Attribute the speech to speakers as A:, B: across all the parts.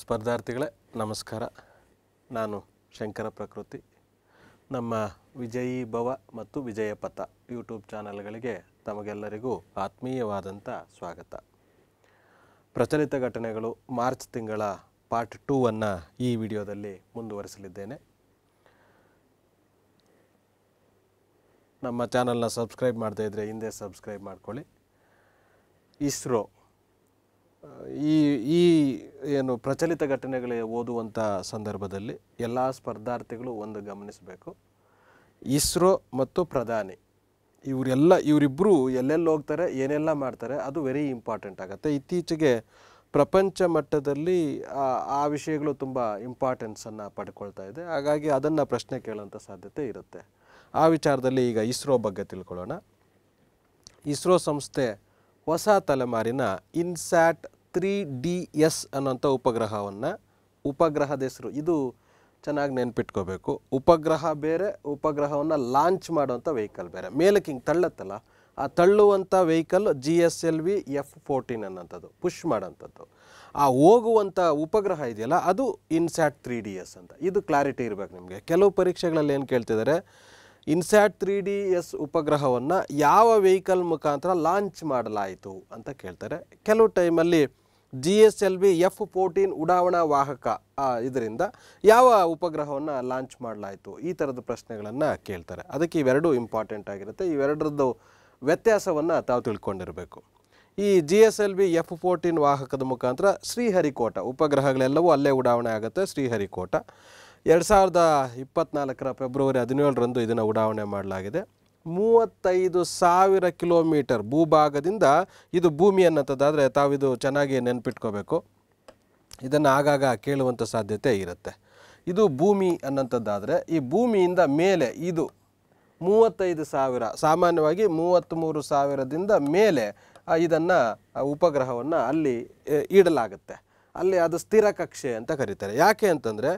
A: ಸ್ಪರ್ಧಾರ್ಥಿಗಳೇ ನಮಸ್ಕಾರ ನಾನು ಶಂಕರ ಪ್ರಕೃತಿ ನಮ್ಮ ವಿಜಯೀ ಭವ ಮತ್ತು ವಿಜಯ ಪಥ ಯೂಟ್ಯೂಬ್ ಚಾನಲ್ಗಳಿಗೆ ತಮಗೆಲ್ಲರಿಗೂ ಆತ್ಮೀಯವಾದಂಥ ಸ್ವಾಗತ ಪ್ರಚಲಿತ ಘಟನೆಗಳು ಮಾರ್ಚ್ ತಿಂಗಳ ಪಾರ್ಟ್ ಟೂವನ್ನು ಈ ವಿಡಿಯೋದಲ್ಲಿ ಮುಂದುವರಿಸಲಿದ್ದೇನೆ ನಮ್ಮ ಚಾನಲ್ನ ಸಬ್ಸ್ಕ್ರೈಬ್ ಮಾಡ್ತಾ ಇದ್ದರೆ ಹಿಂದೆ ಸಬ್ಸ್ಕ್ರೈಬ್ ಮಾಡ್ಕೊಳ್ಳಿ ಇಸ್ರೋ ಈ ಈ ಏನು ಪ್ರಚಲಿತ ಘಟನೆಗಳೇ ಓದುವಂಥ ಸಂದರ್ಭದಲ್ಲಿ ಎಲ್ಲ ಸ್ಪರ್ಧಾರ್ಥಿಗಳು ಒಂದು ಗಮನಿಸಬೇಕು ಇಸ್ರೋ ಮತ್ತು ಪ್ರಧಾನಿ ಇವರೆಲ್ಲ ಇವರಿಬ್ಬರು ಎಲ್ಲೆಲ್ಲಿ ಹೋಗ್ತಾರೆ ಏನೆಲ್ಲ ಮಾಡ್ತಾರೆ ಅದು ವೆರಿ ಇಂಪಾರ್ಟೆಂಟ್ ಆಗುತ್ತೆ ಇತ್ತೀಚೆಗೆ ಪ್ರಪಂಚ ಮಟ್ಟದಲ್ಲಿ ಆ ವಿಷಯಗಳು ತುಂಬ ಇಂಪಾರ್ಟೆನ್ಸನ್ನು ಪಡ್ಕೊಳ್ತಾ ಇದೆ ಹಾಗಾಗಿ ಅದನ್ನು ಪ್ರಶ್ನೆ ಕೇಳುವಂಥ ಸಾಧ್ಯತೆ ಇರುತ್ತೆ ಆ ವಿಚಾರದಲ್ಲಿ ಈಗ ಇಸ್ರೋ ಬಗ್ಗೆ ತಿಳ್ಕೊಳ್ಳೋಣ ಇಸ್ರೋ ಸಂಸ್ಥೆ ಹೊಸ ತಲೆಮಾರಿನ ಇನ್ಸ್ಯಾಟ್ ತ್ರೀ ಡಿ ಎಸ್ ಅನ್ನೋಂಥ ಉಪಗ್ರಹವನ್ನು ಉಪಗ್ರಹದ ಹೆಸರು ಇದು ಚೆನ್ನಾಗಿ ನೆನ್ಪಿಟ್ಕೋಬೇಕು ಉಪಗ್ರಹ ಬೇರೆ ಉಪಗ್ರಹವನ್ನು ಲಾಂಚ್ ಮಾಡುವಂಥ ವೆಹಿಕಲ್ ಬೇರೆ ಮೇಲಕ್ಕೆ ಹಿಂಗೆ ತಳ್ಳತ್ತಲ್ಲ ಆ ತಳ್ಳುವಂಥ vehicle G S L V F fourteen ಅನ್ನೋಂಥದ್ದು ಪುಷ್ ಮಾಡೋಂಥದ್ದು ಆ ಹೋಗುವಂಥ ಉಪಗ್ರಹ ಇದೆಯಲ್ಲ ಅದು ಇನ್ಸ್ಯಾಟ್ ತ್ರೀ ಡಿ ಎಸ್ ಅಂತ ಇದು ಕ್ಲಾರಿಟಿ ಇರಬೇಕು ನಿಮಗೆ ಕೆಲವು ಪರೀಕ್ಷೆಗಳಲ್ಲಿ ಏನು ಕೇಳ್ತಿದ್ದಾರೆ ಇನ್ಸ್ಯಾಟ್ ತ್ರೀ ಡಿ ಎಸ್ ಉಪಗ್ರಹವನ್ನು ಯಾವ ವೆಹಿಕಲ್ ಮುಖಾಂತರ ಲಾಂಚ್ ಮಾಡಲಾಯಿತು ಅಂತ ಕೇಳ್ತಾರೆ ಕೆಲವು ಟೈಮಲ್ಲಿ G S L V F fourteen ಉಡಾವಣಾ ವಾಹಕ ಇದರಿಂದ ಯಾವ ಉಪಗ್ರಹವನ್ನು ಲಾಂಚ್ ಮಾಡಲಾಯಿತು ಈ ಥರದ ಪ್ರಶ್ನೆಗಳನ್ನು ಕೇಳ್ತಾರೆ ಅದಕ್ಕೆ ಇವೆರಡೂ ಇಂಪಾರ್ಟೆಂಟ್ ಆಗಿರುತ್ತೆ ಇವೆರಡರದ್ದು ವ್ಯತ್ಯಾಸವನ್ನು ತಾವು ತಿಳ್ಕೊಂಡಿರಬೇಕು ಈ G S L B F fourteen ವಾಹಕದ ಮುಖಾಂತರ ಶ್ರೀಹರಿಕೋಟ ಉಪಗ್ರಹಗಳೆಲ್ಲವೂ ಅಲ್ಲೇ ಉಡಾವಣೆ ಆಗುತ್ತೆ ಶ್ರೀಹರಿಕೋಟ ಎರಡು ಸಾವಿರದ ಇಪ್ಪತ್ತ್ನಾಲ್ಕರ ಫೆಬ್ರವರಿ ಹದಿನೇಳರಂದು ಇದನ್ನು ಉಡಾವಣೆ ಮಾಡಲಾಗಿದೆ ಮೂವತ್ತೈದು ಸಾವಿರ ಕಿಲೋಮೀಟರ್ ಭೂಭಾಗದಿಂದ ಇದು ಭೂಮಿ ಅನ್ನೋಂಥದ್ದಾದರೆ ತಾವಿದು ಚೆನ್ನಾಗಿ ನೆನಪಿಟ್ಕೋಬೇಕು ಇದನ್ನು ಆಗಾಗ ಕೇಳುವಂಥ ಸಾಧ್ಯತೆ ಇರುತ್ತೆ ಇದು ಭೂಮಿ ಅನ್ನೋಂಥದ್ದಾದರೆ ಈ ಭೂಮಿಯಿಂದ ಮೇಲೆ ಇದು ಮೂವತ್ತೈದು ಸಾವಿರ ಸಾಮಾನ್ಯವಾಗಿ ಮೂವತ್ತ್ಮೂರು ಸಾವಿರದಿಂದ ಮೇಲೆ ಇದನ್ನು ಉಪಗ್ರಹವನ್ನು ಅಲ್ಲಿ ಇಡಲಾಗುತ್ತೆ ಅಲ್ಲಿ ಅದು ಸ್ಥಿರ ಕಕ್ಷೆ ಅಂತ ಕರೀತಾರೆ ಯಾಕೆ ಅಂತಂದರೆ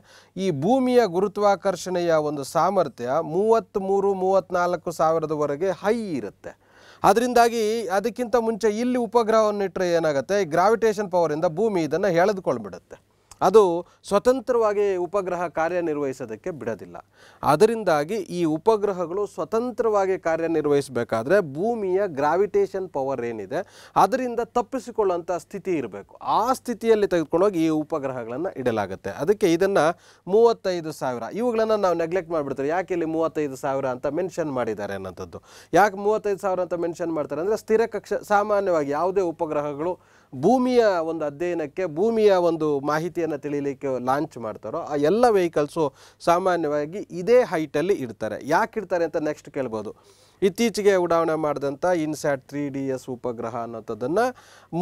A: ಈ ಭೂಮಿಯ ಗುರುತ್ವಾಕರ್ಷಣೆಯ ಒಂದು ಸಾಮರ್ಥ್ಯ ಮೂವತ್ತ್ಮೂರು ಮೂವತ್ತ್ನಾಲ್ಕು ಸಾವಿರದವರೆಗೆ ಹೈ ಇರುತ್ತೆ ಅದರಿಂದಾಗಿ ಅದಕ್ಕಿಂತ ಮುಂಚೆ ಇಲ್ಲಿ ಉಪಗ್ರಹವನ್ನು ಇಟ್ಟರೆ ಏನಾಗುತ್ತೆ ಗ್ರಾವಿಟೇಷನ್ ಪವರಿಂದ ಭೂಮಿ ಇದನ್ನು ಎಳೆದುಕೊಳ್ಬಿಡುತ್ತೆ ಅದು ಸ್ವತಂತ್ರವಾಗಿ ಉಪಗ್ರಹ ಕಾರ್ಯನಿರ್ವಹಿಸೋದಕ್ಕೆ ಬಿಡೋದಿಲ್ಲ ಅದರಿಂದಾಗಿ ಈ ಉಪಗ್ರಹಗಳು ಸ್ವತಂತ್ರವಾಗಿ ಕಾರ್ಯನಿರ್ವಹಿಸಬೇಕಾದ್ರೆ ಭೂಮಿಯ ಗ್ರಾವಿಟೇಷನ್ ಪವರ್ ಏನಿದೆ ಅದರಿಂದ ತಪ್ಪಿಸಿಕೊಳ್ಳುವಂಥ ಸ್ಥಿತಿ ಇರಬೇಕು ಆ ಸ್ಥಿತಿಯಲ್ಲಿ ತೆಗೆದುಕೊಂಡೋಗಿ ಈ ಉಪಗ್ರಹಗಳನ್ನು ಇಡಲಾಗುತ್ತೆ ಅದಕ್ಕೆ ಇದನ್ನು ಮೂವತ್ತೈದು ಸಾವಿರ ಇವುಗಳನ್ನು ನಾವು ನೆಗ್ಲೆಕ್ಟ್ ಮಾಡಿಬಿಡ್ತೀವಿ ಯಾಕೆ ಇಲ್ಲಿ ಮೂವತ್ತೈದು ಸಾವಿರ ಅಂತ ಮೆನ್ಷನ್ ಮಾಡಿದ್ದಾರೆ ಅನ್ನೋಂಥದ್ದು ಯಾಕೆ ಮೂವತ್ತೈದು ಸಾವಿರ ಅಂತ ಮೆನ್ಷನ್ ಮಾಡ್ತಾರೆ ಅಂದರೆ ಸ್ಥಿರ ಕಕ್ಷ ಸಾಮಾನ್ಯವಾಗಿ ಯಾವುದೇ ಉಪಗ್ರಹಗಳು ಭೂಮಿಯ ಒಂದು ಅಧ್ಯಯನಕ್ಕೆ ಭೂಮಿಯ ಒಂದು ಮಾಹಿತಿಯನ್ನು ತಿಳಿಯಲಿಕ್ಕೆ ಲಾಂಚ್ ಮಾಡ್ತಾರೋ ಆ ಎಲ್ಲ ವೆಹಿಕಲ್ಸು ಸಾಮಾನ್ಯವಾಗಿ ಇದೇ ಹೈಟಲ್ಲಿ ಇಡ್ತಾರೆ ಯಾಕೆ ಇಡ್ತಾರೆ ಅಂತ ನೆಕ್ಸ್ಟ್ ಕೇಳ್ಬೋದು ಇತ್ತೀಚೆಗೆ ಉಡಾವಣೆ ಮಾಡಿದಂಥ ಇನ್ಸ್ಯಾಟ್ ತ್ರೀ ಡಿ ಎಸ್ ಉಪಗ್ರಹ ಅನ್ನೋಂಥದ್ದನ್ನು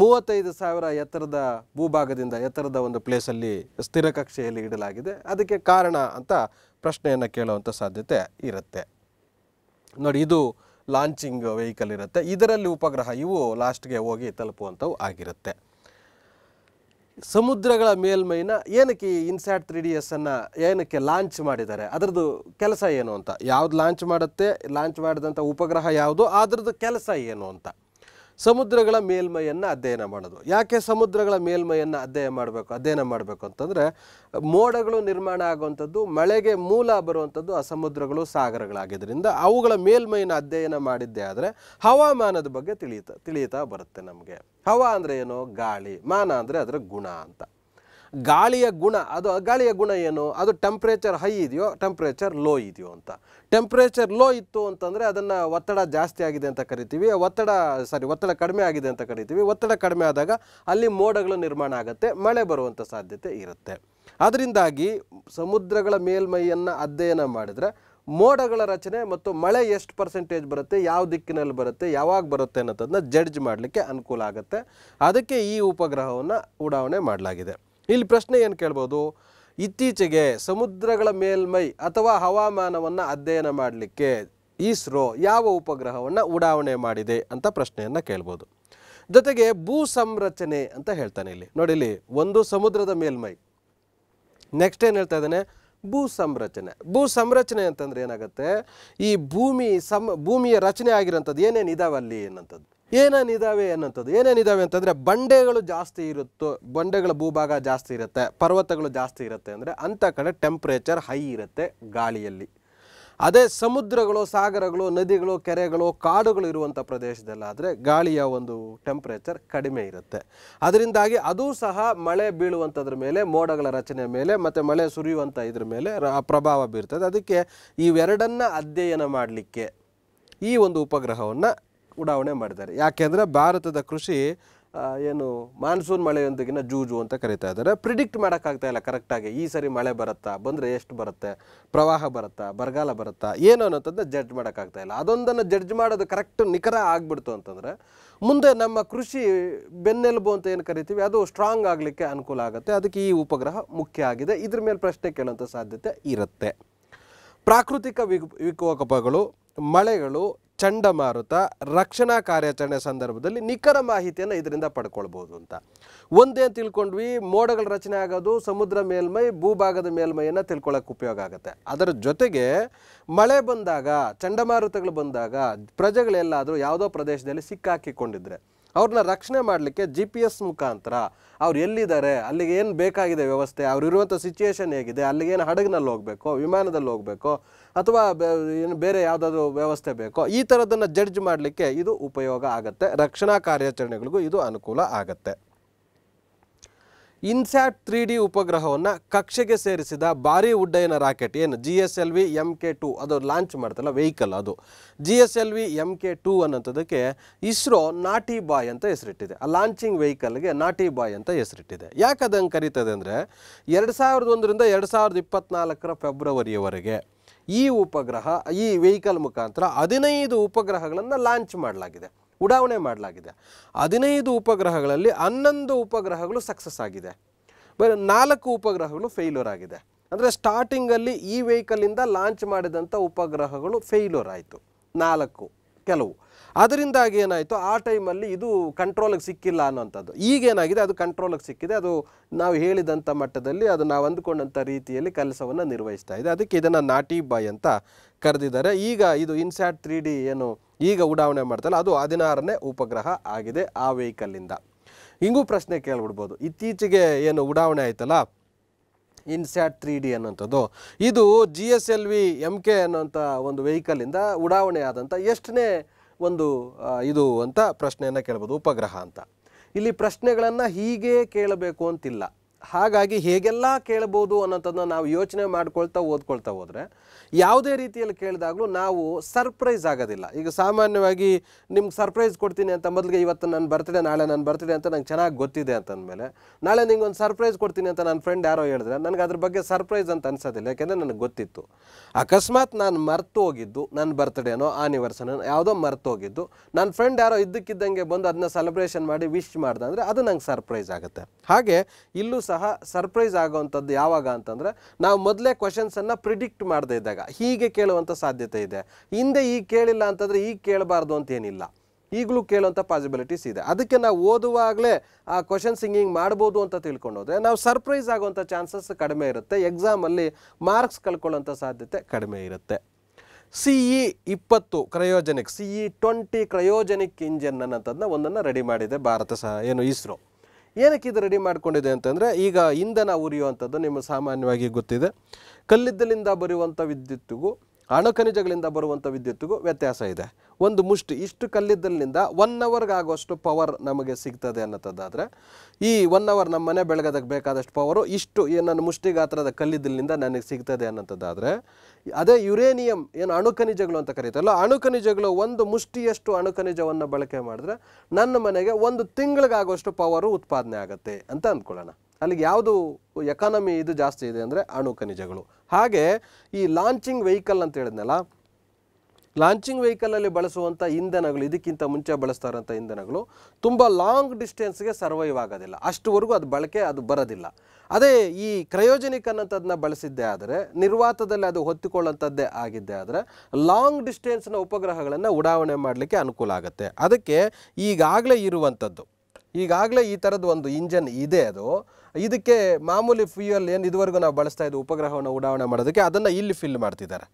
A: ಮೂವತ್ತೈದು ಸಾವಿರ ಎತ್ತರದ ಭೂಭಾಗದಿಂದ ಎತ್ತರದ ಒಂದು ಪ್ಲೇಸಲ್ಲಿ ಸ್ಥಿರ ಕಕ್ಷೆಯಲ್ಲಿ ಇಡಲಾಗಿದೆ ಅದಕ್ಕೆ ಕಾರಣ ಅಂತ ಪ್ರಶ್ನೆಯನ್ನು ಕೇಳುವಂಥ ಸಾಧ್ಯತೆ ಇರುತ್ತೆ ನೋಡಿ ಇದು ಲಾಂಚಿಂಗ್ ವೆಹಿಕಲ್ ಇರುತ್ತೆ ಇದರಲ್ಲಿ ಉಪಗ್ರಹ ಇವು ಲಾಸ್ಟ್ಗೆ ಹೋಗಿ ತಲುಪುವಂಥವು ಆಗಿರುತ್ತೆ ಸಮುದ್ರಗಳ ಮೇಲ್ಮೈನ ಏನಕ್ಕೆ ಈ ಇನ್ಸ್ಯಾಟ್ ತ್ರೀ ಡಿ ಅನ್ನು ಏನಕ್ಕೆ ಲಾಂಚ್ ಮಾಡಿದ್ದಾರೆ ಅದರದ್ದು ಕೆಲಸ ಏನು ಅಂತ ಯಾವ್ದು ಲಾಂಚ್ ಮಾಡುತ್ತೆ ಲಾಂಚ್ ಮಾಡಿದಂಥ ಉಪಗ್ರಹ ಯಾವುದು ಅದರದ್ದು ಕೆಲಸ ಏನು ಅಂತ ಸಮುದ್ರಗಳ ಮೇಲ್ಮೈಯನ್ನು ಅಧ್ಯಯನ ಮಾಡೋದು ಯಾಕೆ ಸಮುದ್ರಗಳ ಮೇಲ್ಮೈಯನ್ನು ಅಧ್ಯಯನ ಮಾಡಬೇಕು ಅಧ್ಯಯನ ಮಾಡಬೇಕು ಅಂತಂದರೆ ಮೋಡಗಳು ನಿರ್ಮಾಣ ಆಗುವಂಥದ್ದು ಮಳೆಗೆ ಮೂಲ ಬರುವಂಥದ್ದು ಆ ಸಮುದ್ರಗಳು ಸಾಗರಗಳಾಗಿದ್ದರಿಂದ ಅವುಗಳ ಮೇಲ್ಮೈನ ಅಧ್ಯಯನ ಮಾಡಿದ್ದೇ ಆದರೆ ಹವಾಮಾನದ ಬಗ್ಗೆ ತಿಳಿಯುತ್ತಾ ತಿಳಿಯುತ್ತಾ ಬರುತ್ತೆ ನಮಗೆ ಹವಾ ಅಂದರೆ ಏನು ಗಾಳಿ ಮಾನ ಅಂದರೆ ಅದರ ಗುಣ ಅಂತ ಗಾಳಿಯ ಗುಣ ಅದು ಗಾಳಿಯ ಗುಣ ಏನು ಅದು ಟೆಂಪ್ರೇಚರ್ ಹೈ ಇದೆಯೋ ಟೆಂಪ್ರೇಚರ್ ಲೋ ಇದೆಯೋ ಅಂತ ಟೆಂಪ್ರೇಚರ್ ಲೋ ಇತ್ತು ಅಂತಂದರೆ ಅದನ್ನು ಒತ್ತಡ ಜಾಸ್ತಿ ಆಗಿದೆ ಅಂತ ಕರಿತೀವಿ ಒತ್ತಡ ಸಾರಿ ಒತ್ತಡ ಕಡಿಮೆ ಆಗಿದೆ ಅಂತ ಕರಿತೀವಿ ಒತ್ತಡ ಕಡಿಮೆ ಆದಾಗ ಅಲ್ಲಿ ಮೋಡಗಳು ನಿರ್ಮಾಣ ಆಗುತ್ತೆ ಮಳೆ ಬರುವಂಥ ಸಾಧ್ಯತೆ ಇರುತ್ತೆ ಅದರಿಂದಾಗಿ ಸಮುದ್ರಗಳ ಮೇಲ್ಮೈಯನ್ನು ಅಧ್ಯಯನ ಮಾಡಿದರೆ ಮೋಡಗಳ ರಚನೆ ಮತ್ತು ಮಳೆ ಎಷ್ಟು ಪರ್ಸೆಂಟೇಜ್ ಬರುತ್ತೆ ಯಾವ ದಿಕ್ಕಿನಲ್ಲಿ ಬರುತ್ತೆ ಯಾವಾಗ ಬರುತ್ತೆ ಅನ್ನೋದನ್ನ ಜಡ್ಜ್ ಮಾಡಲಿಕ್ಕೆ ಅನುಕೂಲ ಆಗುತ್ತೆ ಅದಕ್ಕೆ ಈ ಉಪಗ್ರಹವನ್ನು ಉಡಾವಣೆ ಮಾಡಲಾಗಿದೆ ಇಲ್ಲಿ ಪ್ರಶ್ನೆ ಏನು ಕೇಳ್ಬೋದು ಇತ್ತೀಚೆಗೆ ಸಮುದ್ರಗಳ ಮೇಲ್ಮೈ ಅಥವಾ ಹವಾಮಾನವನ್ನು ಅಧ್ಯಯನ ಮಾಡಲಿಕ್ಕೆ ಇಸ್ರೋ ಯಾವ ಉಪಗ್ರಹವನ್ನು ಉಡಾವಣೆ ಮಾಡಿದೆ ಅಂತ ಪ್ರಶ್ನೆಯನ್ನು ಕೇಳ್ಬೋದು ಜೊತೆಗೆ ಭೂ ಸಂರಚನೆ ಅಂತ ಹೇಳ್ತಾನೆ ಇಲ್ಲಿ ನೋಡಿ ಇಲ್ಲಿ ಒಂದು ಸಮುದ್ರದ ಮೇಲ್ಮೈ ನೆಕ್ಸ್ಟ್ ಏನು ಹೇಳ್ತಾ ಇದ್ದಾನೆ ಭೂ ಸಂರಚನೆ ಭೂ ಸಂರಚನೆ ಅಂತಂದ್ರೆ ಏನಾಗುತ್ತೆ ಈ ಭೂಮಿ ಸಂ ಭೂಮಿಯ ರಚನೆ ಆಗಿರೋಂಥದ್ದು ಏನೇನು ಇದಾವಲ್ಲಿ ಏನಂಥದ್ದು ಏನೇನಿದ್ದಾವೆ ಅನ್ನೋಂಥದ್ದು ಏನೇನಿದ್ದಾವೆ ಅಂತಂದರೆ ಬಂಡೆಗಳು ಜಾಸ್ತಿ ಇರುತ್ತೋ ಬಂಡೆಗಳ ಭೂಭಾಗ ಜಾಸ್ತಿ ಇರುತ್ತೆ ಪರ್ವತಗಳು ಜಾಸ್ತಿ ಇರುತ್ತೆ ಅಂದರೆ ಅಂಥ ಕಡೆ ಟೆಂಪ್ರೇಚರ್ ಹೈ ಇರುತ್ತೆ ಗಾಳಿಯಲ್ಲಿ ಅದೇ ಸಮುದ್ರಗಳು ಸಾಗರಗಳು ನದಿಗಳು ಕೆರೆಗಳು ಕಾಡುಗಳು ಇರುವಂಥ ಪ್ರದೇಶದಲ್ಲಾದರೆ ಗಾಳಿಯ ಒಂದು ಟೆಂಪ್ರೇಚರ್ ಕಡಿಮೆ ಇರುತ್ತೆ ಅದರಿಂದಾಗಿ ಅದೂ ಸಹ ಮಳೆ ಬೀಳುವಂಥದ್ರ ಮೇಲೆ ಮೋಡಗಳ ರಚನೆ ಮೇಲೆ ಮತ್ತು ಮಳೆ ಸುರಿಯುವಂಥ ಇದ್ರ ಮೇಲೆ ಪ್ರಭಾವ ಬೀರ್ತದೆ ಅದಕ್ಕೆ ಇವೆರಡನ್ನು ಅಧ್ಯಯನ ಮಾಡಲಿಕ್ಕೆ ಈ ಒಂದು ಉಪಗ್ರಹವನ್ನು ಉಡಾವಣೆ ಮಾಡಿದ್ದಾರೆ ಯಾಕೆಂದರೆ ಭಾರತದ ಕೃಷಿ ಏನು ಮಾನ್ಸೂನ್ ಮಳೆಯೊಂದಿಗಿನ ಜೂಜು ಅಂತ ಕರಿತಾ ಇದ್ದಾರೆ ಪ್ರಿಡಿಕ್ಟ್ ಮಾಡೋಕ್ಕಾಗ್ತಾ ಇಲ್ಲ ಕರೆಕ್ಟಾಗಿ ಈ ಸರಿ ಮಳೆ ಬರುತ್ತಾ ಬಂದರೆ ಎಷ್ಟು ಬರುತ್ತೆ ಪ್ರವಾಹ ಬರುತ್ತಾ ಬರಗಾಲ ಬರುತ್ತಾ ಏನು ಅನ್ನೋಂಥದ್ದು ಜಡ್ಜ್ ಮಾಡೋಕ್ಕಾಗ್ತಾ ಇಲ್ಲ ಅದೊಂದನ್ನು ಜಡ್ಜ್ ಮಾಡೋದು ಕರೆಕ್ಟ್ ನಿಖರ ಆಗ್ಬಿಡ್ತು ಅಂತಂದರೆ ಮುಂದೆ ನಮ್ಮ ಕೃಷಿ ಬೆನ್ನೆಲುಬು ಅಂತ ಏನು ಕರಿತೀವಿ ಅದು ಸ್ಟ್ರಾಂಗ್ ಆಗಲಿಕ್ಕೆ ಅನುಕೂಲ ಆಗುತ್ತೆ ಅದಕ್ಕೆ ಈ ಉಪಗ್ರಹ ಮುಖ್ಯ ಆಗಿದೆ ಇದ್ರ ಮೇಲೆ ಪ್ರಶ್ನೆ ಕೇಳುವಂಥ ಸಾಧ್ಯತೆ ಇರುತ್ತೆ ಪ್ರಾಕೃತಿಕ ವಿಕೋಪಗಳು ಮಳೆಗಳು ಚಂಡಮಾರುತ ರಕ್ಷಣಾ ಕಾರ್ಯಾಚರಣೆ ಸಂದರ್ಭದಲ್ಲಿ ನಿಖರ ಮಾಹಿತಿಯನ್ನು ಇದರಿಂದ ಪಡ್ಕೊಳ್ಬೋದು ಅಂತ ಒಂದೇ ತಿಳ್ಕೊಂಡ್ವಿ ಮೋಡಗಳ ರಚನೆ ಆಗೋದು ಸಮುದ್ರ ಮೇಲ್ಮೈ ಭೂಭಾಗದ ಮೇಲ್ಮೈಯನ್ನು ತಿಳ್ಕೊಳ್ಳೋಕೆ ಉಪಯೋಗ ಆಗುತ್ತೆ ಅದರ ಜೊತೆಗೆ ಮಳೆ ಬಂದಾಗ ಚಂಡಮಾರುತಗಳು ಬಂದಾಗ ಪ್ರಜೆಗಳೆಲ್ಲಾದರೂ ಯಾವುದೋ ಪ್ರದೇಶದಲ್ಲಿ ಸಿಕ್ಕಾಕಿಕೊಂಡಿದ್ರೆ ಅವ್ರನ್ನ ರಕ್ಷಣೆ ಮಾಡಲಿಕ್ಕೆ ಜಿ ಪಿ ಎಸ್ ಮುಖಾಂತರ ಅವ್ರು ಎಲ್ಲಿದ್ದಾರೆ ಅಲ್ಲಿಗೆ ಏನು ಬೇಕಾಗಿದೆ ವ್ಯವಸ್ಥೆ ಅವರಿರುವಂಥ ಇರುವಂಥ ಸಿಚುಯೇಷನ್ ಹೇಗಿದೆ ಅಲ್ಲಿಗೆ ಏನು ಹಡಗಿನಲ್ಲಿ ಹೋಗಬೇಕೋ ವಿಮಾನದಲ್ಲಿ ಹೋಗಬೇಕೋ ಅಥವಾ ಏನು ಬೇರೆ ಯಾವುದಾದ್ರು ವ್ಯವಸ್ಥೆ ಬೇಕೋ ಈ ಥರದ್ದನ್ನು ಜಡ್ಜ್ ಮಾಡಲಿಕ್ಕೆ ಇದು ಉಪಯೋಗ ಆಗುತ್ತೆ ರಕ್ಷಣಾ ಕಾರ್ಯಾಚರಣೆಗಳಿಗೂ ಇದು ಅನುಕೂಲ ಆಗುತ್ತೆ ಇನ್ಸ್ಯಾಟ್ ತ್ರೀ ಡಿ ಉಪಗ್ರಹವನ್ನು ಕಕ್ಷೆಗೆ ಸೇರಿಸಿದ ಭಾರಿ ಉಡ್ಡಯನ ರಾಕೆಟ್ ಏನು G S L V M K two ಅದು ಲಾಂಚ್ ಮಾಡ್ತಲ್ಲ ವೆಹಿಕಲ್ ಅದು G S L V M K two ಅನ್ನೋಂಥದ್ದಕ್ಕೆ ಇಸ್ರೋ ನಾಟಿ ಬಾಯ್ ಅಂತ ಹೆಸರಿಟ್ಟಿದೆ ಆ ಲಾಂಚಿಂಗ್ ವೆಹಿಕಲ್ಗೆ ನಾಟಿ ಬಾಯ್ ಅಂತ ಹೆಸರಿಟ್ಟಿದೆ ಯಾಕೆ ಅದಂಗೆ ಕರೀತದೆ ಅಂದರೆ ಎರಡು ಸಾವಿರದ ಒಂದರಿಂದ ಎರಡು ಸಾವಿರದ ಇಪ್ಪತ್ತ್ನಾಲ್ಕರ ಫೆಬ್ರವರಿಯವರೆಗೆ ಈ ಉಪಗ್ರಹ ಈ ವೆಹಿಕಲ್ ಮುಖಾಂತರ ಹದಿನೈದು ಉಪಗ್ರಹಗಳನ್ನು ಲಾಂಚ್ ಮಾಡಲಾಗಿದೆ ಉಡಾವಣೆ ಮಾಡಲಾಗಿದೆ ಹದಿನೈದು ಉಪಗ್ರಹಗಳಲ್ಲಿ ಹನ್ನೊಂದು ಉಪಗ್ರಹಗಳು ಸಕ್ಸಸ್ ಆಗಿದೆ ಬರ ನಾಲ್ಕು ಉಪಗ್ರಹಗಳು ಫೇಲ್ಯೂರ್ ಆಗಿದೆ ಅಂದರೆ ಸ್ಟಾರ್ಟಿಂಗಲ್ಲಿ ಈ ವೆಹಿಕಲಿಂದ ಲಾಂಚ್ ಮಾಡಿದಂಥ ಉಪಗ್ರಹಗಳು ಫೇಲ್ಯೂರ್ ಆಯಿತು ನಾಲ್ಕು ಕೆಲವು ಅದರಿಂದಾಗಿ ಏನಾಯಿತು ಆ ಟೈಮಲ್ಲಿ ಇದು ಕಂಟ್ರೋಲಿಗೆ ಸಿಕ್ಕಿಲ್ಲ ಅನ್ನೋಂಥದ್ದು ಈಗೇನಾಗಿದೆ ಅದು ಕಂಟ್ರೋಲಿಗೆ ಸಿಕ್ಕಿದೆ ಅದು ನಾವು ಹೇಳಿದಂಥ ಮಟ್ಟದಲ್ಲಿ ಅದು ನಾವು ಅಂದುಕೊಂಡಂಥ ರೀತಿಯಲ್ಲಿ ಕೆಲಸವನ್ನು ನಿರ್ವಹಿಸ್ತಾ ಇದೆ ಅದಕ್ಕೆ ಇದನ್ನು ನಾಟಿ ಬಾಯ್ ಅಂತ ಕರೆದಿದ್ದಾರೆ ಈಗ ಇದು ಇನ್ಸ್ಯಾಟ್ ತ್ರೀ ಡಿ ಏನು ಈಗ ಉಡಾವಣೆ ಮಾಡ್ತಲ್ಲ ಅದು ಹದಿನಾರನೇ ಉಪಗ್ರಹ ಆಗಿದೆ ಆ ವೆಹಿಕಲ್ಲಿಂದ ಹಿಂಗೂ ಪ್ರಶ್ನೆ ಕೇಳ್ಬಿಡ್ಬೋದು ಇತ್ತೀಚೆಗೆ ಏನು ಉಡಾವಣೆ ಆಯ್ತಲ್ಲ ಇನ್ಸ್ಯಾಟ್ ತ್ರೀ ಡಿ ಅನ್ನೋಂಥದ್ದು ಇದು G S L V M K ಅನ್ನೋಂಥ ಒಂದು ವೆಹಿಕಲಿಂದ ಉಡಾವಣೆ ಆದಂಥ ಎಷ್ಟನೇ ಒಂದು ಇದು ಅಂತ ಪ್ರಶ್ನೆಯನ್ನು ಕೇಳ್ಬೋದು ಉಪಗ್ರಹ ಅಂತ ಇಲ್ಲಿ ಪ್ರಶ್ನೆಗಳನ್ನು ಹೀಗೇ ಕೇಳಬೇಕು ಅಂತಿಲ್ಲ ಹಾಗಾಗಿ ಹೇಗೆಲ್ಲ ಕೇಳ್ಬೋದು ಅನ್ನೋಂಥದ್ದನ್ನ ನಾವು ಯೋಚನೆ ಮಾಡ್ಕೊಳ್ತಾ ಓದ್ಕೊಳ್ತಾ ಹೋದರೆ ಯಾವುದೇ ರೀತಿಯಲ್ಲಿ ಕೇಳಿದಾಗಲೂ ನಾವು ಸರ್ಪ್ರೈಸ್ ಆಗೋದಿಲ್ಲ ಈಗ ಸಾಮಾನ್ಯವಾಗಿ ನಿಮ್ಗೆ ಸರ್ಪ್ರೈಸ್ ಕೊಡ್ತೀನಿ ಅಂತ ಮೊದಲಿಗೆ ಇವತ್ತು ನನ್ನ ಬರ್ತ್ಡೇ ನಾಳೆ ನನ್ನ ಬರ್ತ್ಡೇ ಅಂತ ನಂಗೆ ಚೆನ್ನಾಗಿ ಗೊತ್ತಿದೆ ಅಂತಂದಮೇಲೆ ನಾಳೆ ನಿಂಗೆ ಒಂದು ಸರ್ಪ್ರೈಸ್ ಕೊಡ್ತೀನಿ ಅಂತ ನನ್ನ ಫ್ರೆಂಡ್ ಯಾರೋ ಹೇಳಿದ್ರೆ ನನಗೆ ಅದ್ರ ಬಗ್ಗೆ ಸರ್ಪ್ರೈಸ್ ಅಂತ ಅನ್ಸೋದಿಲ್ಲ ಯಾಕೆಂದರೆ ನನಗೆ ಗೊತ್ತಿತ್ತು ಅಕಸ್ಮಾತ್ ನಾನು ಮರ್ತು ಹೋಗಿದ್ದು ನನ್ನ ಬರ್ತ್ಡೇನೋ ಆನಿವರ್ಸರಿನೋ ಯಾವುದೋ ಮರ್ತು ಹೋಗಿದ್ದು ನನ್ನ ಫ್ರೆಂಡ್ ಯಾರೋ ಇದ್ದಕ್ಕಿದ್ದಂಗೆ ಬಂದು ಅದನ್ನ ಸೆಲೆಬ್ರೇಷನ್ ಮಾಡಿ ವಿಶ್ ಮಾಡ್ದೆ ಅಂದರೆ ಅದು ನಂಗೆ ಸರ್ಪ್ರೈಸ್ ಆಗುತ್ತೆ ಹಾಗೆ ಇಲ್ಲೂ ಸಹ ಸರ್ಪ್ರೈಸ್ ಆಗುವಂಥದ್ದು ಯಾವಾಗ ಅಂತಂದರೆ ನಾವು ಮೊದಲೇ ಕ್ವಶನ್ಸನ್ನು ಪ್ರಿಡಿಕ್ಟ್ ಮಾಡದೇ ಇದ್ದಾಗ ಹೀಗೆ ಕೇಳುವಂಥ ಸಾಧ್ಯತೆ ಇದೆ ಹಿಂದೆ ಈಗ ಕೇಳಿಲ್ಲ ಅಂತಂದರೆ ಈಗ ಕೇಳಬಾರ್ದು ಅಂತೇನಿಲ್ಲ ಈಗಲೂ ಕೇಳುವಂಥ ಪಾಸಿಬಿಲಿಟೀಸ್ ಇದೆ ಅದಕ್ಕೆ ನಾವು ಓದುವಾಗಲೇ ಆ ಕ್ವಶನ್ ಸಿಂಗಿಂಗ್ ಮಾಡ್ಬೋದು ಅಂತ ತಿಳ್ಕೊಂಡು ಹೋದರೆ ನಾವು ಸರ್ಪ್ರೈಸ್ ಆಗುವಂಥ ಚಾನ್ಸಸ್ ಕಡಿಮೆ ಇರುತ್ತೆ ಎಕ್ಸಾಮಲ್ಲಿ ಮಾರ್ಕ್ಸ್ ಕಳ್ಕೊಳ್ಳೋಂಥ ಸಾಧ್ಯತೆ ಕಡಿಮೆ ಇರುತ್ತೆ ಸಿ ಇ e ಇಪ್ಪತ್ತು cryogenic C E e twenty cryogenic engine ಅನ್ನೋಂಥದ್ದನ್ನ ಒಂದನ್ನು ರೆಡಿ ಮಾಡಿದೆ ಭಾರತ ಸಹ ಏನು ಇಸ್ರೋ ಏನಕ್ಕೆ ಇದು ರೆಡಿ ಮಾಡಿಕೊಂಡಿದೆ ಅಂತಂದರೆ ಈಗ ಇಂಧನ ಉರಿಯುವಂಥದ್ದು ನಿಮಗೆ ಸಾಮಾನ್ಯವಾಗಿ ಗೊತ್ತಿದೆ ಕಲ್ಲಿದ್ದಲಿಂದ ಬರೆಯುವಂಥ ವಿದ್ಯುತ್ತಿಗೂ ಅಣುಖನಿಜಗಳಿಂದ ಬರುವಂಥ ವಿದ್ಯುತ್ತಿಗೂ ವ್ಯತ್ಯಾಸ ಇದೆ ಒಂದು ಮುಷ್ಟಿ ಇಷ್ಟು ಕಲ್ಲಿದ್ದಲಿನಿಂದ ಒನ್ ಅವರ್ಗಾಗುವಷ್ಟು ಪವರ್ ನಮಗೆ ಸಿಗ್ತದೆ ಅನ್ನೋದಾದರೆ ಈ ಒನ್ ಅವರ್ ನಮ್ಮ ಮನೆ ಬೆಳಗದಕ್ಕೆ ಬೇಕಾದಷ್ಟು ಪವರು ಇಷ್ಟು ನನ್ನ ಮುಷ್ಟಿ ಗಾತ್ರದ ಕಲ್ಲಿದ್ದಲಿನಿಂದ ನನಗೆ ಸಿಗ್ತದೆ ಅನ್ನೋದಾದರೆ ಅದೇ ಯುರೇನಿಯಂ ಏನು ಅಣುಖನಿಜಗಳು ಅಂತ ಕರೀತಲ್ಲ ಅಣುಖನಿಜಗಳು ಒಂದು ಮುಷ್ಟಿಯಷ್ಟು ಅಣುಖನಿಜವನ್ನು ಬಳಕೆ ಮಾಡಿದ್ರೆ ನನ್ನ ಮನೆಗೆ ಒಂದು ತಿಂಗಳಿಗಾಗುವಷ್ಟು ಪವರು ಉತ್ಪಾದನೆ ಆಗುತ್ತೆ ಅಂತ ಅಂದ್ಕೊಳ್ಳೋಣ ಅಲ್ಲಿಗೆ ಯಾವುದು ಎಕಾನಮಿ ಇದು ಜಾಸ್ತಿ ಇದೆ ಅಂದರೆ ಅಣು ಖನಿಜಗಳು ಹಾಗೆ ಈ ಲಾಂಚಿಂಗ್ ವೆಹಿಕಲ್ ಅಂತ ಹೇಳಿದ್ನಲ್ಲ ಲಾಂಚಿಂಗ್ ವೆಹಿಕಲಲ್ಲಿ ಬಳಸುವಂಥ ಇಂಧನಗಳು ಇದಕ್ಕಿಂತ ಮುಂಚೆ ಬಳಸ್ತಾ ಇಂಧನಗಳು ತುಂಬ ಲಾಂಗ್ ಡಿಸ್ಟೆನ್ಸ್ಗೆ ಸರ್ವೈವ್ ಆಗೋದಿಲ್ಲ ಅಷ್ಟುವರೆಗೂ ಅದು ಬಳಕೆ ಅದು ಬರೋದಿಲ್ಲ ಅದೇ ಈ ಕ್ರಯೋಜನಿಕ್ ಅನ್ನೋಂಥದ್ದನ್ನ ಬಳಸಿದ್ದೇ ಆದರೆ ನಿರ್ವಾತದಲ್ಲಿ ಅದು ಹೊತ್ತಿಕೊಳ್ಳುವಂಥದ್ದೇ ಆಗಿದ್ದೇ ಆದರೆ ಲಾಂಗ್ ಡಿಸ್ಟೆನ್ಸ್ನ ಉಪಗ್ರಹಗಳನ್ನು ಉಡಾವಣೆ ಮಾಡಲಿಕ್ಕೆ ಅನುಕೂಲ ಆಗುತ್ತೆ ಅದಕ್ಕೆ ಈಗಾಗಲೇ ಇರುವಂಥದ್ದು ಈಗಾಗಲೇ ಈ ಥರದ ಒಂದು ಇಂಜನ್ ಇದೆ ಅದು ಇದಕ್ಕೆ ಮಾಮೂಲಿ ಫ್ಯೂಯಲ್ ಏನು ಇದುವರೆಗೂ ನಾವು ಬಳಸ್ತಾ ಇದ್ದು ಉಪಗ್ರಹವನ್ನು ಉಡಾವಣೆ ಮಾಡೋದಕ್ಕೆ ಅದನ್ನು ಇಲ್ಲಿ ಫಿಲ್ ಮಾಡ್ತಿದ್ದಾರೆ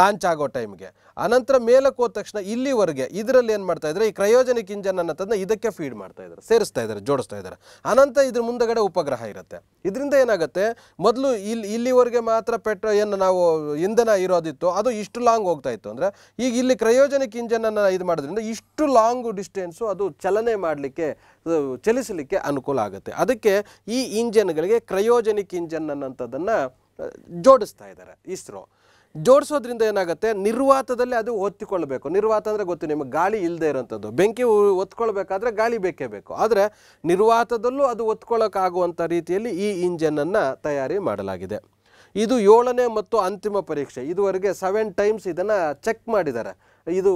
A: ಲಾಂಚ್ ಆಗೋ ಟೈಮ್ಗೆ ಅನಂತರ ಮೇಲಕ್ಕೆ ಹೋದ ತಕ್ಷಣ ಇಲ್ಲಿವರೆಗೆ ಇದರಲ್ಲಿ ಏನು ಮಾಡ್ತಾ ಇದ್ದಾರೆ ಈ ಕ್ರಯೋಜನಿಕ್ ಇಂಜನ್ ಅನ್ನ ಇದಕ್ಕೆ ಫೀಡ್ ಮಾಡ್ತಾ ಇದ್ದಾರೆ ಸೇರಿಸ್ತಾ ಇದ್ದಾರೆ ಜೋಡಿಸ್ತಾ ಇದ್ದಾರೆ ಅನಂತರ ಇದ್ರ ಮುಂದಗಡೆ ಉಪಗ್ರಹ ಇರುತ್ತೆ ಇದರಿಂದ ಏನಾಗುತ್ತೆ ಮೊದಲು ಇಲ್ಲಿ ಇಲ್ಲಿವರೆಗೆ ಮಾತ್ರ ಪೆಟ್ರೋ ಏನು ನಾವು ಇಂಧನ ಇರೋದಿತ್ತು ಅದು ಇಷ್ಟು ಲಾಂಗ್ ಹೋಗ್ತಾ ಇತ್ತು ಅಂದರೆ ಈಗ ಇಲ್ಲಿ ಕ್ರಯೋಜನಿಕ್ ಅನ್ನು ಇದು ಮಾಡೋದ್ರಿಂದ ಇಷ್ಟು ಲಾಂಗ್ ಡಿಸ್ಟೆನ್ಸು ಅದು ಚಲನೆ ಮಾಡಲಿಕ್ಕೆ ಚಲಿಸಲಿಕ್ಕೆ ಅನುಕೂಲ ಆಗುತ್ತೆ ಅದಕ್ಕೆ ಈ ಇಂಜನ್ಗಳಿಗೆ ಕ್ರಯೋಜನಿಕ್ ಇಂಜನ್ ಅನ್ನೋಂಥದ್ದನ್ನು ಜೋಡಿಸ್ತಾ ಇದ್ದಾರೆ ಇಸ್ರೋ ಜೋಡಿಸೋದ್ರಿಂದ ಏನಾಗುತ್ತೆ ನಿರ್ವಾತದಲ್ಲಿ ಅದು ಒತ್ತಿಕೊಳ್ಬೇಕು ನಿರ್ವಾತ ಅಂದರೆ ಗೊತ್ತು ನಿಮಗೆ ಗಾಳಿ ಇಲ್ಲದೆ ಇರೋಂಥದ್ದು ಬೆಂಕಿ ಒತ್ಕೊಳ್ಬೇಕಾದ್ರೆ ಗಾಳಿ ಬೇಕೇ ಬೇಕು ಆದರೆ ನಿರ್ವಾತದಲ್ಲೂ ಅದು ಒತ್ಕೊಳ್ಳೋಕ್ಕಾಗುವಂಥ ರೀತಿಯಲ್ಲಿ ಈ ಇಂಜನನ್ನು ತಯಾರಿ ಮಾಡಲಾಗಿದೆ ಇದು ಏಳನೇ ಮತ್ತು ಅಂತಿಮ ಪರೀಕ್ಷೆ ಇದುವರೆಗೆ ಸೆವೆನ್ ಟೈಮ್ಸ್ ಇದನ್ನು ಚೆಕ್ ಮಾಡಿದ್ದಾರೆ ಇದು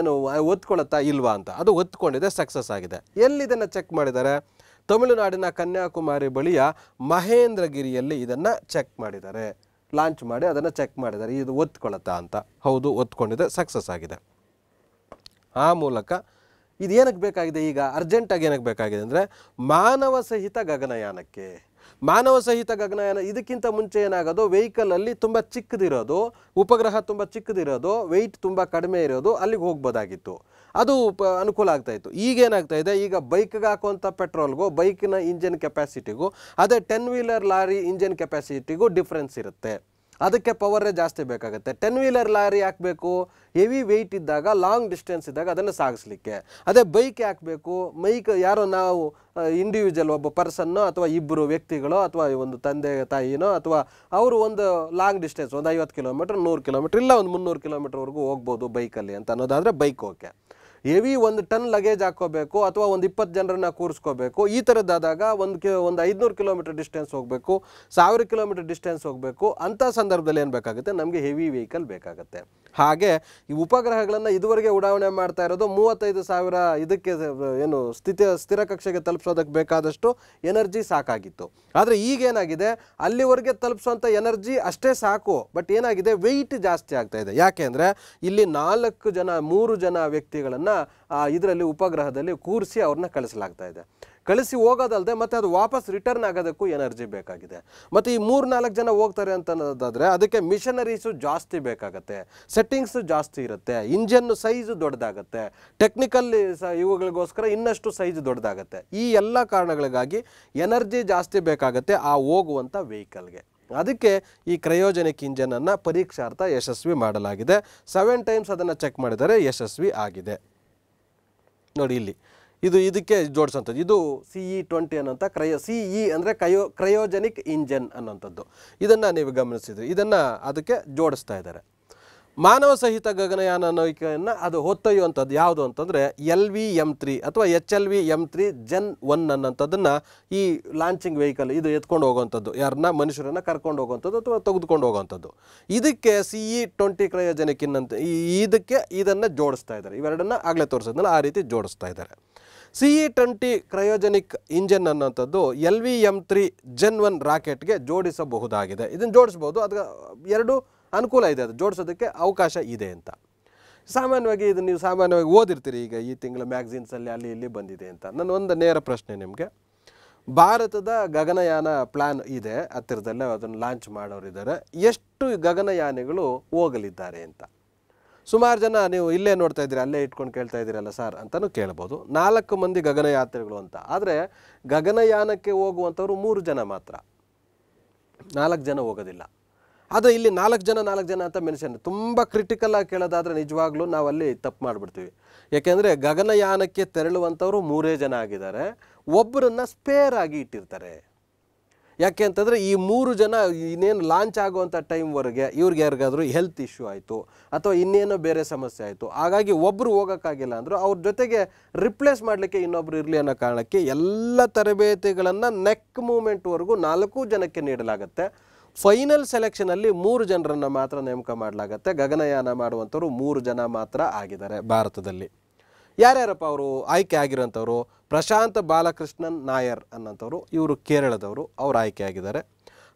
A: ಏನು ಒತ್ಕೊಳ್ಳುತ್ತಾ ಇಲ್ವಾ ಅಂತ ಅದು ಒತ್ಕೊಂಡಿದೆ ಸಕ್ಸಸ್ ಆಗಿದೆ ಎಲ್ಲಿ ಇದನ್ನು ಚೆಕ್ ಮಾಡಿದ್ದಾರೆ ತಮಿಳುನಾಡಿನ ಕನ್ಯಾಕುಮಾರಿ ಬಳಿಯ ಮಹೇಂದ್ರಗಿರಿಯಲ್ಲಿ ಇದನ್ನು ಚೆಕ್ ಮಾಡಿದ್ದಾರೆ ಲಾಂಚ್ ಮಾಡಿ ಅದನ್ನು ಚೆಕ್ ಮಾಡಿದ್ದಾರೆ ಇದು ಒತ್ಕೊಳ್ಳುತ್ತಾ ಅಂತ ಹೌದು ಒತ್ಕೊಂಡಿದೆ ಸಕ್ಸಸ್ ಆಗಿದೆ ಆ ಮೂಲಕ ಇದು ಏನಕ್ಕೆ ಬೇಕಾಗಿದೆ ಈಗ ಅರ್ಜೆಂಟಾಗಿ ಏನಕ್ಕೆ ಬೇಕಾಗಿದೆ ಅಂದರೆ ಮಾನವ ಸಹಿತ ಗಗನಯಾನಕ್ಕೆ ಮಾನವ ಸಹಿತ ಗಗನಯಾನ ಇದಕ್ಕಿಂತ ಮುಂಚೆ ಏನಾಗೋದು ವೆಹಿಕಲಲ್ಲಿ ತುಂಬ ಚಿಕ್ಕದಿರೋದು ಉಪಗ್ರಹ ತುಂಬ ಚಿಕ್ಕದಿರೋದು ವೆಯ್ಟ್ ತುಂಬ ಕಡಿಮೆ ಇರೋದು ಅಲ್ಲಿಗೆ ಹೋಗ್ಬೋದಾಗಿತ್ತು ಅದು ಅನುಕೂಲ ಆಗ್ತಾ ಇತ್ತು ಈಗ ಏನಾಗ್ತಾ ಇದೆ ಈಗ ಬೈಕ್ಗೆ ಹಾಕುವಂಥ ಪೆಟ್ರೋಲ್ಗೂ ಬೈಕಿನ ಇಂಜಿನ್ ಕೆಪ್ಯಾಸಿಟಿಗೂ ಅದೇ ಟೆನ್ ವೀಲರ್ ಲಾರಿ ಇಂಜಿನ್ ಕೆಪ್ಯಾಸಿಟಿಗೂ ಡಿಫ್ರೆನ್ಸ್ ಇರುತ್ತೆ ಅದಕ್ಕೆ ಪವರೇ ಜಾಸ್ತಿ ಬೇಕಾಗುತ್ತೆ ಟೆನ್ ವೀಲರ್ ಲಾರಿ ಹಾಕಬೇಕು ಹೆವಿ ವೆಯ್ಟ್ ಇದ್ದಾಗ ಲಾಂಗ್ ಡಿಸ್ಟೆನ್ಸ್ ಇದ್ದಾಗ ಅದನ್ನು ಸಾಗಿಸ್ಲಿಕ್ಕೆ ಅದೇ ಬೈಕ್ ಹಾಕಬೇಕು ಮೈಕ್ ಯಾರೋ ನಾವು ಇಂಡಿವಿಜುವಲ್ ಒಬ್ಬ ಪರ್ಸನ್ನು ಅಥವಾ ಇಬ್ಬರು ವ್ಯಕ್ತಿಗಳು ಅಥವಾ ಒಂದು ತಂದೆ ತಾಯಿನೋ ಅಥವಾ ಅವರು ಒಂದು ಲಾಂಗ್ ಡಿಸ್ಟೆನ್ಸ್ ಒಂದು ಐವತ್ತು ಕಿಲೋಮೀಟ್ರ್ ನೂರು ಕಿಲೋಮೀಟ್ರ್ ಇಲ್ಲ ಒಂದು ಮುನ್ನೂರು ಕಿಲೋಮೀಟ್ರ್ವರೆಗೂ ಹೋಗ್ಬೋದು ಬೈಕಲ್ಲಿ ಅಂತ ಅನ್ನೋದಾದರೆ ಬೈಕ್ ಓಕೆ ಹೆವಿ ಒಂದು ಟನ್ ಲಗೇಜ್ ಹಾಕೋಬೇಕು ಅಥವಾ ಒಂದು ಇಪ್ಪತ್ತು ಜನರನ್ನ ಕೂರಿಸ್ಕೋಬೇಕು ಈ ಥರದ್ದಾದಾಗ ಒಂದು ಕಿ ಒಂದು ಐದುನೂರು ಕಿಲೋಮೀಟರ್ ಡಿಸ್ಟೆನ್ಸ್ ಹೋಗಬೇಕು ಸಾವಿರ ಕಿಲೋಮೀಟರ್ ಡಿಸ್ಟೆನ್ಸ್ ಹೋಗಬೇಕು ಅಂಥ ಸಂದರ್ಭದಲ್ಲಿ ಏನು ಬೇಕಾಗುತ್ತೆ ನಮಗೆ ಹೆವಿ ವೆಹಿಕಲ್ ಬೇಕಾಗುತ್ತೆ ಹಾಗೆ ಈ ಉಪಗ್ರಹಗಳನ್ನು ಇದುವರೆಗೆ ಉಡಾವಣೆ ಮಾಡ್ತಾ ಇರೋದು ಮೂವತ್ತೈದು ಸಾವಿರ ಇದಕ್ಕೆ ಏನು ಸ್ಥಿತಿ ಸ್ಥಿರ ಕಕ್ಷೆಗೆ ತಲುಪಿಸೋದಕ್ಕೆ ಬೇಕಾದಷ್ಟು ಎನರ್ಜಿ ಸಾಕಾಗಿತ್ತು ಆದರೆ ಈಗೇನಾಗಿದೆ ಅಲ್ಲಿವರೆಗೆ ತಲುಪಿಸೋಂಥ ಎನರ್ಜಿ ಅಷ್ಟೇ ಸಾಕು ಬಟ್ ಏನಾಗಿದೆ ವೆಯ್ಟ್ ಜಾಸ್ತಿ ಆಗ್ತಾ ಇದೆ ಯಾಕೆಂದರೆ ಇಲ್ಲಿ ನಾಲ್ಕು ಜನ ಮೂರು ಜನ ವ್ಯಕ್ತಿಗಳನ್ನು ಅವ್ರನ್ನ ಇದರಲ್ಲಿ ಉಪಗ್ರಹದಲ್ಲಿ ಕೂರಿಸಿ ಅವ್ರನ್ನ ಕಳಿಸಲಾಗ್ತಾ ಇದೆ ಕಳಿಸಿ ಹೋಗೋದಲ್ಲದೆ ಮತ್ತೆ ಅದು ವಾಪಸ್ ರಿಟರ್ನ್ ಆಗೋದಕ್ಕೂ ಎನರ್ಜಿ ಬೇಕಾಗಿದೆ ಮತ್ತು ಈ ಮೂರು ನಾಲ್ಕು ಜನ ಹೋಗ್ತಾರೆ ಅನ್ನೋದಾದ್ರೆ ಅದಕ್ಕೆ ಮಿಷನರೀಸು ಜಾಸ್ತಿ ಬೇಕಾಗತ್ತೆ ಸೆಟ್ಟಿಂಗ್ಸು ಜಾಸ್ತಿ ಇರುತ್ತೆ ಇಂಜನ್ ಸೈಜು ದೊಡ್ಡದಾಗತ್ತೆ ಟೆಕ್ನಿಕಲ್ ಇವುಗಳಿಗೋಸ್ಕರ ಇನ್ನಷ್ಟು ಸೈಜ್ ದೊಡ್ಡದಾಗತ್ತೆ ಈ ಎಲ್ಲ ಕಾರಣಗಳಿಗಾಗಿ ಎನರ್ಜಿ ಜಾಸ್ತಿ ಬೇಕಾಗತ್ತೆ ಆ ಹೋಗುವಂಥ ವೆಹಿಕಲ್ಗೆ ಅದಕ್ಕೆ ಈ ಕ್ರಯೋಜನಿಕ್ ಇಂಜನನ್ನು ಪರೀಕ್ಷಾರ್ಥ ಯಶಸ್ವಿ ಮಾಡಲಾಗಿದೆ ಸೆವೆನ್ ಟೈಮ್ಸ್ ಅದನ್ನು ಚೆಕ್ ಮಾಡಿದರೆ ಯಶಸ್ವಿ ಆಗಿದೆ ನೋಡಿ ಇಲ್ಲಿ ಇದು ಇದಕ್ಕೆ ಜೋಡಿಸೋಂಥದ್ದು ಇದು ಸಿ ಇ ಟ್ವೆಂಟಿ ಅನ್ನೋಂಥ ಕ್ರಯೋ ಸಿ ಇ e ಅಂದರೆ ಕ್ರಯೋ ಕ್ರಯೋಜನಿಕ್ ಇಂಜನ್ ಅನ್ನೋಂಥದ್ದು ಇದನ್ನು ನೀವು ಗಮನಿಸಿದ್ರಿ ಇದನ್ನು ಅದಕ್ಕೆ ಜೋಡಿಸ್ತಾ ಇದ್ದಾರೆ ಮಾನವ ಸಹಿತ ಗಗನಯಾನ ನೌಕೆಯನ್ನು ಅದು ಹೊತ್ತೊಯ್ಯುವಂಥದ್ದು ಯಾವುದು ಅಂತಂದರೆ ಎಲ್ ವಿ ಎಮ್ ತ್ರೀ ಅಥವಾ H L V M three gen one ಅನ್ನೋಂಥದ್ದನ್ನು ಈ ಲಾಂಚಿಂಗ್ ವೆಹಿಕಲ್ ಇದು ಎತ್ಕೊಂಡು ಹೋಗುವಂಥದ್ದು ಯಾರನ್ನ ಮನುಷ್ಯರನ್ನು ಕರ್ಕೊಂಡು ಹೋಗುವಂಥದ್ದು ಅಥವಾ ತೆಗೆದುಕೊಂಡು ಹೋಗುವಂಥದ್ದು ಇದಕ್ಕೆ ಸಿ ಇ ಟ್ವೆಂಟಿ ಕ್ರಯೋಜನಿಕ್ ಈ ಇದಕ್ಕೆ ಇದನ್ನು ಜೋಡಿಸ್ತಾ ಇದ್ದಾರೆ ಇವೆರಡನ್ನು ಆಗಲೇ ತೋರಿಸೋದನ್ನ ಆ ರೀತಿ ಜೋಡಿಸ್ತಾ ಇದ್ದಾರೆ C E twenty cryogenic engine ಅನ್ನೋಂಥದ್ದು L V M three gen one ರಾಕೆಟ್ಗೆ ಜೋಡಿಸಬಹುದಾಗಿದೆ ಇದನ್ನು ಜೋಡಿಸ್ಬೋದು ಅದು ಎರಡು ಅನುಕೂಲ ಇದೆ ಅದು ಜೋಡಿಸೋದಕ್ಕೆ ಅವಕಾಶ ಇದೆ ಅಂತ ಸಾಮಾನ್ಯವಾಗಿ ಇದು ನೀವು ಸಾಮಾನ್ಯವಾಗಿ ಓದಿರ್ತೀರಿ ಈಗ ಈ ತಿಂಗಳ ಮ್ಯಾಗ್ಝಿನ್ಸಲ್ಲಿ ಅಲ್ಲಿ ಇಲ್ಲಿ ಬಂದಿದೆ ಅಂತ ನನ್ನ ಒಂದು ನೇರ ಪ್ರಶ್ನೆ ನಿಮಗೆ ಭಾರತದ ಗಗನಯಾನ ಪ್ಲ್ಯಾನ್ ಇದೆ ಹತ್ತಿರದಲ್ಲೇ ಅದನ್ನು ಲಾಂಚ್ ಮಾಡೋರಿದ್ದಾರೆ ಎಷ್ಟು ಗಗನಯಾನಿಗಳು ಹೋಗಲಿದ್ದಾರೆ ಅಂತ ಸುಮಾರು ಜನ ನೀವು ಇಲ್ಲೇ ನೋಡ್ತಾ ಇದ್ದೀರಿ ಅಲ್ಲೇ ಇಟ್ಕೊಂಡು ಕೇಳ್ತಾ ಇದ್ದೀರಲ್ಲ ಸರ್ ಅಂತಲೂ ಕೇಳ್ಬೋದು ನಾಲ್ಕು ಮಂದಿ ಗಗನಯಾತ್ರಿಗಳು ಅಂತ ಆದರೆ ಗಗನಯಾನಕ್ಕೆ ಹೋಗುವಂಥವ್ರು ಮೂರು ಜನ ಮಾತ್ರ ನಾಲ್ಕು ಜನ ಹೋಗೋದಿಲ್ಲ ಅದು ಇಲ್ಲಿ ನಾಲ್ಕು ಜನ ನಾಲ್ಕು ಜನ ಅಂತ ಮೆನ್ಷನ್ ತುಂಬ ಕ್ರಿಟಿಕಲ್ ಆಗಿ ಕೇಳೋದಾದ್ರೆ ನಿಜವಾಗ್ಲೂ ನಾವು ಅಲ್ಲಿ ತಪ್ಪು ಮಾಡಿಬಿಡ್ತೀವಿ ಯಾಕೆಂದರೆ ಗಗನಯಾನಕ್ಕೆ ತೆರಳುವಂಥವ್ರು ಮೂರೇ ಜನ ಆಗಿದ್ದಾರೆ ಒಬ್ಬರನ್ನು ಸ್ಪೇರ್ ಆಗಿ ಇಟ್ಟಿರ್ತಾರೆ ಯಾಕೆ ಅಂತಂದರೆ ಈ ಮೂರು ಜನ ಇನ್ನೇನು ಲಾಂಚ್ ಆಗುವಂಥ ಟೈಮ್ವರೆಗೆ ಇವ್ರಿಗೆ ಯಾರಿಗಾದರೂ ಹೆಲ್ತ್ ಇಶ್ಯೂ ಆಯಿತು ಅಥವಾ ಇನ್ನೇನೋ ಬೇರೆ ಸಮಸ್ಯೆ ಆಯಿತು ಹಾಗಾಗಿ ಒಬ್ಬರು ಹೋಗೋಕ್ಕಾಗಿಲ್ಲ ಅಂದರು ಅವ್ರ ಜೊತೆಗೆ ರಿಪ್ಲೇಸ್ ಮಾಡಲಿಕ್ಕೆ ಇನ್ನೊಬ್ಬರು ಇರಲಿ ಅನ್ನೋ ಕಾರಣಕ್ಕೆ ಎಲ್ಲ ತರಬೇತಿಗಳನ್ನು ನೆಕ್ ಮೂಮೆಂಟ್ವರೆಗೂ ನಾಲ್ಕು ಜನಕ್ಕೆ ನೀಡಲಾಗುತ್ತೆ ಫೈನಲ್ ಸೆಲೆಕ್ಷನಲ್ಲಿ ಮೂರು ಜನರನ್ನು ಮಾತ್ರ ನೇಮಕ ಮಾಡಲಾಗತ್ತೆ ಗಗನಯಾನ ಮಾಡುವಂಥವ್ರು ಮೂರು ಜನ ಮಾತ್ರ ಆಗಿದ್ದಾರೆ ಭಾರತದಲ್ಲಿ ಯಾರ್ಯಾರಪ್ಪ ಅವರು ಆಯ್ಕೆ ಆಗಿರೋಂಥವ್ರು ಪ್ರಶಾಂತ್ ಬಾಲಕೃಷ್ಣನ್ ನಾಯರ್ ಅನ್ನೋಂಥವ್ರು ಇವರು ಕೇರಳದವರು ಅವರು ಆಯ್ಕೆ ಆಗಿದ್ದಾರೆ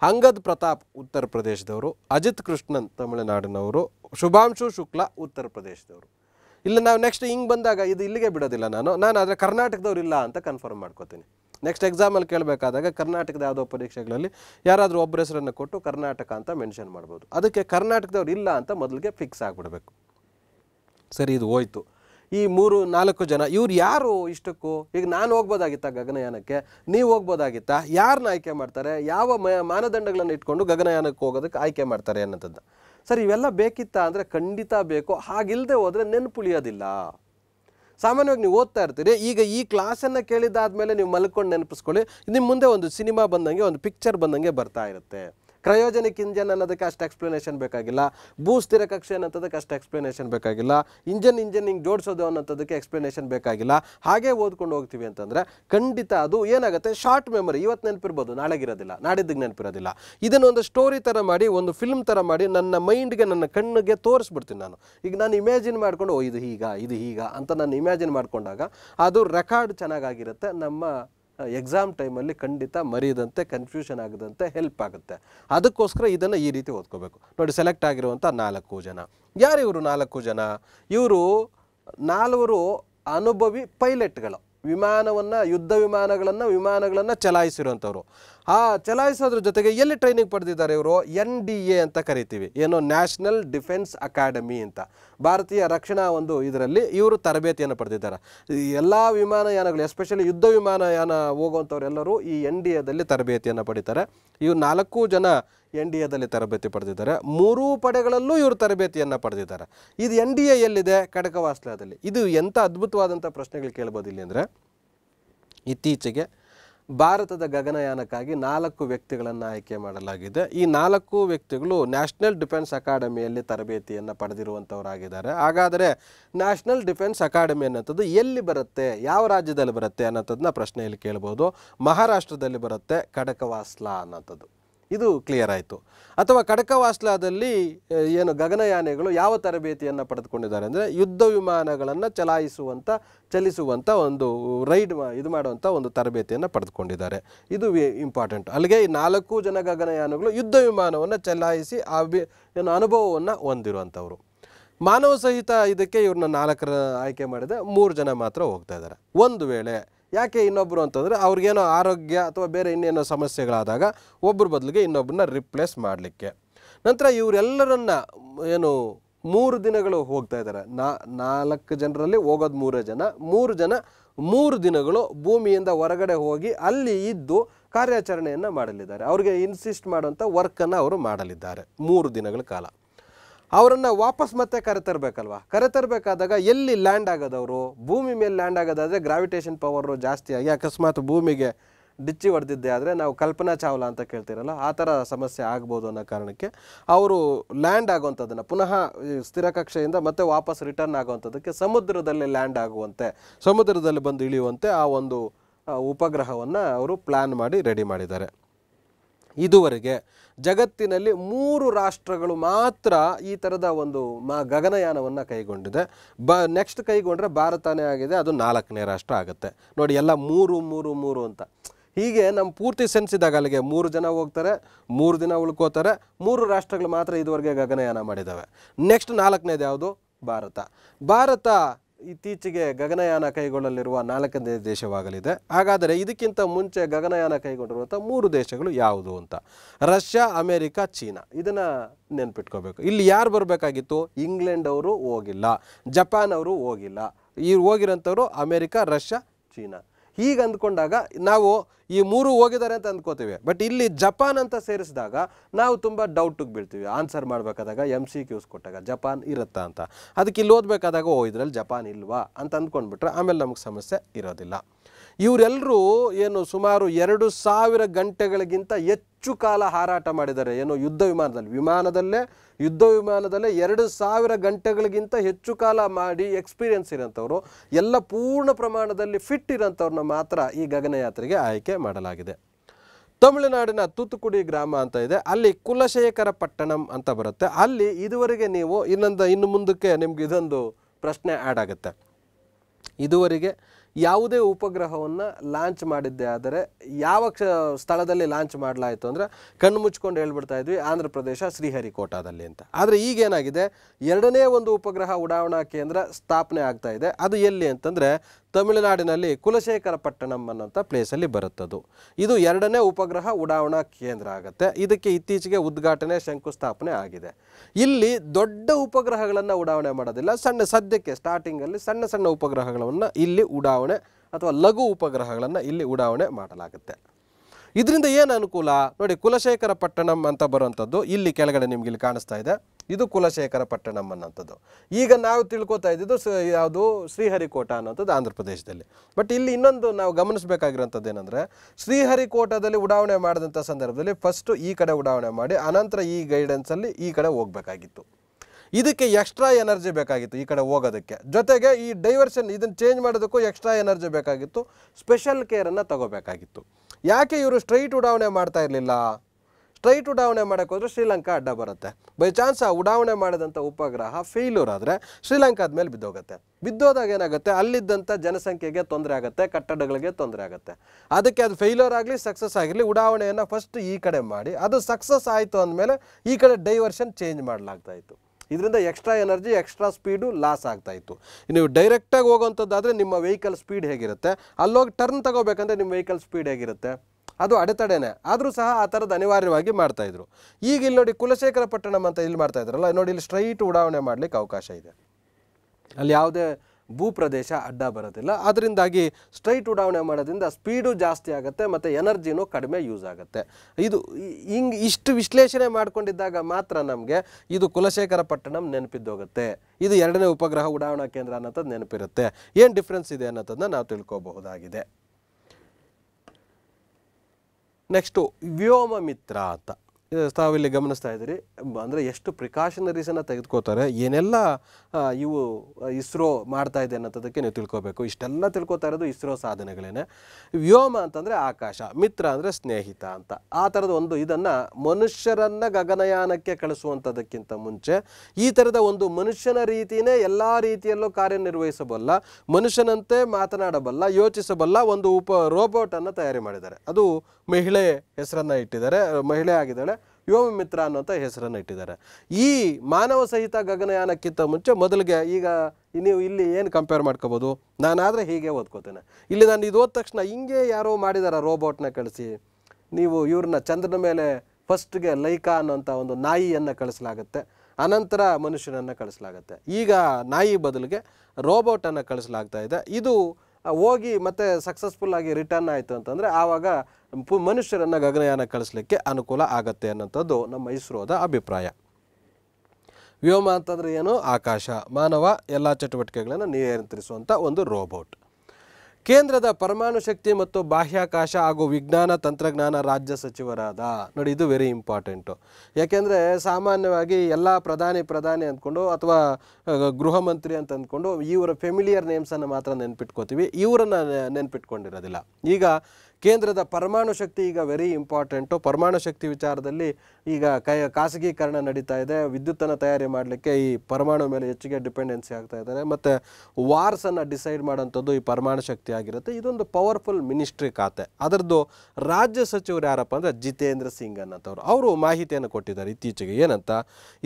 A: ಅಂಗದ್ ಪ್ರತಾಪ್ ಉತ್ತರ ಪ್ರದೇಶದವರು ಅಜಿತ್ ಕೃಷ್ಣನ್ ತಮಿಳುನಾಡಿನವರು ಶುಭಾಂಶು ಶುಕ್ಲಾ ಉತ್ತರ ಪ್ರದೇಶದವರು ಇಲ್ಲ ನಾವು ನೆಕ್ಸ್ಟ್ ಹಿಂಗೆ ಬಂದಾಗ ಇದು ಇಲ್ಲಿಗೆ ಬಿಡೋದಿಲ್ಲ ನಾನು ನಾನು ಆದರೆ ಕರ್ನಾಟಕದವ್ರು ಇಲ್ಲ ಅಂತ ಕನ್ಫರ್ಮ್ ಮಾಡ್ಕೋತೀನಿ ನೆಕ್ಸ್ಟ್ ಎಕ್ಸಾಮಲ್ಲಿ ಕೇಳಬೇಕಾದಾಗ ಕರ್ನಾಟಕದ ಯಾವುದೋ ಪರೀಕ್ಷೆಗಳಲ್ಲಿ ಯಾರಾದರೂ ಒಬ್ಬರ ಹೆಸರನ್ನು ಕೊಟ್ಟು ಕರ್ನಾಟಕ ಅಂತ ಮೆನ್ಷನ್ ಮಾಡ್ಬೋದು ಅದಕ್ಕೆ ಕರ್ನಾಟಕದವ್ರು ಇಲ್ಲ ಅಂತ ಮೊದಲಿಗೆ ಫಿಕ್ಸ್ ಆಗಿಬಿಡಬೇಕು ಸರಿ ಇದು ಹೋಯ್ತು ಈ ಮೂರು ನಾಲ್ಕು ಜನ ಇವ್ರು ಯಾರು ಇಷ್ಟಕ್ಕೂ ಈಗ ನಾನು ಹೋಗ್ಬೋದಾಗಿತ್ತ ಗಗನಯಾನಕ್ಕೆ ನೀವು ಹೋಗ್ಬೋದಾಗಿತ್ತ ಯಾರನ್ನ ಆಯ್ಕೆ ಮಾಡ್ತಾರೆ ಯಾವ ಮಾನದಂಡಗಳನ್ನು ಇಟ್ಕೊಂಡು ಗಗನಯಾನಕ್ಕೆ ಹೋಗೋದಕ್ಕೆ ಆಯ್ಕೆ ಮಾಡ್ತಾರೆ ಅನ್ನೋಂಥದ್ದು ಸರಿ ಇವೆಲ್ಲ ಬೇಕಿತ್ತಾ ಅಂದರೆ ಖಂಡಿತ ಬೇಕು ಹಾಗಿಲ್ಲದೆ ಹೋದರೆ ನೆನಪುಳಿಯೋದಿಲ್ಲ ಸಾಮಾನ್ಯವಾಗಿ ನೀವು ಓದ್ತಾ ಇರ್ತೀರಿ ಈಗ ಈ ಕ್ಲಾಸನ್ನು ಕೇಳಿದಾದ್ಮೇಲೆ ನೀವು ಮಲ್ಕೊಂಡು ನೆನಪಿಸ್ಕೊಳ್ಳಿ ನಿಮ್ಮ ಮುಂದೆ ಒಂದು ಸಿನಿಮಾ ಬಂದಂಗೆ ಒಂದು ಪಿಕ್ಚರ್ ಬಂದಂಗೆ ಬರ್ತಾ ಇರುತ್ತೆ ಕ್ರಯೋಜನಿಕ್ ಇಂಜನ್ ಅನ್ನೋದಕ್ಕೆ ಅಷ್ಟು ಎಕ್ಸ್ಪ್ಲನೇಷನ್ ಬೇಕಾಗಿಲ್ಲ ಭೂ ಸ್ಥಿರ ಕಕ್ಷೆ ಅನ್ನೋದಕ್ಕೆ ಅಷ್ಟು ಎಕ್ಸ್ಪ್ಲನೇಷನ್ ಬೇಕಾಗಿಲ್ಲ ಇಂಜನ್ ಇಂಜನ್ ಹಿಂಗೆ ಜೋಡಿಸೋದು ಅನ್ನೋದಕ್ಕೆ ಎಕ್ಸ್ಪ್ಲನೇಷನ್ ಬೇಕಾಗಿಲ್ಲ ಹಾಗೆ ಓದ್ಕೊಂಡು ಹೋಗ್ತೀವಿ ಅಂತಂದರೆ ಖಂಡಿತ ಅದು ಏನಾಗುತ್ತೆ ಶಾರ್ಟ್ ಮೆಮೊರಿ ಇವತ್ತು ನೆನಪಿರ್ಬೋದು ನಾಳೆಗಿರೋದಿಲ್ಲ ನಾಡಿದ್ದಿಗೆ ನೆನಪಿರೋದಿಲ್ಲ ಇದನ್ನು ಒಂದು ಸ್ಟೋರಿ ಥರ ಮಾಡಿ ಒಂದು ಫಿಲ್ಮ್ ಥರ ಮಾಡಿ ನನ್ನ ಮೈಂಡ್ಗೆ ನನ್ನ ಕಣ್ಣಿಗೆ ತೋರಿಸ್ಬಿಡ್ತೀನಿ ನಾನು ಈಗ ನಾನು ಇಮ್ಯಾಜಿನ್ ಮಾಡಿಕೊಂಡು ಓ ಇದು ಹೀಗ ಇದು ಹೀಗ ಅಂತ ನಾನು ಇಮ್ಯಾಜಿನ್ ಮಾಡಿಕೊಂಡಾಗ ಅದು ರೆಕಾರ್ಡ್ ಚೆನ್ನಾಗಾಗಿರುತ್ತೆ ನಮ್ಮ ಎಕ್ಸಾಮ್ ಟೈಮಲ್ಲಿ ಖಂಡಿತ ಮರೆಯದಂತೆ ಕನ್ಫ್ಯೂಷನ್ ಆಗದಂತೆ ಹೆಲ್ಪ್ ಆಗುತ್ತೆ ಅದಕ್ಕೋಸ್ಕರ ಇದನ್ನು ಈ ರೀತಿ ಓದ್ಕೋಬೇಕು ನೋಡಿ ಸೆಲೆಕ್ಟ್ ಆಗಿರುವಂಥ ನಾಲ್ಕು ಜನ ಯಾರು ಇವರು ನಾಲ್ಕು ಜನ ಇವರು ನಾಲ್ವರು ಅನುಭವಿ ಪೈಲಟ್ಗಳು ವಿಮಾನವನ್ನು ಯುದ್ಧ ವಿಮಾನಗಳನ್ನು ವಿಮಾನಗಳನ್ನು ಚಲಾಯಿಸಿರುವಂಥವ್ರು ಆ ಚಲಾಯಿಸೋದ್ರ ಜೊತೆಗೆ ಎಲ್ಲಿ ಟ್ರೈನಿಂಗ್ ಪಡೆದಿದ್ದಾರೆ ಇವರು ಎನ್ ಡಿ ಎ ಅಂತ ಕರಿತೀವಿ ಏನು ನ್ಯಾಷನಲ್ ಡಿಫೆನ್ಸ್ ಅಕಾಡೆಮಿ ಅಂತ ಭಾರತೀಯ ರಕ್ಷಣಾ ಒಂದು ಇದರಲ್ಲಿ ಇವರು ತರಬೇತಿಯನ್ನು ಪಡೆದಿದ್ದಾರೆ ಎಲ್ಲ ವಿಮಾನಯಾನಗಳು ಎಸ್ಪೆಷಲಿ ಯುದ್ಧ ವಿಮಾನಯಾನ ಹೋಗುವಂಥವರೆಲ್ಲರೂ ಈ ಎನ್ ಡಿ ಎದಲ್ಲಿ ತರಬೇತಿಯನ್ನು ಪಡಿತಾರೆ ಇವರು ನಾಲ್ಕು ಜನ ಎನ್ ಡಿ ಎದಲ್ಲಿ ತರಬೇತಿ ಪಡೆದಿದ್ದಾರೆ ಮೂರೂ ಪಡೆಗಳಲ್ಲೂ ಇವರು ತರಬೇತಿಯನ್ನು ಪಡೆದಿದ್ದಾರೆ ಇದು ಎನ್ ಡಿ ಎಲ್ಲಿದೆ ಕಡಕವಾಸ್ಲಾದಲ್ಲಿ ಇದು ಎಂಥ ಅದ್ಭುತವಾದಂಥ ಪ್ರಶ್ನೆಗಳು ಕೇಳ್ಬೋದು ಇಲ್ಲಿ ಅಂದರೆ ಇತ್ತೀಚೆಗೆ ಭಾರತದ ಗಗನಯಾನಕ್ಕಾಗಿ ನಾಲ್ಕು ವ್ಯಕ್ತಿಗಳನ್ನು ಆಯ್ಕೆ ಮಾಡಲಾಗಿದೆ ಈ ನಾಲ್ಕು ವ್ಯಕ್ತಿಗಳು ನ್ಯಾಷನಲ್ ಡಿಫೆನ್ಸ್ ಅಕಾಡೆಮಿಯಲ್ಲಿ ತರಬೇತಿಯನ್ನು ಪಡೆದಿರುವಂಥವರಾಗಿದ್ದಾರೆ ಹಾಗಾದರೆ ನ್ಯಾಷನಲ್ ಡಿಫೆನ್ಸ್ ಅಕಾಡೆಮಿ ಅನ್ನೋಂಥದ್ದು ಎಲ್ಲಿ ಬರುತ್ತೆ ಯಾವ ರಾಜ್ಯದಲ್ಲಿ ಬರುತ್ತೆ ಅನ್ನೋಂಥದ್ದನ್ನ ಪ್ರಶ್ನೆಯಲ್ಲಿ ಕೇಳ್ಬೋದು ಮಹಾರಾಷ್ಟ್ರದಲ್ಲಿ ಬರುತ್ತೆ ಕಡಕವಾಸ್ಲಾ ಅನ್ನೋಂಥದ್ದು ಇದು ಕ್ಲಿಯರ್ ಆಯಿತು ಅಥವಾ ಕಡಕವಾಸ್ಲಾದಲ್ಲಿ ಏನು ಗಗನಯಾನೆಗಳು ಯಾವ ತರಬೇತಿಯನ್ನು ಪಡೆದುಕೊಂಡಿದ್ದಾರೆ ಅಂದರೆ ಯುದ್ಧ ವಿಮಾನಗಳನ್ನು ಚಲಾಯಿಸುವಂಥ ಚಲಿಸುವಂಥ ಒಂದು ರೈಡ್ ಇದು ಮಾಡುವಂಥ ಒಂದು ತರಬೇತಿಯನ್ನು ಪಡೆದುಕೊಂಡಿದ್ದಾರೆ ಇದು ಇಂಪಾರ್ಟೆಂಟ್ ಅಲ್ಲಿಗೆ ಈ ನಾಲ್ಕು ಜನ ಗಗನಯಾನಗಳು ಯುದ್ಧ ವಿಮಾನವನ್ನು ಚಲಾಯಿಸಿ ಆ ಏನು ಅನುಭವವನ್ನು ಹೊಂದಿರುವಂಥವ್ರು ಮಾನವ ಸಹಿತ ಇದಕ್ಕೆ ಇವ್ರನ್ನ ನಾಲ್ಕರ ಆಯ್ಕೆ ಮಾಡಿದೆ ಮೂರು ಜನ ಮಾತ್ರ ಹೋಗ್ತಾ ಇದ್ದಾರೆ ಒಂದು ವೇಳೆ ಯಾಕೆ ಇನ್ನೊಬ್ಬರು ಅಂತಂದರೆ ಅವ್ರಿಗೇನೋ ಆರೋಗ್ಯ ಅಥವಾ ಬೇರೆ ಇನ್ನೇನೋ ಸಮಸ್ಯೆಗಳಾದಾಗ ಒಬ್ಬರ ಬದಲಿಗೆ ಇನ್ನೊಬ್ಬರನ್ನ ರಿಪ್ಲೇಸ್ ಮಾಡಲಿಕ್ಕೆ ನಂತರ ಇವರೆಲ್ಲರನ್ನ ಏನು ಮೂರು ದಿನಗಳು ಹೋಗ್ತಾ ಇದ್ದಾರೆ ನಾ ನಾಲ್ಕು ಜನರಲ್ಲಿ ಹೋಗೋದು ಮೂರೇ ಜನ ಮೂರು ಜನ ಮೂರು ದಿನಗಳು ಭೂಮಿಯಿಂದ ಹೊರಗಡೆ ಹೋಗಿ ಅಲ್ಲಿ ಇದ್ದು ಕಾರ್ಯಾಚರಣೆಯನ್ನು ಮಾಡಲಿದ್ದಾರೆ ಅವ್ರಿಗೆ ಇನ್ಸಿಸ್ಟ್ ಮಾಡುವಂಥ ವರ್ಕನ್ನು ಅವರು ಮಾಡಲಿದ್ದಾರೆ ಮೂರು ದಿನಗಳ ಕಾಲ ಅವರನ್ನು ವಾಪಸ್ ಮತ್ತೆ ಕರೆತರಬೇಕಲ್ವಾ ಕರೆತರಬೇಕಾದಾಗ ಎಲ್ಲಿ ಲ್ಯಾಂಡ್ ಆಗೋದವರು ಭೂಮಿ ಮೇಲೆ ಲ್ಯಾಂಡ್ ಆಗೋದಾದರೆ ಗ್ರಾವಿಟೇಷನ್ ಪವರು ಜಾಸ್ತಿಯಾಗಿ ಅಕಸ್ಮಾತ್ ಭೂಮಿಗೆ ಡಿಚ್ಚಿ ಹೊಡೆದಿದ್ದೆ ಆದರೆ ನಾವು ಕಲ್ಪನಾ ಚಾವ್ಲಾ ಅಂತ ಕೇಳ್ತಿರಲ್ಲ ಆ ಥರ ಸಮಸ್ಯೆ ಆಗ್ಬೋದು ಅನ್ನೋ ಕಾರಣಕ್ಕೆ ಅವರು ಲ್ಯಾಂಡ್ ಆಗುವಂಥದ್ದನ್ನು ಪುನಃ ಸ್ಥಿರ ಕಕ್ಷೆಯಿಂದ ಮತ್ತೆ ವಾಪಸ್ ರಿಟರ್ನ್ ಆಗುವಂಥದ್ದಕ್ಕೆ ಸಮುದ್ರದಲ್ಲಿ ಲ್ಯಾಂಡ್ ಆಗುವಂತೆ ಸಮುದ್ರದಲ್ಲಿ ಬಂದು ಇಳಿಯುವಂತೆ ಆ ಒಂದು ಉಪಗ್ರಹವನ್ನು ಅವರು ಪ್ಲ್ಯಾನ್ ಮಾಡಿ ರೆಡಿ ಮಾಡಿದ್ದಾರೆ ಇದುವರೆಗೆ ಜಗತ್ತಿನಲ್ಲಿ ಮೂರು ರಾಷ್ಟ್ರಗಳು ಮಾತ್ರ ಈ ಥರದ ಒಂದು ಮ ಗಗನಯಾನವನ್ನು ಕೈಗೊಂಡಿದೆ ಬ ನೆಕ್ಸ್ಟ್ ಕೈಗೊಂಡ್ರೆ ಭಾರತನೇ ಆಗಿದೆ ಅದು ನಾಲ್ಕನೇ ರಾಷ್ಟ್ರ ಆಗುತ್ತೆ ನೋಡಿ ಎಲ್ಲ ಮೂರು ಮೂರು ಮೂರು ಅಂತ ಹೀಗೆ ನಮ್ಮ ಪೂರ್ತಿ ಸೆನ್ಸ್ ಇದ್ದಾಗ ಅಲ್ಲಿಗೆ ಮೂರು ಜನ ಹೋಗ್ತಾರೆ ಮೂರು ದಿನ ಉಳ್ಕೋತಾರೆ ಮೂರು ರಾಷ್ಟ್ರಗಳು ಮಾತ್ರ ಇದುವರೆಗೆ ಗಗನಯಾನ ಮಾಡಿದ್ದಾವೆ ನೆಕ್ಸ್ಟ್ ನಾಲ್ಕನೇದು ಯಾವುದು ಭಾರತ ಭಾರತ ಇತ್ತೀಚೆಗೆ ಗಗನಯಾನ ಕೈಗೊಳ್ಳಲಿರುವ ನಾಲ್ಕನೇ ದೇಶವಾಗಲಿದೆ ಹಾಗಾದರೆ ಇದಕ್ಕಿಂತ ಮುಂಚೆ ಗಗನಯಾನ ಕೈಗೊಂಡಿರುವಂಥ ಮೂರು ದೇಶಗಳು ಯಾವುದು ಅಂತ ರಷ್ಯಾ ಅಮೇರಿಕಾ ಚೀನಾ ಇದನ್ನು ನೆನ್ಪಿಟ್ಕೋಬೇಕು ಇಲ್ಲಿ ಯಾರು ಬರಬೇಕಾಗಿತ್ತು ಇಂಗ್ಲೆಂಡ್ ಅವರು ಹೋಗಿಲ್ಲ ಜಪಾನ್ ಅವರು ಹೋಗಿಲ್ಲ ಈ ಹೋಗಿರೋಂಥವ್ರು ಅಮೇರಿಕ ರಷ್ಯಾ ಚೀನಾ ಹೀಗೆ ಅಂದ್ಕೊಂಡಾಗ ನಾವು ಈ ಮೂರು ಹೋಗಿದ್ದಾರೆ ಅಂತ ಅಂದ್ಕೋತೀವಿ ಬಟ್ ಇಲ್ಲಿ ಜಪಾನ್ ಅಂತ ಸೇರಿಸಿದಾಗ ನಾವು ತುಂಬ ಡೌಟಿಗೆ ಬೀಳ್ತೀವಿ ಆನ್ಸರ್ ಮಾಡಬೇಕಾದಾಗ ಎಮ್ ಸಿ ಕ್ಯೂಸ್ ಕೊಟ್ಟಾಗ ಜಪಾನ್ ಇರುತ್ತಾ ಅಂತ ಅದಕ್ಕೆ ಇಲ್ಲಿ ಓದಬೇಕಾದಾಗ ಓ ಇದರಲ್ಲಿ ಜಪಾನ್ ಇಲ್ವಾ ಅಂತ ಅಂದ್ಕೊಂಡ್ಬಿಟ್ರೆ ಆಮೇಲೆ ನಮಗೆ ಸಮಸ್ಯೆ ಇರೋದಿಲ್ಲ ಇವರೆಲ್ಲರೂ ಏನು ಸುಮಾರು ಎರಡು ಸಾವಿರ ಗಂಟೆಗಳಿಗಿಂತ ಹೆಚ್ಚು ಕಾಲ ಹಾರಾಟ ಮಾಡಿದ್ದಾರೆ ಏನು ಯುದ್ಧ ವಿಮಾನದಲ್ಲಿ ವಿಮಾನದಲ್ಲೇ ಯುದ್ಧ ವಿಮಾನದಲ್ಲೇ ಎರಡು ಸಾವಿರ ಗಂಟೆಗಳಿಗಿಂತ ಹೆಚ್ಚು ಕಾಲ ಮಾಡಿ ಎಕ್ಸ್ಪೀರಿಯನ್ಸ್ ಇರೋಂಥವ್ರು ಎಲ್ಲ ಪೂರ್ಣ ಪ್ರಮಾಣದಲ್ಲಿ ಫಿಟ್ ಇರೋಂಥವ್ರನ್ನ ಮಾತ್ರ ಈ ಗಗನಯಾತ್ರೆಗೆ ಆಯ್ಕೆ ಮಾಡಲಾಗಿದೆ ತಮಿಳುನಾಡಿನ ತೂತುಕುಡಿ ಗ್ರಾಮ ಅಂತ ಇದೆ ಅಲ್ಲಿ ಕುಲಶೇಖರ ಪಟ್ಟಣಂ ಅಂತ ಬರುತ್ತೆ ಅಲ್ಲಿ ಇದುವರೆಗೆ ನೀವು ಇನ್ನೊಂದು ಇನ್ನು ಮುಂದಕ್ಕೆ ನಿಮ್ಗೆ ಇದೊಂದು ಪ್ರಶ್ನೆ ಆ್ಯಡ್ ಆಗುತ್ತೆ ಇದುವರೆಗೆ ಯಾವುದೇ ಉಪಗ್ರಹವನ್ನು ಲಾಂಚ್ ಮಾಡಿದ್ದೆ ಆದರೆ ಯಾವ ಕ್ಷ ಸ್ಥಳದಲ್ಲಿ ಲಾಂಚ್ ಮಾಡಲಾಯಿತು ಅಂದರೆ ಕಣ್ಣು ಮುಚ್ಕೊಂಡು ಹೇಳ್ಬಿಡ್ತಾ ಇದ್ವಿ ಆಂಧ್ರ ಪ್ರದೇಶ ಶ್ರೀಹರಿಕೋಟಾದಲ್ಲಿ ಅಂತ ಆದರೆ ಈಗೇನಾಗಿದೆ ಎರಡನೇ ಒಂದು ಉಪಗ್ರಹ ಉಡಾವಣಾ ಕೇಂದ್ರ ಸ್ಥಾಪನೆ ಆಗ್ತಾ ಇದೆ ಅದು ಎಲ್ಲಿ ಅಂತಂದರೆ ತಮಿಳುನಾಡಿನಲ್ಲಿ ಕುಲಶೇಖರ ಪಟ್ಟಣಂ ಅನ್ನೋಂಥ ಪ್ಲೇಸಲ್ಲಿ ಬರುತ್ತದು ಇದು ಎರಡನೇ ಉಪಗ್ರಹ ಉಡಾವಣಾ ಕೇಂದ್ರ ಆಗುತ್ತೆ ಇದಕ್ಕೆ ಇತ್ತೀಚೆಗೆ ಉದ್ಘಾಟನೆ ಶಂಕುಸ್ಥಾಪನೆ ಆಗಿದೆ ಇಲ್ಲಿ ದೊಡ್ಡ ಉಪಗ್ರಹಗಳನ್ನು ಉಡಾವಣೆ ಮಾಡೋದಿಲ್ಲ ಸಣ್ಣ ಸದ್ಯಕ್ಕೆ ಸ್ಟಾರ್ಟಿಂಗಲ್ಲಿ ಸಣ್ಣ ಸಣ್ಣ ಉಪಗ್ರಹಗಳನ್ನು ಇಲ್ಲಿ ಉಡಾವಣೆ ಅಥವಾ ಲಘು ಉಪಗ್ರಹಗಳನ್ನು ಇಲ್ಲಿ ಉಡಾವಣೆ ಮಾಡಲಾಗುತ್ತೆ ಇದರಿಂದ ಏನು ಅನುಕೂಲ ನೋಡಿ ಕುಲಶೇಖರ ಪಟ್ಟಣಂ ಅಂತ ಬರುವಂಥದ್ದು ಇಲ್ಲಿ ಕೆಳಗಡೆ ನಿಮಗೆ ಇಲ್ಲಿ ಕಾಣಿಸ್ತಾ ಇದೆ ಇದು ಕುಲಶೇಖರ ಪಟ್ಟಣಂ ಅನ್ನೋಂಥದ್ದು ಈಗ ನಾವು ತಿಳ್ಕೊತಾ ಇದ್ದಿದ್ದು ಯಾವುದು ಶ್ರೀಹರಿಕೋಟ ಅನ್ನೋಂಥದ್ದು ಆಂಧ್ರ ಪ್ರದೇಶದಲ್ಲಿ ಬಟ್ ಇಲ್ಲಿ ಇನ್ನೊಂದು ನಾವು ಗಮನಿಸಬೇಕಾಗಿರೋಂಥದ್ದು ಏನಂದರೆ ಶ್ರೀಹರಿಕೋಟದಲ್ಲಿ ಉಡಾವಣೆ ಮಾಡಿದಂಥ ಸಂದರ್ಭದಲ್ಲಿ ಫಸ್ಟು ಈ ಕಡೆ ಉಡಾವಣೆ ಮಾಡಿ ಅನಂತರ ಈ ಗೈಡೆನ್ಸಲ್ಲಿ ಈ ಕಡೆ ಹೋಗಬೇಕಾಗಿತ್ತು ಇದಕ್ಕೆ ಎಕ್ಸ್ಟ್ರಾ ಎನರ್ಜಿ ಬೇಕಾಗಿತ್ತು ಈ ಕಡೆ ಹೋಗೋದಕ್ಕೆ ಜೊತೆಗೆ ಈ ಡೈವರ್ಷನ್ ಇದನ್ನು ಚೇಂಜ್ ಮಾಡೋದಕ್ಕೂ ಎಕ್ಸ್ಟ್ರಾ ಎನರ್ಜಿ ಬೇಕಾಗಿತ್ತು ಸ್ಪೆಷಲ್ ಕೇರನ್ನು ತಗೋಬೇಕಾಗಿತ್ತು ಯಾಕೆ ಇವರು ಸ್ಟ್ರೈಟ್ ಉಡಾವಣೆ ಮಾಡ್ತಾ ಇರಲಿಲ್ಲ ಸ್ಟ್ರೈಟ್ ಉಡಾವಣೆ ಮಾಡೋಕ್ಕೋದ್ರೆ ಶ್ರೀಲಂಕಾ ಅಡ್ಡ ಬರುತ್ತೆ ಬೈ ಚಾನ್ಸ್ ಆ ಉಡಾವಣೆ ಮಾಡಿದಂಥ ಉಪಗ್ರಹ ಫೇಲ್ಯೂರ್ ಆದರೆ ಶ್ರೀಲಂಕಾದ ಮೇಲೆ ಬಿದ್ದೋಗುತ್ತೆ ಬಿದ್ದೋದಾಗ ಏನಾಗುತ್ತೆ ಅಲ್ಲಿದ್ದಂಥ ಜನಸಂಖ್ಯೆಗೆ ತೊಂದರೆ ಆಗುತ್ತೆ ಕಟ್ಟಡಗಳಿಗೆ ತೊಂದರೆ ಆಗುತ್ತೆ ಅದಕ್ಕೆ ಅದು ಫೇಲ್ಯೂರ್ ಆಗಲಿ ಸಕ್ಸಸ್ ಆಗಿರಲಿ ಉಡಾವಣೆಯನ್ನು ಫಸ್ಟ್ ಈ ಕಡೆ ಮಾಡಿ ಅದು ಸಕ್ಸಸ್ ಆಯಿತು ಅಂದಮೇಲೆ ಈ ಕಡೆ ಡೈವರ್ಷನ್ ಚೇಂಜ್ ಮಾಡಲಾಗ್ತಾ ಇತ್ತು ಇದರಿಂದ extra energy extra speed loss ಆಗ್ತಾಯಿತ್ತು ನೀವು ಡೈರೆಕ್ಟಾಗಿ ಹೋಗುವಂಥದ್ದಾದರೆ ನಿಮ್ಮ ವೆಹಿಕಲ್ ಸ್ಪೀಡ್ ಹೇಗಿರುತ್ತೆ ಅಲ್ಲೋಗಿ ಟರ್ನ್ ತಗೋಬೇಕಂದ್ರೆ ನಿಮ್ಮ ವೆಹಿಕಲ್ ಸ್ಪೀಡ್ ಹೇಗಿರುತ್ತೆ ಅದು ಅಡೆತಡೆನೇ ಆದರೂ ಸಹ ಆ ಥರದ ಅನಿವಾರ್ಯವಾಗಿ ಮಾಡ್ತಾಯಿದ್ರು ಈಗ ಇಲ್ಲಿ ನೋಡಿ ಕುಲಶೇಖರ ಪಟ್ಟಣಂ ಅಂತ ಇಲ್ಲಿ ಮಾಡ್ತಾ ನೋಡಿ ಇಲ್ಲಿ ಸ್ಟ್ರೈಟ್ ಉಡಾವಣೆ ಮಾಡಲಿಕ್ಕೆ ಅವಕಾಶ ಇದೆ ಅಲ್ಲಿ ಯಾವುದೇ ಭೂಪ್ರದೇಶ ಅಡ್ಡ ಬರೋದಿಲ್ಲ ಅದರಿಂದಾಗಿ ಸ್ಟ್ರೈಟ್ ಉಡಾವಣೆ ಮಾಡೋದ್ರಿಂದ ಸ್ಪೀಡು ಜಾಸ್ತಿ ಆಗುತ್ತೆ ಮತ್ತು ಎನರ್ಜಿನೂ ಕಡಿಮೆ ಯೂಸ್ ಆಗುತ್ತೆ ಇದು ಹಿಂಗೆ ಇಷ್ಟು ವಿಶ್ಲೇಷಣೆ ಮಾಡಿಕೊಂಡಿದ್ದಾಗ ಮಾತ್ರ ನಮಗೆ ಇದು ಕುಲಶೇಖರ ಪಟ್ಟಣಂ ನೆನಪಿದ್ದೋಗುತ್ತೆ ಇದು ಎರಡನೇ ಉಪಗ್ರಹ ಉಡಾವಣಾ ಕೇಂದ್ರ ಅನ್ನೋದು ನೆನಪಿರುತ್ತೆ ಏನು ಡಿಫ್ರೆನ್ಸ್ ಇದೆ ಅನ್ನೋದನ್ನ ನಾವು ತಿಳ್ಕೋಬಹುದಾಗಿದೆ ನೆಕ್ಸ್ಟು ವ್ಯೋಮ ಮಿತ್ರ ಅಂತ ತಾವಿಲ್ಲಿ ಗಮನಿಸ್ತಾ ಇದ್ದೀರಿ ಅಂದರೆ ಎಷ್ಟು ಪ್ರಿಕಾಷನರೀಸನ್ನು ತೆಗೆದುಕೋತಾರೆ ಏನೆಲ್ಲ ಇವು ಇಸ್ರೋ ಮಾಡ್ತಾ ಇದೆ ಅನ್ನೋದಕ್ಕೆ ನೀವು ತಿಳ್ಕೋಬೇಕು ಇಷ್ಟೆಲ್ಲ ತಿಳ್ಕೊತಾ ಇರೋದು ಇಸ್ರೋ ಸಾಧನೆಗಳೇನೆ ವ್ಯೋಮ ಅಂತಂದರೆ ಆಕಾಶ ಮಿತ್ರ ಅಂದರೆ ಸ್ನೇಹಿತ ಅಂತ ಆ ಥರದ ಒಂದು ಇದನ್ನು ಮನುಷ್ಯರನ್ನು ಗಗನಯಾನಕ್ಕೆ ಕಳಿಸುವಂಥದ್ದಕ್ಕಿಂತ ಮುಂಚೆ ಈ ಥರದ ಒಂದು ಮನುಷ್ಯನ ರೀತಿಯೇ ಎಲ್ಲ ರೀತಿಯಲ್ಲೂ ಕಾರ್ಯನಿರ್ವಹಿಸಬಲ್ಲ ಮನುಷ್ಯನಂತೆ ಮಾತನಾಡಬಲ್ಲ ಯೋಚಿಸಬಲ್ಲ ಒಂದು ಉಪ ರೋಬೋಟನ್ನು ತಯಾರಿ ಮಾಡಿದ್ದಾರೆ ಅದು ಮಹಿಳೆ ಹೆಸರನ್ನು ಇಟ್ಟಿದ್ದಾರೆ ಮಹಿಳೆ ಆಗಿದ್ದಾಳೆ ಮಿತ್ರ ಅನ್ನೋಂಥ ಹೆಸರನ್ನು ಇಟ್ಟಿದ್ದಾರೆ ಈ ಮಾನವ ಸಹಿತ ಗಗನಯಾನಕ್ಕಿಂತ ಮುಂಚೆ ಮೊದಲಿಗೆ ಈಗ ನೀವು ಇಲ್ಲಿ ಏನು ಕಂಪೇರ್ ಮಾಡ್ಕೋಬೋದು ನಾನಾದರೆ ಹೀಗೆ ಓದ್ಕೋತೇನೆ ಇಲ್ಲಿ ನಾನು ಇದು ಹೋದ ತಕ್ಷಣ ಹಿಂಗೆ ಯಾರೋ ಮಾಡಿದಾರ ರೋಬೋಟ್ನ ಕಳಿಸಿ ನೀವು ಇವ್ರನ್ನ ಚಂದ್ರನ ಮೇಲೆ ಫಸ್ಟ್ಗೆ ಲೈಕಾ ಅನ್ನೋಂಥ ಒಂದು ನಾಯಿಯನ್ನು ಕಳಿಸಲಾಗುತ್ತೆ ಅನಂತರ ಮನುಷ್ಯನನ್ನು ಕಳಿಸಲಾಗುತ್ತೆ ಈಗ ನಾಯಿ ಬದಲಿಗೆ ರೋಬೋಟನ್ನು ಕಳಿಸಲಾಗ್ತಾ ಇದೆ ಇದು ಹೋಗಿ ಮತ್ತೆ ಸಕ್ಸಸ್ಫುಲ್ ಆಗಿ ರಿಟರ್ನ್ ಆಯಿತು ಅಂತಂದರೆ ಆವಾಗ ಮನುಷ್ಯರನ್ನು ಗಗನಯಾನ ಕಳಿಸ್ಲಿಕ್ಕೆ ಅನುಕೂಲ ಆಗತ್ತೆ ಅನ್ನೋಂಥದ್ದು ನಮ್ಮ ಇಸ್ರೋದ ಅಭಿಪ್ರಾಯ ವ್ಯೋಮ ಅಂತಂದರೆ ಏನು ಆಕಾಶ ಮಾನವ ಎಲ್ಲ ಚಟುವಟಿಕೆಗಳನ್ನು ನಿಯಂತ್ರಿಸುವಂಥ ಒಂದು ರೋಬೋಟ್ ಕೇಂದ್ರದ ಪರಮಾಣು ಶಕ್ತಿ ಮತ್ತು ಬಾಹ್ಯಾಕಾಶ ಹಾಗೂ ವಿಜ್ಞಾನ ತಂತ್ರಜ್ಞಾನ ರಾಜ್ಯ ಸಚಿವರಾದ ನೋಡಿ ಇದು ವೆರಿ ಇಂಪಾರ್ಟೆಂಟು ಯಾಕೆಂದರೆ ಸಾಮಾನ್ಯವಾಗಿ ಎಲ್ಲ ಪ್ರಧಾನಿ ಪ್ರಧಾನಿ ಅಂದ್ಕೊಂಡು ಅಥವಾ ಗೃಹ ಮಂತ್ರಿ ಅಂತ ಅಂದ್ಕೊಂಡು ಇವರ ಫೆಮಿಲಿಯರ್ ನೇಮ್ಸನ್ನು ಮಾತ್ರ ನೆನ್ಪಿಟ್ಕೋತೀವಿ ಇವರನ್ನು ನೆನ್ಪಿಟ್ಕೊಂಡಿರೋದಿಲ್ಲ ಈಗ ಕೇಂದ್ರದ ಪರಮಾಣು ಶಕ್ತಿ ಈಗ ವೆರಿ ಇಂಪಾರ್ಟೆಂಟು ಪರಮಾಣು ಶಕ್ತಿ ವಿಚಾರದಲ್ಲಿ ಈಗ ಕೈ ಖಾಸಗೀಕರಣ ನಡೀತಾ ಇದೆ ವಿದ್ಯುತ್ತನ್ನು ತಯಾರಿ ಮಾಡಲಿಕ್ಕೆ ಈ ಪರಮಾಣು ಮೇಲೆ ಹೆಚ್ಚಿಗೆ ಡಿಪೆಂಡೆನ್ಸಿ ಆಗ್ತಾ ಇದ್ದಾರೆ ಮತ್ತು ವಾರ್ಸನ್ನು ಡಿಸೈಡ್ ಮಾಡೋಂಥದ್ದು ಈ ಪರಮಾಣು ಶಕ್ತಿ ಆಗಿರುತ್ತೆ ಇದೊಂದು ಪವರ್ಫುಲ್ ಮಿನಿಸ್ಟ್ರಿ ಖಾತೆ ಅದರದ್ದು ರಾಜ್ಯ ಸಚಿವರು ಯಾರಪ್ಪ ಅಂದರೆ ಜಿತೇಂದ್ರ ಸಿಂಗ್ ಅನ್ನೋಂಥವ್ರು ಅವರು ಮಾಹಿತಿಯನ್ನು ಕೊಟ್ಟಿದ್ದಾರೆ ಇತ್ತೀಚೆಗೆ ಏನಂತ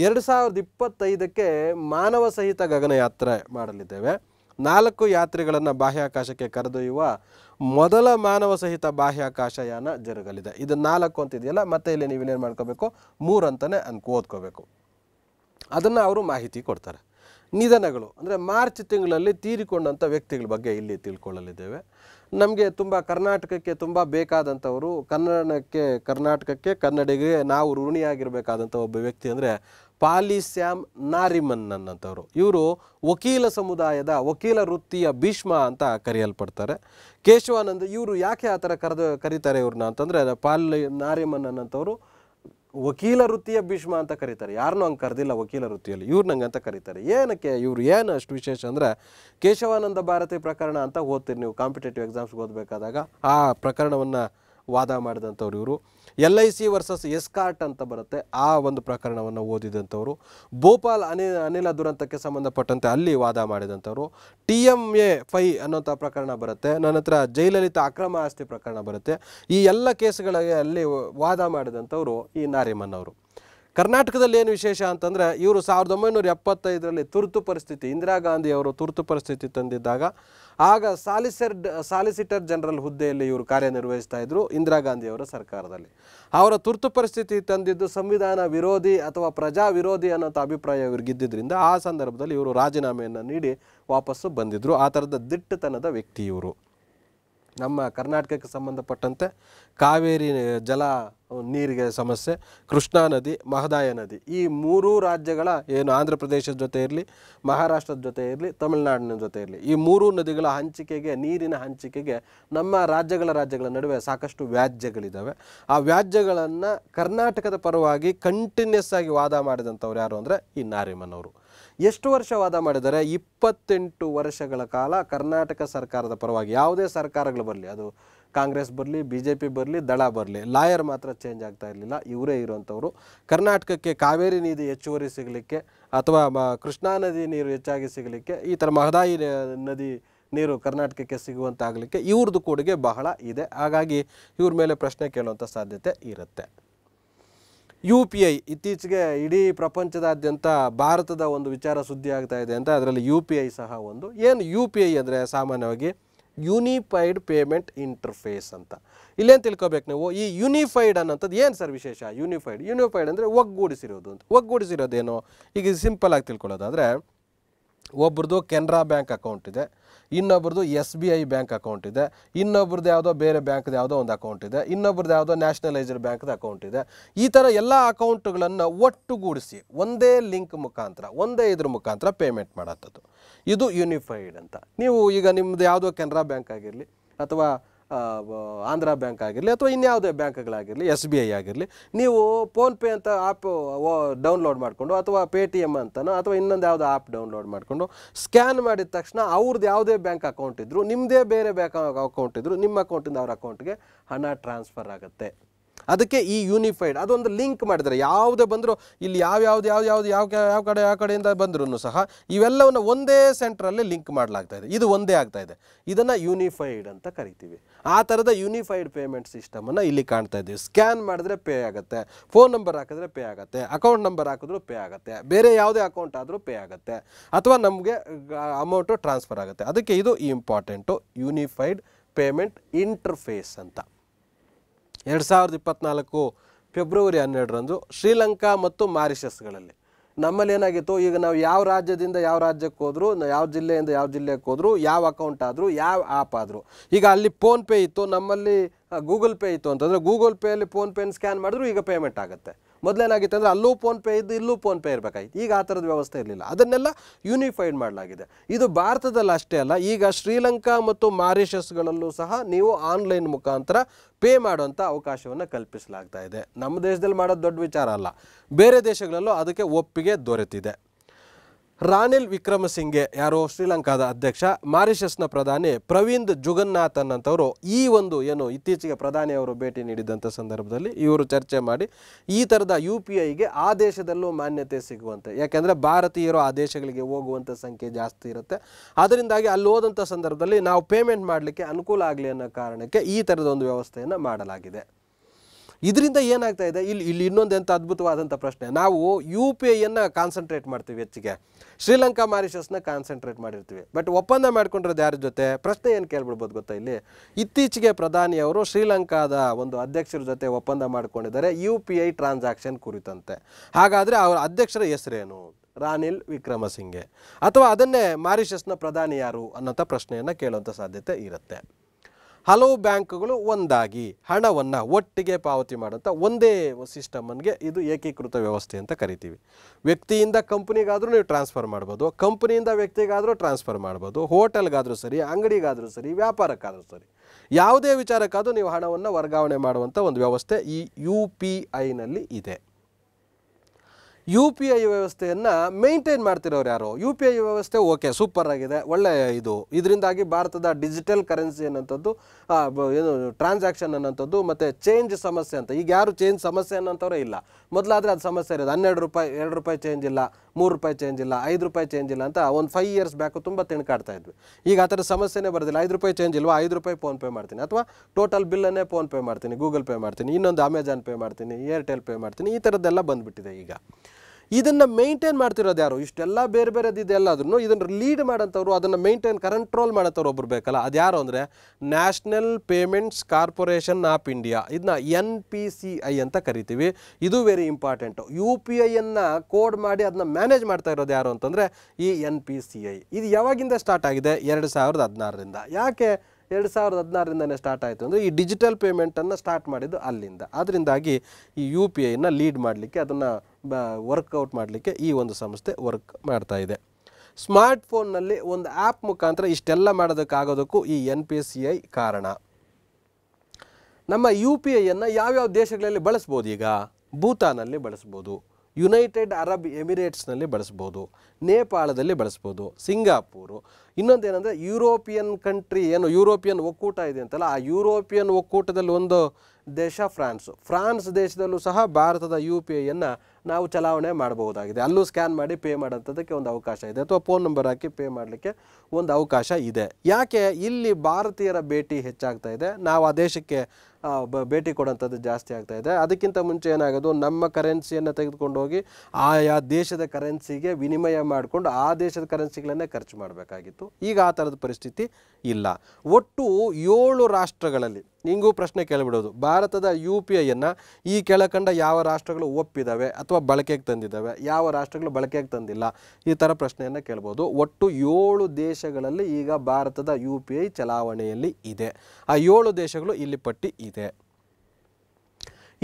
A: ಎರಡು ಸಾವಿರದ ಇಪ್ಪತ್ತೈದಕ್ಕೆ ಮಾನವ ಸಹಿತ ಗಗನಯಾತ್ರೆ ಮಾಡಲಿದ್ದೇವೆ ನಾಲ್ಕು ಯಾತ್ರಿಗಳನ್ನು ಬಾಹ್ಯಾಕಾಶಕ್ಕೆ ಕರೆದೊಯ್ಯುವ ಮೊದಲ ಮಾನವ ಸಹಿತ ಬಾಹ್ಯಾಕಾಶಯಾನ ಜರುಗಲಿದೆ ಇದು ನಾಲ್ಕು ಅಂತಿದೆಯಲ್ಲ ಮತ್ತೆ ಇಲ್ಲಿ ನೀವು ಏನು ಮಾಡ್ಕೋಬೇಕು ಮೂರು ಅಂತಲೇ ಅನ್ಕೋ ಓದ್ಕೋಬೇಕು ಅದನ್ನು ಅವರು ಮಾಹಿತಿ ಕೊಡ್ತಾರೆ ನಿಧನಗಳು ಅಂದರೆ ಮಾರ್ಚ್ ತಿಂಗಳಲ್ಲಿ ತೀರಿಕೊಂಡಂಥ ವ್ಯಕ್ತಿಗಳ ಬಗ್ಗೆ ಇಲ್ಲಿ ತಿಳ್ಕೊಳ್ಳಲಿದ್ದೇವೆ ನಮಗೆ ತುಂಬ ಕರ್ನಾಟಕಕ್ಕೆ ತುಂಬ ಬೇಕಾದಂಥವರು ಕನ್ನಡಕ್ಕೆ ಕರ್ನಾಟಕಕ್ಕೆ ಕನ್ನಡಿಗೆ ನಾವು ಋಣಿಯಾಗಿರಬೇಕಾದಂಥ ಒಬ್ಬ ವ್ಯಕ್ತಿ ಅಂದರೆ ಪಾಲಿಸ್ಯಾಮ್ ನಾರಿಮನ್ ಅನ್ನಂಥವ್ರು ಇವರು ವಕೀಲ ಸಮುದಾಯದ ವಕೀಲ ವೃತ್ತಿಯ ಭೀಷ್ಮ ಅಂತ ಕರೆಯಲ್ಪಡ್ತಾರೆ ಕೇಶವಾನಂದ ಇವರು ಯಾಕೆ ಆ ಥರ ಕರೆದು ಕರೀತಾರೆ ಇವ್ರನ್ನ ಅಂತಂದರೆ ಪಾಲಿ ನಾರಿಮನ್ ಅನ್ನಂಥವ್ರು ವಕೀಲ ವೃತ್ತಿಯ ಭೀಷ್ಮ ಅಂತ ಕರೀತಾರೆ ಯಾರನ್ನೂ ಹಂಗೆ ಕರೆದಿಲ್ಲ ವಕೀಲ ವೃತ್ತಿಯಲ್ಲಿ ಇವ್ರು ನಂಗೆ ಅಂತ ಕರೀತಾರೆ ಏನಕ್ಕೆ ಇವರು ಏನು ಅಷ್ಟು ವಿಶೇಷ ಅಂದರೆ ಕೇಶವಾನಂದ ಭಾರತಿ ಪ್ರಕರಣ ಅಂತ ಓದ್ತೀರಿ ನೀವು ಕಾಂಪಿಟೇಟಿವ್ ಎಕ್ಸಾಮ್ಸ್ಗೆ ಓದಬೇಕಾದಾಗ ಆ ಪ್ರಕರಣವನ್ನು ವಾದ ಮಾಡಿದಂಥವ್ರು ಇವರು L I C versus Escort ಅಂತ ಬರುತ್ತೆ ಆ ಒಂದು ಪ್ರಕರಣವನ್ನು ಓದಿದಂಥವರು ಭೋಪಾಲ್ ಅನಿ ಅನಿಲ ದುರಂತಕ್ಕೆ ಸಂಬಂಧಪಟ್ಟಂತೆ ಅಲ್ಲಿ ವಾದ ಮಾಡಿದಂಥವರು ಟಿ ಎಂ ಎ ಫೈ ಅನ್ನೋಂಥ ಪ್ರಕರಣ ಬರುತ್ತೆ ನನ್ನ ಹತ್ರ ಜಯಲಲಿತಾ ಅಕ್ರಮ ಆಸ್ತಿ ಪ್ರಕರಣ ಬರುತ್ತೆ ಈ ಎಲ್ಲ ಕೇಸ್ಗಳಿಗೆ ಅಲ್ಲಿ ವಾದ ಮಾಡಿದಂಥವರು ಈ ನಾರಿಮನ್ ಅವರು ಕರ್ನಾಟಕದಲ್ಲಿ ಏನು ವಿಶೇಷ ಅಂತಂದರೆ ಇವರು ಸಾವಿರದ ಒಂಬೈನೂರ ಎಪ್ಪತ್ತೈದರಲ್ಲಿ ತುರ್ತು ಪರಿಸ್ಥಿತಿ ಇಂದಿರಾ ಗಾಂಧಿ ಅವರು ತುರ್ತು ಪರಿಸ್ಥಿತಿ ತಂದಿದ್ದಾಗ ಆಗ ಸಾಲಿಸರ್ ಸಾಲಿಸಿಟರ್ ಜನರಲ್ ಹುದ್ದೆಯಲ್ಲಿ ಇವರು ಕಾರ್ಯನಿರ್ವಹಿಸ್ತಾ ಇದ್ದರು ಇಂದಿರಾ ಗಾಂಧಿಯವರ ಸರ್ಕಾರದಲ್ಲಿ ಅವರ ತುರ್ತು ಪರಿಸ್ಥಿತಿ ತಂದಿದ್ದು ಸಂವಿಧಾನ ವಿರೋಧಿ ಅಥವಾ ಪ್ರಜಾ ವಿರೋಧಿ ಅನ್ನೋಂಥ ಅಭಿಪ್ರಾಯ ಇವ್ರಿಗಿದ್ದರಿಂದ ಆ ಸಂದರ್ಭದಲ್ಲಿ ಇವರು ರಾಜೀನಾಮೆಯನ್ನು ನೀಡಿ ವಾಪಸ್ಸು ಬಂದಿದ್ದರು ಆ ಥರದ ದಿಟ್ಟತನದ ವ್ಯಕ್ತಿ ಇವರು ನಮ್ಮ ಕರ್ನಾಟಕಕ್ಕೆ ಸಂಬಂಧಪಟ್ಟಂತೆ ಕಾವೇರಿ ಜಲ ನೀರಿಗೆ ಸಮಸ್ಯೆ ಕೃಷ್ಣಾ ನದಿ ಮಹದಾಯ ನದಿ ಈ ಮೂರೂ ರಾಜ್ಯಗಳ ಏನು ಆಂಧ್ರ ಪ್ರದೇಶದ ಜೊತೆ ಇರಲಿ ಮಹಾರಾಷ್ಟ್ರದ ಜೊತೆ ಇರಲಿ ತಮಿಳುನಾಡಿನ ಜೊತೆ ಇರಲಿ ಈ ಮೂರೂ ನದಿಗಳ ಹಂಚಿಕೆಗೆ ನೀರಿನ ಹಂಚಿಕೆಗೆ ನಮ್ಮ ರಾಜ್ಯಗಳ ರಾಜ್ಯಗಳ ನಡುವೆ ಸಾಕಷ್ಟು ವ್ಯಾಜ್ಯಗಳಿದ್ದಾವೆ ಆ ವ್ಯಾಜ್ಯಗಳನ್ನು ಕರ್ನಾಟಕದ ಪರವಾಗಿ ಕಂಟಿನ್ಯೂಸ್ ಆಗಿ ವಾದ ಮಾಡಿದಂಥವ್ರು ಯಾರು ಅಂದರೆ ಈ ನಾರಿಮನ್ ಅವರು ಎಷ್ಟು ವರ್ಷ ವಾದ ಮಾಡಿದರೆ ಇಪ್ಪತ್ತೆಂಟು ವರ್ಷಗಳ ಕಾಲ ಕರ್ನಾಟಕ ಸರ್ಕಾರದ ಪರವಾಗಿ ಯಾವುದೇ ಸರ್ಕಾರಗಳು ಬರಲಿ ಅದು ಕಾಂಗ್ರೆಸ್ ಬರಲಿ ಬಿ ಜೆ ಪಿ ಬರಲಿ ದಳ ಬರಲಿ ಲಾಯರ್ ಮಾತ್ರ ಚೇಂಜ್ ಆಗ್ತಾ ಇರಲಿಲ್ಲ ಇವರೇ ಇರುವಂಥವರು ಕರ್ನಾಟಕಕ್ಕೆ ಕಾವೇರಿ ನಿಧಿ ಹೆಚ್ಚುವರಿ ಸಿಗಲಿಕ್ಕೆ ಅಥವಾ ಕೃಷ್ಣಾ ನದಿ ನೀರು ಹೆಚ್ಚಾಗಿ ಸಿಗಲಿಕ್ಕೆ ಈ ಥರ ಮಹದಾಯಿ ನದಿ ನೀರು ಕರ್ನಾಟಕಕ್ಕೆ ಸಿಗುವಂತಾಗಲಿಕ್ಕೆ ಇವ್ರದ್ದು ಕೊಡುಗೆ ಬಹಳ ಇದೆ ಹಾಗಾಗಿ ಇವ್ರ ಮೇಲೆ ಪ್ರಶ್ನೆ ಕೇಳುವಂಥ ಸಾಧ್ಯತೆ ಇರುತ್ತೆ ಯು ಪಿ ಐ ಇತ್ತೀಚೆಗೆ ಇಡೀ ಪ್ರಪಂಚದಾದ್ಯಂತ ಭಾರತದ ಒಂದು ವಿಚಾರ ಸುದ್ದಿ ಆಗ್ತಾ ಇದೆ ಅಂತ ಅದರಲ್ಲಿ ಯು ಪಿ ಐ ಸಹ ಒಂದು ಏನು ಯು ಪಿ ಐ ಅಂದರೆ ಸಾಮಾನ್ಯವಾಗಿ ಯೂನಿಫೈಡ್ ಪೇಮೆಂಟ್ ಇಂಟರ್ಫೇಸ್ ಅಂತ ಇಲ್ಲೇನು ತಿಳ್ಕೊಬೇಕು ನೀವು ಈ ಯೂನಿಫೈಡ್ ಅನ್ನೋಂಥದ್ದು ಏನು ಸರ್ ವಿಶೇಷ ಯೂನಿಫೈಡ್ ಯೂನಿಫೈಡ್ ಅಂದರೆ ಒಗ್ಗೂಡಿಸಿರೋದು ಅಂತ ಒಗ್ಗೂಡಿಸಿರೋದೇನು ಈಗ ಸಿಂಪಲ್ ಆಗಿ ತಿಳ್ಕೊಳ್ಳೋದಾದರೆ ಒಬ್ರದ್ದು ಕೆನರಾ ಬ್ಯಾಂಕ್ ಅಕೌಂಟ್ ಇದೆ ಇನ್ನೊಬ್ರದ್ದು S B I bank account ಇದೆ ಇನ್ನೊಬ್ರದ್ದು ಯಾವುದೋ ಬೇರೆ ಬ್ಯಾಂಕ್ದು ಯಾವುದೋ ಒಂದು ಅಕೌಂಟ್ ಇದೆ ಇನ್ನೊಬ್ರದ್ದು ಯಾವುದೋ ನ್ಯಾಷನಲೈಸ್ಡ್ ಬ್ಯಾಂಕ್ದು ಅಕೌಂಟ್ ಇದೆ ಈ ಥರ ಎಲ್ಲ ಅಕೌಂಟ್ಗಳನ್ನು ಒಟ್ಟುಗೂಡಿಸಿ ಒಂದೇ ಲಿಂಕ್ ಮುಖಾಂತರ ಒಂದೇ ಇದ್ರ ಮುಖಾಂತರ ಪೇಮೆಂಟ್ ಮಾಡತ್ತದ್ದು ಇದು ಯೂನಿಫೈಡ್ ಅಂತ ನೀವು ಈಗ ನಿಮ್ಮದು ಯಾವುದೋ ಕೆನರಾ ಬ್ಯಾಂಕ್ ಆಗಿರಲಿ ಅಥವಾ ಆಂಧ್ರ ಬ್ಯಾಂಕ್ ಆಗಿರಲಿ ಅಥವಾ ಇನ್ಯಾವುದೇ ಬ್ಯಾಂಕ್ಗಳಾಗಿರಲಿ ಎಸ್ ಬಿ ಐ ಆಗಿರಲಿ ನೀವು ಫೋನ್ಪೇ ಅಂತ ಆ್ಯಪ್ ಡೌನ್ಲೋಡ್ ಮಾಡಿಕೊಂಡು ಅಥವಾ ಪೇ ಟಿ ಎಮ್ ಅಂತನೋ ಅಥವಾ ಇನ್ನೊಂದು ಯಾವುದೋ ಆ್ಯಪ್ ಡೌನ್ಲೋಡ್ ಮಾಡಿಕೊಂಡು ಸ್ಕ್ಯಾನ್ ಮಾಡಿದ ತಕ್ಷಣ ಅವ್ರದ್ದು ಯಾವುದೇ ಬ್ಯಾಂಕ್ ಅಕೌಂಟ್ ಇದ್ದರೂ ನಿಮ್ಮದೇ ಬೇರೆ ಬ್ಯಾಂಕ್ ಅಕೌಂಟ್ ಇದ್ದರೂ ನಿಮ್ಮ ಅಕೌಂಟಿಂದ ಅವ್ರ ಅಕೌಂಟ್ಗೆ ಹಣ ಟ್ರಾನ್ಸ್ಫರ್ ಆಗುತ್ತೆ ಅದಕ್ಕೆ ಈ ಯೂನಿಫೈಡ್ ಅದೊಂದು ಲಿಂಕ್ ಮಾಡಿದರೆ ಯಾವುದೇ ಬಂದರೂ ಇಲ್ಲಿ ಯಾವ ಯಾವ್ದು ಯಾವ ಯಾವ್ದು ಯಾವ ಯಾವ ಕಡೆ ಯಾವ ಕಡೆಯಿಂದ ಬಂದರೂ ಸಹ ಇವೆಲ್ಲವನ್ನು ಒಂದೇ ಸೆಂಟ್ರಲ್ಲಿ ಲಿಂಕ್ ಮಾಡಲಾಗ್ತಾ ಇದೆ ಇದು ಒಂದೇ ಆಗ್ತಾ ಇದೆ ಇದನ್ನು ಯೂನಿಫೈಡ್ ಅಂತ ಕರಿತೀವಿ ಆ ಥರದ ಯೂನಿಫೈಡ್ ಪೇಮೆಂಟ್ ಸಿಸ್ಟಮನ್ನು ಇಲ್ಲಿ ಕಾಣ್ತಾ ಇದ್ದೀವಿ ಸ್ಕ್ಯಾನ್ ಮಾಡಿದ್ರೆ ಪೇ ಆಗುತ್ತೆ ಫೋನ್ ನಂಬರ್ ಹಾಕಿದ್ರೆ ಪೇ ಆಗುತ್ತೆ ಅಕೌಂಟ್ ನಂಬರ್ ಹಾಕಿದ್ರೂ ಪೇ ಆಗುತ್ತೆ ಬೇರೆ ಯಾವುದೇ ಅಕೌಂಟ್ ಆದರೂ ಪೇ ಆಗುತ್ತೆ ಅಥವಾ ನಮಗೆ ಅಮೌಂಟು ಟ್ರಾನ್ಸ್ಫರ್ ಆಗುತ್ತೆ ಅದಕ್ಕೆ ಇದು ಇಂಪಾರ್ಟೆಂಟು ಯೂನಿಫೈಡ್ ಪೇಮೆಂಟ್ ಇಂಟರ್ಫೇಸ್ ಅಂತ ಎರಡು ಸಾವಿರದ ಇಪ್ಪತ್ನಾಲ್ಕು ಫೆಬ್ರವರಿ ಹನ್ನೆರಡರಂದು ಶ್ರೀಲಂಕಾ ಮತ್ತು ಮಾರಿಷಸ್ಗಳಲ್ಲಿ ನಮ್ಮಲ್ಲಿ ಏನಾಗಿತ್ತು ಈಗ ನಾವು ಯಾವ ರಾಜ್ಯದಿಂದ ಯಾವ ರಾಜ್ಯಕ್ಕೆ ಹೋದರೂ ಯಾವ ಜಿಲ್ಲೆಯಿಂದ ಯಾವ ಜಿಲ್ಲೆಗೆ ಹೋದ್ರು ಯಾವ ಅಕೌಂಟ್ ಆದರೂ ಯಾವ ಆ್ಯಪ್ ಆದರೂ ಈಗ ಅಲ್ಲಿ ಫೋನ್ಪೇ ಇತ್ತು ನಮ್ಮಲ್ಲಿ ಗೂಗಲ್ ಪೇ ಇತ್ತು ಅಂತಂದರೆ ಗೂಗಲ್ ಪೇಯಲ್ಲಿ ಫೋನ್ಪೇನ ಸ್ಕ್ಯಾನ್ ಮಾಡಿದ್ರು ಈಗ ಪೇಮೆಂಟ್ ಆಗುತ್ತೆ ಮೊದಲೇನಾಗಿತ್ತು ಅಂದರೆ ಅಲ್ಲೂ ಫೋನ್ಪೇ ಇದ್ದು ಇಲ್ಲೂ ಫೋನ್ಪೇ ಇರಬೇಕಾಗಿತ್ತು ಈಗ ಆ ಥರದ ವ್ಯವಸ್ಥೆ ಇರಲಿಲ್ಲ ಅದನ್ನೆಲ್ಲ ಯೂನಿಫೈಡ್ ಮಾಡಲಾಗಿದೆ ಇದು ಭಾರತದಲ್ಲಿ ಅಷ್ಟೇ ಅಲ್ಲ ಈಗ ಶ್ರೀಲಂಕಾ ಮತ್ತು ಮಾರಿಷಸ್ಗಳಲ್ಲೂ ಸಹ ನೀವು ಆನ್ಲೈನ್ ಮುಖಾಂತರ ಪೇ ಮಾಡುವಂಥ ಅವಕಾಶವನ್ನು ಕಲ್ಪಿಸಲಾಗ್ತಾ ಇದೆ ನಮ್ಮ ದೇಶದಲ್ಲಿ ಮಾಡೋದು ದೊಡ್ಡ ವಿಚಾರ ಅಲ್ಲ ಬೇರೆ ದೇಶಗಳಲ್ಲೂ ಅದಕ್ಕೆ ಒಪ್ಪಿಗೆ ದೊರೆತಿದೆ ರಾನಿಲ್ ವಿಕ್ರಮಸಿಂಘೆ ಯಾರೋ ಶ್ರೀಲಂಕಾದ ಅಧ್ಯಕ್ಷ ಮಾರಿಷಸ್ನ ಪ್ರಧಾನಿ ಪ್ರವೀಂದ್ ಜುಗನ್ನಾಥನ್ ಅಂತವರು ಈ ಒಂದು ಏನು ಇತ್ತೀಚೆಗೆ ಪ್ರಧಾನಿಯವರು ಭೇಟಿ ನೀಡಿದಂಥ ಸಂದರ್ಭದಲ್ಲಿ ಇವರು ಚರ್ಚೆ ಮಾಡಿ ಈ ಥರದ ಯು ಪಿ ಐಗೆ ಆ ದೇಶದಲ್ಲೂ ಮಾನ್ಯತೆ ಸಿಗುವಂತೆ ಯಾಕೆಂದರೆ ಭಾರತೀಯರು ಆ ದೇಶಗಳಿಗೆ ಹೋಗುವಂಥ ಸಂಖ್ಯೆ ಜಾಸ್ತಿ ಇರುತ್ತೆ ಅದರಿಂದಾಗಿ ಅಲ್ಲಿ ಹೋದಂಥ ಸಂದರ್ಭದಲ್ಲಿ ನಾವು ಪೇಮೆಂಟ್ ಮಾಡಲಿಕ್ಕೆ ಅನುಕೂಲ ಆಗಲಿ ಅನ್ನೋ ಕಾರಣಕ್ಕೆ ಈ ಥರದ ಒಂದು ವ್ಯವಸ್ಥೆಯನ್ನು ಮಾಡಲಾಗಿದೆ ಇದರಿಂದ ಏನಾಗ್ತಾ ಇದೆ ಇಲ್ಲಿ ಇಲ್ಲಿ ಇನ್ನೊಂದು ಎಂಥ ಅದ್ಭುತವಾದಂಥ ಪ್ರಶ್ನೆ ನಾವು ಯು ಪಿ ಐಯನ್ನು ಕಾನ್ಸಂಟ್ರೇಟ್ ಮಾಡ್ತೀವಿ ಹೆಚ್ಚಿಗೆ ಶ್ರೀಲಂಕಾ ಮಾರಿಷಸ್ನ ಕಾನ್ಸಂಟ್ರೇಟ್ ಮಾಡಿರ್ತೀವಿ ಬಟ್ ಒಪ್ಪಂದ ಮಾಡ್ಕೊಂಡಿರೋದು ಯಾರ ಜೊತೆ ಪ್ರಶ್ನೆ ಏನು ಕೇಳ್ಬಿಡ್ಬೋದು ಗೊತ್ತಾ ಇಲ್ಲಿ ಇತ್ತೀಚೆಗೆ ಪ್ರಧಾನಿಯವರು ಶ್ರೀಲಂಕಾದ ಒಂದು ಅಧ್ಯಕ್ಷರ ಜೊತೆ ಒಪ್ಪಂದ ಮಾಡ್ಕೊಂಡಿದ್ದಾರೆ ಯು ಪಿ ಐ ಟ್ರಾನ್ಸಾಕ್ಷನ್ ಕುರಿತಂತೆ ಹಾಗಾದರೆ ಅವರ ಅಧ್ಯಕ್ಷರ ಹೆಸರೇನು ರಾನಿಲ್ ವಿಕ್ರಮಸಿಂಘೆ ಅಥವಾ ಅದನ್ನೇ ಮಾರಿಷಸ್ನ ಪ್ರಧಾನಿ ಯಾರು ಅನ್ನೋಂಥ ಪ್ರಶ್ನೆಯನ್ನು ಕೇಳುವಂಥ ಸಾಧ್ಯತೆ ಇರುತ್ತೆ ಹಲವು ಬ್ಯಾಂಕ್ಗಳು ಒಂದಾಗಿ ಹಣವನ್ನು ಒಟ್ಟಿಗೆ ಪಾವತಿ ಮಾಡುವಂಥ ಒಂದೇ ಸಿಸ್ಟಮನ್ಗೆ ಇದು ಏಕೀಕೃತ ವ್ಯವಸ್ಥೆ ಅಂತ ಕರಿತೀವಿ ವ್ಯಕ್ತಿಯಿಂದ ಕಂಪ್ನಿಗಾದರೂ ನೀವು ಟ್ರಾನ್ಸ್ಫರ್ ಮಾಡ್ಬೋದು ಕಂಪ್ನಿಯಿಂದ ವ್ಯಕ್ತಿಗಾದರೂ ಟ್ರಾನ್ಸ್ಫರ್ ಮಾಡ್ಬೋದು ಹೋಟೆಲ್ಗಾದರೂ ಸರಿ ಅಂಗಡಿಗಾದರೂ ಸರಿ ವ್ಯಾಪಾರಕ್ಕಾದರೂ ಸರಿ ಯಾವುದೇ ವಿಚಾರಕ್ಕಾದರೂ ನೀವು ಹಣವನ್ನು ವರ್ಗಾವಣೆ ಮಾಡುವಂಥ ಒಂದು ವ್ಯವಸ್ಥೆ ಈ ಯು ಪಿ ಐನಲ್ಲಿ ಇದೆ ಯು ಪಿ ಐ ವ್ಯವಸ್ಥೆಯನ್ನು ಮೇಂಟೈನ್ ಮಾಡ್ತಿರೋರು ಯಾರು ಯು ಪಿ ಐ ವ್ಯವಸ್ಥೆ ಓಕೆ ಸೂಪರ್ ಆಗಿದೆ ಒಳ್ಳೆಯ ಇದು ಇದರಿಂದಾಗಿ ಭಾರತದ ಡಿಜಿಟಲ್ ಕರೆನ್ಸಿ ಅನ್ನೋಂಥದ್ದು ಏನು ಟ್ರಾನ್ಸಾಕ್ಷನ್ ಅನ್ನೋಂಥದ್ದು ಮತ್ತು ಚೇಂಜ್ ಸಮಸ್ಯೆ ಅಂತ ಈಗ ಯಾರು ಚೇಂಜ್ ಸಮಸ್ಯೆ ಅನ್ನೋಂಥವ್ರೇ ಇಲ್ಲ ಮೊದಲಾದರೆ ಅದು ಸಮಸ್ಯೆ ಇರೋದು ಹನ್ನೆರಡು ರೂಪಾಯಿ ಎರಡು ರೂಪಾಯಿ ಚೇಂಜ್ ಇಲ್ಲ ಮೂರು ರೂಪಾಯಿ ಚೇಂಜ್ ಇಲ್ಲ ಐದು ರೂಪಾಯಿ ಚೇಂಜ್ ಇಲ್ಲ ಅಂತ ಒಂದು ಫೈವ್ ಇಯರ್ಸ್ ಬ್ಯಾಕು ತುಂಬ ತಿಣ್ಕಾಡ್ತಾ ಇದ್ವಿ ಈಗ ಆ ಥರ ಸಮಸ್ಯೆನೇ ಬರೋದಿಲ್ಲ ಐದು ರೂಪಾಯಿ ಚೇಂಜ್ ಇಲ್ವಾ ಐದು ರೂಪಾಯಿ ಪೇ ಮಾಡ್ತೀನಿ ಅಥವಾ ಟೋಟಲ್ ಬಿಲ್ಲನ್ನೇ ಪೇ ಮಾಡ್ತೀನಿ ಗೂಗಲ್ ಪೇ ಮಾಡ್ತೀನಿ ಇನ್ನೊಂದು ಅಮೆಜಾನ್ ಪೇ ಮಾಡ್ತೀನಿ ಏರ್ಟೆಲ್ ಪೇ ಮಾಡ್ತೀನಿ ಈ ಥರದ್ದೆಲ್ಲ ಬಂದುಬಿಟ್ಟಿದೆ ಈಗ ಇದನ್ನು ಮೇಂಟೈನ್ ಮಾಡ್ತಿರೋದು ಯಾರು ಇಷ್ಟೆಲ್ಲ ಬೇರೆ ಬೇರೆದಿದೆ ಎಲ್ಲಾದ್ರೂ ಇದನ್ನು ಲೀಡ್ ಮಾಡೋಂಥವ್ರು ಅದನ್ನು ಮೇಂಟೈನ್ ಕಂಟ್ರೋಲ್ ಮಾಡೋಂಥವ್ರು ಒಬ್ಬರು ಬೇಕಲ್ಲ ಅದು ಯಾರು ಅಂದರೆ national payments corporation of India ಇದನ್ನ ಎನ್ ಪಿ ಸಿ ಐ ಅಂತ ಕರಿತೀವಿ ಇದು ವೆರಿ ಇಂಪಾರ್ಟೆಂಟು ಯು ಪಿ ಐಯನ್ನು ಕೋಡ್ ಮಾಡಿ ಅದನ್ನ ಮ್ಯಾನೇಜ್ ಮಾಡ್ತಾ ಇರೋದು ಯಾರು ಅಂತಂದರೆ ಈ ಎನ್ ಪಿ ಸಿ ಐ ಇದು ಯಾವಾಗಿಂದ ಸ್ಟಾರ್ಟ್ ಆಗಿದೆ ಎರಡು ಸಾವಿರದ ಹದಿನಾರರಿಂದ ಯಾಕೆ ಎರಡು ಸಾವಿರದ ಹದಿನಾರರಿಂದನೇ ಸ್ಟಾರ್ಟ್ ಆಯಿತು ಅಂದರೆ ಈ ಡಿಜಿಟಲ್ ಪೇಮೆಂಟನ್ನು ಸ್ಟಾರ್ಟ್ ಮಾಡಿದ್ದು ಅಲ್ಲಿಂದ ಅದರಿಂದಾಗಿ ಈ ಯು ಪಿ ಐನ ಲೀಡ್ ಮಾಡಲಿಕ್ಕೆ ಅದನ್ನು ಬ ವರ್ಕೌಟ್ ಮಾಡಲಿಕ್ಕೆ ಈ ಒಂದು ಸಂಸ್ಥೆ ವರ್ಕ್ ಮಾಡ್ತಾ ಇದೆ ಸ್ಮಾರ್ಟ್ ಒಂದು ಆ್ಯಪ್ ಮುಖಾಂತರ ಇಷ್ಟೆಲ್ಲ ಮಾಡೋದಕ್ಕಾಗೋದಕ್ಕೂ ಈ ಎನ್ ಪಿ ಸಿ ಐ ಕಾರಣ ನಮ್ಮ ಯು ಪಿ ಐಯನ್ನು ಯಾವ್ಯಾವ ದೇಶಗಳಲ್ಲಿ ಬಳಸ್ಬೋದು ಈಗ ಭೂತಾನಲ್ಲಿ ಬಳಸ್ಬೋದು ಯುನೈಟೆಡ್ ಅರಬ್ ಎಮಿರೇಟ್ಸ್ನಲ್ಲಿ ಬಳಸ್ಬೋದು ನೇಪಾಳದಲ್ಲಿ ಬಳಸ್ಬೋದು ಸಿಂಗಾಪುರು ಇನ್ನೊಂದೇನೆಂದರೆ ಯುರೋಪಿಯನ್ ಕಂಟ್ರಿ ಏನು ಯುರೋಪಿಯನ್ ಒಕ್ಕೂಟ ಇದೆ ಅಂತಲ್ಲ ಆ ಯುರೋಪಿಯನ್ ಒಕ್ಕೂಟದಲ್ಲಿ ಒಂದು ದೇಶ ಫ್ರಾನ್ಸು ಫ್ರಾನ್ಸ್ ದೇಶದಲ್ಲೂ ಸಹ ಭಾರತದ ಯು ಪಿ ಐಯನ್ನು ನಾವು ಚಲಾವಣೆ ಮಾಡಬಹುದಾಗಿದೆ ಅಲ್ಲೂ ಸ್ಕ್ಯಾನ್ ಮಾಡಿ ಪೇ ಮಾಡೋಂಥದ್ದಕ್ಕೆ ಒಂದು ಅವಕಾಶ ಇದೆ ಅಥವಾ ಫೋನ್ ನಂಬರ್ ಹಾಕಿ ಪೇ ಮಾಡಲಿಕ್ಕೆ ಒಂದು ಅವಕಾಶ ಇದೆ ಯಾಕೆ ಇಲ್ಲಿ ಭಾರತೀಯರ ಭೇಟಿ ಹೆಚ್ಚಾಗ್ತಾ ಇದೆ ನಾವು ಆ ದೇಶಕ್ಕೆ ಭೇಟಿ ಕೊಡೋಂಥದ್ದು ಜಾಸ್ತಿ ಆಗ್ತಾ ಇದೆ ಅದಕ್ಕಿಂತ ಮುಂಚೆ ಏನಾಗೋದು ನಮ್ಮ ಕರೆನ್ಸಿಯನ್ನು ತೆಗೆದುಕೊಂಡು ಹೋಗಿ ಆಯಾ ದೇಶದ ಕರೆನ್ಸಿಗೆ ವಿನಿಮಯ ಮಾಡಿಕೊಂಡು ಆ ದೇಶದ ಕರೆನ್ಸಿಗಳನ್ನೇ ಖರ್ಚು ಮಾಡಬೇಕಾಗಿತ್ತು ಈಗ ಆ ಥರದ ಪರಿಸ್ಥಿತಿ ಇಲ್ಲ ಒಟ್ಟು ಏಳು ರಾಷ್ಟ್ರಗಳಲ್ಲಿ ನಿಂಗೂ ಪ್ರಶ್ನೆ ಕೇಳಿಬಿಡೋದು ಭಾರತದ ಯು ಪಿ ಐಯನ್ನು ಈ ಕೆಳಕಂಡ ಯಾವ ರಾಷ್ಟ್ರಗಳು ಒಪ್ಪಿದ್ದಾವೆ ಅಥವಾ ಬಳಕೆಗೆ ತಂದಿದ್ದಾವೆ ಯಾವ ರಾಷ್ಟ್ರಗಳು ಬಳಕೆಗೆ ತಂದಿಲ್ಲ ಈ ಥರ ಪ್ರಶ್ನೆಯನ್ನು ಕೇಳ್ಬೋದು ಒಟ್ಟು ಏಳು ದೇಶಗಳಲ್ಲಿ ಈಗ ಭಾರತದ ಯು ಪಿ ಐ ಚಲಾವಣೆಯಲ್ಲಿ ಇದೆ ಆ ಏಳು ದೇಶಗಳು ಇಲ್ಲಿ ಪಟ್ಟಿ ಇದೆ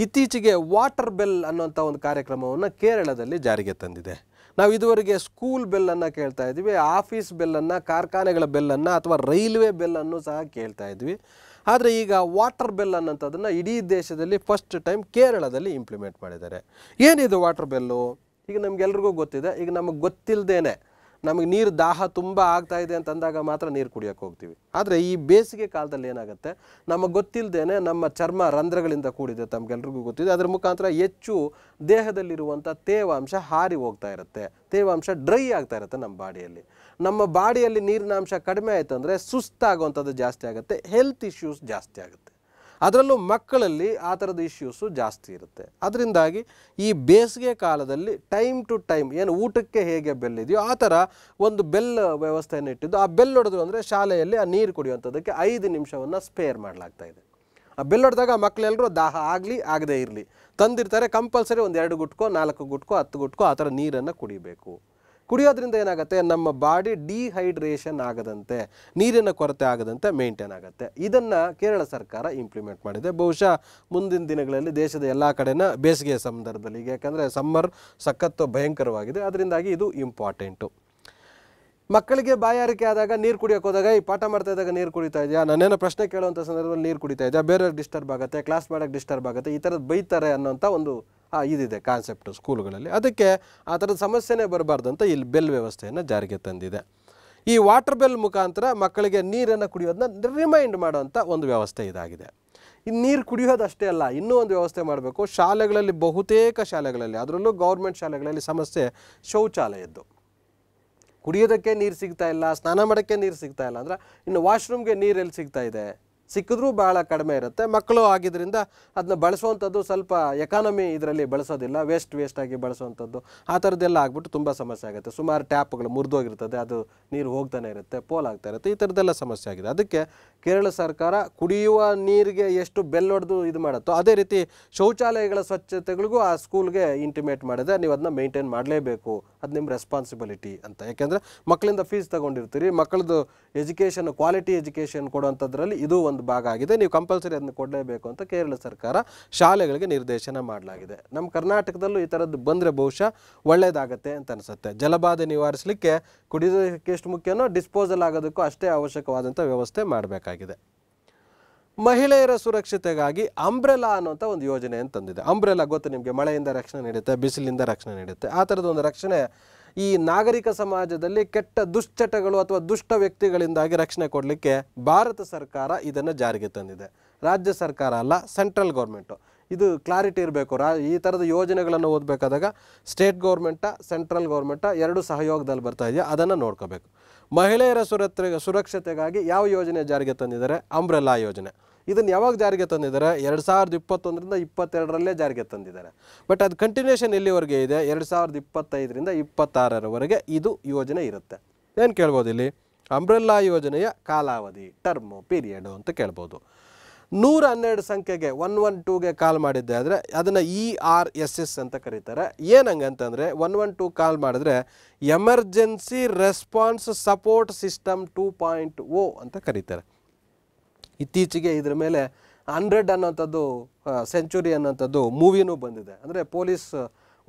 A: ಇತ್ತೀಚೆಗೆ ವಾಟರ್ ಬೆಲ್ ಅನ್ನುವಂಥ ಒಂದು ಕಾರ್ಯಕ್ರಮವನ್ನು ಕೇರಳದಲ್ಲಿ ಜಾರಿಗೆ ತಂದಿದೆ ನಾವು ಇದುವರೆಗೆ ಸ್ಕೂಲ್ ಬೆಲ್ಲನ್ನು ಕೇಳ್ತಾ ಇದ್ವಿ ಆಫೀಸ್ ಬೆಲ್ಲನ್ನು ಕಾರ್ಖಾನೆಗಳ ಬೆಲ್ಲನ್ನು ಅಥವಾ ರೈಲ್ವೆ ಬೆಲ್ಲನ್ನು ಸಹ ಕೇಳ್ತಾ ಇದ್ವಿ ಆದರೆ ಈಗ ವಾಟರ್ ಬೆಲ್ ಅನ್ನೋಂಥದನ್ನು ಇಡೀ ದೇಶದಲ್ಲಿ ಫಸ್ಟ್ ಟೈಮ್ ಕೇರಳದಲ್ಲಿ ಇಂಪ್ಲಿಮೆಂಟ್ ಮಾಡಿದ್ದಾರೆ ಏನಿದು ವಾಟರ್ ಬೆಲ್ಲು ಈಗ ನಮಗೆಲ್ರಿಗೂ ಗೊತ್ತಿದೆ ಈಗ ನಮಗೆ ಗೊತ್ತಿಲ್ಲದೇನೆ ನಮಗೆ ನೀರು ದಾಹ ತುಂಬ ಆಗ್ತಾ ಇದೆ ಅಂತಂದಾಗ ಮಾತ್ರ ನೀರು ಕುಡಿಯೋಕೆ ಹೋಗ್ತೀವಿ ಆದರೆ ಈ ಬೇಸಿಗೆ ಕಾಲದಲ್ಲಿ ಏನಾಗುತ್ತೆ ನಮಗೆ ಗೊತ್ತಿಲ್ಲದೇನೆ ನಮ್ಮ ಚರ್ಮ ರಂಧ್ರಗಳಿಂದ ಕೂಡಿದೆ ತಮಗೆಲ್ರಿಗೂ ಗೊತ್ತಿದೆ ಅದರ ಮುಖಾಂತರ ಹೆಚ್ಚು ದೇಹದಲ್ಲಿರುವಂಥ ತೇವಾಂಶ ಹಾರಿ ಹೋಗ್ತಾ ಇರುತ್ತೆ ತೇವಾಂಶ ಡ್ರೈ ಆಗ್ತಾ ಇರುತ್ತೆ ನಮ್ಮ ಬಾಡಿಯಲ್ಲಿ ನಮ್ಮ ಬಾಡಿಯಲ್ಲಿ ನೀರಿನ ಅಂಶ ಕಡಿಮೆ ಆಯಿತು ಅಂದರೆ ಸುಸ್ತಾಗುವಂಥದ್ದು ಜಾಸ್ತಿ ಆಗುತ್ತೆ ಹೆಲ್ತ್ ಇಶ್ಯೂಸ್ ಜಾಸ್ತಿ ಆಗುತ್ತೆ ಅದರಲ್ಲೂ ಮಕ್ಕಳಲ್ಲಿ ಆ ಥರದ ಇಶ್ಯೂಸು ಜಾಸ್ತಿ ಇರುತ್ತೆ ಅದರಿಂದಾಗಿ ಈ ಬೇಸಿಗೆ ಕಾಲದಲ್ಲಿ ಟೈಮ್ ಟು ಟೈಮ್ ಏನು ಊಟಕ್ಕೆ ಹೇಗೆ ಬೆಲ್ಲಿದೆಯೋ ಇದೆಯೋ ಆ ಥರ ಒಂದು ಬೆಲ್ ವ್ಯವಸ್ಥೆಯನ್ನು ಇಟ್ಟಿದ್ದು ಆ ಬೆಲ್ ಹೊಡೆದು ಅಂದರೆ ಶಾಲೆಯಲ್ಲಿ ಆ ನೀರು ಕುಡಿಯುವಂಥದ್ದಕ್ಕೆ ಐದು ನಿಮಿಷವನ್ನು ಸ್ಪೇರ್ ಮಾಡಲಾಗ್ತಾ ಇದೆ ಆ ಬೆಲ್ ಹೊಡೆದಾಗ ಮಕ್ಕಳೆಲ್ಲರೂ ದಾಹ ಆಗಲಿ ಆಗದೇ ಇರಲಿ ತಂದಿರ್ತಾರೆ ಕಂಪಲ್ಸರಿ ಒಂದು ಎರಡು ಗುಟ್ಕೋ ನಾಲ್ಕು ಗುಟ್ಕೋ ಹತ್ತು ಗುಟ್ಕೋ ಆ ಥರ ನೀರನ್ನು ಕುಡಿಬೇಕು ಕುಡಿಯೋದ್ರಿಂದ ಏನಾಗುತ್ತೆ ನಮ್ಮ ಬಾಡಿ ಡಿಹೈಡ್ರೇಷನ್ ಆಗದಂತೆ ನೀರಿನ ಕೊರತೆ ಆಗದಂತೆ ಮೇಂಟೈನ್ ಆಗುತ್ತೆ ಇದನ್ನು ಕೇರಳ ಸರ್ಕಾರ ಇಂಪ್ಲಿಮೆಂಟ್ ಮಾಡಿದೆ ಬಹುಶಃ ಮುಂದಿನ ದಿನಗಳಲ್ಲಿ ದೇಶದ ಎಲ್ಲ ಕಡೆನ ಬೇಸಿಗೆಯ ಸಂದರ್ಭದಲ್ಲಿ ಯಾಕಂದರೆ ಸಮ್ಮರ್ ಸಖತ್ತು ಭಯಂಕರವಾಗಿದೆ ಅದರಿಂದಾಗಿ ಇದು ಇಂಪಾರ್ಟೆಂಟು ಮಕ್ಕಳಿಗೆ ಬಾಯಾರಿಕೆ ಆದಾಗ ನೀರು ಕುಡಿಯೋಕೆ ಹೋದಾಗ ಈ ಪಾಠ ಮಾಡ್ತಾ ಇದ್ದಾಗ ನೀರು ಕುಡಿತಾ ಇದೆಯಾ ನಾನೇನೋ ಪ್ರಶ್ನೆ ಕೇಳುವಂಥ ಸಂದರ್ಭದಲ್ಲಿ ನೀರು ಕುಡಿತಾ ಇದೆಯಾ ಬೇರೆ ಡಿಸ್ಟರ್ಬ್ ಆಗುತ್ತೆ ಕ್ಲಾಸ್ ಮಾಡೋಕ್ಕೆ ಡಿಸ್ಟರ್ಬ್ ಆಗುತ್ತೆ ಈ ಥರದ್ದು ಬೈತಾರೆ ಅನ್ನೋಂಥ ಒಂದು ಇದಿದೆ ಕಾನ್ಸೆಪ್ಟು ಸ್ಕೂಲ್ಗಳಲ್ಲಿ ಅದಕ್ಕೆ ಆ ಥರದ ಸಮಸ್ಯೆನೇ ಬರಬಾರ್ದು ಅಂತ ಇಲ್ಲಿ ಬೆಲ್ ವ್ಯವಸ್ಥೆಯನ್ನು ಜಾರಿಗೆ ತಂದಿದೆ ಈ ವಾಟರ್ ಬೆಲ್ ಮುಖಾಂತರ ಮಕ್ಕಳಿಗೆ ನೀರನ್ನು ಕುಡಿಯೋದನ್ನ ರಿಮೈಂಡ್ ಮಾಡೋವಂಥ ಒಂದು ವ್ಯವಸ್ಥೆ ಇದಾಗಿದೆ ಇನ್ನು ನೀರು ಕುಡಿಯೋದಷ್ಟೇ ಅಲ್ಲ ಇನ್ನೂ ಒಂದು ವ್ಯವಸ್ಥೆ ಮಾಡಬೇಕು ಶಾಲೆಗಳಲ್ಲಿ ಬಹುತೇಕ ಶಾಲೆಗಳಲ್ಲಿ ಅದರಲ್ಲೂ ಗೌರ್ಮೆಂಟ್ ಶಾಲೆಗಳಲ್ಲಿ ಸಮಸ್ಯೆ ಶೌಚಾಲಯದ್ದು ಕುಡಿಯೋದಕ್ಕೆ ನೀರು ಸಿಗ್ತಾ ಇಲ್ಲ ಸ್ನಾನ ಮಾಡೋಕ್ಕೆ ನೀರು ಸಿಗ್ತಾ ಇಲ್ಲ ಅಂದ್ರೆ ಇನ್ನು ವಾಶ್ರೂಮ್ಗೆ ನೀರು ಎಲ್ಲಿ ಸಿಗ್ತಾ ಇದೆ ಸಿಕ್ಕಿದ್ರೂ ಭಾಳ ಕಡಿಮೆ ಇರುತ್ತೆ ಮಕ್ಕಳು ಆಗಿದ್ದರಿಂದ ಅದನ್ನ ಬಳಸುವಂಥದ್ದು ಸ್ವಲ್ಪ ಎಕಾನಮಿ ಇದರಲ್ಲಿ ಬಳಸೋದಿಲ್ಲ ವೇಸ್ಟ್ ವೇಸ್ಟಾಗಿ ಬಳಸುವಂಥದ್ದು ಆ ಥರದ್ದೆಲ್ಲ ಆಗಿಬಿಟ್ಟು ತುಂಬ ಸಮಸ್ಯೆ ಆಗುತ್ತೆ ಸುಮಾರು ಟ್ಯಾಪ್ಗಳು ಮುರಿದೋಗಿರ್ತದೆ ಅದು ನೀರು ಹೋಗ್ತಾನೆ ಇರುತ್ತೆ ಪೋಲ್ ಆಗ್ತಾ ಇರುತ್ತೆ ಈ ಥರದ್ದೆಲ್ಲ ಸಮಸ್ಯೆ ಆಗಿದೆ ಅದಕ್ಕೆ ಕೇರಳ ಸರ್ಕಾರ ಕುಡಿಯುವ ನೀರಿಗೆ ಎಷ್ಟು ಬೆಲ್ಲೊಡೆದು ಇದು ಮಾಡುತ್ತೋ ಅದೇ ರೀತಿ ಶೌಚಾಲಯಗಳ ಸ್ವಚ್ಛತೆಗಳಿಗೂ ಆ ಸ್ಕೂಲ್ಗೆ ಇಂಟಿಮೇಟ್ ಮಾಡಿದೆ ನೀವು ಅದನ್ನ ಮೇಂಟೈನ್ ಮಾಡಲೇಬೇಕು ಅದು ನಿಮ್ಮ ರೆಸ್ಪಾನ್ಸಿಬಿಲಿಟಿ ಅಂತ ಯಾಕೆಂದರೆ ಮಕ್ಕಳಿಂದ ಫೀಸ್ ತಗೊಂಡಿರ್ತೀರಿ ಮಕ್ಕಳದು ಎಜುಕೇಷನ್ ಕ್ವಾಲಿಟಿ ಎಜುಕೇಷನ್ ಕೊಡುವಂಥದ್ರಲ್ಲಿ ಇದು ಒಂದು ಒಂದು ಭಾಗ ಆಗಿದೆ ನೀವು ಕಂಪಲ್ಸರಿ ಅದನ್ನು ಕೊಡಲೇಬೇಕು ಅಂತ ಕೇರಳ ಸರ್ಕಾರ ಶಾಲೆಗಳಿಗೆ ನಿರ್ದೇಶನ ಮಾಡಲಾಗಿದೆ ನಮ್ಮ ಕರ್ನಾಟಕದಲ್ಲೂ ಈ ಥರದ್ದು ಬಂದರೆ ಬಹುಶಃ ಒಳ್ಳೆಯದಾಗತ್ತೆ ಅಂತ ಅನಿಸುತ್ತೆ ಜಲಬಾಧೆ ನಿವಾರಿಸಲಿಕ್ಕೆ ಕುಡಿಯೋದಕ್ಕೆ ಎಷ್ಟು ಮುಖ್ಯನೋ ಡಿಸ್ಪೋಸಲ್ ಆಗೋದಕ್ಕೂ ಅಷ್ಟೇ ಅವಶ್ಯಕವಾದಂಥ ವ್ಯವಸ್ಥೆ ಮಾಡಬೇಕಾಗಿದೆ ಮಹಿಳೆಯರ ಸುರಕ್ಷತೆಗಾಗಿ ಅಂಬ್ರೆಲಾ ಅನ್ನೋಂಥ ಒಂದು ಯೋಜನೆ ಅಂತಂದಿದೆ ಅಂಬ್ರೆಲಾ ಗೊತ್ತು ನಿಮಗೆ ಮಳೆಯಿಂದ ರಕ್ಷಣೆ ನೀಡುತ್ತೆ ಬಿಸಿಲಿಂದ ರಕ್ಷಣೆ ನೀಡುತ್ತೆ ಆ ಥರದ ಒಂದು ರಕ್ಷಣೆ ಈ ನಾಗರಿಕ ಸಮಾಜದಲ್ಲಿ ಕೆಟ್ಟ ದುಶ್ಚಟಗಳು ಅಥವಾ ದುಷ್ಟ ವ್ಯಕ್ತಿಗಳಿಂದಾಗಿ ರಕ್ಷಣೆ ಕೊಡಲಿಕ್ಕೆ ಭಾರತ ಸರ್ಕಾರ ಇದನ್ನು ಜಾರಿಗೆ ತಂದಿದೆ ರಾಜ್ಯ ಸರ್ಕಾರ ಅಲ್ಲ ಸೆಂಟ್ರಲ್ ಗೌರ್ಮೆಂಟು ಇದು ಕ್ಲಾರಿಟಿ ಇರಬೇಕು ರಾ ಈ ಥರದ ಯೋಜನೆಗಳನ್ನು ಓದಬೇಕಾದಾಗ ಸ್ಟೇಟ್ ಗೌರ್ಮೆಂಟ ಸೆಂಟ್ರಲ್ ಗೌರ್ಮೆಂಟ ಎರಡು ಸಹಯೋಗದಲ್ಲಿ ಬರ್ತಾ ಇದೆಯಾ ಅದನ್ನು ನೋಡ್ಕೋಬೇಕು ಮಹಿಳೆಯರ ಸುರಕ್ಷತೆಗಾಗಿ ಯಾವ ಯೋಜನೆ ಜಾರಿಗೆ ತಂದಿದ್ದಾರೆ ಅಂಬ್ರೆಲ್ಲಾ ಯೋಜನೆ ಇದನ್ನು ಯಾವಾಗ ಜಾರಿಗೆ ತಂದಿದ್ದಾರೆ ಎರಡು ಸಾವಿರದ ಇಪ್ಪತ್ತೊಂದರಿಂದ ಇಪ್ಪತ್ತೆರಡರಲ್ಲೇ ಜಾರಿಗೆ ತಂದಿದ್ದಾರೆ ಬಟ್ ಅದು ಕಂಟಿನ್ಯೂಷನ್ ಎಲ್ಲಿವರೆಗೆ ಇದೆ ಎರಡು ಸಾವಿರದ ಇಪ್ಪತ್ತೈದರಿಂದ ಇಪ್ಪತ್ತಾರರವರೆಗೆ ಇದು ಯೋಜನೆ ಇರುತ್ತೆ ಏನು ಕೇಳ್ಬೋದು ಇಲ್ಲಿ ಅಂಬ್ರೆಲ್ಲಾ ಯೋಜನೆಯ ಕಾಲಾವಧಿ ಟರ್ಮು ಪೀರಿಯಡು ಅಂತ ಕೇಳ್ಬೋದು ನೂರ ಹನ್ನೆರಡು ಸಂಖ್ಯೆಗೆ ಒನ್ ಒನ್ ಟೂಗೆ ಕಾಲ್ ಮಾಡಿದ್ದೆ ಆದರೆ ಅದನ್ನು E e R S S ಅಂತ ಕರೀತಾರೆ ಏನಂಗೆ ಅಂತಂದರೆ ಒನ್ ಒನ್ ಟೂ ಕಾಲ್ ಮಾಡಿದ್ರೆ emergency response support system two point O ಅಂತ ಕರೀತಾರೆ ಇತ್ತೀಚೆಗೆ ಇದ್ರ ಮೇಲೆ ಹಂಡ್ರೆಡ್ ಅನ್ನೋಂಥದ್ದು ಸೆಂಚುರಿ ಅನ್ನೋಂಥದ್ದು ಮೂವಿನೂ ಬಂದಿದೆ ಅಂದರೆ ಪೊಲೀಸ್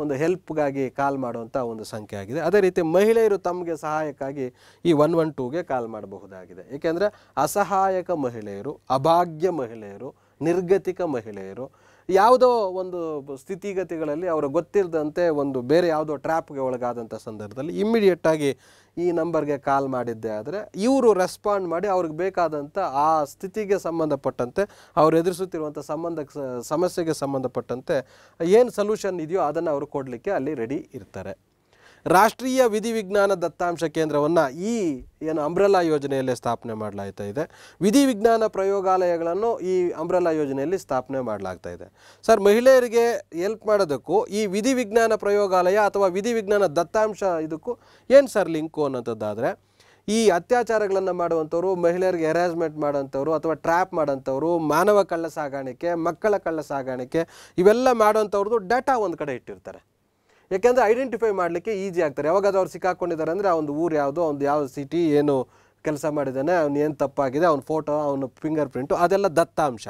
A: ಒಂದು ಹೆಲ್ಪ್ಗಾಗಿ ಕಾಲ್ ಮಾಡುವಂಥ ಒಂದು ಸಂಖ್ಯೆ ಆಗಿದೆ ಅದೇ ರೀತಿ ಮಹಿಳೆಯರು ತಮಗೆ ಸಹಾಯಕ್ಕಾಗಿ ಈ ಒನ್ ಒನ್ ಟೂಗೆ ಕಾಲ್ ಮಾಡಬಹುದಾಗಿದೆ ಏಕೆಂದರೆ ಅಸಹಾಯಕ ಮಹಿಳೆಯರು ಅಭಾಗ್ಯ ಮಹಿಳೆಯರು ನಿರ್ಗತಿಕ ಮಹಿಳೆಯರು ಯಾವುದೋ ಒಂದು ಸ್ಥಿತಿಗತಿಗಳಲ್ಲಿ ಅವರು ಗೊತ್ತಿರದಂತೆ ಒಂದು ಬೇರೆ ಯಾವುದೋ ಟ್ರ್ಯಾಪ್ಗೆ ಒಳಗಾದಂಥ ಸಂದರ್ಭದಲ್ಲಿ ಇಮ್ಮಿಡಿಯೇಟಾಗಿ ಈ ನಂಬರ್ಗೆ ಕಾಲ್ ಮಾಡಿದ್ದೆ ಆದರೆ ಇವರು ರೆಸ್ಪಾಂಡ್ ಮಾಡಿ ಅವ್ರಿಗೆ ಬೇಕಾದಂಥ ಆ ಸ್ಥಿತಿಗೆ ಸಂಬಂಧಪಟ್ಟಂತೆ ಅವ್ರು ಎದುರಿಸುತ್ತಿರುವಂಥ ಸಂಬಂಧಕ್ಕೆ ಸಮಸ್ಯೆಗೆ ಸಂಬಂಧಪಟ್ಟಂತೆ ಏನು ಸೊಲ್ಯೂಷನ್ ಇದೆಯೋ ಅದನ್ನು ಅವರು ಕೊಡಲಿಕ್ಕೆ ಅಲ್ಲಿ ರೆಡಿ ಇರ್ತಾರೆ ರಾಷ್ಟ್ರೀಯ ವಿಧಿವಿಜ್ಞಾನ ದತ್ತಾಂಶ ಕೇಂದ್ರವನ್ನು ಈ ಏನು ಅಂಬ್ರಲಾ ಯೋಜನೆಯಲ್ಲಿ ಸ್ಥಾಪನೆ ಮಾಡಲಾಯ್ತಾ ಇದೆ ವಿಧಿವಿಜ್ಞಾನ ಪ್ರಯೋಗಾಲಯಗಳನ್ನು ಈ ಅಂಬ್ರಲಾ ಯೋಜನೆಯಲ್ಲಿ ಸ್ಥಾಪನೆ ಮಾಡಲಾಗ್ತಾ ಇದೆ ಸರ್ ಮಹಿಳೆಯರಿಗೆ ಹೆಲ್ಪ್ ಮಾಡೋದಕ್ಕೂ ಈ ವಿಧಿವಿಜ್ಞಾನ ಪ್ರಯೋಗಾಲಯ ಅಥವಾ ವಿಧಿವಿಜ್ಞಾನ ದತ್ತಾಂಶ ಇದಕ್ಕೂ ಏನು ಸರ್ ಲಿಂಕು ಅನ್ನೋಂಥದ್ದಾದರೆ ಈ ಅತ್ಯಾಚಾರಗಳನ್ನು ಮಾಡುವಂಥವ್ರು ಮಹಿಳೆಯರಿಗೆ ಹೆರಾಸ್ಮೆಂಟ್ ಮಾಡೋಂಥವ್ರು ಅಥವಾ ಟ್ರ್ಯಾಪ್ ಮಾಡೋಂಥವ್ರು ಮಾನವ ಕಳ್ಳ ಸಾಗಾಣಿಕೆ ಮಕ್ಕಳ ಕಳ್ಳ ಸಾಗಾಣಿಕೆ ಇವೆಲ್ಲ ಮಾಡೋಂಥವ್ರದ್ದು ಡೇಟಾ ಒಂದು ಕಡೆ ಇಟ್ಟಿರ್ತಾರೆ ಯಾಕೆಂದರೆ ಐಡೆಂಟಿಫೈ ಮಾಡಲಿಕ್ಕೆ ಈಸಿ ಆಗ್ತಾರೆ ಅದು ಅವ್ರು ಸಿಕ್ಕಾಕೊಂಡಿದ್ದಾರೆ ಅಂದರೆ ಒಂದು ಊರು ಯಾವುದು ಅವ್ನು ಯಾವ ಸಿಟಿ ಏನು ಕೆಲಸ ಮಾಡಿದ್ದಾನೆ ಅವ್ನು ಏನು ತಪ್ಪಾಗಿದೆ ಅವ್ನ ಫೋಟೋ ಅವನ ಫಿಂಗರ್ ಪ್ರಿಂಟು ಅದೆಲ್ಲ ದತ್ತಾಂಶ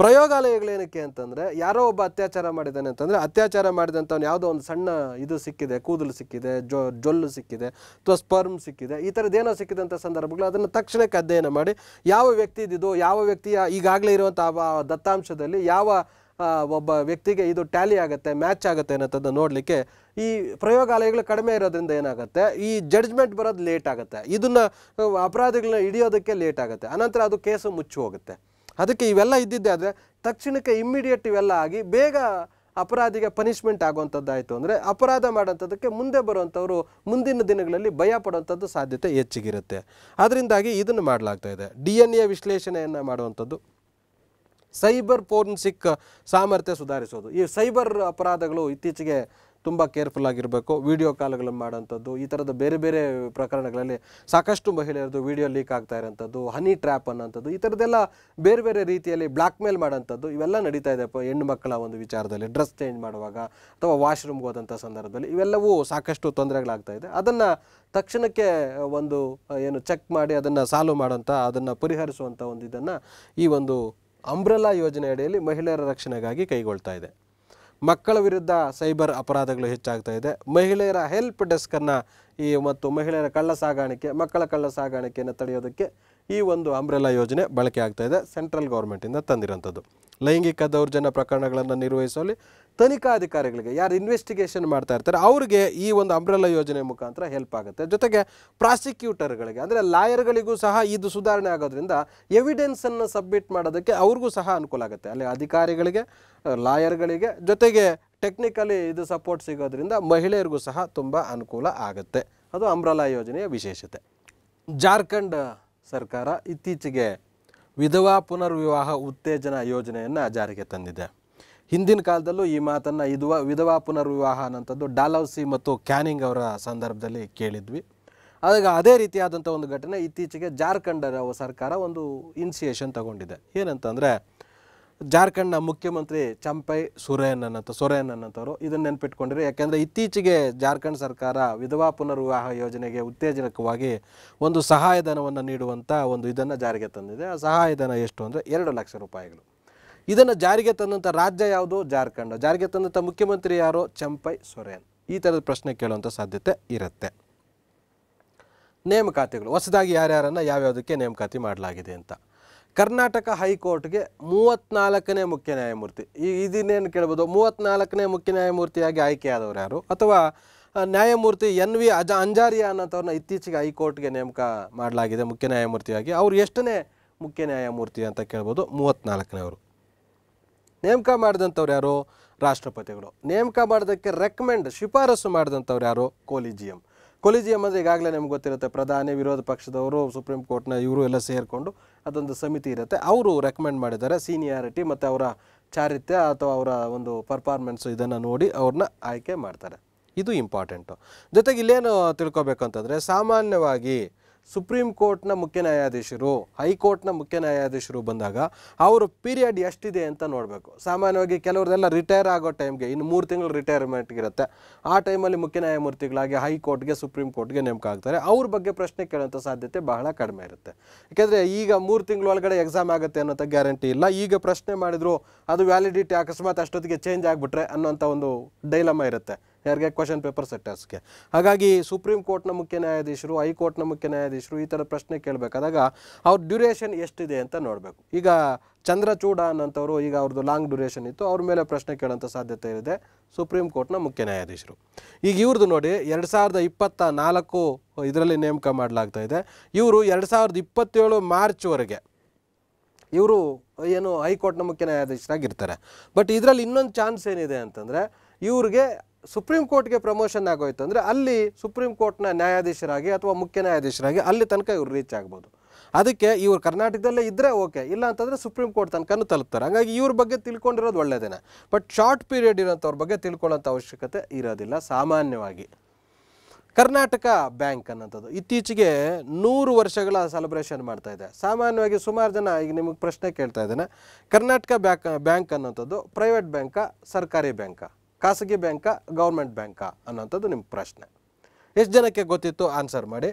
A: ಪ್ರಯೋಗಾಲಯಗಳೇನಕ್ಕೆ ಅಂತಂದರೆ ಯಾರೋ ಒಬ್ಬ ಅತ್ಯಾಚಾರ ಮಾಡಿದ್ದಾನೆ ಅಂತಂದರೆ ಅತ್ಯಾಚಾರ ಮಾಡಿದಂಥವ್ನು ಯಾವುದೋ ಒಂದು ಸಣ್ಣ ಇದು ಸಿಕ್ಕಿದೆ ಕೂದಲು ಸಿಕ್ಕಿದೆ ಜೊ ಜೊಲ್ಲು ಸಿಕ್ಕಿದೆ ಅಥವಾ ಸ್ಪರ್ಮ್ ಸಿಕ್ಕಿದೆ ಈ ಥರದ್ದೇನೋ ಸಿಕ್ಕಿದಂಥ ಸಂದರ್ಭಗಳು ಅದನ್ನು ತಕ್ಷಣಕ್ಕೆ ಅಧ್ಯಯನ ಮಾಡಿ ಯಾವ ವ್ಯಕ್ತಿ ಇದ್ದಿದ್ದು ಯಾವ ವ್ಯಕ್ತಿಯ ಈಗಾಗಲೇ ಇರುವಂಥ ದತ್ತಾಂಶದಲ್ಲಿ ಯಾವ ಒಬ್ಬ ವ್ಯಕ್ತಿಗೆ ಇದು ಟ್ಯಾಲಿ ಆಗುತ್ತೆ ಮ್ಯಾಚ್ ಆಗುತ್ತೆ ಅನ್ನೋದನ್ನು ನೋಡಲಿಕ್ಕೆ ಈ ಪ್ರಯೋಗಾಲಯಗಳು ಕಡಿಮೆ ಇರೋದ್ರಿಂದ ಏನಾಗುತ್ತೆ ಈ ಜಡ್ಜ್ಮೆಂಟ್ ಬರೋದು ಲೇಟ್ ಆಗುತ್ತೆ ಇದನ್ನು ಅಪರಾಧಿಗಳನ್ನ ಹಿಡಿಯೋದಕ್ಕೆ ಲೇಟ್ ಆಗುತ್ತೆ ಅನಂತರ ಅದು ಕೇಸು ಮುಚ್ಚಿ ಹೋಗುತ್ತೆ ಅದಕ್ಕೆ ಇವೆಲ್ಲ ಇದ್ದಿದ್ದೇ ಆದರೆ ತಕ್ಷಣಕ್ಕೆ ಇಮ್ಮಿಡಿಯೇಟ್ ಇವೆಲ್ಲ ಆಗಿ ಬೇಗ ಅಪರಾಧಿಗೆ ಪನಿಷ್ಮೆಂಟ್ ಆಗುವಂಥದ್ದಾಯಿತು ಅಂದರೆ ಅಪರಾಧ ಮಾಡೋಂಥದ್ದಕ್ಕೆ ಮುಂದೆ ಬರುವಂಥವ್ರು ಮುಂದಿನ ದಿನಗಳಲ್ಲಿ ಭಯ ಪಡುವಂಥದ್ದು ಸಾಧ್ಯತೆ ಹೆಚ್ಚಿಗಿರುತ್ತೆ ಅದರಿಂದಾಗಿ ಇದನ್ನು ಮಾಡಲಾಗ್ತಾ ಇದೆ ಡಿ ಎನ್ ಎ ವಿಶ್ಲೇಷಣೆಯನ್ನು ಮಾಡುವಂಥದ್ದು ಸೈಬರ್ ಫೋರೆನ್ಸಿಕ್ ಸಾಮರ್ಥ್ಯ ಸುಧಾರಿಸೋದು ಈ ಸೈಬರ್ ಅಪರಾಧಗಳು ಇತ್ತೀಚೆಗೆ ತುಂಬ ಕೇರ್ಫುಲ್ ಆಗಿರಬೇಕು ವಿಡಿಯೋ ಕಾಲ್ಗಳನ್ನು ಮಾಡೋಂಥದ್ದು ಈ ಥರದ ಬೇರೆ ಬೇರೆ ಪ್ರಕರಣಗಳಲ್ಲಿ ಸಾಕಷ್ಟು ಮಹಿಳೆಯರದು ವಿಡಿಯೋ ಲೀಕ್ ಆಗ್ತಾ ಇರೋಂಥದ್ದು ಹನಿ ಟ್ರ್ಯಾಪ್ ಅನ್ನೋಂಥದ್ದು ಈ ಥರದ್ದೆಲ್ಲ ಬೇರೆ ಬೇರೆ ರೀತಿಯಲ್ಲಿ ಬ್ಲ್ಯಾಕ್ ಮೇಲ್ ಮಾಡೋಂಥದ್ದು ಇವೆಲ್ಲ ನಡೀತಾ ಇದೆ ಹೆಣ್ಣು ಮಕ್ಕಳ ಒಂದು ವಿಚಾರದಲ್ಲಿ ಡ್ರೆಸ್ ಚೇಂಜ್ ಮಾಡುವಾಗ ಅಥವಾ ವಾಶ್ರೂಮ್ಗೆ ಹೋದಂಥ ಸಂದರ್ಭದಲ್ಲಿ ಇವೆಲ್ಲವೂ ಸಾಕಷ್ಟು ತೊಂದರೆಗಳಾಗ್ತಾ ಇದೆ ಅದನ್ನು ತಕ್ಷಣಕ್ಕೆ ಒಂದು ಏನು ಚೆಕ್ ಮಾಡಿ ಅದನ್ನು ಸಾಲ್ವ್ ಮಾಡೋಂಥ ಅದನ್ನು ಪರಿಹರಿಸುವಂಥ ಒಂದು ಇದನ್ನು ಈ ಒಂದು ಅಂಬ್ರೆಲಾ ಯೋಜನೆ ಅಡಿಯಲ್ಲಿ ಮಹಿಳೆಯರ ರಕ್ಷಣೆಗಾಗಿ ಕೈಗೊಳ್ತಾ ಇದೆ ಮಕ್ಕಳ ವಿರುದ್ಧ ಸೈಬರ್ ಅಪರಾಧಗಳು ಹೆಚ್ಚಾಗ್ತಾ ಇದೆ ಮಹಿಳೆಯರ ಹೆಲ್ಪ್ ಡೆಸ್ಕನ್ನು ಈ ಮತ್ತು ಮಹಿಳೆಯರ ಕಳ್ಳ ಸಾಗಾಣಿಕೆ ಮಕ್ಕಳ ಕಳ್ಳ ಸಾಗಾಣಿಕೆಯನ್ನು ತಡೆಯೋದಕ್ಕೆ ಈ ಒಂದು ಅಂಬ್ರೆಲಾ ಯೋಜನೆ ಬಳಕೆ ಆಗ್ತಾ ಇದೆ ಸೆಂಟ್ರಲ್ ಗೌರ್ಮೆಂಟಿಂದ ತಂದಿರೋಂಥದ್ದು ಲೈಂಗಿಕ ದೌರ್ಜನ್ಯ ಪ್ರಕರಣಗಳನ್ನು ನಿರ್ವಹಿಸುವಲ್ಲಿ ಅಧಿಕಾರಿಗಳಿಗೆ ಯಾರು ಇನ್ವೆಸ್ಟಿಗೇಷನ್ ಮಾಡ್ತಾ ಇರ್ತಾರೆ ಅವರಿಗೆ ಈ ಒಂದು ಅಂಬ್ರೆಲಾ ಯೋಜನೆ ಮುಖಾಂತರ ಹೆಲ್ಪ್ ಆಗುತ್ತೆ ಜೊತೆಗೆ ಪ್ರಾಸಿಕ್ಯೂಟರ್ಗಳಿಗೆ ಅಂದರೆ ಲಾಯರ್ಗಳಿಗೂ ಸಹ ಇದು ಸುಧಾರಣೆ ಆಗೋದ್ರಿಂದ ಎವಿಡೆನ್ಸನ್ನು ಸಬ್ಮಿಟ್ ಮಾಡೋದಕ್ಕೆ ಅವ್ರಿಗೂ ಸಹ ಅನುಕೂಲ ಆಗುತ್ತೆ ಅಲ್ಲಿ ಅಧಿಕಾರಿಗಳಿಗೆ ಲಾಯರ್ಗಳಿಗೆ ಜೊತೆಗೆ ಟೆಕ್ನಿಕಲಿ ಇದು ಸಪೋರ್ಟ್ ಸಿಗೋದ್ರಿಂದ ಮಹಿಳೆಯರಿಗೂ ಸಹ ತುಂಬ ಅನುಕೂಲ ಆಗುತ್ತೆ ಅದು ಅಂಬ್ರಲಾ ಯೋಜನೆಯ ವಿಶೇಷತೆ ಜಾರ್ಖಂಡ್ ಸರ್ಕಾರ ಇತ್ತೀಚೆಗೆ ವಿಧವಾ ಪುನರ್ವಿವಾಹ ಉತ್ತೇಜನ ಯೋಜನೆಯನ್ನು ಜಾರಿಗೆ ತಂದಿದೆ ಹಿಂದಿನ ಕಾಲದಲ್ಲೂ ಈ ಮಾತನ್ನು ಇದುವ ವಿಧವಾ ಪುನರ್ವಿವಾಹ ಅನ್ನೋಂಥದ್ದು ಡಾಲೌಸಿ ಮತ್ತು ಕ್ಯಾನಿಂಗ್ ಅವರ ಸಂದರ್ಭದಲ್ಲಿ ಕೇಳಿದ್ವಿ ಆಗ ಅದೇ ರೀತಿಯಾದಂಥ ಒಂದು ಘಟನೆ ಇತ್ತೀಚೆಗೆ ಜಾರ್ಖಂಡರ ಸರ್ಕಾರ ಒಂದು ಇನ್ಸಿಯೇಷನ್ ತಗೊಂಡಿದೆ ಏನಂತಂದರೆ ಜಾರ್ಖಂಡ್ನ ಮುಖ್ಯಮಂತ್ರಿ ಚಂಪೈ ಸುರೇನ್ ಅನ್ನಂತ ಸೊರೇನ್ ಅನ್ನಂಥವ್ರು ಇದನ್ನು ನೆನ್ಪಿಟ್ಕೊಂಡಿರಿ ಯಾಕೆಂದರೆ ಇತ್ತೀಚೆಗೆ ಜಾರ್ಖಂಡ್ ಸರ್ಕಾರ ವಿಧವಾ ಪುನರ್ವಿವಾಹ ಯೋಜನೆಗೆ ಉತ್ತೇಜನಕವಾಗಿ ಒಂದು ಸಹಾಯಧನವನ್ನು ನೀಡುವಂಥ ಒಂದು ಇದನ್ನು ಜಾರಿಗೆ ತಂದಿದೆ ಆ ಸಹಾಯಧನ ಎಷ್ಟು ಅಂದರೆ ಎರಡು ಲಕ್ಷ ರೂಪಾಯಿಗಳು ಇದನ್ನು ಜಾರಿಗೆ ತಂದಂಥ ರಾಜ್ಯ ಯಾವುದು ಜಾರ್ಖಂಡ್ ಜಾರಿಗೆ ತಂದಂಥ ಮುಖ್ಯಮಂತ್ರಿ ಯಾರು ಚಂಪೈ ಸೊರೇನ್ ಈ ಥರದ ಪ್ರಶ್ನೆ ಕೇಳುವಂಥ ಸಾಧ್ಯತೆ ಇರುತ್ತೆ ನೇಮಕಾತಿಗಳು ಹೊಸದಾಗಿ ಯಾರ್ಯಾರನ್ನು ಯಾವ್ಯಾವುದಕ್ಕೆ ನೇಮಕಾತಿ ಮಾಡಲಾಗಿದೆ ಅಂತ ಕರ್ನಾಟಕ ಹೈಕೋರ್ಟ್ಗೆ ಮೂವತ್ತ್ನಾಲ್ಕನೇ ಮುಖ್ಯ ನ್ಯಾಯಮೂರ್ತಿ ಈ ಇದನ್ನೇನು ಕೇಳ್ಬೋದು ಮೂವತ್ತ್ನಾಲ್ಕನೇ ಮುಖ್ಯ ನ್ಯಾಯಮೂರ್ತಿಯಾಗಿ ಆಯ್ಕೆಯಾದವರು ಯಾರು ಅಥವಾ ನ್ಯಾಯಮೂರ್ತಿ ಎನ್ ವಿ ಅಜ ಅಂಜಾರಿಯಾ ಅನ್ನೋಂಥವ್ರನ್ನ ಇತ್ತೀಚೆಗೆ ಹೈಕೋರ್ಟ್ಗೆ ನೇಮಕ ಮಾಡಲಾಗಿದೆ ಮುಖ್ಯ ನ್ಯಾಯಮೂರ್ತಿಯಾಗಿ ಅವರು ಎಷ್ಟನೇ ಮುಖ್ಯ ನ್ಯಾಯಮೂರ್ತಿ ಅಂತ ಕೇಳ್ಬೋದು ಅವರು ನೇಮಕ ಮಾಡಿದಂಥವ್ರು ಯಾರು ರಾಷ್ಟ್ರಪತಿಗಳು ನೇಮಕ ಮಾಡೋದಕ್ಕೆ ರೆಕಮೆಂಡ್ ಶಿಫಾರಸು ಮಾಡಿದಂಥವ್ರು ಯಾರು ಕೋಲಿಜಿಯಂ ಕೊಲಿಜಿಯಂ ಅಂದರೆ ಈಗಾಗಲೇ ನಿಮ್ಗೆ ಗೊತ್ತಿರುತ್ತೆ ಪ್ರಧಾನಿ ವಿರೋಧ ಪಕ್ಷದವರು ಸುಪ್ರೀಂ ಕೋರ್ಟ್ನ ಇವರು ಎಲ್ಲ ಸೇರಿಕೊಂಡು ಅದೊಂದು ಸಮಿತಿ ಇರುತ್ತೆ ಅವರು ರೆಕಮೆಂಡ್ ಮಾಡಿದ್ದಾರೆ ಸೀನಿಯಾರಿಟಿ ಮತ್ತು ಅವರ ಚಾರಿತ್ಯ ಅಥವಾ ಅವರ ಒಂದು ಪರ್ಫಾರ್ಮೆನ್ಸು ಇದನ್ನು ನೋಡಿ ಅವ್ರನ್ನ ಆಯ್ಕೆ ಮಾಡ್ತಾರೆ ಇದು ಇಂಪಾರ್ಟೆಂಟು ಜೊತೆಗೆ ಇಲ್ಲೇನು ತಿಳ್ಕೊಬೇಕಂತಂದರೆ ಸಾಮಾನ್ಯವಾಗಿ ಸುಪ್ರೀಂ ಕೋರ್ಟ್ನ ಮುಖ್ಯ ನ್ಯಾಯಾಧೀಶರು ಹೈಕೋರ್ಟ್ನ ಮುಖ್ಯ ನ್ಯಾಯಾಧೀಶರು ಬಂದಾಗ ಅವರು ಪೀರಿಯಡ್ ಎಷ್ಟಿದೆ ಅಂತ ನೋಡಬೇಕು ಸಾಮಾನ್ಯವಾಗಿ ಕೆಲವ್ರದೆಲ್ಲ ರಿಟೈರ್ ಆಗೋ ಟೈಮ್ಗೆ ಇನ್ನು ಮೂರು ತಿಂಗಳು ರಿಟೈರ್ಮೆಂಟ್ ಇರುತ್ತೆ ಆ ಟೈಮಲ್ಲಿ ಮುಖ್ಯ ನ್ಯಾಯಮೂರ್ತಿಗಳಾಗಿ ಹೈಕೋರ್ಟ್ಗೆ ಸುಪ್ರೀಂ ಕೋರ್ಟ್ಗೆ ನೇಮಕ ಆಗ್ತಾರೆ ಅವ್ರ ಬಗ್ಗೆ ಪ್ರಶ್ನೆ ಕೇಳುವಂಥ ಸಾಧ್ಯತೆ ಬಹಳ ಕಡಿಮೆ ಇರುತ್ತೆ ಯಾಕೆಂದರೆ ಈಗ ಮೂರು ತಿಂಗಳ ಒಳಗಡೆ ಎಕ್ಸಾಮ್ ಆಗುತ್ತೆ ಅನ್ನೋಂಥ ಗ್ಯಾರಂಟಿ ಇಲ್ಲ ಈಗ ಪ್ರಶ್ನೆ ಮಾಡಿದ್ರು ಅದು ವ್ಯಾಲಿಡಿಟಿ ಅಕಸ್ಮಾತ್ ಅಷ್ಟೊತ್ತಿಗೆ ಚೇಂಜ್ ಆಗಿಬಿಟ್ರೆ ಅನ್ನೋಂಥ ಒಂದು ಡೈಲಮ ಇರುತ್ತೆ ಯಾರಿಗೆ ಕ್ವಶನ್ ಪೇಪರ್ ಸೆಟ್ಟರ್ಸ್ಗೆ ಹಾಗಾಗಿ ಸುಪ್ರೀಂ ಕೋರ್ಟ್ನ ಮುಖ್ಯ ನ್ಯಾಯಾಧೀಶರು ಹೈಕೋರ್ಟ್ನ ಮುಖ್ಯ ನ್ಯಾಯಾಧೀಶರು ಈ ಥರ ಪ್ರಶ್ನೆ ಕೇಳಬೇಕಾದಾಗ ಅವ್ರ ಡ್ಯೂರೇಷನ್ ಎಷ್ಟಿದೆ ಅಂತ ನೋಡಬೇಕು ಈಗ ಚಂದ್ರಚೂಡ ಅನ್ನೋಂಥವ್ರು ಈಗ ಅವ್ರದ್ದು ಲಾಂಗ್ ಡ್ಯೂರೇಷನ್ ಇತ್ತು ಅವ್ರ ಮೇಲೆ ಪ್ರಶ್ನೆ ಕೇಳೋಂಥ ಸಾಧ್ಯತೆ ಇದೆ ಸುಪ್ರೀಂ ಕೋರ್ಟ್ನ ಮುಖ್ಯ ನ್ಯಾಯಾಧೀಶರು ಈಗ ಇವ್ರದ್ದು ನೋಡಿ ಎರಡು ಸಾವಿರದ ಇಪ್ಪತ್ತ ನಾಲ್ಕು ಇದರಲ್ಲಿ ನೇಮಕ ಮಾಡಲಾಗ್ತಾ ಇದೆ ಇವರು ಎರಡು ಸಾವಿರದ ಇಪ್ಪತ್ತೇಳು ಮಾರ್ಚ್ವರೆಗೆ ಇವರು ಏನು ಹೈಕೋರ್ಟ್ನ ಮುಖ್ಯ ನ್ಯಾಯಾಧೀಶರಾಗಿರ್ತಾರೆ ಬಟ್ ಇದರಲ್ಲಿ ಇನ್ನೊಂದು ಚಾನ್ಸ್ ಏನಿದೆ ಅಂತಂದರೆ ಇವ್ರಿಗೆ ಸುಪ್ರೀಂ ಕೋರ್ಟ್ಗೆ ಪ್ರಮೋಷನ್ ಆಗೋಯ್ತು ಅಂದರೆ ಅಲ್ಲಿ ಸುಪ್ರೀಂ ಕೋರ್ಟ್ನ ನ್ಯಾಯಾಧೀಶರಾಗಿ ಅಥವಾ ಮುಖ್ಯ ನ್ಯಾಯಾಧೀಶರಾಗಿ ಅಲ್ಲಿ ತನಕ ಇವ್ರು ರೀಚ್ ಆಗ್ಬೋದು ಅದಕ್ಕೆ ಇವರು ಕರ್ನಾಟಕದಲ್ಲೇ ಇದ್ದರೆ ಓಕೆ ಇಲ್ಲ ಅಂತಂದರೆ ಸುಪ್ರೀಂ ಕೋರ್ಟ್ ತನಕನೂ ತಲುಪ್ತಾರೆ ಹಾಗಾಗಿ ಇವ್ರ ಬಗ್ಗೆ ತಿಳ್ಕೊಂಡಿರೋದು ಒಳ್ಳೆಯದೇನೆ ಬಟ್ ಶಾರ್ಟ್ ಪೀರಿಯಡ್ ಇರೋಂಥವ್ರ ಬಗ್ಗೆ ತಿಳ್ಕೊಳ್ಳೋಂಥ ಅವಶ್ಯಕತೆ ಇರೋದಿಲ್ಲ ಸಾಮಾನ್ಯವಾಗಿ ಕರ್ನಾಟಕ ಬ್ಯಾಂಕ್ ಅನ್ನೋಂಥದ್ದು ಇತ್ತೀಚೆಗೆ ನೂರು ವರ್ಷಗಳ ಸೆಲೆಬ್ರೇಷನ್ ಮಾಡ್ತಾ ಇದೆ ಸಾಮಾನ್ಯವಾಗಿ ಸುಮಾರು ಜನ ಈಗ ನಿಮಗೆ ಪ್ರಶ್ನೆ ಕೇಳ್ತಾ ಇದ್ದೇನೆ ಕರ್ನಾಟಕ ಬ್ಯಾಂಕ್ ಬ್ಯಾಂಕ್ ಅನ್ನೋಂಥದ್ದು ಪ್ರೈವೇಟ್ ಬ್ಯಾಂಕ ಸರ್ಕಾರಿ ಬ್ಯಾಂಕ ಖಾಸಗಿ ಬ್ಯಾಂಕ ಗೌರ್ಮೆಂಟ್ ಬ್ಯಾಂಕಾ ಅನ್ನೋಂಥದ್ದು ನಿಮ್ಮ ಪ್ರಶ್ನೆ ಎಷ್ಟು ಜನಕ್ಕೆ ಗೊತ್ತಿತ್ತು ಆನ್ಸರ್ ಮಾಡಿ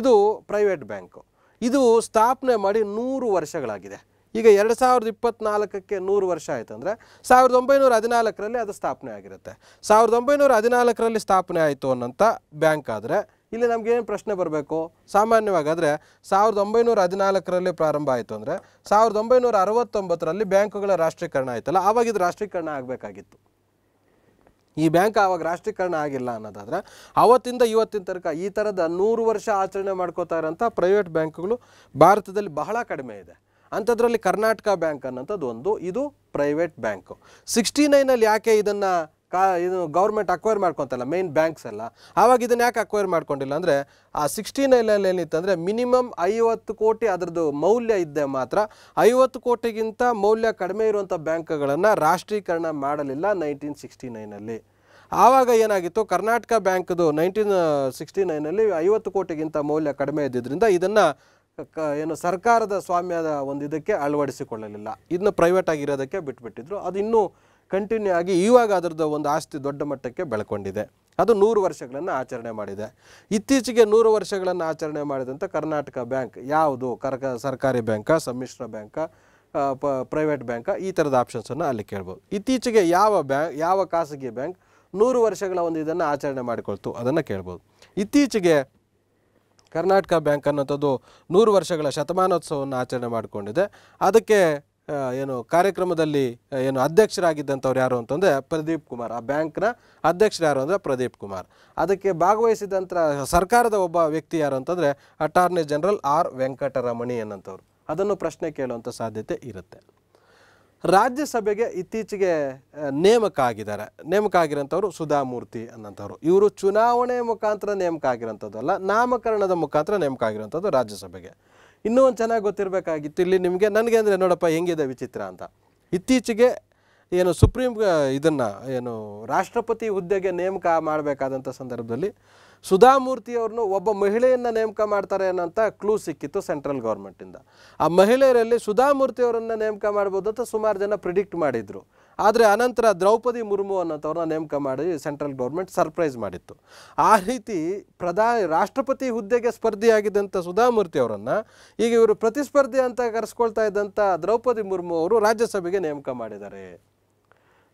A: ಇದು ಪ್ರೈವೇಟ್ ಬ್ಯಾಂಕು ಇದು ಸ್ಥಾಪನೆ ಮಾಡಿ ನೂರು ವರ್ಷಗಳಾಗಿದೆ ಈಗ ಎರಡು ಸಾವಿರದ ಇಪ್ಪತ್ನಾಲ್ಕಕ್ಕೆ ನೂರು ವರ್ಷ ಆಯಿತು ಅಂದರೆ ಸಾವಿರದ ಒಂಬೈನೂರ ಹದಿನಾಲ್ಕರಲ್ಲಿ ಅದು ಸ್ಥಾಪನೆ ಆಗಿರುತ್ತೆ ಸಾವಿರದ ಒಂಬೈನೂರ ಹದಿನಾಲ್ಕರಲ್ಲಿ ಸ್ಥಾಪನೆ ಆಯಿತು ಅನ್ನೋಂಥ ಬ್ಯಾಂಕ್ ಆದರೆ ಇಲ್ಲಿ ನಮಗೇನು ಪ್ರಶ್ನೆ ಬರಬೇಕು ಸಾಮಾನ್ಯವಾಗಾದರೆ ಸಾವಿರದ ಒಂಬೈನೂರ ಹದಿನಾಲ್ಕರಲ್ಲಿ ಪ್ರಾರಂಭ ಆಯಿತು ಅಂದರೆ ಸಾವಿರದ ಒಂಬೈನೂರ ಅರವತ್ತೊಂಬತ್ತರಲ್ಲಿ ಬ್ಯಾಂಕುಗಳ ರಾಷ್ಟ್ರೀಕರಣ ಆಯಿತಲ್ಲ ಆವಾಗ ಇದು ರಾಷ್ಟ್ರೀಕರಣ ಆಗಬೇಕಾಗಿತ್ತು ಈ ಬ್ಯಾಂಕ್ ಆವಾಗ ರಾಷ್ಟ್ರೀಕರಣ ಆಗಿಲ್ಲ ಅನ್ನೋದಾದರೆ ಅವತ್ತಿಂದ ಇವತ್ತಿನ ತನಕ ಈ ಥರದ ನೂರು ವರ್ಷ ಆಚರಣೆ ಮಾಡ್ಕೋತಾ ಇರೋಂಥ ಪ್ರೈವೇಟ್ ಬ್ಯಾಂಕ್ಗಳು ಭಾರತದಲ್ಲಿ ಬಹಳ ಕಡಿಮೆ ಇದೆ ಅಂಥದ್ರಲ್ಲಿ ಕರ್ನಾಟಕ ಬ್ಯಾಂಕ್ ಅನ್ನೋಂಥದ್ದು ಒಂದು ಇದು ಪ್ರೈವೇಟ್ ಬ್ಯಾಂಕು ಸಿಕ್ಸ್ಟಿ ನೈನಲ್ಲಿ ಯಾಕೆ ಇದನ್ನು ಕಾ ಇದು ಗೌರ್ಮೆಂಟ್ ಅಕ್ವೈರ್ ಮಾಡ್ಕೊತಲ್ಲ ಮೇನ್ ಬ್ಯಾಂಕ್ಸ್ ಎಲ್ಲ ಆವಾಗ ಇದನ್ನು ಯಾಕೆ ಅಕ್ವೈರ್ ಮಾಡ್ಕೊಂಡಿಲ್ಲ ಅಂದರೆ ಆ ಸಿಕ್ಸ್ಟಿ ನೈನಲ್ಲಿ ಏನಿತ್ತಂದರೆ ಮಿನಿಮಮ್ ಐವತ್ತು ಕೋಟಿ ಅದರದ್ದು ಮೌಲ್ಯ ಇದ್ದೆ ಮಾತ್ರ ಐವತ್ತು ಕೋಟಿಗಿಂತ ಮೌಲ್ಯ ಕಡಿಮೆ ಇರುವಂಥ ಬ್ಯಾಂಕ್ಗಳನ್ನು ರಾಷ್ಟ್ರೀಕರಣ ಮಾಡಲಿಲ್ಲ ನೈನ್ಟೀನ್ ಸಿಕ್ಸ್ಟಿ ನೈನಲ್ಲಿ ಆವಾಗ ಏನಾಗಿತ್ತು ಕರ್ನಾಟಕ ಬ್ಯಾಂಕ್ದು ನೈನ್ಟೀನ್ ಸಿಕ್ಸ್ಟಿ ನೈನಲ್ಲಿ ಐವತ್ತು ಕೋಟಿಗಿಂತ ಮೌಲ್ಯ ಕಡಿಮೆ ಇದ್ದಿದ್ದರಿಂದ ಇದನ್ನು ಏನು ಸರ್ಕಾರದ ಸ್ವಾಮ್ಯದ ಒಂದು ಇದಕ್ಕೆ ಅಳವಡಿಸಿಕೊಳ್ಳಲಿಲ್ಲ ಇದನ್ನ ಪ್ರೈವೇಟ್ ಆಗಿರೋದಕ್ಕೆ ಬಿಟ್ಬಿಟ್ಟಿದ್ರು ಅದು ಇನ್ನೂ ಕಂಟಿನ್ಯೂ ಆಗಿ ಇವಾಗ ಅದರದ್ದು ಒಂದು ಆಸ್ತಿ ದೊಡ್ಡ ಮಟ್ಟಕ್ಕೆ ಬೆಳ್ಕೊಂಡಿದೆ ಅದು ನೂರು ವರ್ಷಗಳನ್ನು ಆಚರಣೆ ಮಾಡಿದೆ ಇತ್ತೀಚೆಗೆ ನೂರು ವರ್ಷಗಳನ್ನು ಆಚರಣೆ ಮಾಡಿದಂಥ ಕರ್ನಾಟಕ ಬ್ಯಾಂಕ್ ಯಾವುದು ಕರ್ಕ ಸರ್ಕಾರಿ ಬ್ಯಾಂಕ ಸಮ್ಮಿಶ್ರ ಬ್ಯಾಂಕ ಪ ಪ್ರೈವೇಟ್ ಬ್ಯಾಂಕ ಈ ಥರದ ಆಪ್ಷನ್ಸನ್ನು ಅಲ್ಲಿ ಕೇಳ್ಬೋದು ಇತ್ತೀಚೆಗೆ ಯಾವ ಬ್ಯಾಂಕ್ ಯಾವ ಖಾಸಗಿ ಬ್ಯಾಂಕ್ ನೂರು ವರ್ಷಗಳ ಒಂದು ಇದನ್ನು ಆಚರಣೆ ಮಾಡಿಕೊಳ್ತು ಅದನ್ನು ಕೇಳ್ಬೋದು ಇತ್ತೀಚೆಗೆ ಕರ್ನಾಟಕ ಬ್ಯಾಂಕ್ ಅನ್ನೋಂಥದ್ದು ನೂರು ವರ್ಷಗಳ ಶತಮಾನೋತ್ಸವವನ್ನು ಆಚರಣೆ ಮಾಡಿಕೊಂಡಿದೆ ಅದಕ್ಕೆ ಏನು ಕಾರ್ಯಕ್ರಮದಲ್ಲಿ ಏನು ಅಧ್ಯಕ್ಷರಾಗಿದ್ದಂಥವ್ರು ಯಾರು ಅಂತಂದರೆ ಪ್ರದೀಪ್ ಕುಮಾರ್ ಆ ಬ್ಯಾಂಕ್ನ ಅಧ್ಯಕ್ಷರು ಯಾರು ಅಂದರೆ ಪ್ರದೀಪ್ ಕುಮಾರ್ ಅದಕ್ಕೆ ಭಾಗವಹಿಸಿದಂಥ ಸರ್ಕಾರದ ಒಬ್ಬ ವ್ಯಕ್ತಿ ಯಾರು ಅಂತಂದರೆ ಅಟಾರ್ನಿ ಜನರಲ್ ಆರ್ ವೆಂಕಟರಮಣಿ ಅನ್ನಂಥವ್ರು ಅದನ್ನು ಪ್ರಶ್ನೆ ಕೇಳುವಂಥ ಸಾಧ್ಯತೆ ಇರುತ್ತೆ ರಾಜ್ಯಸಭೆಗೆ ಇತ್ತೀಚೆಗೆ ನೇಮಕ ಆಗಿದ್ದಾರೆ ನೇಮಕ ಆಗಿರೋಂಥವ್ರು ಸುಧಾಮೂರ್ತಿ ಅನ್ನೋಂಥವ್ರು ಇವರು ಚುನಾವಣೆ ಮುಖಾಂತರ ನೇಮಕ ಆಗಿರೋಂಥದ್ದು ಅಲ್ಲ ನಾಮಕರಣದ ಮುಖಾಂತರ ನೇಮಕ ಆಗಿರೋಂಥದ್ದು ರಾಜ್ಯಸಭೆಗೆ ಇನ್ನೂ ಒಂದು ಚೆನ್ನಾಗಿ ಗೊತ್ತಿರಬೇಕಾಗಿತ್ತು ಇಲ್ಲಿ ನಿಮಗೆ ನನಗೆ ಅಂದರೆ ನೋಡಪ್ಪ ಹೆಂಗಿದೆ ವಿಚಿತ್ರ ಅಂತ ಇತ್ತೀಚೆಗೆ ಏನು ಸುಪ್ರೀಂ ಇದನ್ನು ಏನು ರಾಷ್ಟ್ರಪತಿ ಹುದ್ದೆಗೆ ನೇಮಕ ಮಾಡಬೇಕಾದಂಥ ಸಂದರ್ಭದಲ್ಲಿ ಸುಧಾಮೂರ್ತಿ ಅವ್ರನ್ನು ಒಬ್ಬ ಮಹಿಳೆಯನ್ನು ನೇಮಕ ಮಾಡ್ತಾರೆ ಅನ್ನೋಂಥ ಕ್ಲೂ ಸಿಕ್ಕಿತ್ತು ಸೆಂಟ್ರಲ್ ಗೌರ್ಮೆಂಟಿಂದ ಆ ಮಹಿಳೆಯರಲ್ಲಿ ಸುಧಾಮೂರ್ತಿ ಅವರನ್ನು ನೇಮಕ ಮಾಡ್ಬೋದು ಅಂತ ಸುಮಾರು ಜನ ಪ್ರಿಡಿಕ್ಟ್ ಮಾಡಿದರು ಆದರೆ ಅನಂತರ ದ್ರೌಪದಿ ಮುರ್ಮು ಅನ್ನೋಂಥವ್ರನ್ನ ನೇಮಕ ಮಾಡಿ ಸೆಂಟ್ರಲ್ ಗೌರ್ಮೆಂಟ್ ಸರ್ಪ್ರೈಸ್ ಮಾಡಿತ್ತು ಆ ರೀತಿ ಪ್ರಧಾನಿ ರಾಷ್ಟ್ರಪತಿ ಹುದ್ದೆಗೆ ಸ್ಪರ್ಧಿಯಾಗಿದ್ದಂಥ ಸುಧಾಮೂರ್ತಿ ಅವರನ್ನು ಈಗ ಇವರು ಪ್ರತಿಸ್ಪರ್ಧಿ ಅಂತ ಕರೆಸ್ಕೊಳ್ತಾ ಇದ್ದಂಥ ದ್ರೌಪದಿ ಮುರ್ಮು ಅವರು ರಾಜ್ಯಸಭೆಗೆ ನೇಮಕ ಮಾಡಿದ್ದಾರೆ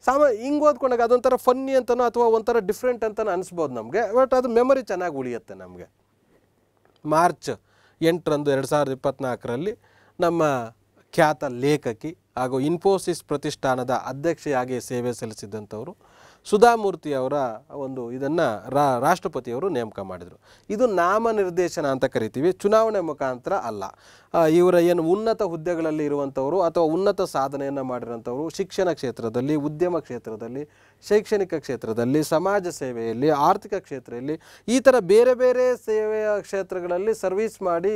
A: ಸಾಮಾ ಹಿಂಗೆ ಓದ್ಕೊಂಡಾಗ ಅದೊಂಥರ ಫನ್ನಿ ಅಂತನೋ ಅಥವಾ ಒಂಥರ ಡಿಫ್ರೆಂಟ್ ಅಂತಲೂ ಅನಿಸ್ಬೋದು ನಮಗೆ ಬಟ್ ಅದು ಮೆಮೊರಿ ಚೆನ್ನಾಗಿ ಉಳಿಯುತ್ತೆ ನಮಗೆ ಮಾರ್ಚ್ ಎಂಟರಂದು ಎರಡು ಸಾವಿರದ ಇಪ್ಪತ್ತ್ನಾಲ್ಕರಲ್ಲಿ ನಮ್ಮ ಖ್ಯಾತ ಲೇಖಕಿ ಹಾಗೂ ಇನ್ಫೋಸಿಸ್ ಪ್ರತಿಷ್ಠಾನದ ಅಧ್ಯಕ್ಷೆಯಾಗಿ ಸೇವೆ ಸಲ್ಲಿಸಿದ್ದಂಥವರು ಸುಧಾಮೂರ್ತಿಯವರ ಅವರ ಒಂದು ಇದನ್ನು ರಾ ರಾಷ್ಟ್ರಪತಿಯವರು ನೇಮಕ ಮಾಡಿದರು ಇದು ನಾಮನಿರ್ದೇಶನ ಅಂತ ಕರಿತೀವಿ ಚುನಾವಣೆ ಮುಖಾಂತರ ಅಲ್ಲ ಇವರ ಏನು ಉನ್ನತ ಹುದ್ದೆಗಳಲ್ಲಿ ಇರುವಂಥವರು ಅಥವಾ ಉನ್ನತ ಸಾಧನೆಯನ್ನು ಮಾಡಿರೋಂಥವರು ಶಿಕ್ಷಣ ಕ್ಷೇತ್ರದಲ್ಲಿ ಉದ್ಯಮ ಕ್ಷೇತ್ರದಲ್ಲಿ ಶೈಕ್ಷಣಿಕ ಕ್ಷೇತ್ರದಲ್ಲಿ ಸಮಾಜ ಸೇವೆಯಲ್ಲಿ ಆರ್ಥಿಕ ಕ್ಷೇತ್ರದಲ್ಲಿ ಈ ಥರ ಬೇರೆ ಬೇರೆ ಸೇವೆಯ ಕ್ಷೇತ್ರಗಳಲ್ಲಿ ಸರ್ವಿಸ್ ಮಾಡಿ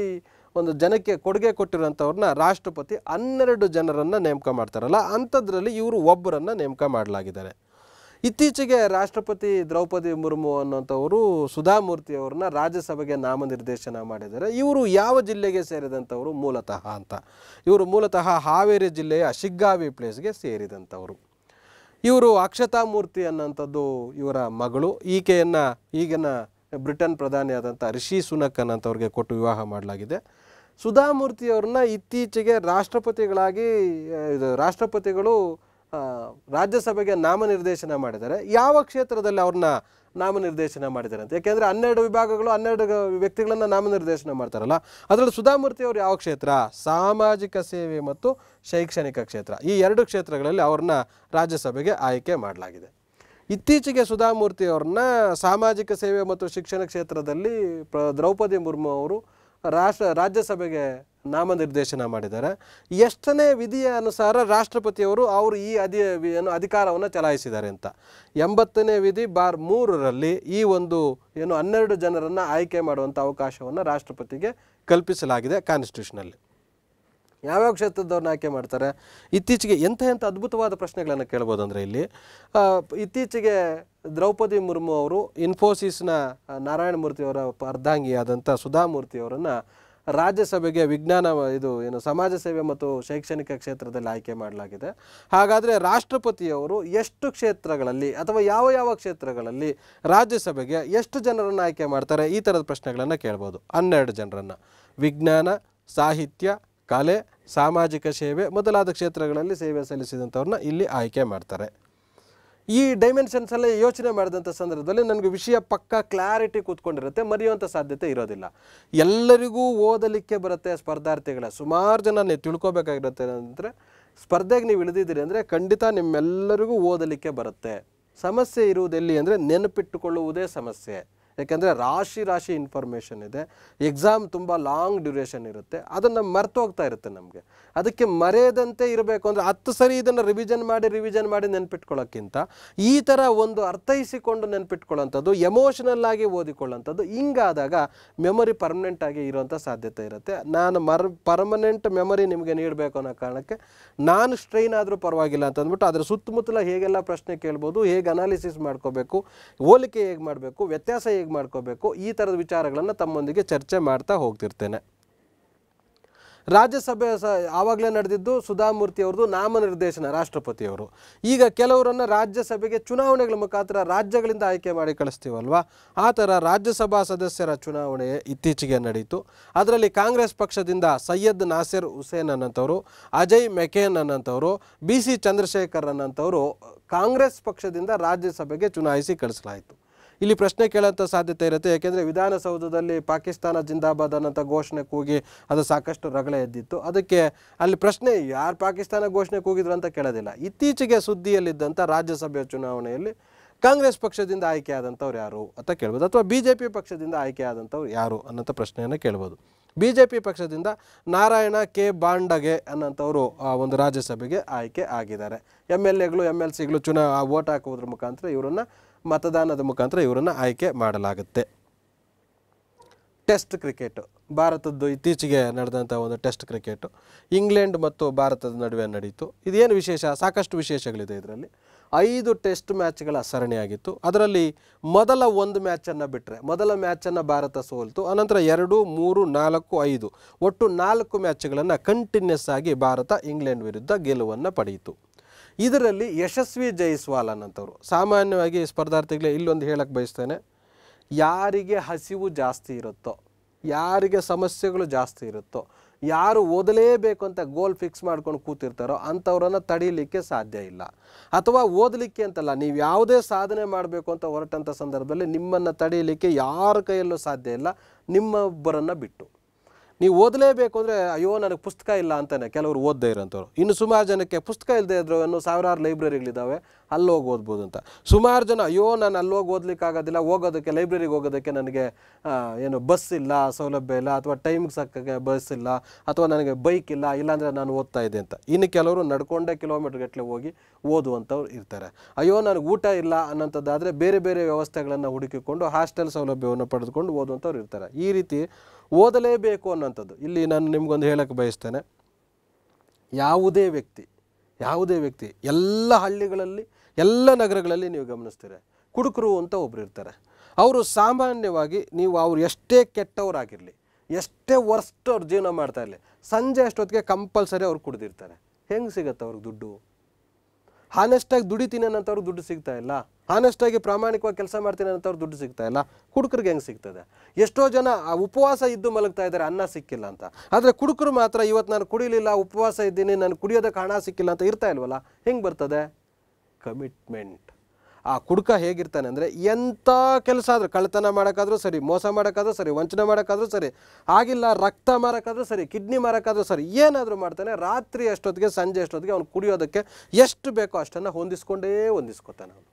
A: ಒಂದು ಜನಕ್ಕೆ ಕೊಡುಗೆ ಕೊಟ್ಟಿರೋಂಥವ್ರನ್ನ ರಾಷ್ಟ್ರಪತಿ ಹನ್ನೆರಡು ಜನರನ್ನು ನೇಮಕ ಮಾಡ್ತಾರಲ್ಲ ಅಂಥದ್ರಲ್ಲಿ ಇವರು ಒಬ್ಬರನ್ನು ನೇಮಕ ಮಾಡಲಾಗಿದ್ದಾರೆ ಇತ್ತೀಚೆಗೆ ರಾಷ್ಟ್ರಪತಿ ದ್ರೌಪದಿ ಮುರ್ಮು ಅನ್ನೋಂಥವರು ಸುಧಾಮೂರ್ತಿ ಅವ್ರನ್ನ ರಾಜ್ಯಸಭೆಗೆ ನಾಮನಿರ್ದೇಶನ ಮಾಡಿದ್ದಾರೆ ಇವರು ಯಾವ ಜಿಲ್ಲೆಗೆ ಸೇರಿದಂಥವರು ಮೂಲತಃ ಅಂತ ಇವರು ಮೂಲತಃ ಹಾವೇರಿ ಜಿಲ್ಲೆಯ ಶಿಗ್ಗಾವಿ ಪ್ಲೇಸ್ಗೆ ಸೇರಿದಂಥವರು ಇವರು ಅಕ್ಷತಾ ಮೂರ್ತಿ ಅನ್ನೋಂಥದ್ದು ಇವರ ಮಗಳು ಈಕೆಯನ್ನು ಈಗಿನ ಬ್ರಿಟನ್ ಪ್ರಧಾನಿಯಾದಂಥ ರಿಷಿ ಸುನಕ್ ಅನ್ನೋಂಥವ್ರಿಗೆ ಕೊಟ್ಟು ವಿವಾಹ ಮಾಡಲಾಗಿದೆ ಸುಧಾಮೂರ್ತಿಯವ್ರನ್ನ ಇತ್ತೀಚೆಗೆ ರಾಷ್ಟ್ರಪತಿಗಳಾಗಿ ಇದು ರಾಷ್ಟ್ರಪತಿಗಳು ರಾಜ್ಯಸಭೆಗೆ ನಾಮನಿರ್ದೇಶನ ಮಾಡಿದ್ದಾರೆ ಯಾವ ಕ್ಷೇತ್ರದಲ್ಲಿ ಅವ್ರನ್ನ ನಾಮನಿರ್ದೇಶನ ಮಾಡಿದ್ದಾರೆ ಅಂತ ಯಾಕೆಂದರೆ ಹನ್ನೆರಡು ವಿಭಾಗಗಳು ಹನ್ನೆರಡು ವ್ಯಕ್ತಿಗಳನ್ನು ನಾಮನಿರ್ದೇಶನ ಮಾಡ್ತಾರಲ್ಲ ಅದರಲ್ಲಿ ಸುಧಾಮೂರ್ತಿ ಅವರು ಯಾವ ಕ್ಷೇತ್ರ ಸಾಮಾಜಿಕ ಸೇವೆ ಮತ್ತು ಶೈಕ್ಷಣಿಕ ಕ್ಷೇತ್ರ ಈ ಎರಡು ಕ್ಷೇತ್ರಗಳಲ್ಲಿ ಅವ್ರನ್ನ ರಾಜ್ಯಸಭೆಗೆ ಆಯ್ಕೆ ಮಾಡಲಾಗಿದೆ ಇತ್ತೀಚೆಗೆ ಸುಧಾಮೂರ್ತಿ ಅವ್ರನ್ನ ಸಾಮಾಜಿಕ ಸೇವೆ ಮತ್ತು ಶಿಕ್ಷಣ ಕ್ಷೇತ್ರದಲ್ಲಿ ದ್ರೌಪದಿ ಮುರ್ಮು ಅವರು ರಾಷ್ಟ್ರ ರಾಜ್ಯಸಭೆಗೆ ನಾಮನಿರ್ದೇಶನ ಮಾಡಿದ್ದಾರೆ ಎಷ್ಟನೇ ವಿಧಿಯ ಅನುಸಾರ ರಾಷ್ಟ್ರಪತಿಯವರು ಅವರು ಈ ಅಧಿ ಏನು ಅಧಿಕಾರವನ್ನು ಚಲಾಯಿಸಿದ್ದಾರೆ ಅಂತ ಎಂಬತ್ತನೇ ವಿಧಿ ಬಾರ್ ಮೂರರಲ್ಲಿ ಈ ಒಂದು ಏನು ಹನ್ನೆರಡು ಜನರನ್ನು ಆಯ್ಕೆ ಮಾಡುವಂಥ ಅವಕಾಶವನ್ನು ರಾಷ್ಟ್ರಪತಿಗೆ ಕಲ್ಪಿಸಲಾಗಿದೆ ಕಾನ್ಸ್ಟಿಟ್ಯೂಷನಲ್ಲಿ ಯಾವ್ಯಾವ ಕ್ಷೇತ್ರದವ್ರನ್ನ ಆಯ್ಕೆ ಮಾಡ್ತಾರೆ ಇತ್ತೀಚೆಗೆ ಎಂಥ ಎಂಥ ಅದ್ಭುತವಾದ ಪ್ರಶ್ನೆಗಳನ್ನು ಕೇಳ್ಬೋದು ಅಂದರೆ ಇಲ್ಲಿ ಇತ್ತೀಚೆಗೆ ದ್ರೌಪದಿ ಮುರ್ಮು ಅವರು ಇನ್ಫೋಸಿಸ್ನ ನಾರಾಯಣ ಮೂರ್ತಿಯವರ ಅರ್ಧಾಂಗಿಯಾದಂಥ ಸುಧಾಮೂರ್ತಿಯವರನ್ನು ರಾಜ್ಯಸಭೆಗೆ ವಿಜ್ಞಾನ ಇದು ಏನು ಸಮಾಜ ಸೇವೆ ಮತ್ತು ಶೈಕ್ಷಣಿಕ ಕ್ಷೇತ್ರದಲ್ಲಿ ಆಯ್ಕೆ ಮಾಡಲಾಗಿದೆ ಹಾಗಾದರೆ ರಾಷ್ಟ್ರಪತಿಯವರು ಎಷ್ಟು ಕ್ಷೇತ್ರಗಳಲ್ಲಿ ಅಥವಾ ಯಾವ ಯಾವ ಕ್ಷೇತ್ರಗಳಲ್ಲಿ ರಾಜ್ಯಸಭೆಗೆ ಎಷ್ಟು ಜನರನ್ನು ಆಯ್ಕೆ ಮಾಡ್ತಾರೆ ಈ ಥರದ ಪ್ರಶ್ನೆಗಳನ್ನು ಕೇಳ್ಬೋದು ಹನ್ನೆರಡು ಜನರನ್ನು ವಿಜ್ಞಾನ ಸಾಹಿತ್ಯ ಕಲೆ ಸಾಮಾಜಿಕ ಸೇವೆ ಮೊದಲಾದ ಕ್ಷೇತ್ರಗಳಲ್ಲಿ ಸೇವೆ ಸಲ್ಲಿಸಿದಂಥವ್ರನ್ನ ಇಲ್ಲಿ ಆಯ್ಕೆ ಮಾಡ್ತಾರೆ ಈ ಡೈಮೆನ್ಷನ್ಸ್ ಎಲ್ಲ ಯೋಚನೆ ಮಾಡಿದಂಥ ಸಂದರ್ಭದಲ್ಲಿ ನನಗೆ ವಿಷಯ ಪಕ್ಕ ಕ್ಲಾರಿಟಿ ಕೂತ್ಕೊಂಡಿರುತ್ತೆ ಮರೆಯುವಂಥ ಸಾಧ್ಯತೆ ಇರೋದಿಲ್ಲ ಎಲ್ಲರಿಗೂ ಓದಲಿಕ್ಕೆ ಬರುತ್ತೆ ಸ್ಪರ್ಧಾರ್ಥಿಗಳ ಸುಮಾರು ಜನ ನೀವು ತಿಳ್ಕೊಬೇಕಾಗಿರುತ್ತೆ ಅಂದರೆ ಸ್ಪರ್ಧೆಗೆ ನೀವು ಇಳಿದಿದ್ದೀರಿ ಅಂದರೆ ಖಂಡಿತ ನಿಮ್ಮೆಲ್ಲರಿಗೂ ಓದಲಿಕ್ಕೆ ಬರುತ್ತೆ ಸಮಸ್ಯೆ ಇರುವುದೆಲ್ಲಿ ಅಂದರೆ ನೆನಪಿಟ್ಟುಕೊಳ್ಳುವುದೇ ಸಮಸ್ಯೆ ಯಾಕೆಂದರೆ ರಾಶಿ ರಾಶಿ ಇನ್ಫಾರ್ಮೇಷನ್ ಇದೆ ಎಕ್ಸಾಮ್ ತುಂಬ ಲಾಂಗ್ ಡ್ಯೂರೇಷನ್ ಇರುತ್ತೆ ಅದನ್ನು ಹೋಗ್ತಾ ಇರುತ್ತೆ ನಮಗೆ ಅದಕ್ಕೆ ಮರೆಯದಂತೆ ಇರಬೇಕು ಅಂದರೆ ಹತ್ತು ಸರಿ ಇದನ್ನು ರಿವಿಷನ್ ಮಾಡಿ ರಿವಿಷನ್ ಮಾಡಿ ನೆನ್ಪಿಟ್ಕೊಳ್ಳೋಕ್ಕಿಂತ ಈ ಥರ ಒಂದು ಅರ್ಥೈಸಿಕೊಂಡು ನೆನ್ಪಿಟ್ಕೊಳ್ಳೋಂಥದ್ದು ಎಮೋಷನಲ್ ಆಗಿ ಓದಿಕೊಳ್ಳೋಂಥದ್ದು ಹಿಂಗಾದಾಗ ಮೆಮೊರಿ ಪರ್ಮನೆಂಟ್ ಆಗಿ ಇರುವಂಥ ಸಾಧ್ಯತೆ ಇರುತ್ತೆ ನಾನು ಮರ್ ಪರ್ಮನೆಂಟ್ ಮೆಮೊರಿ ನಿಮಗೆ ನೀಡಬೇಕು ಅನ್ನೋ ಕಾರಣಕ್ಕೆ ನಾನು ಸ್ಟ್ರೈನ್ ಆದರೂ ಪರವಾಗಿಲ್ಲ ಅಂತ ಅಂದ್ಬಿಟ್ಟು ಅದರ ಸುತ್ತಮುತ್ತಲ ಹೇಗೆಲ್ಲ ಪ್ರಶ್ನೆ ಕೇಳ್ಬೋದು ಹೇಗೆ ಅನಾಲಿಸಿಸ್ ಮಾಡ್ಕೋಬೇಕು ಹೋಲಿಕೆ ಹೇಗೆ ಮಾಡಬೇಕು ವ್ಯತ್ಯಾಸ ಹೇಗೆ ಹೇಗೆ ಮಾಡ್ಕೋಬೇಕು ಈ ಥರದ ವಿಚಾರಗಳನ್ನು ತಮ್ಮೊಂದಿಗೆ ಚರ್ಚೆ ಮಾಡ್ತಾ ಹೋಗ್ತಿರ್ತೇನೆ ರಾಜ್ಯಸಭೆ ಸ ಆವಾಗಲೇ ನಡೆದಿದ್ದು ಸುಧಾಮೂರ್ತಿ ಅವ್ರದ್ದು ನಾಮನಿರ್ದೇಶನ ರಾಷ್ಟ್ರಪತಿಯವರು ಈಗ ಕೆಲವರನ್ನು ರಾಜ್ಯಸಭೆಗೆ ಚುನಾವಣೆಗಳ ಮುಖಾಂತರ ರಾಜ್ಯಗಳಿಂದ ಆಯ್ಕೆ ಮಾಡಿ ಕಳಿಸ್ತೀವಲ್ವಾ ಆ ಥರ ರಾಜ್ಯಸಭಾ ಸದಸ್ಯರ ಚುನಾವಣೆ ಇತ್ತೀಚೆಗೆ ನಡೆಯಿತು ಅದರಲ್ಲಿ ಕಾಂಗ್ರೆಸ್ ಪಕ್ಷದಿಂದ ಸೈಯದ್ ನಾಸಿರ್ ಹುಸೇನ್ ಅನ್ನಂಥವರು ಅಜಯ್ ಮೆಕೇನ್ ಅನ್ನಂಥವರು ಬಿ ಸಿ ಚಂದ್ರಶೇಖರ್ ಅನ್ನಂಥವರು ಕಾಂಗ್ರೆಸ್ ಪಕ್ಷದಿಂದ ರಾಜ್ಯಸಭೆಗೆ ಚುನಾಯಿಸಿ ಕಳಿಸಲಾಯಿತು ಇಲ್ಲಿ ಪ್ರಶ್ನೆ ಕೇಳುವಂಥ ಸಾಧ್ಯತೆ ಇರುತ್ತೆ ಯಾಕೆಂದರೆ ವಿಧಾನಸೌಧದಲ್ಲಿ ಪಾಕಿಸ್ತಾನ ಜಿಂದಾಬಾದ್ ಅನ್ನೋಂಥ ಘೋಷಣೆ ಕೂಗಿ ಅದು ಸಾಕಷ್ಟು ರಗಳೆ ಎದ್ದಿತ್ತು ಅದಕ್ಕೆ ಅಲ್ಲಿ ಪ್ರಶ್ನೆ ಯಾರು ಪಾಕಿಸ್ತಾನ ಘೋಷಣೆ ಕೂಗಿದ್ರು ಅಂತ ಕೇಳೋದಿಲ್ಲ ಇತ್ತೀಚೆಗೆ ಸುದ್ದಿಯಲ್ಲಿದ್ದಂಥ ರಾಜ್ಯಸಭೆಯ ಚುನಾವಣೆಯಲ್ಲಿ ಕಾಂಗ್ರೆಸ್ ಪಕ್ಷದಿಂದ ಆಯ್ಕೆ ಆದಂಥವ್ರು ಯಾರು ಅಂತ ಕೇಳ್ಬೋದು ಅಥವಾ ಬಿ ಜೆ ಪಿ ಪಕ್ಷದಿಂದ ಆಯ್ಕೆ ಆದಂಥವ್ರು ಯಾರು ಅನ್ನೋಂಥ ಪ್ರಶ್ನೆಯನ್ನು ಕೇಳ್ಬೋದು ಬಿ ಜೆ ಪಿ ಪಕ್ಷದಿಂದ ನಾರಾಯಣ ಕೆ ಬಾಂಡಗೆ ಅನ್ನೋಂಥವರು ಒಂದು ರಾಜ್ಯಸಭೆಗೆ ಆಯ್ಕೆ ಆಗಿದ್ದಾರೆ ಎಮ್ ಎಲ್ ಎಗಳು ಎಮ್ ಎಲ್ ಸಿಗಳು ಚುನಾ ಓಟ್ ಹಾಕುವುದ್ರ ಮುಖಾಂತರ ಇವರನ್ನು ಮತದಾನದ ಮುಖಾಂತರ ಇವರನ್ನು ಆಯ್ಕೆ ಮಾಡಲಾಗುತ್ತೆ ಟೆಸ್ಟ್ ಕ್ರಿಕೆಟು ಭಾರತದ್ದು ಇತ್ತೀಚೆಗೆ ನಡೆದಂಥ ಒಂದು ಟೆಸ್ಟ್ ಕ್ರಿಕೆಟು ಇಂಗ್ಲೆಂಡ್ ಮತ್ತು ಭಾರತದ ನಡುವೆ ನಡೆಯಿತು ಇದೇನು ವಿಶೇಷ ಸಾಕಷ್ಟು ವಿಶೇಷಗಳಿದೆ ಇದರಲ್ಲಿ ಐದು ಟೆಸ್ಟ್ ಮ್ಯಾಚ್ಗಳ ಸರಣಿಯಾಗಿತ್ತು ಅದರಲ್ಲಿ ಮೊದಲ ಒಂದು ಮ್ಯಾಚನ್ನು ಬಿಟ್ಟರೆ ಮೊದಲ ಮ್ಯಾಚನ್ನು ಭಾರತ ಸೋಲ್ತು ಅನಂತರ ಎರಡು ಮೂರು ನಾಲ್ಕು ಐದು ಒಟ್ಟು ನಾಲ್ಕು ಮ್ಯಾಚ್ಗಳನ್ನು ಕಂಟಿನ್ಯೂಸ್ ಆಗಿ ಭಾರತ ಇಂಗ್ಲೆಂಡ್ ವಿರುದ್ಧ ಗೆಲುವನ್ನು ಪಡೆಯಿತು ಇದರಲ್ಲಿ ಯಶಸ್ವಿ ಜೈಸ್ವಾಲ್ ಅನ್ನಂಥವ್ರು ಸಾಮಾನ್ಯವಾಗಿ ಸ್ಪರ್ಧಾರ್ಥಿಗಳೇ ಇಲ್ಲೊಂದು ಹೇಳಕ್ಕೆ ಬಯಸ್ತೇನೆ ಯಾರಿಗೆ ಹಸಿವು ಜಾಸ್ತಿ ಇರುತ್ತೋ ಯಾರಿಗೆ ಸಮಸ್ಯೆಗಳು ಜಾಸ್ತಿ ಇರುತ್ತೋ ಯಾರು ಓದಲೇಬೇಕು ಅಂತ ಗೋಲ್ ಫಿಕ್ಸ್ ಮಾಡ್ಕೊಂಡು ಕೂತಿರ್ತಾರೋ ಅಂಥವ್ರನ್ನು ತಡೀಲಿಕ್ಕೆ ಸಾಧ್ಯ ಇಲ್ಲ ಅಥವಾ ಓದಲಿಕ್ಕೆ ಅಂತಲ್ಲ ನೀವು ಯಾವುದೇ ಸಾಧನೆ ಮಾಡಬೇಕು ಅಂತ ಹೊರಟಂಥ ಸಂದರ್ಭದಲ್ಲಿ ನಿಮ್ಮನ್ನು ತಡೀಲಿಕ್ಕೆ ಯಾರ ಕೈಯಲ್ಲೂ ಸಾಧ್ಯ ಇಲ್ಲ ನಿಮ್ಮೊಬ್ಬರನ್ನು ಬಿಟ್ಟು ನೀವು ಓದಲೇಬೇಕು ಅಂದರೆ ಅಯ್ಯೋ ನನಗೆ ಪುಸ್ತಕ ಇಲ್ಲ ಅಂತಾನೆ ಕೆಲವರು ಓದದೇ ಇರೋಂಥವ್ರು ಇನ್ನು ಸುಮಾರು ಜನಕ್ಕೆ ಪುಸ್ತಕ ಇಲ್ಲದೆ ಇದ್ದರೂ ಇನ್ನೂ ಸಾವಿರಾರು ಲೈಬ್ರರಿಗಳಿದ್ದಾವೆ ಅಲ್ಲಿ ಹೋಗಿ ಓದ್ಬೋದು ಅಂತ ಸುಮಾರು ಜನ ಅಯ್ಯೋ ನಾನು ಅಲ್ಲಿ ಹೋಗಿ ಆಗೋದಿಲ್ಲ ಹೋಗೋದಕ್ಕೆ ಲೈಬ್ರರಿಗೆ ಹೋಗೋದಕ್ಕೆ ನನಗೆ ಏನು ಬಸ್ ಇಲ್ಲ ಸೌಲಭ್ಯ ಇಲ್ಲ ಅಥವಾ ಟೈಮ್ಗೆ ಸಾಕಾಗ ಬಸ್ ಇಲ್ಲ ಅಥವಾ ನನಗೆ ಬೈಕ್ ಇಲ್ಲ ಇಲ್ಲಾಂದರೆ ನಾನು ಓದ್ತಾ ಇದ್ದೆ ಅಂತ ಇನ್ನು ಕೆಲವರು ನಡ್ಕೊಂಡೇ ಗಟ್ಟಲೆ ಹೋಗಿ ಓದುವಂಥವ್ರು ಇರ್ತಾರೆ ಅಯ್ಯೋ ನನಗೆ ಊಟ ಇಲ್ಲ ಅನ್ನೋಂಥದ್ದಾದರೆ ಬೇರೆ ಬೇರೆ ವ್ಯವಸ್ಥೆಗಳನ್ನು ಹುಡುಕಿಕೊಂಡು ಹಾಸ್ಟೆಲ್ ಸೌಲಭ್ಯವನ್ನು ಪಡೆದುಕೊಂಡು ಓದುವಂಥವ್ರು ಇರ್ತಾರೆ ಈ ರೀತಿ ಓದಲೇಬೇಕು ಅನ್ನೋಂಥದ್ದು ಇಲ್ಲಿ ನಾನು ನಿಮಗೊಂದು ಹೇಳಕ್ಕೆ ಬಯಸ್ತೇನೆ ಯಾವುದೇ ವ್ಯಕ್ತಿ ಯಾವುದೇ ವ್ಯಕ್ತಿ ಎಲ್ಲ ಹಳ್ಳಿಗಳಲ್ಲಿ ಎಲ್ಲ ನಗರಗಳಲ್ಲಿ ನೀವು ಗಮನಿಸ್ತೀರ ಕುಡುಕರು ಅಂತ ಒಬ್ರು ಇರ್ತಾರೆ ಅವರು ಸಾಮಾನ್ಯವಾಗಿ ನೀವು ಅವ್ರು ಎಷ್ಟೇ ಕೆಟ್ಟವರಾಗಿರಲಿ ಎಷ್ಟೇ ವರ್ಸ್ಟ್ ಅವ್ರು ಜೀವನ ಮಾಡ್ತಾ ಇರಲಿ ಸಂಜೆ ಅಷ್ಟೊತ್ತಿಗೆ ಕಂಪಲ್ಸರಿ ಅವ್ರು ಕುಡಿದಿರ್ತಾರೆ ಹೆಂಗೆ ಸಿಗುತ್ತೆ ಅವ್ರಿಗೆ ದುಡ್ಡು ಹಾನೆಸ್ಟಾಗಿ ದುಡಿತೀನಿ ಅನ್ನೋಂಥವ್ರು ದುಡ್ಡು ಸಿಗ್ತಾ ಇಲ್ಲ ಹಾನೆಸ್ಟಾಗಿ ಪ್ರಾಮಾಣಿಕವಾಗಿ ಕೆಲಸ ಮಾಡ್ತೀನಿ ಅನ್ನೋಂಥವ್ರು ದುಡ್ಡು ಸಿಗ್ತಾ ಇಲ್ಲ ಕುಡುಕರಿಗೆ ಹೆಂಗೆ ಸಿಗ್ತದೆ ಎಷ್ಟೋ ಜನ ಆ ಉಪವಾಸ ಇದ್ದು ಮಲಗ್ತಾ ಇದ್ದಾರೆ ಅನ್ನ ಸಿಕ್ಕಿಲ್ಲ ಅಂತ ಆದರೆ ಕುಡುಕರು ಮಾತ್ರ ಇವತ್ತು ನಾನು ಕುಡಿಲಿಲ್ಲ ಉಪವಾಸ ಇದ್ದೀನಿ ನಾನು ಕುಡಿಯೋದಕ್ಕೆ ಹಣ ಸಿಕ್ಕಿಲ್ಲ ಅಂತ ಇರ್ತಾ ಇಲ್ವಲ್ಲ ಹೆಂಗೆ ಬರ್ತದೆ ಕಮಿಟ್ಮೆಂಟ್ ಆ ಕುಡುಕ ಹೇಗಿರ್ತಾನೆ ಅಂದರೆ ಎಂಥ ಕೆಲಸ ಆದರೂ ಕಳ್ಳತನ ಮಾಡೋಕ್ಕಾದರೂ ಸರಿ ಮೋಸ ಮಾಡೋಕ್ಕಾದರೂ ಸರಿ ವಂಚನೆ ಮಾಡೋಕ್ಕಾದ್ರೂ ಸರಿ ಆಗಿಲ್ಲ ರಕ್ತ ಮಾರೋಕ್ಕಾದರೂ ಸರಿ ಕಿಡ್ನಿ ಮಾರೋಕ್ಕಾದ್ರೂ ಸರಿ ಏನಾದರೂ ಮಾಡ್ತಾನೆ ರಾತ್ರಿ ಅಷ್ಟೊತ್ತಿಗೆ ಸಂಜೆ ಅಷ್ಟೊತ್ತಿಗೆ ಅವ್ನು ಕುಡಿಯೋದಕ್ಕೆ ಎಷ್ಟು ಬೇಕೋ ಅಷ್ಟನ್ನು ಹೊಂದಿಸ್ಕೊಂಡೇ ಹೊಂದಿಸ್ಕೊತಾನೆ ಅವನು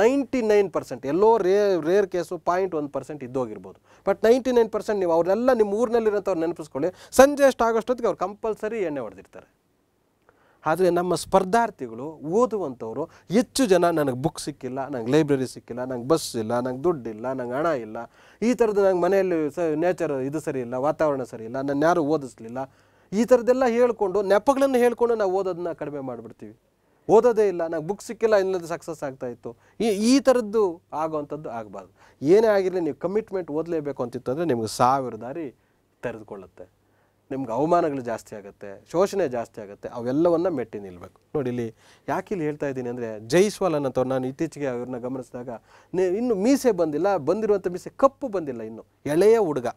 A: ನೈಂಟಿ ನೈನ್ ಪರ್ಸೆಂಟ್ ಎಲ್ಲೋ ರೇ ರೇರ್ ಕೇಸು ಪಾಯಿಂಟ್ ಒಂದು ಪರ್ಸೆಂಟ್ ಇದ್ದೋಗಿರ್ಬೋದು ಬಟ್ ನೈಂಟಿ ನೈನ್ ಪರ್ಸೆಂಟ್ ನೀವು ಅವರೆಲ್ಲ ನಿಮ್ಮ ಊರಿನಲ್ಲಿರೋಂಥವ್ರು ನೆನಪಿಸ್ಕೊಳ್ಳಿ ಸಂಜೆ ಎಷ್ಟು ಆಗೋಷ್ಟೊತ್ತಿಗೆ ಅವ್ರು ಕಂಪಲ್ಸರಿ ಎಣ್ಣೆ ಹೊಡೆದಿರ್ತಾರೆ ಆದರೆ ನಮ್ಮ ಸ್ಪರ್ಧಾರ್ಥಿಗಳು ಓದುವಂಥವರು ಹೆಚ್ಚು ಜನ ನನಗೆ ಬುಕ್ ಸಿಕ್ಕಿಲ್ಲ ನಂಗೆ ಲೈಬ್ರರಿ ಸಿಕ್ಕಿಲ್ಲ ನಂಗೆ ಬಸ್ ಇಲ್ಲ ನಂಗೆ ದುಡ್ಡಿಲ್ಲ ನಂಗೆ ಹಣ ಇಲ್ಲ ಈ ಥರದ್ದು ನಂಗೆ ಮನೆಯಲ್ಲಿ ಸ ನೇಚರ್ ಇದು ಸರಿ ಇಲ್ಲ ವಾತಾವರಣ ಸರಿ ಇಲ್ಲ ನನ್ನ ಯಾರೂ ಓದಿಸ್ಲಿಲ್ಲ ಈ ಥರದ್ದೆಲ್ಲ ಹೇಳ್ಕೊಂಡು ನೆಪಗಳನ್ನು ಹೇಳ್ಕೊಂಡು ನಾವು ಓದೋದನ್ನ ಕಡಿಮೆ ಮಾಡಿಬಿಡ್ತೀವಿ ಓದೋದೇ ಇಲ್ಲ ನಂಗೆ ಬುಕ್ ಸಿಕ್ಕಿಲ್ಲ ಇನ್ನೊಂದು ಸಕ್ಸಸ್ ಆಗ್ತಾಯಿತ್ತು ಈ ಈ ಥರದ್ದು ಆಗೋವಂಥದ್ದು ಆಗಬಾರ್ದು ಏನೇ ಆಗಿರಲಿ ನೀವು ಕಮಿಟ್ಮೆಂಟ್ ಓದಲೇಬೇಕು ಅಂತಿತ್ತು ಅಂದರೆ ನಿಮಗೆ ಸಾವಿರ ದಾರಿ ತೆರೆದುಕೊಳ್ಳುತ್ತೆ ನಿಮ್ಗೆ ಅವಮಾನಗಳು ಜಾಸ್ತಿ ಆಗುತ್ತೆ ಶೋಷಣೆ ಜಾಸ್ತಿ ಆಗುತ್ತೆ ಅವೆಲ್ಲವನ್ನು ಮೆಟ್ಟಿ ನಿಲ್ಲಬೇಕು ನೋಡಿ ಇಲ್ಲಿ ಯಾಕೆ ಇಲ್ಲಿ ಹೇಳ್ತಾ ಇದ್ದೀನಿ ಅಂದರೆ ಜೈಸ್ವಾಲ್ ಅನ್ನೋಂಥವ್ರು ನಾನು ಇತ್ತೀಚೆಗೆ ಅವ್ರನ್ನ ಗಮನಿಸಿದಾಗ ಇನ್ನು ಮೀಸೆ ಬಂದಿಲ್ಲ ಬಂದಿರುವಂಥ ಮೀಸೆ ಕಪ್ಪು ಬಂದಿಲ್ಲ ಇನ್ನು ಎಳೆಯ ಹುಡುಗ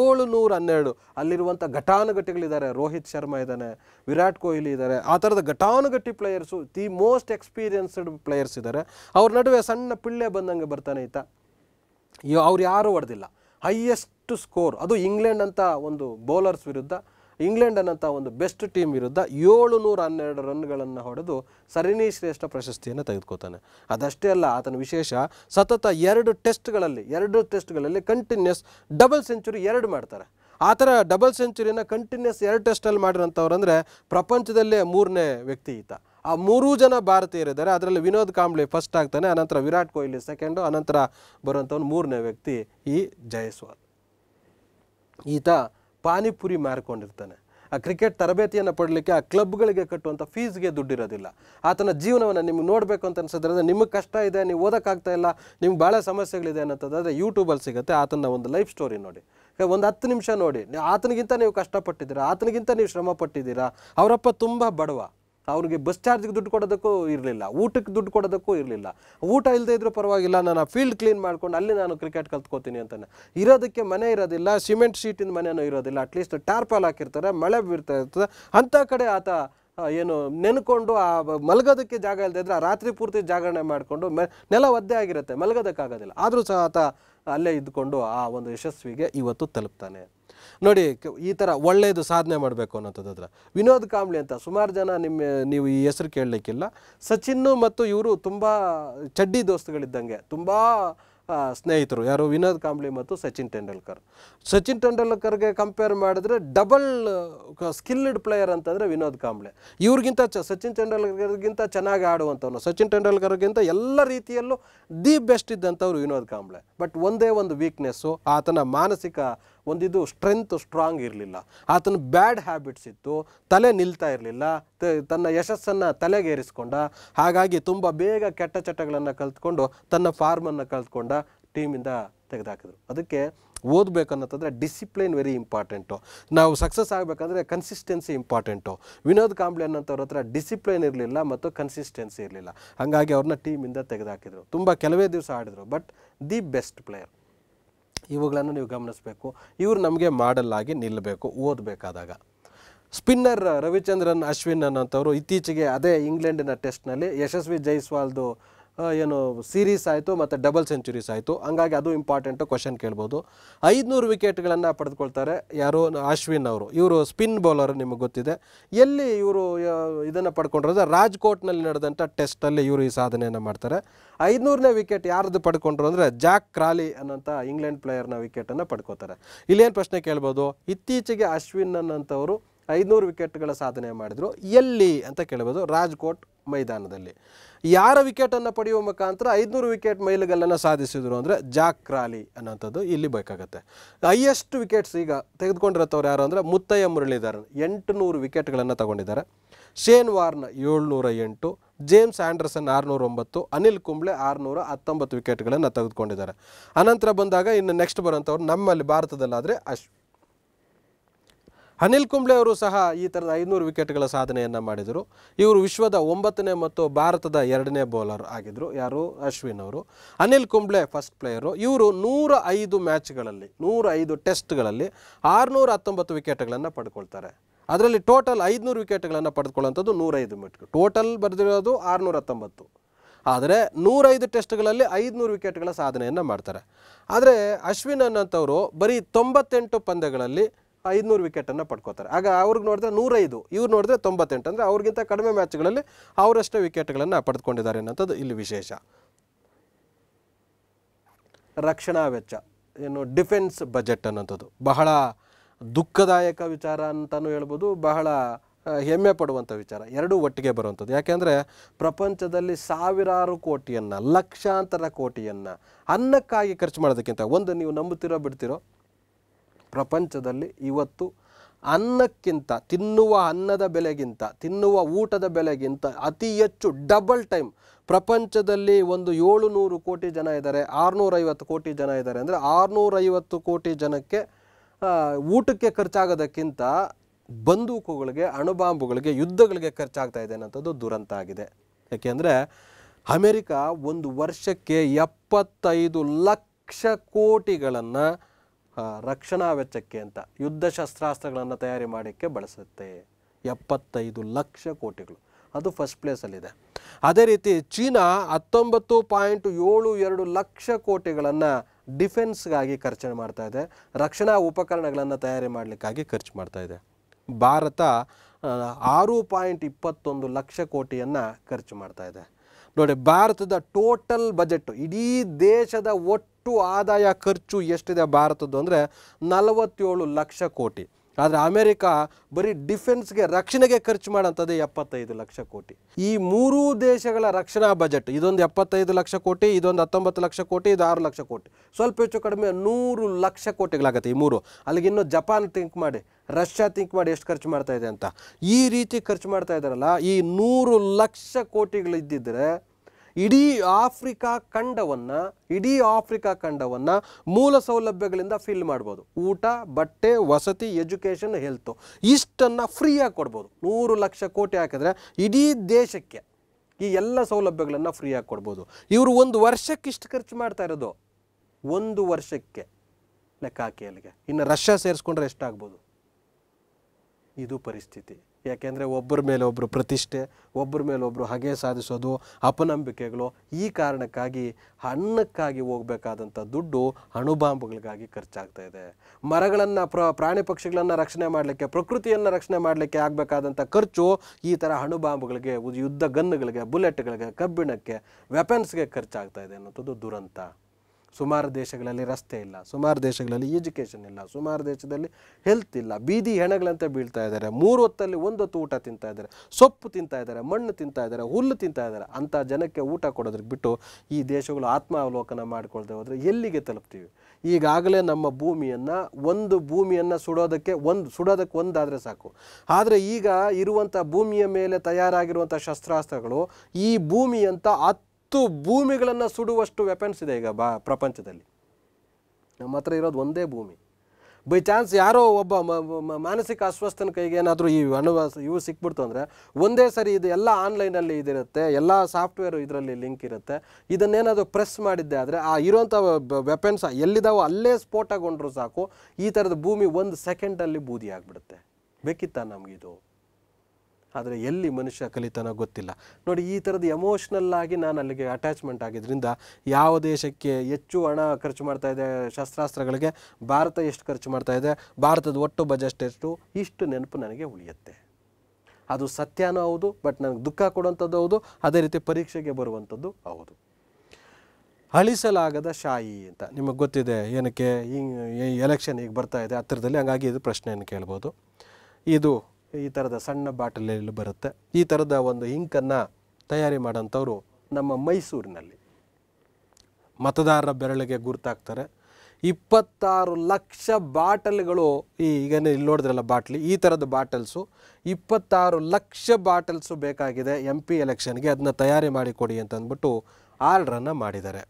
A: ಏಳು ನೂರ ಹನ್ನೆರಡು ಅಲ್ಲಿರುವಂಥ ಘಟಾನುಘಟಿಗಳಿದ್ದಾರೆ ರೋಹಿತ್ ಶರ್ಮಾ ಇದ್ದಾನೆ ವಿರಾಟ್ ಕೊಹ್ಲಿ ಇದ್ದಾರೆ ಆ ಥರದ ಘಟಾನುಘಟಿ players the most experienced players ಇದ್ದಾರೆ ಅವ್ರ ನಡುವೆ ಸಣ್ಣ ಪಿಳ್ಳೆ ಬಂದಂಗೆ ಬರ್ತಾನೆ ಆಯ್ತಾ ಅವ್ರು ಯಾರೂ ಹೊಡೆದಿಲ್ಲ ಹೈಯೆಸ್ಟ್ ಬೆಸ್ಟ್ ಸ್ಕೋರ್ ಅದು ಇಂಗ್ಲೆಂಡ್ ಅಂತ ಒಂದು ಬೌಲರ್ಸ್ ವಿರುದ್ಧ ಇಂಗ್ಲೆಂಡ್ ಅನ್ನಂಥ ಒಂದು ಬೆಸ್ಟ್ ಟೀಮ್ ವಿರುದ್ಧ ಏಳು ನೂರ ಹನ್ನೆರಡು ರನ್ಗಳನ್ನು ಹೊಡೆದು ಸರಣಿ ಶ್ರೇಷ್ಠ ಪ್ರಶಸ್ತಿಯನ್ನು ತೆಗೆದುಕೋತಾನೆ ಅದಷ್ಟೇ ಅಲ್ಲ ಆತನ ವಿಶೇಷ ಸತತ ಎರಡು ಟೆಸ್ಟ್ಗಳಲ್ಲಿ ಎರಡು ಟೆಸ್ಟ್ಗಳಲ್ಲಿ ಕಂಟಿನ್ಯೂಸ್ ಡಬಲ್ ಸೆಂಚುರಿ ಎರಡು ಮಾಡ್ತಾರೆ ಆ ಥರ ಡಬಲ್ ಸೆಂಚುರಿನ ಕಂಟಿನ್ಯೂಸ್ ಎರಡು ಟೆಸ್ಟಲ್ಲಿ ಮಾಡಿರೋಂಥವ್ರು ಅಂದರೆ ಪ್ರಪಂಚದಲ್ಲೇ ಮೂರನೇ ವ್ಯಕ್ತಿ ಈತ ಆ ಮೂರೂ ಜನ ಭಾರತೀಯರಿದ್ದಾರೆ ಅದರಲ್ಲಿ ವಿನೋದ್ ಕಾಂಬ್ಳೆ ಫಸ್ಟ್ ಆಗ್ತಾನೆ ಅನಂತರ ವಿರಾಟ್ ಕೊಹ್ಲಿ ಸೆಕೆಂಡು ಅನಂತರ ಬರುವಂಥವ್ನು ಮೂರನೇ ವ್ಯಕ್ತಿ ಈ ಜಯಸ್ವಾಲ್ ಈತ ಪಾನಿಪುರಿ ಮಾರಿಕೊಂಡಿರ್ತಾನೆ ಆ ಕ್ರಿಕೆಟ್ ತರಬೇತಿಯನ್ನು ಪಡಲಿಕ್ಕೆ ಆ ಕ್ಲಬ್ಗಳಿಗೆ ಕಟ್ಟುವಂಥ ಫೀಸ್ಗೆ ದುಡ್ಡಿರೋದಿಲ್ಲ ಆತನ ಜೀವನವನ್ನು ನಿಮ್ಗೆ ನೋಡಬೇಕು ಅಂತ ಅನ್ಸೋದ್ರೆ ನಿಮಗೆ ಕಷ್ಟ ಇದೆ ನೀವು ಓದೋಕ್ಕಾಗ್ತಾ ಇಲ್ಲ ನಿಮ್ಗೆ ಭಾಳ ಸಮಸ್ಯೆಗಳಿದೆ ಅನ್ನೋದಾದರೆ ಯೂಟ್ಯೂಬಲ್ಲಿ ಸಿಗುತ್ತೆ ಆತನ ಒಂದು ಲೈಫ್ ಸ್ಟೋರಿ ನೋಡಿ ಒಂದು ಹತ್ತು ನಿಮಿಷ ನೋಡಿ ಆತನಿಗಿಂತ ನೀವು ಕಷ್ಟಪಟ್ಟಿದ್ದೀರಾ ಆತನಿಗಿಂತ ನೀವು ಶ್ರಮ ಪಟ್ಟಿದ್ದೀರಾ ಅವರಪ್ಪ ತುಂಬ ಬಡವ ಅವ್ರಿಗೆ ಬಸ್ ಚಾರ್ಜ್ಗೆ ದುಡ್ಡು ಕೊಡೋದಕ್ಕೂ ಇರಲಿಲ್ಲ ಊಟಕ್ಕೆ ದುಡ್ಡು ಕೊಡೋದಕ್ಕೂ ಇರಲಿಲ್ಲ ಊಟ ಇಲ್ಲದೆ ಇದ್ರೂ ಪರವಾಗಿಲ್ಲ ನಾನು ಫೀಲ್ಡ್ ಕ್ಲೀನ್ ಮಾಡ್ಕೊಂಡು ಅಲ್ಲಿ ನಾನು ಕ್ರಿಕೆಟ್ ಕಲ್ತ್ಕೋತೀನಿ ಅಂತಾನೆ ಇರೋದಕ್ಕೆ ಮನೆ ಇರೋದಿಲ್ಲ ಸಿಮೆಂಟ್ ಶೀಟಿನ ಮನೆಯೂ ಇರೋದಿಲ್ಲ ಅಟ್ಲೀಸ್ಟ್ ಟಾರ್ಪಾಲ್ ಹಾಕಿರ್ತಾರೆ ಮಳೆ ಬೀರ್ತಾ ಇರ್ತದೆ ಅಂಥ ಕಡೆ ಆತ ಏನು ನೆನ್ಕೊಂಡು ಆ ಮಲಗೋದಕ್ಕೆ ಜಾಗ ಇಲ್ಲದೆ ಇದ್ದರೆ ಆ ರಾತ್ರಿ ಪೂರ್ತಿ ಜಾಗರಣೆ ಮಾಡಿಕೊಂಡು ಮೆ ನೆಲ ಒದ್ದೆ ಆಗಿರುತ್ತೆ ಮಲಗೋದಕ್ಕಾಗೋದಿಲ್ಲ ಆದರೂ ಸಹ ಆತ ಅಲ್ಲೇ ಇದ್ದುಕೊಂಡು ಆ ಒಂದು ಯಶಸ್ವಿಗೆ ಇವತ್ತು ತಲುಪ್ತಾನೆ ನೋಡಿ ಈ ಥರ ಒಳ್ಳೆಯದು ಸಾಧನೆ ಮಾಡಬೇಕು ಅನ್ನೋಂಥದ್ದರ ವಿನೋದ್ ಕಾಂಬ್ಳಿ ಅಂತ ಸುಮಾರು ಜನ ನಿಮ್ಮ ನೀವು ಈ ಹೆಸರು ಕೇಳಲಿಕ್ಕಿಲ್ಲ ಸಚಿನ್ನು ಮತ್ತು ಇವರು ತುಂಬ ಚಡ್ಡಿ ದೋಸ್ತುಗಳಿದ್ದಂಗೆ ತುಂಬ ಸ್ನೇಹಿತರು ಯಾರು ವಿನೋದ್ ಕಾಂಬ್ಳಿ ಮತ್ತು ಸಚಿನ್ ತೆಂಡೂಲ್ಕರ್ ಸಚಿನ್ ತೆಂಡೂಲ್ಕರ್ಗೆ ಕಂಪೇರ್ ಮಾಡಿದ್ರೆ ಡಬಲ್ ಸ್ಕಿಲ್ಡ್ ಪ್ಲೇಯರ್ ಅಂತಂದರೆ ವಿನೋದ್ ಕಾಂಬ್ಳೆ ಇವ್ರಿಗಿಂತ ಚ ಸಚಿನ್ ತೆಂಡೂಲ್ಕರ್ಗಿಂತ ಚೆನ್ನಾಗಿ ಆಡುವಂಥವ್ರು ಸಚಿನ್ ತೆಂಡೂಲ್ಕರ್ಗಿಂತ ಎಲ್ಲ ರೀತಿಯಲ್ಲೂ ದಿ ಬೆಸ್ಟ್ ಇದ್ದಂಥವ್ರು ವಿನೋದ್ ಕಾಂಬ್ಳೆ ಬಟ್ ಒಂದೇ ಒಂದು ವೀಕ್ನೆಸ್ಸು ಆತನ ಮಾನಸಿಕ ಒಂದಿದು ಸ್ಟ್ರೆಂತ್ ಸ್ಟ್ರಾಂಗ್ ಇರಲಿಲ್ಲ ಆತನ ಬ್ಯಾಡ್ ಹ್ಯಾಬಿಟ್ಸ್ ಇತ್ತು ತಲೆ ನಿಲ್ತಾ ಇರಲಿಲ್ಲ ತನ್ನ ಯಶಸ್ಸನ್ನು ತಲೆಗೇರಿಸ್ಕೊಂಡ ಹಾಗಾಗಿ ತುಂಬ ಬೇಗ ಕೆಟ್ಟ ಚಟಗಳನ್ನು ಕಲ್ತ್ಕೊಂಡು ತನ್ನ ಫಾರ್ಮನ್ನು ಕಲ್ತ್ಕೊಂಡ ಟೀಮಿಂದ ತೆಗೆದಾಕಿದ್ರು ಅದಕ್ಕೆ ಓದಬೇಕನ್ನತ್ತಂದರೆ ಡಿಸಿಪ್ಲಿನ್ ವೆರಿ ಇಂಪಾರ್ಟೆಂಟು ನಾವು ಸಕ್ಸಸ್ ಆಗಬೇಕಂದ್ರೆ ಕನ್ಸಿಸ್ಟೆನ್ಸಿ ಇಂಪಾರ್ಟೆಂಟು ವಿನೋದ್ ಕಾಂಬ್ಳೆ ಅನ್ನೋಂಥವ್ರ ಹತ್ರ ಡಿಸಿಪ್ಲಿನ್ ಇರಲಿಲ್ಲ ಮತ್ತು ಕನ್ಸಿಸ್ಟೆನ್ಸಿ ಇರಲಿಲ್ಲ ಹಾಗಾಗಿ ಅವ್ರನ್ನ ಟೀಮಿಂದ ತೆಗೆದಾಕಿದ್ರು ತುಂಬ ಕೆಲವೇ ದಿವಸ ಆಡಿದರು ಬಟ್ ದಿ ಬೆಸ್ಟ್ ಪ್ಲೇಯರ್ ಇವುಗಳನ್ನು ನೀವು ಗಮನಿಸಬೇಕು ಇವರು ನಮಗೆ ಮಾಡಲ್ಲಾಗಿ ನಿಲ್ಲಬೇಕು ಓದಬೇಕಾದಾಗ ಸ್ಪಿನ್ನರ್ ರವಿಚಂದ್ರನ್ ಅಶ್ವಿನ್ ಅನ್ನೋಂಥವ್ರು ಇತ್ತೀಚೆಗೆ ಅದೇ ಇಂಗ್ಲೆಂಡಿನ ಟೆಸ್ಟ್ನಲ್ಲಿ ಯಶಸ್ವಿ ಜೈಸ್ವಾಲ್ದು ಏನು ಸೀರೀಸ್ ಆಯಿತು ಮತ್ತು ಡಬಲ್ ಸೆಂಚುರೀಸ್ ಆಯಿತು ಹಂಗಾಗಿ ಅದು ಇಂಪಾರ್ಟೆಂಟು ಕ್ವಶನ್ ಕೇಳ್ಬೋದು ಐದುನೂರು ವಿಕೆಟ್ಗಳನ್ನು ಪಡೆದುಕೊಳ್ತಾರೆ ಯಾರು ಅಶ್ವಿನ್ ಅವರು ಇವರು ಸ್ಪಿನ್ ಬೌಲರ್ ನಿಮಗೆ ಗೊತ್ತಿದೆ ಎಲ್ಲಿ ಇವರು ಇದನ್ನು ಪಡ್ಕೊಂಡಿರೋದು ರಾಜ್ಕೋಟ್ನಲ್ಲಿ ನಡೆದಂಥ ಟೆಸ್ಟಲ್ಲಿ ಇವರು ಈ ಸಾಧನೆಯನ್ನು ಮಾಡ್ತಾರೆ ಐದುನೂರನೇ ವಿಕೆಟ್ ಯಾರ್ದು ಪಡ್ಕೊಂಡ್ರು ಅಂದರೆ ಜಾಕ್ ಕ್ರಾಲಿ ಅನ್ನೋಂಥ ಇಂಗ್ಲೆಂಡ್ ಪ್ಲೇಯರ್ನ ವಿಕೆಟನ್ನು ಪಡ್ಕೋತಾರೆ ಇಲ್ಲೇನು ಪ್ರಶ್ನೆ ಕೇಳ್ಬೋದು ಇತ್ತೀಚೆಗೆ ಅಶ್ವಿನ್ ಅನ್ನೋಂಥವರು ಐದುನೂರು ವಿಕೆಟ್ಗಳ ಸಾಧನೆ ಮಾಡಿದರು ಎಲ್ಲಿ ಅಂತ ಕೇಳಬಹುದು ರಾಜ್ಕೋಟ್ ಮೈದಾನದಲ್ಲಿ ಯಾರ ವಿಕೆಟನ್ನು ಪಡೆಯುವ ಮುಖಾಂತರ ಐದುನೂರು ವಿಕೆಟ್ ಮೈಲುಗಲ್ಲನ್ನು ಸಾಧಿಸಿದರು ಅಂದರೆ ಜಾಕ್ ಕ್ರಾಲಿ ಅನ್ನೋಂಥದ್ದು ಇಲ್ಲಿ ಬೇಕಾಗುತ್ತೆ ಹೈಯೆಸ್ಟ್ ವಿಕೆಟ್ಸ್ ಈಗ ತೆಗೆದುಕೊಂಡಿರತ್ತವ್ರು ಯಾರು ಅಂದರೆ ಮುತ್ತಯ್ಯ ಮುರಳೀಧರನ್ ಎಂಟುನೂರು ವಿಕೆಟ್ಗಳನ್ನು ತಗೊಂಡಿದ್ದಾರೆ ಶೇನ್ ವಾರ್ನ್ ಏಳ್ನೂರ ಎಂಟು ಜೇಮ್ಸ್ ಆ್ಯಂಡರ್ಸನ್ ಆರುನೂರ ಒಂಬತ್ತು ಅನಿಲ್ ಕುಂಬ್ಳೆ ಆರುನೂರ ಹತ್ತೊಂಬತ್ತು ವಿಕೆಟ್ಗಳನ್ನು ತೆಗೆದುಕೊಂಡಿದ್ದಾರೆ ಅನಂತರ ಬಂದಾಗ ಇನ್ನು ನೆಕ್ಸ್ಟ್ ಬರೋಂಥವ್ರು ನಮ್ಮಲ್ಲಿ ಭಾರತದಲ್ಲಾದರೆ ಅಶ್ ಅನಿಲ್ ಕುಂಬ್ಳೆ ಅವರು ಸಹ ಈ ಥರದ ಐನೂರು ವಿಕೆಟ್ಗಳ ಸಾಧನೆಯನ್ನು ಮಾಡಿದರು ಇವರು ವಿಶ್ವದ ಒಂಬತ್ತನೇ ಮತ್ತು ಭಾರತದ ಎರಡನೇ ಬೌಲರ್ ಆಗಿದ್ದರು ಯಾರು ಅಶ್ವಿನ್ ಅವರು ಅನಿಲ್ ಕುಂಬ್ಳೆ ಫಸ್ಟ್ ಪ್ಲೇಯರು ಇವರು ನೂರ ಐದು ಮ್ಯಾಚ್ಗಳಲ್ಲಿ ನೂರ ಐದು ಟೆಸ್ಟ್ಗಳಲ್ಲಿ ಆರುನೂರ ಹತ್ತೊಂಬತ್ತು ವಿಕೆಟ್ಗಳನ್ನು ಪಡ್ಕೊಳ್ತಾರೆ ಅದರಲ್ಲಿ ಟೋಟಲ್ ಐದುನೂರು ವಿಕೆಟ್ಗಳನ್ನು ಪಡೆದುಕೊಳ್ಳುವಂಥದ್ದು ನೂರೈದು ಮಿಟ್ ಟೋಟಲ್ ಬರೆದಿರೋದು ಆರುನೂರ ಹತ್ತೊಂಬತ್ತು ಆದರೆ ನೂರೈದು ಟೆಸ್ಟ್ಗಳಲ್ಲಿ ಐದುನೂರು ವಿಕೆಟ್ಗಳ ಸಾಧನೆಯನ್ನು ಮಾಡ್ತಾರೆ ಆದರೆ ಅಶ್ವಿನ್ ಅನ್ನಂಥವರು ಬರೀ ತೊಂಬತ್ತೆಂಟು ಪಂದ್ಯಗಳಲ್ಲಿ ಐದುನೂರು ವಿಕೆಟನ್ನು ಪಡ್ಕೋತಾರೆ ಆಗ ಅವ್ರಿಗೆ ನೋಡಿದ್ರೆ ನೂರೈದು ಇವ್ರು ನೋಡಿದ್ರೆ ತೊಂಬತ್ತೆಂಟು ಅಂದರೆ ಅವ್ರಿಗಿಂತ ಕಡಿಮೆ ಮ್ಯಾಚ್ಗಳಲ್ಲಿ ಅವರಷ್ಟೇ ವಿಕೆಟ್ಗಳನ್ನು ಪಡೆದುಕೊಂಡಿದ್ದಾರೆ ಅನ್ನೋಂಥದ್ದು ಇಲ್ಲಿ ವಿಶೇಷ ರಕ್ಷಣಾ ವೆಚ್ಚ ಏನು ಡಿಫೆನ್ಸ್ ಬಜೆಟ್ ಅನ್ನೋಂಥದ್ದು ಬಹಳ ದುಃಖದಾಯಕ ವಿಚಾರ ಅಂತಲೂ ಹೇಳ್ಬೋದು ಬಹಳ ಹೆಮ್ಮೆ ಪಡುವಂಥ ವಿಚಾರ ಎರಡೂ ಒಟ್ಟಿಗೆ ಬರುವಂಥದ್ದು ಯಾಕೆಂದರೆ ಪ್ರಪಂಚದಲ್ಲಿ ಸಾವಿರಾರು ಕೋಟಿಯನ್ನು ಲಕ್ಷಾಂತರ ಕೋಟಿಯನ್ನು ಅನ್ನಕ್ಕಾಗಿ ಖರ್ಚು ಮಾಡೋದಕ್ಕಿಂತ ಒಂದು ನೀವು ನಂಬುತ್ತಿರೋ ಬಿಡ್ತಿರೋ ಪ್ರಪಂಚದಲ್ಲಿ ಇವತ್ತು ಅನ್ನಕ್ಕಿಂತ ತಿನ್ನುವ ಅನ್ನದ ಬೆಲೆಗಿಂತ ತಿನ್ನುವ ಊಟದ ಬೆಲೆಗಿಂತ ಅತಿ ಹೆಚ್ಚು ಡಬಲ್ ಟೈಮ್ ಪ್ರಪಂಚದಲ್ಲಿ ಒಂದು ಏಳುನೂರು ಕೋಟಿ ಜನ ಇದ್ದಾರೆ ಆರುನೂರೈವತ್ತು ಕೋಟಿ ಜನ ಇದ್ದಾರೆ ಅಂದರೆ ಆರುನೂರೈವತ್ತು ಕೋಟಿ ಜನಕ್ಕೆ ಊಟಕ್ಕೆ ಖರ್ಚಾಗೋದಕ್ಕಿಂತ ಬಂದೂಕುಗಳಿಗೆ ಅಣುಬಾಂಬುಗಳಿಗೆ ಯುದ್ಧಗಳಿಗೆ ಖರ್ಚಾಗ್ತಾ ಇದೆ ಅನ್ನೋಂಥದ್ದು ದುರಂತ ಆಗಿದೆ ಯಾಕೆಂದರೆ ಅಮೆರಿಕ ಒಂದು ವರ್ಷಕ್ಕೆ ಎಪ್ಪತ್ತೈದು ಲಕ್ಷ ಕೋಟಿಗಳನ್ನು ರಕ್ಷಣಾ ವೆಚ್ಚಕ್ಕೆ ಅಂತ ಯುದ್ಧ ಶಸ್ತ್ರಾಸ್ತ್ರಗಳನ್ನು ತಯಾರಿ ಮಾಡೋಕ್ಕೆ ಬಳಸುತ್ತೆ ಎಪ್ಪತ್ತೈದು ಲಕ್ಷ ಕೋಟಿಗಳು ಅದು ಫಸ್ಟ್ ಪ್ಲೇಸಲ್ಲಿದೆ ಅದೇ ರೀತಿ ಚೀನಾ ಹತ್ತೊಂಬತ್ತು ಪಾಯಿಂಟ್ ಏಳು ಎರಡು ಲಕ್ಷ ಕೋಟಿಗಳನ್ನು ಡಿಫೆನ್ಸ್ಗಾಗಿ ಖರ್ಚು ಮಾಡ್ತಾ ಇದೆ ರಕ್ಷಣಾ ಉಪಕರಣಗಳನ್ನು ತಯಾರಿ ಮಾಡಲಿಕ್ಕಾಗಿ ಖರ್ಚು ಮಾಡ್ತಾ ಇದೆ ಭಾರತ ಆರು ಪಾಯಿಂಟ್ ಇಪ್ಪತ್ತೊಂದು ಲಕ್ಷ ಕೋಟಿಯನ್ನು ಖರ್ಚು ಮಾಡ್ತಾ ಇದೆ ನೋಡಿ ಭಾರತದ ಟೋಟಲ್ ಬಜೆಟ್ ಇಡೀ ದೇಶದ ಒಟ್ಟು ಆದಾಯ ಖರ್ಚು ಎಷ್ಟಿದೆ ಭಾರತದ್ದು ಅಂದರೆ ನಲವತ್ತೇಳು ಲಕ್ಷ ಕೋಟಿ ಆದರೆ ಅಮೆರಿಕಾ ಬರೀ ಡಿಫೆನ್ಸ್ಗೆ ರಕ್ಷಣೆಗೆ ಖರ್ಚು ಮಾಡೋಂಥದ್ದು ಎಪ್ಪತ್ತೈದು ಲಕ್ಷ ಕೋಟಿ ಈ ಮೂರೂ ದೇಶಗಳ ರಕ್ಷಣಾ ಬಜೆಟ್ ಇದೊಂದು ಎಪ್ಪತ್ತೈದು ಲಕ್ಷ ಕೋಟಿ ಇದೊಂದು ಹತ್ತೊಂಬತ್ತು ಲಕ್ಷ ಕೋಟಿ ಇದು ಆರು ಲಕ್ಷ ಕೋಟಿ ಸ್ವಲ್ಪ ಹೆಚ್ಚು ಕಡಿಮೆ ನೂರು ಲಕ್ಷ ಕೋಟಿಗಳಾಗುತ್ತೆ ಈ ಮೂರು ಅಲ್ಲಿಗೆ ಇನ್ನೂ ಜಪಾನ್ ತಿಂಕ್ ಮಾಡಿ ರಷ್ಯಾ ತಿಂಕ್ ಮಾಡಿ ಎಷ್ಟು ಖರ್ಚು ಮಾಡ್ತಾ ಇದೆ ಅಂತ ಈ ರೀತಿ ಖರ್ಚು ಮಾಡ್ತಾ ಇದ್ದಾರಲ್ಲ ಈ ನೂರು ಲಕ್ಷ ಕೋಟಿಗಳಿದ್ದಿದ್ದರೆ ಇಡೀ ಆಫ್ರಿಕಾ ಖಂಡವನ್ನು ಇಡೀ ಆಫ್ರಿಕಾ ಖಂಡವನ್ನು ಮೂಲ ಸೌಲಭ್ಯಗಳಿಂದ ಫಿಲ್ ಮಾಡ್ಬೋದು ಊಟ ಬಟ್ಟೆ ವಸತಿ ಎಜುಕೇಷನ್ ಹೆಲ್ತು ಇಷ್ಟನ್ನು ಫ್ರೀಯಾಗಿ ಕೊಡ್ಬೋದು ನೂರು ಲಕ್ಷ ಕೋಟಿ ಹಾಕಿದ್ರೆ ಇಡೀ ದೇಶಕ್ಕೆ ಈ ಎಲ್ಲ ಸೌಲಭ್ಯಗಳನ್ನು ಫ್ರೀಯಾಗಿ ಕೊಡ್ಬೋದು ಇವರು ಒಂದು ವರ್ಷಕ್ಕೆ ಇಷ್ಟು ಖರ್ಚು ಮಾಡ್ತಾ ಇರೋದು ಒಂದು ವರ್ಷಕ್ಕೆ ಲೆಕ್ಕ ಹಾಕಿ ಇನ್ನು ರಷ್ಯಾ ಸೇರಿಸ್ಕೊಂಡ್ರೆ ಎಷ್ಟಾಗ್ಬೋದು ಇದು ಪರಿಸ್ಥಿತಿ ಯಾಕೆಂದರೆ ಒಬ್ಬರ ಮೇಲೆ ಒಬ್ಬರು ಪ್ರತಿಷ್ಠೆ ಒಬ್ಬರ ಮೇಲೆ ಒಬ್ಬರು ಹಗೆ ಸಾಧಿಸೋದು ಅಪನಂಬಿಕೆಗಳು ಈ ಕಾರಣಕ್ಕಾಗಿ ಹಣ್ಣಕ್ಕಾಗಿ ಹೋಗಬೇಕಾದಂಥ ದುಡ್ಡು ಅಣುಬಾಂಬ್ಗಳಿಗಾಗಿ ಖರ್ಚಾಗ್ತಾ ಇದೆ ಮರಗಳನ್ನು ಪ್ರ ಪ್ರಾಣಿ ಪಕ್ಷಿಗಳನ್ನು ರಕ್ಷಣೆ ಮಾಡಲಿಕ್ಕೆ ಪ್ರಕೃತಿಯನ್ನು ರಕ್ಷಣೆ ಮಾಡಲಿಕ್ಕೆ ಆಗಬೇಕಾದಂಥ ಖರ್ಚು ಈ ಥರ ಅಣುಬಾಂಬ್ಗಳಿಗೆ ಯುದ್ಧ ಗನ್ಗಳಿಗೆ ಬುಲೆಟ್ಗಳಿಗೆ ಕಬ್ಬಿಣಕ್ಕೆ ವೆಪನ್ಸ್ಗೆ ಖರ್ಚಾಗ್ತಾ ಇದೆ ಅನ್ನೋಂಥದ್ದು ದುರಂತ ಸುಮಾರು ದೇಶಗಳಲ್ಲಿ ರಸ್ತೆ ಇಲ್ಲ ಸುಮಾರು ದೇಶಗಳಲ್ಲಿ ಎಜುಕೇಷನ್ ಇಲ್ಲ ಸುಮಾರು ದೇಶದಲ್ಲಿ ಹೆಲ್ತ್ ಇಲ್ಲ ಬೀದಿ ಹೆಣಗಳಂತೆ ಬೀಳ್ತಾ ಇದ್ದಾರೆ ಮೂರು ಹೊತ್ತಲ್ಲಿ ಒಂದೊತ್ತು ಊಟ ತಿಂತಾ ಇದ್ದಾರೆ ಸೊಪ್ಪು ತಿಂತಾ ಇದ್ದಾರೆ ಮಣ್ಣು ತಿಂತಾ ಇದ್ದಾರೆ ಹುಲ್ಲು ತಿಂತಾ ಇದ್ದಾರೆ ಅಂಥ ಜನಕ್ಕೆ ಊಟ ಕೊಡೋದಕ್ಕೆ ಬಿಟ್ಟು ಈ ದೇಶಗಳು ಆತ್ಮಾವಲೋಕನ ಮಾಡಿಕೊಳ್ತಾ ಹೋದರೆ ಎಲ್ಲಿಗೆ ತಲುಪ್ತೀವಿ ಈಗಾಗಲೇ ನಮ್ಮ ಭೂಮಿಯನ್ನು ಒಂದು ಭೂಮಿಯನ್ನು ಸುಡೋದಕ್ಕೆ ಒಂದು ಸುಡೋದಕ್ಕೆ ಒಂದಾದರೆ ಸಾಕು ಆದರೆ ಈಗ ಇರುವಂಥ ಭೂಮಿಯ ಮೇಲೆ ತಯಾರಾಗಿರುವಂಥ ಶಸ್ತ್ರಾಸ್ತ್ರಗಳು ಈ ಭೂಮಿಯಂಥ ಆತ್ ಹತ್ತು ಭೂಮಿಗಳನ್ನು ಸುಡುವಷ್ಟು ವೆಪನ್ಸ್ ಇದೆ ಈಗ ಬಾ ಪ್ರಪಂಚದಲ್ಲಿ ನಮ್ಮ ಹತ್ರ ಇರೋದು ಒಂದೇ ಭೂಮಿ ಬೈ ಚಾನ್ಸ್ ಯಾರೋ ಒಬ್ಬ ಮಾನಸಿಕ ಅಸ್ವಸ್ಥನ ಕೈಗೆ ಏನಾದರೂ ಈ ಅನುವಾಸ ಇವು ಸಿಕ್ಬಿಡ್ತು ಅಂದರೆ ಒಂದೇ ಸರಿ ಇದು ಎಲ್ಲ ಆನ್ಲೈನಲ್ಲಿ ಇದಿರುತ್ತೆ ಎಲ್ಲ ಸಾಫ್ಟ್ವೇರ್ ಇದರಲ್ಲಿ ಲಿಂಕ್ ಇರುತ್ತೆ ಇದನ್ನೇನಾದರೂ ಪ್ರೆಸ್ ಮಾಡಿದ್ದೆ ಆದರೆ ಆ ಇರೋಂಥ ವೆಪನ್ಸ್ ಎಲ್ಲಿದ್ದಾವೋ ಅಲ್ಲೇ ಸ್ಫೋಟಗೊಂಡ್ರೂ ಸಾಕು ಈ ಥರದ ಭೂಮಿ ಒಂದು ಸೆಕೆಂಡಲ್ಲಿ ಬೂದಿ ಆಗಿಬಿಡುತ್ತೆ ಬೇಕಿತ್ತ ನಮಗಿದು ಆದರೆ ಎಲ್ಲಿ ಮನುಷ್ಯ ಕಲಿತಾನೋ ಗೊತ್ತಿಲ್ಲ ನೋಡಿ ಈ ಥರದ ಎಮೋಷ್ನಲ್ ಆಗಿ ನಾನು ಅಲ್ಲಿಗೆ ಅಟ್ಯಾಚ್ಮೆಂಟ್ ಆಗಿದ್ದರಿಂದ ಯಾವ ದೇಶಕ್ಕೆ ಹೆಚ್ಚು ಹಣ ಖರ್ಚು ಮಾಡ್ತಾ ಇದೆ ಶಸ್ತ್ರಾಸ್ತ್ರಗಳಿಗೆ ಭಾರತ ಎಷ್ಟು ಖರ್ಚು ಮಾಡ್ತಾ ಇದೆ ಭಾರತದ ಒಟ್ಟು ಬಜೆಟ್ ಎಷ್ಟು ಇಷ್ಟು ನೆನಪು ನನಗೆ ಉಳಿಯುತ್ತೆ ಅದು ಸತ್ಯನೂ ಹೌದು ಬಟ್ ನನಗೆ ದುಃಖ ಕೊಡುವಂಥದ್ದು ಹೌದು ಅದೇ ರೀತಿ ಪರೀಕ್ಷೆಗೆ ಬರುವಂಥದ್ದು ಹೌದು ಅಳಿಸಲಾಗದ ಶಾಯಿ ಅಂತ ನಿಮಗೆ ಗೊತ್ತಿದೆ ಏನಕ್ಕೆ ಈ ಎಲೆಕ್ಷನ್ ಈಗ ಬರ್ತಾ ಇದೆ ಹತ್ತಿರದಲ್ಲಿ ಹಾಗಾಗಿ ಇದು ಪ್ರಶ್ನೆಯನ್ನು ಕೇಳ್ಬೋದು ಇದು ಈ ಥರದ ಸಣ್ಣ ಬಾಟಲಿಯಲ್ಲಿ ಬರುತ್ತೆ ಈ ಥರದ ಒಂದು ಇಂಕನ್ನು ತಯಾರಿ ಮಾಡೋಂಥವ್ರು ನಮ್ಮ ಮೈಸೂರಿನಲ್ಲಿ ಮತದಾರರ ಬೆರಳಿಗೆ ಗುರುತಾಗ್ತಾರೆ ಇಪ್ಪತ್ತಾರು ಲಕ್ಷ ಬಾಟಲ್ಗಳು ಈ ಇಲ್ಲಿ ನೋಡಿದ್ರಲ್ಲ ಬಾಟ್ಲಿ ಈ ಥರದ ಬಾಟಲ್ಸು ಇಪ್ಪತ್ತಾರು ಲಕ್ಷ ಬಾಟಲ್ಸು ಬೇಕಾಗಿದೆ ಎಂ ಪಿ ಎಲೆಕ್ಷನ್ಗೆ ಅದನ್ನ ತಯಾರಿ ಮಾಡಿಕೊಡಿ ಅಂತಂದ್ಬಿಟ್ಟು ಆರ್ಡ್ರನ್ನು ಮಾಡಿದ್ದಾರೆ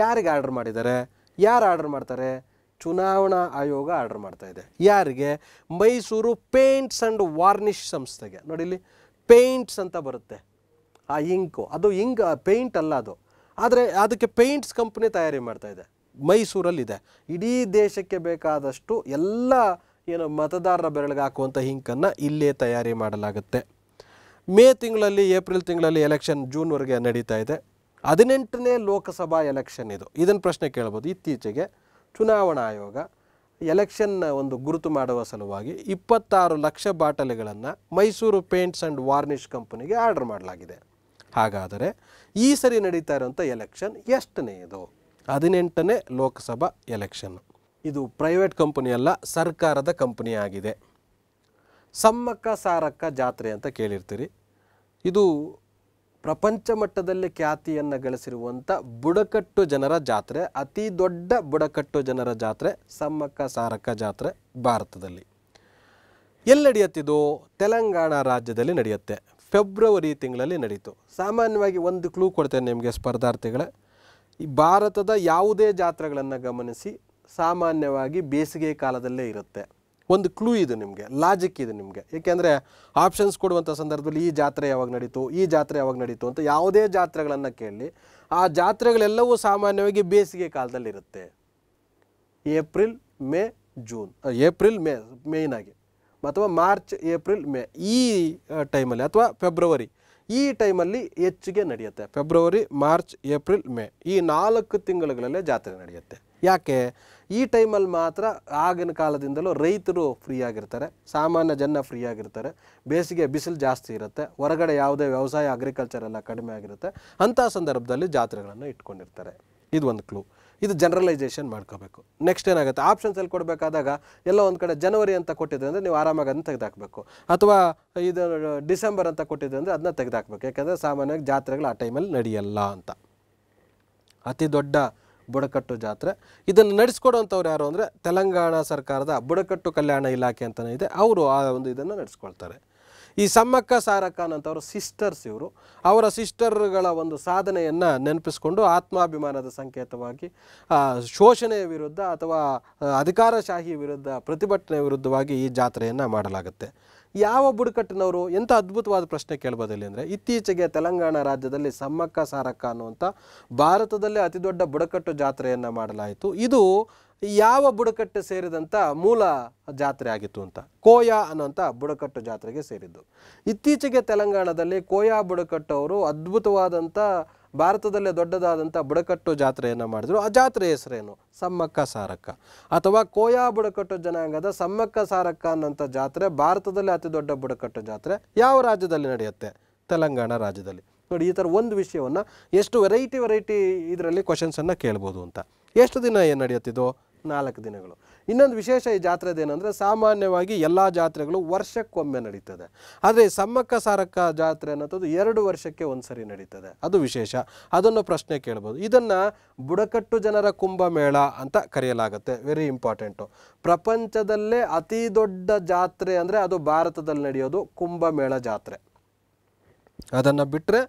A: ಯಾರಿಗೆ ಆರ್ಡ್ರ್ ಮಾಡಿದ್ದಾರೆ ಯಾರು ಆರ್ಡ್ರ್ ಮಾಡ್ತಾರೆ ಚುನಾವಣಾ ಆಯೋಗ ಆರ್ಡರ್ ಮಾಡ್ತಾ ಇದೆ ಯಾರಿಗೆ ಮೈಸೂರು ಪೇಂಟ್ಸ್ ಆ್ಯಂಡ್ ವಾರ್ನಿಷ್ ಸಂಸ್ಥೆಗೆ ನೋಡಿ ಇಲ್ಲಿ ಪೇಂಟ್ಸ್ ಅಂತ ಬರುತ್ತೆ ಆ ಇಂಕು ಅದು ಇಂಕ್ ಪೇಂಟ್ ಅಲ್ಲ ಅದು ಆದರೆ ಅದಕ್ಕೆ ಪೇಂಟ್ಸ್ ಕಂಪ್ನಿ ತಯಾರಿ ಮಾಡ್ತಾ ಇದೆ ಮೈಸೂರಲ್ಲಿದೆ ಇಡೀ ದೇಶಕ್ಕೆ ಬೇಕಾದಷ್ಟು ಎಲ್ಲ ಏನು ಮತದಾರರ ಬೆರಳಿಗೆ ಹಾಕುವಂಥ ಇಂಕನ್ನು ಇಲ್ಲೇ ತಯಾರಿ ಮಾಡಲಾಗುತ್ತೆ ಮೇ ತಿಂಗಳಲ್ಲಿ ಏಪ್ರಿಲ್ ತಿಂಗಳಲ್ಲಿ ಎಲೆಕ್ಷನ್ ಜೂನ್ವರೆಗೆ ನಡೀತಾ ಇದೆ ಹದಿನೆಂಟನೇ ಲೋಕಸಭಾ ಎಲೆಕ್ಷನ್ ಇದು ಇದನ್ನು ಪ್ರಶ್ನೆ ಕೇಳ್ಬೋದು ಇತ್ತೀಚೆಗೆ ಚುನಾವಣಾ ಆಯೋಗ ಎಲೆಕ್ಷನ್ನ ಒಂದು ಗುರುತು ಮಾಡುವ ಸಲುವಾಗಿ ಇಪ್ಪತ್ತಾರು ಲಕ್ಷ ಬಾಟಲಿಗಳನ್ನು ಮೈಸೂರು ಪೇಂಟ್ಸ್ ಆ್ಯಂಡ್ ವಾರ್ನಿಷ್ ಕಂಪನಿಗೆ ಆರ್ಡರ್ ಮಾಡಲಾಗಿದೆ ಹಾಗಾದರೆ ಈ ಸರಿ ನಡೀತಾ ಇರುವಂಥ ಎಲೆಕ್ಷನ್ ಎಷ್ಟನೆಯದು ಹದಿನೆಂಟನೇ ಲೋಕಸಭಾ ಎಲೆಕ್ಷನ್ ಇದು ಪ್ರೈವೇಟ್ ಕಂಪನಿಯಲ್ಲ ಸರ್ಕಾರದ ಕಂಪನಿಯಾಗಿದೆ ಸಮ್ಮಕ್ಕ ಸಾರಕ್ಕ ಜಾತ್ರೆ ಅಂತ ಕೇಳಿರ್ತೀರಿ ಇದು ಪ್ರಪಂಚ ಮಟ್ಟದಲ್ಲಿ ಖ್ಯಾತಿಯನ್ನು ಗಳಿಸಿರುವಂಥ ಬುಡಕಟ್ಟು ಜನರ ಜಾತ್ರೆ ಅತಿ ದೊಡ್ಡ ಬುಡಕಟ್ಟು ಜನರ ಜಾತ್ರೆ ಸಮ್ಮಕ್ಕ ಸಾರಕ್ಕ ಜಾತ್ರೆ ಭಾರತದಲ್ಲಿ ಎಲ್ಲಿ ನಡೆಯುತ್ತಿದ್ದು ತೆಲಂಗಾಣ ರಾಜ್ಯದಲ್ಲಿ ನಡೆಯುತ್ತೆ ಫೆಬ್ರವರಿ ತಿಂಗಳಲ್ಲಿ ನಡೀತು ಸಾಮಾನ್ಯವಾಗಿ ಒಂದು ಕ್ಲೂ ಕೊಡ್ತೇನೆ ನಿಮಗೆ ಸ್ಪರ್ಧಾರ್ಥಿಗಳೇ ಈ ಭಾರತದ ಯಾವುದೇ ಜಾತ್ರೆಗಳನ್ನು ಗಮನಿಸಿ ಸಾಮಾನ್ಯವಾಗಿ ಬೇಸಿಗೆ ಕಾಲದಲ್ಲೇ ಇರುತ್ತೆ ಒಂದು ಕ್ಲೂ ಇದು ನಿಮಗೆ ಲಾಜಿಕ್ ಇದು ನಿಮಗೆ ಏಕೆಂದರೆ ಆಪ್ಷನ್ಸ್ ಕೊಡುವಂಥ ಸಂದರ್ಭದಲ್ಲಿ ಈ ಜಾತ್ರೆ ಯಾವಾಗ ನಡೀತು ಈ ಜಾತ್ರೆ ಯಾವಾಗ ನಡೀತು ಅಂತ ಯಾವುದೇ ಜಾತ್ರೆಗಳನ್ನು ಕೇಳಿ ಆ ಜಾತ್ರೆಗಳೆಲ್ಲವೂ ಸಾಮಾನ್ಯವಾಗಿ ಬೇಸಿಗೆ ಕಾಲದಲ್ಲಿರುತ್ತೆ April May June April May ಮೇಯ್ನಾಗಿ ಅಥವಾ ಮಾರ್ಚ್ ಏಪ್ರಿಲ್ ಮೇ ಈ ಟೈಮಲ್ಲಿ ಅಥವಾ ಫೆಬ್ರವರಿ ಈ ಟೈಮಲ್ಲಿ ಹೆಚ್ಚಿಗೆ ನಡೆಯುತ್ತೆ ಫೆಬ್ರವರಿ ಮಾರ್ಚ್ ಏಪ್ರಿಲ್ ಮೇ ಈ ನಾಲ್ಕು ತಿಂಗಳುಗಳಲ್ಲೇ ಜಾತ್ರೆ ನಡೆಯುತ್ತೆ ಯಾಕೆ ಈ ಟೈಮಲ್ಲಿ ಮಾತ್ರ ಆಗಿನ ಕಾಲದಿಂದಲೂ ರೈತರು ಫ್ರೀ ಆಗಿರ್ತಾರೆ ಸಾಮಾನ್ಯ ಜನ ಫ್ರೀ ಆಗಿರ್ತಾರೆ ಬೇಸಿಗೆ ಬಿಸಿಲು ಜಾಸ್ತಿ ಇರುತ್ತೆ ಹೊರಗಡೆ ಯಾವುದೇ ವ್ಯವಸಾಯ ಅಗ್ರಿಕಲ್ಚರ್ ಎಲ್ಲ ಕಡಿಮೆ ಆಗಿರುತ್ತೆ ಅಂಥ ಸಂದರ್ಭದಲ್ಲಿ ಜಾತ್ರೆಗಳನ್ನು ಇಟ್ಕೊಂಡಿರ್ತಾರೆ ಇದು ಒಂದು ಕ್ಲೂ ಇದು ಜನರಲೈಸೇಷನ್ ಮಾಡ್ಕೋಬೇಕು ನೆಕ್ಸ್ಟ್ ಏನಾಗುತ್ತೆ ಆಪ್ಷನ್ಸಲ್ಲಿ ಕೊಡಬೇಕಾದಾಗ ಎಲ್ಲ ಒಂದು ಕಡೆ ಜನವರಿ ಅಂತ ಕೊಟ್ಟಿದ್ರೆ ಅಂದರೆ ನೀವು ಆರಾಮಾಗಿ ಅದನ್ನು ತೆಗೆದಾಕಬೇಕು ಅಥವಾ ಇದು ಡಿಸೆಂಬರ್ ಅಂತ ಕೊಟ್ಟಿದ್ರೆ ಅಂದರೆ ಅದನ್ನ ತೆಗೆದಾಕಬೇಕು ಯಾಕೆಂದರೆ ಸಾಮಾನ್ಯವಾಗಿ ಜಾತ್ರೆಗಳು ಆ ಟೈಮಲ್ಲಿ ನಡೆಯಲ್ಲ ಅಂತ ಅತಿ ದೊಡ್ಡ ಬುಡಕಟ್ಟು ಜಾತ್ರೆ ಇದನ್ನು ನಡೆಸ್ಕೊಡುವಂಥವ್ರು ಯಾರು ಅಂದರೆ ತೆಲಂಗಾಣ ಸರ್ಕಾರದ ಬುಡಕಟ್ಟು ಕಲ್ಯಾಣ ಇಲಾಖೆ ಅಂತಲೇ ಇದೆ ಅವರು ಆ ಒಂದು ಇದನ್ನು ನಡೆಸ್ಕೊಳ್ತಾರೆ ಈ ಸಮ್ಮಕ್ಕ ಸಾರಕ್ಕನ್ ಅಂತವರು ಸಿಸ್ಟರ್ಸ್ ಇವರು ಅವರ ಸಿಸ್ಟರ್ಗಳ ಒಂದು ಸಾಧನೆಯನ್ನು ನೆನಪಿಸ್ಕೊಂಡು ಆತ್ಮಾಭಿಮಾನದ ಸಂಕೇತವಾಗಿ ಶೋಷಣೆಯ ವಿರುದ್ಧ ಅಥವಾ ಅಧಿಕಾರಶಾಹಿ ವಿರುದ್ಧ ಪ್ರತಿಭಟನೆ ವಿರುದ್ಧವಾಗಿ ಈ ಜಾತ್ರೆಯನ್ನು ಮಾಡಲಾಗುತ್ತೆ ಯಾವ ಬುಡಕಟ್ಟಿನವರು ಎಂಥ ಅದ್ಭುತವಾದ ಪ್ರಶ್ನೆ ಕೇಳ್ಬೋದಲ್ಲಿ ಅಂದರೆ ಇತ್ತೀಚೆಗೆ ತೆಲಂಗಾಣ ರಾಜ್ಯದಲ್ಲಿ ಸಮ್ಮಕ್ಕ ಸಾರಕ್ಕ ಅನ್ನುವಂಥ ಭಾರತದಲ್ಲೇ ಅತಿದೊಡ್ಡ ದೊಡ್ಡ ಬುಡಕಟ್ಟು ಜಾತ್ರೆಯನ್ನು ಮಾಡಲಾಯಿತು ಇದು ಯಾವ ಬುಡಕಟ್ಟು ಸೇರಿದಂಥ ಮೂಲ ಜಾತ್ರೆ ಆಗಿತ್ತು ಅಂತ ಕೋಯಾ ಅನ್ನುವಂಥ ಬುಡಕಟ್ಟು ಜಾತ್ರೆಗೆ ಸೇರಿದ್ದು ಇತ್ತೀಚೆಗೆ ತೆಲಂಗಾಣದಲ್ಲಿ ಕೋಯಾ ಬುಡಕಟ್ಟು ಅವರು ಅದ್ಭುತವಾದಂಥ ಭಾರತದಲ್ಲೇ ದೊಡ್ಡದಾದಂಥ ಬುಡಕಟ್ಟು ಜಾತ್ರೆಯನ್ನು ಮಾಡಿದ್ರು ಆ ಜಾತ್ರೆ ಹೆಸರೇನು ಸಮ್ಮಕ್ಕ ಸಾರಕ್ಕ ಅಥವಾ ಕೋಯಾ ಬುಡಕಟ್ಟು ಜನಾಂಗದ ಸಮ್ಮಕ್ಕ ಸಾರಕ್ಕ ಅನ್ನೋಂಥ ಜಾತ್ರೆ ಭಾರತದಲ್ಲಿ ಅತಿ ದೊಡ್ಡ ಬುಡಕಟ್ಟು ಜಾತ್ರೆ ಯಾವ ರಾಜ್ಯದಲ್ಲಿ ನಡೆಯುತ್ತೆ ತೆಲಂಗಾಣ ರಾಜ್ಯದಲ್ಲಿ ನೋಡಿ ಈ ಥರ ಒಂದು ವಿಷಯವನ್ನು ಎಷ್ಟು ವೆರೈಟಿ ವೆರೈಟಿ ಇದರಲ್ಲಿ ಕ್ವಶನ್ಸನ್ನು ಕೇಳ್ಬೋದು ಅಂತ ಎಷ್ಟು ದಿನ ಏನು ನಡೆಯುತ್ತಿದೋ ನಾಲ್ಕು ದಿನಗಳು ಇನ್ನೊಂದು ವಿಶೇಷ ಈ ಜಾತ್ರೆದೇನೆಂದರೆ ಸಾಮಾನ್ಯವಾಗಿ ಎಲ್ಲ ಜಾತ್ರೆಗಳು ವರ್ಷಕ್ಕೊಮ್ಮೆ ನಡೀತದೆ ಆದರೆ ಸಮ್ಮಕ್ಕ ಸಾರಕ್ಕ ಜಾತ್ರೆ ಅನ್ನೋದು ಎರಡು ವರ್ಷಕ್ಕೆ ಒಂದು ಸರಿ ನಡೀತದೆ ಅದು ವಿಶೇಷ ಅದನ್ನು ಪ್ರಶ್ನೆ ಕೇಳ್ಬೋದು ಇದನ್ನು ಬುಡಕಟ್ಟು ಜನರ ಕುಂಭಮೇಳ ಅಂತ ಕರೆಯಲಾಗುತ್ತೆ ವೆರಿ ಇಂಪಾರ್ಟೆಂಟು ಪ್ರಪಂಚದಲ್ಲೇ ಅತಿ ದೊಡ್ಡ ಜಾತ್ರೆ ಅಂದರೆ ಅದು ಭಾರತದಲ್ಲಿ ನಡೆಯೋದು ಕುಂಭಮೇಳ ಜಾತ್ರೆ ಅದನ್ನು ಬಿಟ್ಟರೆ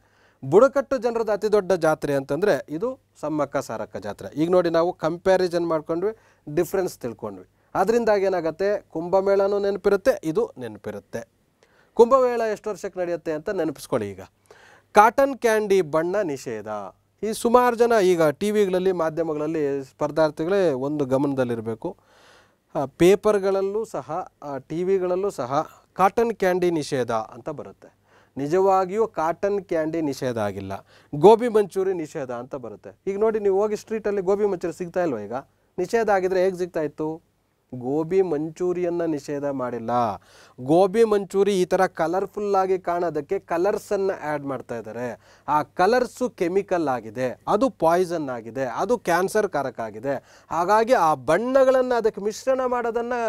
A: ಬುಡಕಟ್ಟು ಜನರದ ಅತಿ ದೊಡ್ಡ ಜಾತ್ರೆ ಅಂತಂದರೆ ಇದು ಸಮ್ಮಕ್ಕ ಸಾರಕ್ಕ ಜಾತ್ರೆ ಈಗ ನೋಡಿ ನಾವು ಕಂಪ್ಯಾರಿಸನ್ ಮಾಡ್ಕೊಂಡ್ವಿ ಡಿಫ್ರೆನ್ಸ್ ತಿಳ್ಕೊಂಡ್ವಿ ಅದರಿಂದಾಗಿ ಏನಾಗುತ್ತೆ ಕುಂಭಮೇಳನೂ ನೆನಪಿರುತ್ತೆ ಇದು ನೆನಪಿರುತ್ತೆ ಕುಂಭಮೇಳ ಎಷ್ಟು ವರ್ಷಕ್ಕೆ ನಡೆಯುತ್ತೆ ಅಂತ ನೆನಪಿಸ್ಕೊಳ್ಳಿ ಈಗ ಕಾಟನ್ ಕ್ಯಾಂಡಿ ಬಣ್ಣ ನಿಷೇಧ ಈ ಸುಮಾರು ಜನ ಈಗ ಟಿ ವಿಗಳಲ್ಲಿ ಮಾಧ್ಯಮಗಳಲ್ಲಿ ಸ್ಪರ್ಧಾರ್ಥಿಗಳೇ ಒಂದು ಗಮನದಲ್ಲಿರಬೇಕು ಪೇಪರ್ಗಳಲ್ಲೂ ಸಹ ಟಿ ವಿಗಳಲ್ಲೂ ಸಹ ಕಾಟನ್ ಕ್ಯಾಂಡಿ ನಿಷೇಧ ಅಂತ ಬರುತ್ತೆ ನಿಜವಾಗಿಯೂ ಕಾಟನ್ ಕ್ಯಾಂಡಿ ನಿಷೇಧ ಆಗಿಲ್ಲ ಗೋಬಿ ಮಂಚೂರಿ ನಿಷೇಧ ಅಂತ ಬರುತ್ತೆ ಈಗ ನೋಡಿ ನೀವು ಹೋಗಿ ಸ್ಟ್ರೀಟಲ್ಲಿ ಗೋಬಿ ಮಂಚೂರಿ ಸಿಗ್ತಾ ಇಲ್ವ ಈಗ ನಿಷೇಧ ಆಗಿದ್ರೆ ಹೇಗೆ ಸಿಗ್ತಾ ಇತ್ತು ಗೋಬಿ ಮಂಚೂರಿಯನ್ನು ನಿಷೇಧ ಮಾಡಿಲ್ಲ ಗೋಬಿ ಮಂಚೂರಿ ಈ ಥರ ಕಲರ್ಫುಲ್ಲಾಗಿ ಕಾಣೋದಕ್ಕೆ ಕಲರ್ಸನ್ನು ಆ್ಯಡ್ ಮಾಡ್ತಾ ಇದ್ದಾರೆ ಆ ಕಲರ್ಸು ಕೆಮಿಕಲ್ ಆಗಿದೆ ಅದು ಪಾಯ್ಸನ್ ಆಗಿದೆ ಅದು ಕ್ಯಾನ್ಸರ್ ಕಾರಕ ಆಗಿದೆ ಹಾಗಾಗಿ ಆ ಬಣ್ಣಗಳನ್ನು ಅದಕ್ಕೆ ಮಿಶ್ರಣ ಮಾಡೋದನ್ನು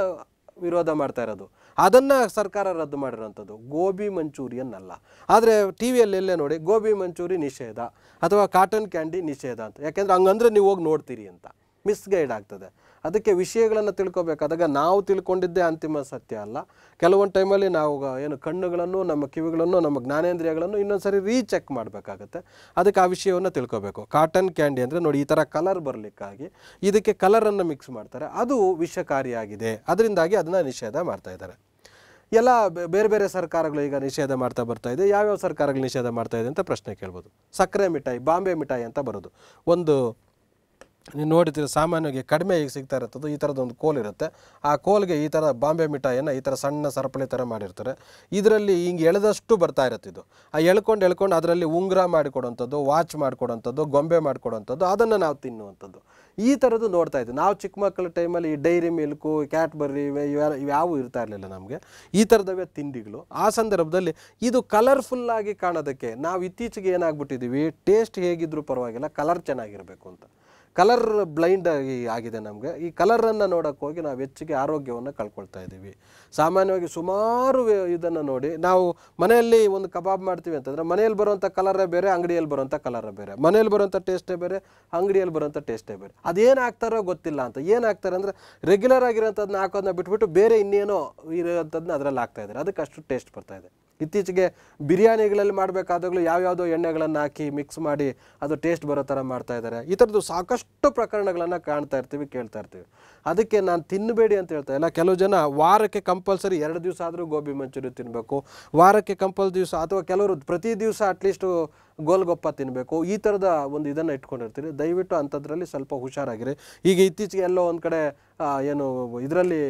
A: ವಿರೋಧ ಮಾಡ್ತಾ ಇರೋದು ಅದನ್ನು ಸರ್ಕಾರ ರದ್ದು ಮಾಡಿರೋಂಥದ್ದು ಗೋಬಿ ಮಂಚೂರಿಯನ್ ಅಲ್ಲ ಆದರೆ ಟಿ ವಿಯಲ್ಲೆಲ್ಲೇ ನೋಡಿ ಗೋಬಿ ಮಂಚೂರಿ ನಿಷೇಧ ಅಥವಾ ಕಾಟನ್ ಕ್ಯಾಂಡಿ ನಿಷೇಧ ಅಂತ ಯಾಕೆಂದರೆ ಹಂಗಂದ್ರೆ ನೀವು ಹೋಗಿ ನೋಡ್ತೀರಿ ಅಂತ ಮಿಸ್ಗೈಡ್ ಆಗ್ತದೆ ಅದಕ್ಕೆ ವಿಷಯಗಳನ್ನು ತಿಳ್ಕೊಬೇಕಾದಾಗ ನಾವು ತಿಳ್ಕೊಂಡಿದ್ದೇ ಅಂತಿಮ ಸತ್ಯ ಅಲ್ಲ ಕೆಲವೊಂದು ಟೈಮಲ್ಲಿ ನಾವು ಏನು ಕಣ್ಣುಗಳನ್ನು ನಮ್ಮ ಕಿವಿಗಳನ್ನು ನಮ್ಮ ಜ್ಞಾನೇಂದ್ರಿಯಗಳನ್ನು ಇನ್ನೊಂದು ಸರಿ ರೀಚೆಕ್ ಮಾಡಬೇಕಾಗತ್ತೆ ಅದಕ್ಕೆ ಆ ವಿಷಯವನ್ನು ತಿಳ್ಕೊಬೇಕು ಕಾಟನ್ ಕ್ಯಾಂಡಿ ಅಂದರೆ ನೋಡಿ ಈ ಥರ ಕಲರ್ ಬರಲಿಕ್ಕಾಗಿ ಇದಕ್ಕೆ ಕಲರನ್ನು ಮಿಕ್ಸ್ ಮಾಡ್ತಾರೆ ಅದು ವಿಷಕಾರಿಯಾಗಿದೆ ಅದರಿಂದಾಗಿ ಅದನ್ನು ನಿಷೇಧ ಮಾಡ್ತಾ ಇದ್ದಾರೆ ಎಲ್ಲ ಬೇರೆ ಬೇರೆ ಸರ್ಕಾರಗಳು ಈಗ ನಿಷೇಧ ಮಾಡ್ತಾ ಬರ್ತಾ ಇದೆ ಯಾವ್ಯಾವ ಸರ್ಕಾರಗಳು ನಿಷೇಧ ಮಾಡ್ತಾ ಇದೆ ಅಂತ ಪ್ರಶ್ನೆ ಕೇಳ್ಬೋದು ಸಕ್ಕರೆ ಮಿಠಾಯಿ ಬಾಂಬೆ ಮಿಠಾಯಿ ಅಂತ ಬರೋದು ಒಂದು ನೀವು ನೋಡಿದ್ರೆ ಸಾಮಾನ್ಯವಾಗಿ ಕಡಿಮೆ ಈಗ ಸಿಗ್ತಾ ಈ ಥರದ ಒಂದು ಕೋಲ್ ಇರುತ್ತೆ ಆ ಕೋಲ್ಗೆ ಈ ಥರ ಬಾಂಬೆ ಮಿಠಾಯಿಯನ್ನು ಈ ಥರ ಸಣ್ಣ ಸರಪಳಿ ಥರ ಮಾಡಿರ್ತಾರೆ ಇದರಲ್ಲಿ ಹಿಂಗೆ ಎಳೆದಷ್ಟು ಬರ್ತಾ ಇರುತ್ತಿದ್ದು ಆ ಎಳ್ಕೊಂಡು ಎಳ್ಕೊಂಡು ಅದರಲ್ಲಿ ಉಂಗುರ ಮಾಡಿಕೊಡುವಂಥದ್ದು ವಾಚ್ ಮಾಡಿಕೊಡುವಂಥದ್ದು ಗೊಂಬೆ ಮಾಡಿಕೊಡುವಂಥದ್ದು ಅದನ್ನು ನಾವು ತಿನ್ನುವಂಥದ್ದು ಈ ಥರದ್ದು ನೋಡ್ತಾ ಇದ್ದೀವಿ ನಾವು ಚಿಕ್ಕ ಮಕ್ಕಳ ಟೈಮಲ್ಲಿ ಈ ಡೈರಿ ಮಿಲ್ಕು ಕ್ಯಾಟ್ ಬರ್ರಿ ಇವ್ಯಾವು ಇರ್ತಾ ಇರಲಿಲ್ಲ ನಮಗೆ ಈ ಥರದವೇ ತಿಂಡಿಗಳು ಆ ಸಂದರ್ಭದಲ್ಲಿ ಇದು ಕಲರ್ಫುಲ್ಲಾಗಿ ಕಾಣೋದಕ್ಕೆ ನಾವು ಇತ್ತೀಚೆಗೆ ಏನಾಗ್ಬಿಟ್ಟಿದ್ದೀವಿ ಟೇಸ್ಟ್ ಹೇಗಿದ್ದರೂ ಪರವಾಗಿಲ್ಲ ಕಲರ್ ಚೆನ್ನಾಗಿರಬೇಕು ಅಂತ ಕಲರ್ ಬ್ಲೈಂಡ್ ಆಗಿ ಆಗಿದೆ ನಮಗೆ ಈ ಕಲರನ್ನು ನೋಡೋಕ್ಕೆ ಹೋಗಿ ನಾವು ಹೆಚ್ಚಿಗೆ ಆರೋಗ್ಯವನ್ನು ಕಳ್ಕೊಳ್ತಾ ಇದ್ದೀವಿ ಸಾಮಾನ್ಯವಾಗಿ ಸುಮಾರು ಇದನ್ನು ನೋಡಿ ನಾವು ಮನೆಯಲ್ಲಿ ಒಂದು ಕಬಾಬ್ ಮಾಡ್ತೀವಿ ಅಂತಂದರೆ ಮನೆಯಲ್ಲಿ ಬರುವಂಥ ಕಲರೇ ಬೇರೆ ಅಂಗಡಿಯಲ್ಲಿ ಬರುವಂಥ ಕಲರೇ ಬೇರೆ ಮನೆಯಲ್ಲಿ ಬರುವಂಥ ಟೇಸ್ಟೇ ಬೇರೆ ಅಂಗಡಿಯಲ್ಲಿ ಬರುವಂಥ ಟೇಸ್ಟೇ ಬೇರೆ ಅದೇನು ಹಾಕ್ತಾರೋ ಗೊತ್ತಿಲ್ಲ ಅಂತ ಏನು ಹಾಕ್ತಾರೆ ಅಂದರೆ ರೆಗ್ಯುಲರ್ ಆಗಿರೋಂಥದ್ದನ್ನ ಹಾಕೋದನ್ನ ಬಿಟ್ಬಿಟ್ಟು ಬೇರೆ ಇನ್ನೇನೋ ಇರೋಂಥದ್ದನ್ನ ಅದರಲ್ಲಿ ಹಾಕ್ತಾಯಿದ್ದಾರೆ ಅದಕ್ಕೆ ಅಷ್ಟು ಟೇಸ್ಟ್ ಬರ್ತಾಯಿದೆ ಇತ್ತೀಚೆಗೆ ಬಿರಿಯಾನಿಗಳಲ್ಲಿ ಮಾಡಬೇಕಾದಾಗಲೂ ಯಾವ್ಯಾವುದೋ ಎಣ್ಣೆಗಳನ್ನು ಹಾಕಿ ಮಿಕ್ಸ್ ಮಾಡಿ ಅದು ಟೇಸ್ಟ್ ಬರೋ ಥರ ಮಾಡ್ತಾ ಇದ್ದಾರೆ ಈ ಥರದ್ದು ಸಾಕಷ್ಟು ಪ್ರಕರಣಗಳನ್ನು ಕಾಣ್ತಾ ಇರ್ತೀವಿ ಕೇಳ್ತಾ ಇರ್ತೀವಿ ಅದಕ್ಕೆ ನಾನು ತಿನ್ನಬೇಡಿ ಅಂತ ಹೇಳ್ತಾ ಇಲ್ಲ ಕೆಲವು ಜನ ವಾರಕ್ಕೆ ಕಂಪಲ್ಸರಿ ಎರಡು ದಿವಸ ಆದರೂ ಗೋಬಿ ಮಂಚೂರಿ ತಿನ್ನಬೇಕು ವಾರಕ್ಕೆ ಕಂಪಲ್ ದಿವಸ ಅಥವಾ ಕೆಲವರು ಪ್ರತಿ ದಿವಸ ಅಟ್ಲೀಸ್ಟು ಗೋಲ್ಗೊಪ್ಪ ತಿನ್ನಬೇಕು ಈ ಥರದ ಒಂದು ಇದನ್ನು ಇಟ್ಕೊಂಡಿರ್ತೀರಿ ದಯವಿಟ್ಟು ಅಂಥದ್ರಲ್ಲಿ ಸ್ವಲ್ಪ ಹುಷಾರಾಗಿರಿ ಈಗ ಇತ್ತೀಚೆಗೆ ಎಲ್ಲೋ ಒಂದು ಕಡೆ ಏನು ಇದರಲ್ಲಿ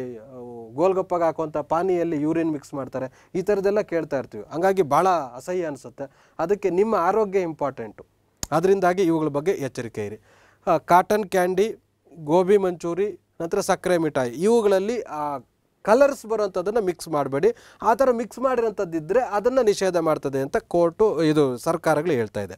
A: ಗೋಲ್ಗಪ್ಪಗೆ ಹಾಕುವಂಥ ಪಾನಿಯಲ್ಲಿ ಯೂರಿನ್ ಮಿಕ್ಸ್ ಮಾಡ್ತಾರೆ ಈ ಥರದ್ದೆಲ್ಲ ಕೇಳ್ತಾ ಇರ್ತೀವಿ ಹಂಗಾಗಿ ಭಾಳ ಅಸಹ್ಯ ಅನಿಸುತ್ತೆ ಅದಕ್ಕೆ ನಿಮ್ಮ ಆರೋಗ್ಯ ಇಂಪಾರ್ಟೆಂಟು ಅದರಿಂದಾಗಿ ಇವುಗಳ ಬಗ್ಗೆ ಎಚ್ಚರಿಕೆ ಇರಿ ಕಾಟನ್ ಕ್ಯಾಂಡಿ ಗೋಬಿ ಮಂಚೂರಿ ನಂತರ ಸಕ್ಕರೆ ಮಿಠಾಯಿ ಇವುಗಳಲ್ಲಿ ಕಲರ್ಸ್ ಬರುವಂಥದ್ದನ್ನು ಮಿಕ್ಸ್ ಮಾಡಬೇಡಿ ಆ ಥರ ಮಿಕ್ಸ್ ಮಾಡಿರೋಂಥದ್ದಿದ್ದರೆ ಅದನ್ನು ನಿಷೇಧ ಮಾಡ್ತದೆ ಅಂತ ಕೋರ್ಟು ಇದು ಸರ್ಕಾರಗಳು ಹೇಳ್ತಾ ಇದೆ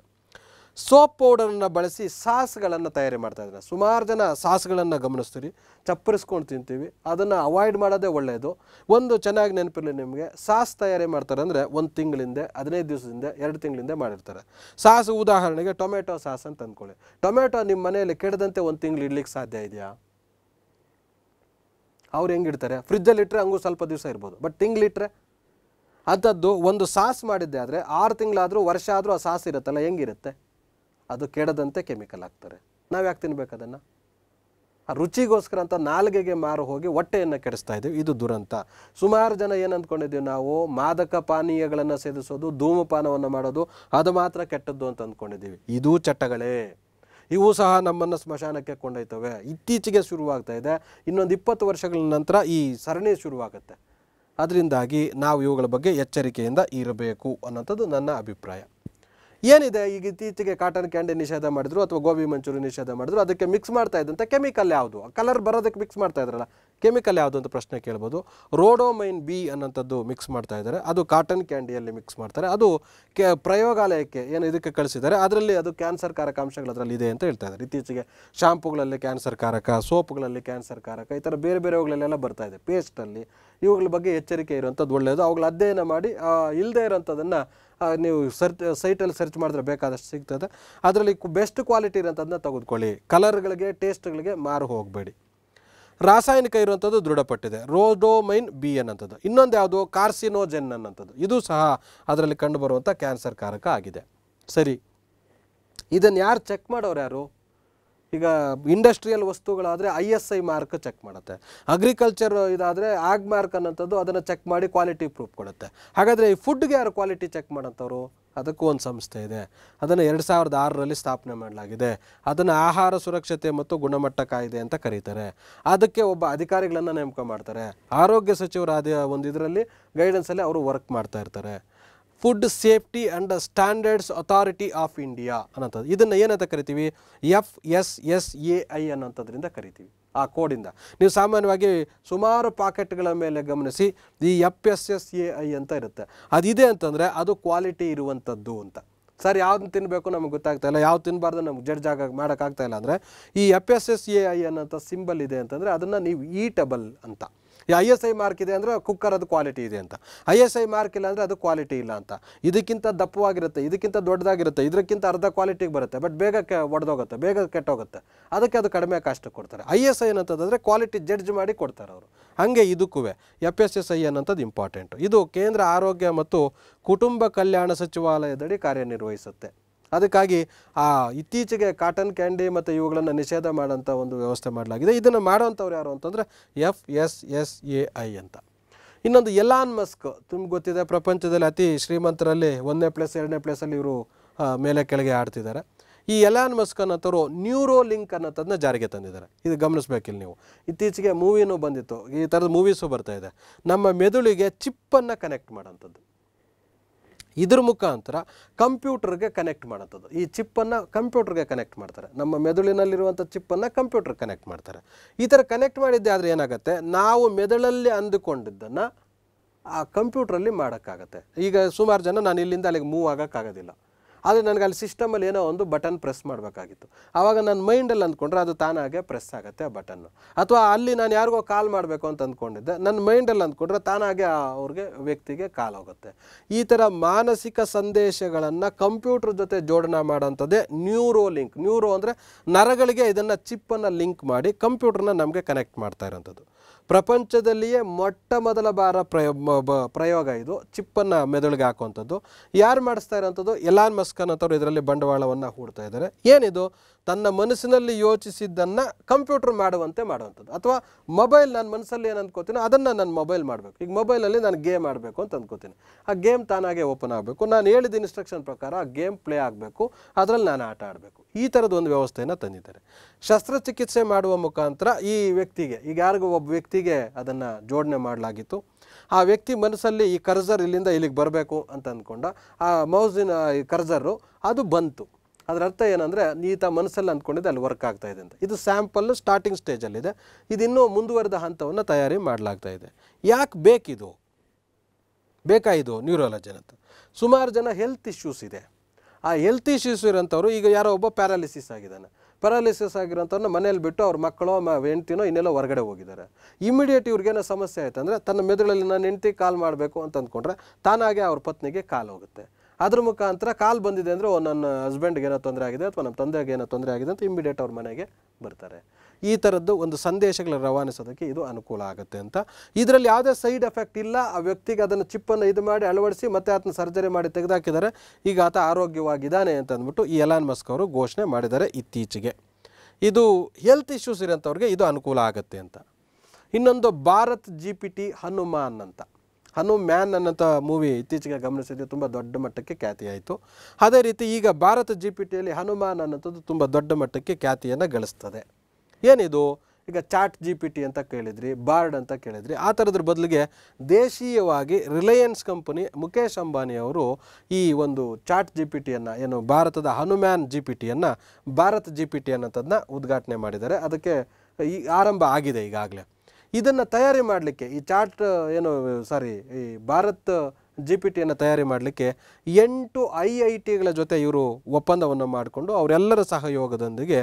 A: ಸೋಪ್ ಪೌಡರನ್ನು ಬಳಸಿ ಸಾಸ್ಗಳನ್ನು ತಯಾರಿ ಮಾಡ್ತಾ ಇದ್ದಾರೆ ಸುಮಾರು ಜನ ಸಾಸ್ಗಳನ್ನು ಗಮನಿಸ್ತೀರಿ ಚಪ್ಪರಿಸ್ಕೊಂಡು ತಿಂತೀವಿ ಅದನ್ನು ಅವಾಯ್ಡ್ ಮಾಡೋದೇ ಒಳ್ಳೆಯದು ಒಂದು ಚೆನ್ನಾಗಿ ನೆನಪಿರಲಿ ನಿಮಗೆ ಸಾಸ್ ತಯಾರಿ ಮಾಡ್ತಾರೆ ಅಂದರೆ ಒಂದು ತಿಂಗಳಿಂದ ಹದಿನೈದು ದಿವಸದಿಂದ ಎರಡು ತಿಂಗಳಿಂದ ಮಾಡಿರ್ತಾರೆ ಸಾಸ್ ಉದಾಹರಣೆಗೆ ಟೊಮೆಟೊ ಸಾಸ್ ಅಂತ ಅಂದ್ಕೊಳ್ಳಿ ಟೊಮೆಟೊ ನಿಮ್ಮ ಮನೆಯಲ್ಲಿ ಕೆಡದಂತೆ ಒಂದು ತಿಂಗಳು ಇಡ್ಲಿಕ್ಕೆ ಸಾಧ್ಯ ಇದೆಯಾ ಅವ್ರು ಹೆಂಗಿಡ್ತಾರೆ ಫ್ರಿಜ್ಜಲ್ಲಿ ಇಟ್ಟರೆ ಹಂಗೂ ಸ್ವಲ್ಪ ದಿವಸ ಇರ್ಬೋದು ಬಟ್ ಇಟ್ಟರೆ ಅಂಥದ್ದು ಒಂದು ಸಾಸ್ ಮಾಡಿದ್ದೆ ಆದರೆ ಆರು ತಿಂಗಳಾದರೂ ವರ್ಷ ಆದರೂ ಆ ಸಾಸ್ ಇರುತ್ತಲ್ಲ ಹೆಂಗಿರುತ್ತೆ ಅದು ಕೆಡದಂತೆ ಕೆಮಿಕಲ್ ಹಾಕ್ತಾರೆ ನಾವು ಯಾಕೆ ತಿನ್ಬೇಕು ಅದನ್ನು ಆ ರುಚಿಗೋಸ್ಕರ ಅಂತ ನಾಲ್ಗೆಗೆ ಮಾರು ಹೋಗಿ ಹೊಟ್ಟೆಯನ್ನು ಕೆಡಿಸ್ತಾ ಇದ್ದೀವಿ ಇದು ದುರಂತ ಸುಮಾರು ಜನ ಏನು ಅಂದ್ಕೊಂಡಿದ್ದೀವಿ ನಾವು ಮಾದಕ ಪಾನೀಯಗಳನ್ನು ಸೇದಿಸೋದು ಧೂಮಪಾನವನ್ನು ಮಾಡೋದು ಅದು ಮಾತ್ರ ಕೆಟ್ಟದ್ದು ಅಂತ ಅಂದ್ಕೊಂಡಿದ್ದೀವಿ ಇದೂ ಚಟಗಳೇ ಇವು ಸಹ ನಮ್ಮನ್ನು ಸ್ಮಶಾನಕ್ಕೆ ಕೊಂಡೊಯ್ತವೆ ಇತ್ತೀಚೆಗೆ ಶುರುವಾಗ್ತಾ ಇದೆ ಇನ್ನೊಂದು ಇಪ್ಪತ್ತು ವರ್ಷಗಳ ನಂತರ ಈ ಸರಣಿ ಶುರುವಾಗುತ್ತೆ ಅದರಿಂದಾಗಿ ನಾವು ಇವುಗಳ ಬಗ್ಗೆ ಎಚ್ಚರಿಕೆಯಿಂದ ಇರಬೇಕು ಅನ್ನೋಂಥದ್ದು ನನ್ನ ಅಭಿಪ್ರಾಯ ಏನಿದೆ ಈಗ ಇತ್ತೀಚೆಗೆ ಕಾಟನ್ ಕ್ಯಾಂಡಿ ನಿಷೇಧ ಮಾಡಿದ್ರು ಅಥವಾ ಗೋಬಿ ಮಂಚೂರಿ ನಿಷೇಧ ಮಾಡಿದ್ರು ಅದಕ್ಕೆ ಮಿಕ್ಸ್ ಮಾಡ್ತಾ ಇದ್ದಂಥ ಕೆಮಿಕಲ್ ಯಾವುದು ಕಲರ್ ಬರೋದಕ್ಕೆ ಮಿಕ್ಸ್ ಮಾಡ್ತಾ ಇದ್ರಲ್ಲ ಕೆಮಿಕಲ್ ಯಾವುದು ಅಂತ ಪ್ರಶ್ನೆ ಕೇಳ್ಬೋದು ರೋಡೋಮೈನ್ ಬಿ ಅನ್ನೋಂಥದ್ದು ಮಿಕ್ಸ್ ಮಾಡ್ತಾ ಇದ್ದಾರೆ ಅದು ಕಾಟನ್ ಕ್ಯಾಂಡಿಯಲ್ಲಿ ಮಿಕ್ಸ್ ಮಾಡ್ತಾರೆ ಅದು ಕೆ ಪ್ರಯೋಗಾಲಯಕ್ಕೆ ಏನು ಇದಕ್ಕೆ ಕಳಿಸಿದ್ದಾರೆ ಅದರಲ್ಲಿ ಅದು ಕ್ಯಾನ್ಸರ್ ಕಾರಕ ಅಂಶಗಳು ಅದರಲ್ಲಿ ಇದೆ ಅಂತ ಹೇಳ್ತಾ ಇದ್ದಾರೆ ಇತ್ತೀಚೆಗೆ ಶಾಂಪುಗಳಲ್ಲಿ ಕ್ಯಾನ್ಸರ್ ಕಾರಕ ಸೋಪ್ಗಳಲ್ಲಿ ಕ್ಯಾನ್ಸರ್ ಕಾರಕ ಈ ಥರ ಬೇರೆ ಬೇರೆಗಳಲ್ಲೆಲ್ಲ ಬರ್ತಾ ಇದೆ ಪೇಸ್ಟಲ್ಲಿ ಇವುಗಳ ಬಗ್ಗೆ ಎಚ್ಚರಿಕೆ ಇರುವಂಥದ್ದು ಒಳ್ಳೆಯದು ಅವುಗಳ ಅಧ್ಯಯನ ಮಾಡಿ ಇಲ್ಲದೇ ಇರೋಂಥದ್ದನ್ನು ನೀವು ಸರ್ಚ್ ಸೈಟಲ್ಲಿ ಸರ್ಚ್ ಮಾಡಿದ್ರೆ ಬೇಕಾದಷ್ಟು ಸಿಗ್ತದೆ ಅದರಲ್ಲಿ ಬೆಸ್ಟ್ ಕ್ವಾಲಿಟಿ ಇರೋಂಥದ್ದನ್ನ ತೆಗೆದುಕೊಳ್ಳಿ ಕಲರ್ಗಳಿಗೆ ಟೇಸ್ಟ್ಗಳಿಗೆ ಮಾರು ಹೋಗಬೇಡಿ ರಾಸಾಯನಿಕ ಇರುವಂಥದ್ದು ದೃಢಪಟ್ಟಿದೆ ರೋಡೋಮೈನ್ ಬಿ ಅನ್ನೋಂಥದ್ದು ಇನ್ನೊಂದು ಯಾವುದು ಕಾರ್ಸಿನೋಜೆನ್ ಅನ್ನೋಂಥದ್ದು ಇದು ಸಹ ಅದರಲ್ಲಿ ಕಂಡುಬರುವಂಥ ಕ್ಯಾನ್ಸರ್ ಕಾರಕ ಆಗಿದೆ ಸರಿ ಇದನ್ನು ಯಾರು ಚೆಕ್ ಮಾಡೋರು ಯಾರು ಈಗ ಇಂಡಸ್ಟ್ರಿಯಲ್ ವಸ್ತುಗಳಾದರೆ I S I mark check ಮಾಡುತ್ತೆ ಅಗ್ರಿಕಲ್ಚರ್ ಇದಾದರೆ ಆಗ್ ಮಾರ್ಕ್ ಅನ್ನೋಂಥದ್ದು ಅದನ್ನು ಚೆಕ್ ಮಾಡಿ ಕ್ವಾಲಿಟಿ ಪ್ರೂಫ್ ಕೊಡುತ್ತೆ ಹಾಗಾದರೆ ಈ ಫುಡ್ಗೆ ಯಾರು ಕ್ವಾಲಿಟಿ ಚೆಕ್ ಮಾಡೋಂಥವ್ರು ಅದಕ್ಕೂ ಒಂದು ಸಂಸ್ಥೆ ಇದೆ ಅದನ್ನು ಎರಡು ಸಾವಿರದ ಆರರಲ್ಲಿ ಸ್ಥಾಪನೆ ಮಾಡಲಾಗಿದೆ ಅದನ್ನು ಆಹಾರ ಸುರಕ್ಷತೆ ಮತ್ತು ಗುಣಮಟ್ಟ ಕಾಯ್ದೆ ಅಂತ ಕರೀತಾರೆ ಅದಕ್ಕೆ ಒಬ್ಬ ಅಧಿಕಾರಿಗಳನ್ನು ನೇಮಕ ಮಾಡ್ತಾರೆ ಆರೋಗ್ಯ ಸಚಿವರಾದ ಒಂದು ಇದರಲ್ಲಿ ಗೈಡೆನ್ಸಲ್ಲಿ ಅವರು ವರ್ಕ್ ಮಾಡ್ತಾ ಇರ್ತಾರೆ food safety and standards authority of India ಅನ್ನೋಂಥದ್ದು ಇದನ್ನು ಏನಂತ ಕರಿತೀವಿ F S S A I ಅನ್ನೋಂಥದ್ರಿಂದ ಕರಿತೀವಿ ಆ ಕೋಡಿಂದ ನೀವು ಸಾಮಾನ್ಯವಾಗಿ ಸುಮಾರು ಪಾಕೆಟ್ಗಳ ಮೇಲೆ ಗಮನಿಸಿ ಈ F S S A I ಅಂತ ಇರುತ್ತೆ ಅದಿದೆ ಅಂತಂದರೆ ಅದು ಕ್ವಾಲಿಟಿ ಇರುವಂಥದ್ದು ಅಂತ ಸರ್ ಯಾವ್ದು ತಿನ್ನಬೇಕು ನಮ್ಗೆ ಗೊತ್ತಾಗ್ತಾ ಇಲ್ಲ ಯಾವ್ದು ತಿನ್ನಬಾರ್ದು ನಮ್ಗೆ ಜಡ್ಜ್ ಆಗ ಮಾಡೋಕ್ಕಾಗ್ತಾ ಇಲ್ಲ ಅಂದರೆ ಈ F S S A I ಅನ್ನೋಂಥ ಸಿಂಬಲ್ ಇದೆ ಅಂತಂದರೆ ಅದನ್ನು ನೀವು ಈಟಬಲ್ ಅಂತ ಈ ಐ ಎಸ್ ಐ ಮಾರ್ಕ್ ಇದೆ ಅಂದರೆ ಕುಕ್ಕರ್ ಅದು ಕ್ವಾಲಿಟಿ ಇದೆ ಅಂತ ಐ ಎಸ್ ಐ ಮಾರ್ಕ್ ಇಲ್ಲ ಅಂದರೆ ಅದು ಕ್ವಾಲಿಟಿ ಇಲ್ಲ ಅಂತ ಇದಕ್ಕಿಂತ ದಪ್ಪವಾಗಿರುತ್ತೆ ಇದಕ್ಕಿಂತ ದೊಡ್ಡದಾಗಿರುತ್ತೆ ಇದಕ್ಕಿಂತ ಅರ್ಧ ಕ್ವಾಲಿಟಿಗೆ ಬರುತ್ತೆ ಬಟ್ ಬೇಗ ಕೆ ಒಡೆದೋಗುತ್ತೆ ಬೇಗ ಕೆಟ್ಟೋಗುತ್ತೆ ಅದಕ್ಕೆ ಅದು ಕಡಿಮೆ ಕಾಸ್ಟಿಗೆ ಕೊಡ್ತಾರೆ ಐ ಎಸ್ ಐ ಏನಂತಂದರೆ ಕ್ವಾಲಿಟಿ ಜಡ್ಜ್ ಮಾಡಿ ಕೊಡ್ತಾರೆ ಅವರು ಹಾಗೆ ಇದಕ್ಕೂ ಎಫ್ ಎಸ್ ಎಸ್ ಐ ಅನ್ನೋಂಥದ್ದು ಇಂಪಾರ್ಟೆಂಟು ಇದು ಕೇಂದ್ರ ಆರೋಗ್ಯ ಮತ್ತು ಕುಟುಂಬ ಕಲ್ಯಾಣ ಸಚಿವಾಲಯದಡಿ ಕಾರ್ಯನಿರ್ವಹಿಸುತ್ತೆ ಅದಕ್ಕಾಗಿ ಆ ಇತ್ತೀಚೆಗೆ ಕಾಟನ್ ಕ್ಯಾಂಡಿ ಮತ್ತು ಇವುಗಳನ್ನು ನಿಷೇಧ ಮಾಡೋಂಥ ಒಂದು ವ್ಯವಸ್ಥೆ ಮಾಡಲಾಗಿದೆ ಇದನ್ನು ಮಾಡೋವಂಥವ್ರು ಯಾರು ಅಂತಂದರೆ F S S A I ಅಂತ ಇನ್ನೊಂದು ಎಲಾನ್ ಮಸ್ಕ್ ತುಂಬ ಗೊತ್ತಿದೆ ಪ್ರಪಂಚದಲ್ಲಿ ಅತಿ ಶ್ರೀಮಂತರಲ್ಲಿ ಒಂದನೇ ಪ್ಲೇಸ್ ಎರಡನೇ ಪ್ಲೇಸಲ್ಲಿ ಇವರು ಮೇಲೆ ಕೆಳಗೆ ಆಡ್ತಿದ್ದಾರೆ ಈ ಎಲಾನ್ ಮಸ್ಕ್ ಅನ್ನೋಂಥವ್ರು ನ್ಯೂರೋ ಲಿಂಕ್ ಅನ್ನೋಂಥದ್ದನ್ನ ಜಾರಿಗೆ ತಂದಿದ್ದಾರೆ ಇದು ಗಮನಿಸ್ಬೇಕಿಲ್ಲ ನೀವು ಇತ್ತೀಚೆಗೆ ಮೂವಿನೂ ಬಂದಿತ್ತು ಈ ಥರದ ಮೂವೀಸು ಬರ್ತಾ ಇದೆ ನಮ್ಮ ಮೆದುಳಿಗೆ ಚಿಪ್ಪನ್ನು ಕನೆಕ್ಟ್ ಮಾಡೋಂಥದ್ದು ಇದ್ರ ಮುಖಾಂತರ ಕಂಪ್ಯೂಟರ್ಗೆ ಕನೆಕ್ಟ್ ಮಾಡೋಂಥದ್ದು ಈ ಚಿಪ್ಪನ್ನು ಕಂಪ್ಯೂಟರ್ಗೆ ಕನೆಕ್ಟ್ ಮಾಡ್ತಾರೆ ನಮ್ಮ ಮೆದುಳಿನಲ್ಲಿರುವಂಥ ಚಿಪ್ಪನ್ನು ಕಂಪ್ಯೂಟರ್ ಕನೆಕ್ಟ್ ಮಾಡ್ತಾರೆ ಈ ಥರ ಕನೆಕ್ಟ್ ಮಾಡಿದ್ದೆ ಆದರೆ ಏನಾಗುತ್ತೆ ನಾವು ಮೆದುಳಲ್ಲಿ ಅಂದುಕೊಂಡಿದ್ದನ್ನು ಆ ಕಂಪ್ಯೂಟ್ರಲ್ಲಿ ಮಾಡೋಕ್ಕಾಗತ್ತೆ ಈಗ ಸುಮಾರು ಜನ ನಾನು ಇಲ್ಲಿಂದ ಅಲ್ಲಿಗೆ ಮೂವ್ ಆಗೋಕ್ಕಾಗೋದಿಲ್ಲ ಆದರೆ ನನಗೆ ಅಲ್ಲಿ ಸಿಸ್ಟಮಲ್ಲಿ ಏನೋ ಒಂದು ಬಟನ್ ಪ್ರೆಸ್ ಮಾಡಬೇಕಾಗಿತ್ತು ಆವಾಗ ನನ್ನ ಮೈಂಡಲ್ಲಿ ಅಂದ್ಕೊಂಡ್ರೆ ಅದು ತಾನಾಗೆ ಪ್ರೆಸ್ ಆಗುತ್ತೆ ಆ ಬಟನ್ನು ಅಥವಾ ಅಲ್ಲಿ ನಾನು ಯಾರಿಗೋ ಕಾಲ್ ಮಾಡಬೇಕು ಅಂತ ಅಂದ್ಕೊಂಡಿದ್ದೆ ನನ್ನ ಮೈಂಡಲ್ಲಿ ಅಂದ್ಕೊಂಡ್ರೆ ತಾನಾಗೆ ಅವ್ರಿಗೆ ವ್ಯಕ್ತಿಗೆ ಕಾಲ್ ಹೋಗುತ್ತೆ ಈ ಥರ ಮಾನಸಿಕ ಸಂದೇಶಗಳನ್ನು ಕಂಪ್ಯೂಟರ್ ಜೊತೆ ಜೋಡಣೆ ಮಾಡೋಂಥದ್ದೇ ನ್ಯೂರೋ ಲಿಂಕ್ ನ್ಯೂರೋ ಅಂದರೆ ನರಗಳಿಗೆ ಇದನ್ನು ಚಿಪ್ಪನ್ನು ಲಿಂಕ್ ಮಾಡಿ ಕಂಪ್ಯೂಟ್ರನ್ನ ನಮಗೆ ಕನೆಕ್ಟ್ ಮಾಡ್ತಾ ಇರೋಂಥದ್ದು ಪ್ರಪಂಚದಲ್ಲಿಯೇ ಮೊಟ್ಟ ಮೊದಲ ಬಾರ ಪ್ರಯೋಗ ಇದು ಚಿಪ್ಪನ್ನು ಮೆದುಳಿಗೆ ಹಾಕುವಂಥದ್ದು ಯಾರು ಮಾಡಿಸ್ತಾ ಇರೋವಂಥದ್ದು ಎಲಾನ್ ಮಸ್ಕನ್ ಅಂತವರು ಇದರಲ್ಲಿ ಬಂಡವಾಳವನ್ನು ಹೂಡ್ತಾ ಇದ್ದಾರೆ ಏನಿದು ತನ್ನ ಮನಸ್ಸಿನಲ್ಲಿ ಯೋಚಿಸಿದ್ದನ್ನು ಕಂಪ್ಯೂಟರ್ ಮಾಡುವಂತೆ ಮಾಡುವಂಥದ್ದು ಅಥವಾ ಮೊಬೈಲ್ ನನ್ನ ಮನಸ್ಸಲ್ಲಿ ಏನು ಅಂದ್ಕೋತೀನಿ ಅದನ್ನು ನಾನು ಮೊಬೈಲ್ ಮಾಡಬೇಕು ಈಗ ಮೊಬೈಲಲ್ಲಿ ನಾನು ಗೇಮ್ ಆಡಬೇಕು ಅಂತ ಅಂದ್ಕೋತೀನಿ ಆ ಗೇಮ್ ತಾನಾಗೆ ಓಪನ್ ಆಗಬೇಕು ನಾನು ಹೇಳಿದ ಇನ್ಸ್ಟ್ರಕ್ಷನ್ ಪ್ರಕಾರ ಆ ಗೇಮ್ ಪ್ಲೇ ಆಗಬೇಕು ಅದರಲ್ಲಿ ನಾನು ಆಟ ಆಡಬೇಕು ಈ ಥರದ ಒಂದು ವ್ಯವಸ್ಥೆಯನ್ನು ತಂದಿದ್ದಾರೆ ಶಸ್ತ್ರಚಿಕಿತ್ಸೆ ಮಾಡುವ ಮುಖಾಂತರ ಈ ವ್ಯಕ್ತಿಗೆ ಈಗ ಯಾರಿಗೂ ಒಬ್ಬ ವ್ಯಕ್ತಿಗೆ ಅದನ್ನು ಜೋಡಣೆ ಮಾಡಲಾಗಿತ್ತು ಆ ವ್ಯಕ್ತಿ ಮನಸ್ಸಲ್ಲಿ ಈ ಕರ್ಜರ್ ಇಲ್ಲಿಂದ ಇಲ್ಲಿಗೆ ಬರಬೇಕು ಅಂತ ಅಂದ್ಕೊಂಡ ಆ ಮೌಸಿನ ಈ ಕರ್ಜರು ಅದು ಬಂತು ಅದರ ಅರ್ಥ ಏನಂದರೆ ನೀತ ಮನಸ್ಸಲ್ಲಿ ಅಂದ್ಕೊಂಡಿದ್ದೆ ಅಲ್ಲಿ ವರ್ಕ್ ಆಗ್ತಾ ಇದೆ ಅಂತ ಇದು ಸ್ಯಾಂಪಲ್ ಸ್ಟಾರ್ಟಿಂಗ್ ಸ್ಟೇಜಲ್ಲಿದೆ ಇನ್ನೂ ಮುಂದುವರೆದ ಹಂತವನ್ನು ತಯಾರಿ ಮಾಡಲಾಗ್ತಾ ಇದೆ ಯಾಕೆ ಬೇಕಿದು ಬೇಕಾಯಿದು ನ್ಯೂರಾಲಜಿ ಅಂತ ಸುಮಾರು ಜನ ಹೆಲ್ತ್ ಇಶ್ಯೂಸ್ ಇದೆ ಆ ಹೆಲ್ತ್ ಇಶ್ಯೂಸ್ ಇರೋಂಥವ್ರು ಈಗ ಯಾರೋ ಒಬ್ಬ ಪ್ಯಾರಾಲಿಸಿಸ್ ಆಗಿದ್ದಾನೆ ಪ್ಯಾರಾಲಿಸಿಸ್ ಆಗಿರೋಂಥವ್ರನ್ನ ಮನೇಲಿ ಬಿಟ್ಟು ಅವ್ರ ಮಕ್ಕಳೋ ಮ ಹೆಂಡ್ತಿನೋ ಇನ್ನೆಲ್ಲೋ ಹೊರಗಡೆ ಹೋಗಿದ್ದಾರೆ ಇಮಿಡಿಯೇಟ್ ಇವ್ರಿಗೇನೋ ಸಮಸ್ಯೆ ಆಯಿತು ಅಂದರೆ ತನ್ನ ಮೆದುಳಲ್ಲಿ ನಾನು ಹೆಂಡ್ತಿ ಕಾಲ್ ಮಾಡಬೇಕು ಅಂತ ಅಂದ್ಕೊಂಡ್ರೆ ತಾನಾಗೆ ಅವ್ರ ಪತ್ನಿಗೆ ಕಾಲ್ ಹೋಗುತ್ತೆ ಅದ್ರ ಮುಖಾಂತರ ಕಾಲ್ ಬಂದಿದೆ ಅಂದರೆ ನನ್ನ ಹಸ್ಬೆಂಡ್ಗೆ ಏನೋ ತೊಂದರೆ ಆಗಿದೆ ಅಥವಾ ನಮ್ಮ ತಂದೆಗೆ ಏನೋ ತೊಂದರೆ ಆಗಿದೆ ಅಂತ ಇಮ್ಮಿಡಿಯೇಟ್ ಅವ್ರ ಮನೆಗೆ ಬರ್ತಾರೆ ಈ ಥರದ್ದು ಒಂದು ಸಂದೇಶಗಳ ರವಾನಿಸೋದಕ್ಕೆ ಇದು ಅನುಕೂಲ ಆಗುತ್ತೆ ಅಂತ ಇದರಲ್ಲಿ ಯಾವುದೇ ಸೈಡ್ ಎಫೆಕ್ಟ್ ಇಲ್ಲ ಆ ವ್ಯಕ್ತಿಗೆ ಅದನ್ನು ಚಿಪ್ಪನ್ನು ಇದು ಮಾಡಿ ಅಳವಡಿಸಿ ಮತ್ತೆ ಆತನ ಸರ್ಜರಿ ಮಾಡಿ ತೆಗೆದಾಕಿದ್ದಾರೆ ಈಗ ಆತ ಆರೋಗ್ಯವಾಗಿದ್ದಾನೆ ಅಂತಂದ್ಬಿಟ್ಟು ಈ ಎಲಾನ್ ಮಸ್ಕ್ ಅವರು ಘೋಷಣೆ ಮಾಡಿದ್ದಾರೆ ಇತ್ತೀಚೆಗೆ ಇದು ಹೆಲ್ತ್ ಇಶ್ಯೂಸ್ ಇರೋಂಥವ್ರಿಗೆ ಇದು ಅನುಕೂಲ ಆಗುತ್ತೆ ಅಂತ ಇನ್ನೊಂದು Bharat G P T Hanuman ಅಂತ ಹನು ಮ್ಯಾನ್ ಅನ್ನೋಂಥ ಮೂವಿ ಇತ್ತೀಚೆಗೆ ಗಮನಿಸಿದ್ರೆ ತುಂಬ ದೊಡ್ಡ ಮಟ್ಟಕ್ಕೆ ಖ್ಯಾತಿಯಾಯಿತು ಅದೇ ರೀತಿ ಈಗ ಭಾರತ ಜಿ ಪಿ ಟಿಯಲ್ಲಿ ಹನುಮಾನ್ ಅನ್ನೋಂಥದ್ದು ತುಂಬ ದೊಡ್ಡ ಮಟ್ಟಕ್ಕೆ ಖ್ಯಾತಿಯನ್ನು ಗಳಿಸ್ತದೆ ಏನಿದು ಈಗ ಚಾಟ್ ಜಿ ಪಿ ಟಿ ಅಂತ ಕೇಳಿದ್ರಿ ಬಾರ್ಡ್ ಅಂತ ಕೇಳಿದ್ರಿ ಆ ಥರದ್ರ ಬದಲಿಗೆ ದೇಶೀಯವಾಗಿ ರಿಲಯನ್ಸ್ ಕಂಪನಿ ಮುಖೇಶ್ ಅಂಬಾನಿಯವರು ಈ ಒಂದು ಚಾಟ್ ಜಿ ಪಿ ಟಿಯನ್ನು ಏನು ಭಾರತದ ಹನುಮ್ಯಾನ್ ಜಿ ಪಿ ಟಿಯನ್ನು ಭಾರತ್ ಜಿ ಪಿ ಟಿ ಅನ್ನೋಂಥದ್ದನ್ನ ಉದ್ಘಾಟನೆ ಮಾಡಿದ್ದಾರೆ ಅದಕ್ಕೆ ಈ ಆರಂಭ ಆಗಿದೆ ಈಗಾಗಲೇ ಇದನ್ನು ತಯಾರಿ ಮಾಡಲಿಕ್ಕೆ ಈ ಚಾಟ್ ಏನು ಸಾರಿ ಈ ಭಾರತ್ ಜಿ ಪಿ ಟಿಯನ್ನು ತಯಾರಿ ಮಾಡಲಿಕ್ಕೆ ಎಂಟು ಐ ಐ ಟಿಗಳ ಜೊತೆ ಇವರು ಒಪ್ಪಂದವನ್ನು ಮಾಡಿಕೊಂಡು ಅವರೆಲ್ಲರ ಸಹಯೋಗದೊಂದಿಗೆ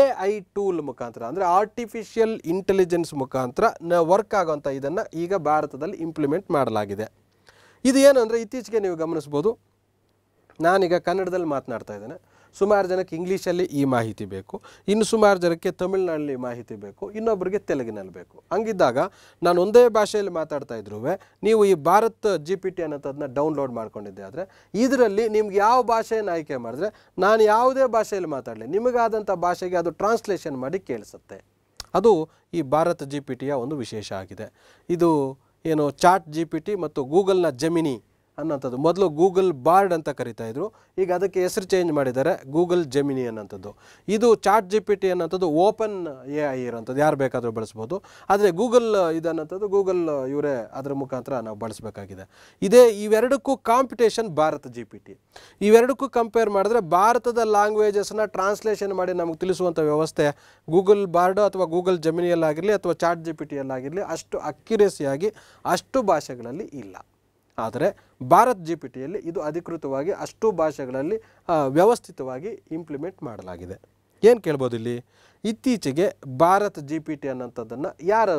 A: ಎ ಐ ಟೂಲ್ ಮುಖಾಂತರ ಅಂದರೆ ಆರ್ಟಿಫಿಷಿಯಲ್ ಇಂಟೆಲಿಜೆನ್ಸ್ ಮುಖಾಂತರ ನ ವರ್ಕ್ ಆಗೋಂಥ ಇದನ್ನು ಈಗ ಭಾರತದಲ್ಲಿ ಇಂಪ್ಲಿಮೆಂಟ್ ಮಾಡಲಾಗಿದೆ ಇದು ಏನು ಅಂದರೆ ಇತ್ತೀಚೆಗೆ ನೀವು ಗಮನಿಸ್ಬೋದು ನಾನೀಗ ಕನ್ನಡದಲ್ಲಿ ಮಾತನಾಡ್ತಾ ಇದ್ದೇನೆ ಸುಮಾರು ಜನಕ್ಕೆ ಇಂಗ್ಲೀಷಲ್ಲಿ ಈ ಮಾಹಿತಿ ಬೇಕು ಇನ್ನು ಸುಮಾರು ಜನಕ್ಕೆ ತಮಿಳ್ನಲ್ಲಿ ಮಾಹಿತಿ ಬೇಕು ಇನ್ನೊಬ್ರಿಗೆ ತೆಲುಗಿನಲ್ಲಿ ಬೇಕು ಹಂಗಿದ್ದಾಗ ನಾನು ಒಂದೇ ಭಾಷೆಯಲ್ಲಿ ಮಾತಾಡ್ತಾ ಇದ್ರೂ ನೀವು ಈ ಭಾರತ್ ಜಿ ಪಿ ಟಿ ಅನ್ನೋಂಥದ್ದನ್ನ ಡೌನ್ಲೋಡ್ ಮಾಡ್ಕೊಂಡಿದ್ದೆ ಆದರೆ ಇದರಲ್ಲಿ ನಿಮ್ಗೆ ಯಾವ ಭಾಷೆಯನ್ನು ಆಯ್ಕೆ ಮಾಡಿದ್ರೆ ನಾನು ಯಾವುದೇ ಭಾಷೆಯಲ್ಲಿ ಮಾತಾಡಲಿ ನಿಮಗಾದಂಥ ಭಾಷೆಗೆ ಅದು ಟ್ರಾನ್ಸ್ಲೇಷನ್ ಮಾಡಿ ಕೇಳಿಸುತ್ತೆ ಅದು ಈ ಭಾರತ್ ಜಿ ಪಿ ಟಿಯ ಒಂದು ವಿಶೇಷ ಆಗಿದೆ ಇದು ಏನು ಚಾಟ್ ಜಿ ಪಿ ಟಿ ಮತ್ತು ಗೂಗಲ್ನ ಜಮಿನಿ ಅನ್ನೋಂಥದ್ದು ಮೊದಲು ಗೂಗಲ್ ಬಾರ್ಡ್ ಅಂತ ಕರಿತಾ ಇದ್ರು ಈಗ ಅದಕ್ಕೆ ಹೆಸರು ಚೇಂಜ್ ಮಾಡಿದ್ದಾರೆ ಗೂಗಲ್ ಜೆಮಿನಿ ಅನ್ನೋಂಥದ್ದು ಇದು ಚಾಟ್ ಜಿ ಪಿ ಟಿ ಅನ್ನೋಂಥದ್ದು ಓಪನ್ ಎ ಐ ಇರೋಂಥದ್ದು ಯಾರು ಬೇಕಾದರೂ ಬಳಸ್ಬೋದು ಆದರೆ ಗೂಗಲ್ ಇದನ್ನಂಥದ್ದು ಗೂಗಲ್ ಇವರೇ ಅದರ ಮುಖಾಂತರ ನಾವು ಬಳಸಬೇಕಾಗಿದೆ ಇದೇ ಇವೆರಡಕ್ಕೂ competition Bharat G P T ಇವೆರಡಕ್ಕೂ ಕಂಪೇರ್ ಮಾಡಿದ್ರೆ ಭಾರತದ ಲ್ಯಾಂಗ್ವೇಜಸ್ನ ಟ್ರಾನ್ಸ್ಲೇಷನ್ ಮಾಡಿ ನಮಗೆ ತಿಳಿಸುವಂಥ ವ್ಯವಸ್ಥೆ ಗೂಗಲ್ ಬಾರ್ಡು ಅಥವಾ ಗೂಗಲ್ ಜಮಿನಿಯಲ್ಲಾಗಿರಲಿ ಅಥವಾ ಚಾಟ್ ಜಿ ಪಿ ಟಿಯಲ್ಲಾಗಿರಲಿ ಅಷ್ಟು ಅಕ್ಯುರೇಸಿಯಾಗಿ ಅಷ್ಟು ಭಾಷೆಗಳಲ್ಲಿ ಇಲ್ಲ ಆದರೆ ಭಾರತ್ ಜಿ ಪಿ ಟಿಯಲ್ಲಿ ಇದು ಅಧಿಕೃತವಾಗಿ ಅಷ್ಟು ಭಾಷೆಗಳಲ್ಲಿ ವ್ಯವಸ್ಥಿತವಾಗಿ ಇಂಪ್ಲಿಮೆಂಟ್ ಮಾಡಲಾಗಿದೆ ಏನು ಕೇಳ್ಬೋದು ಇಲ್ಲಿ ಇತ್ತೀಚೆಗೆ ಭಾರತ್ ಜಿ ಪಿ ಟಿ ಅನ್ನೋಂಥದ್ದನ್ನು ಯಾರು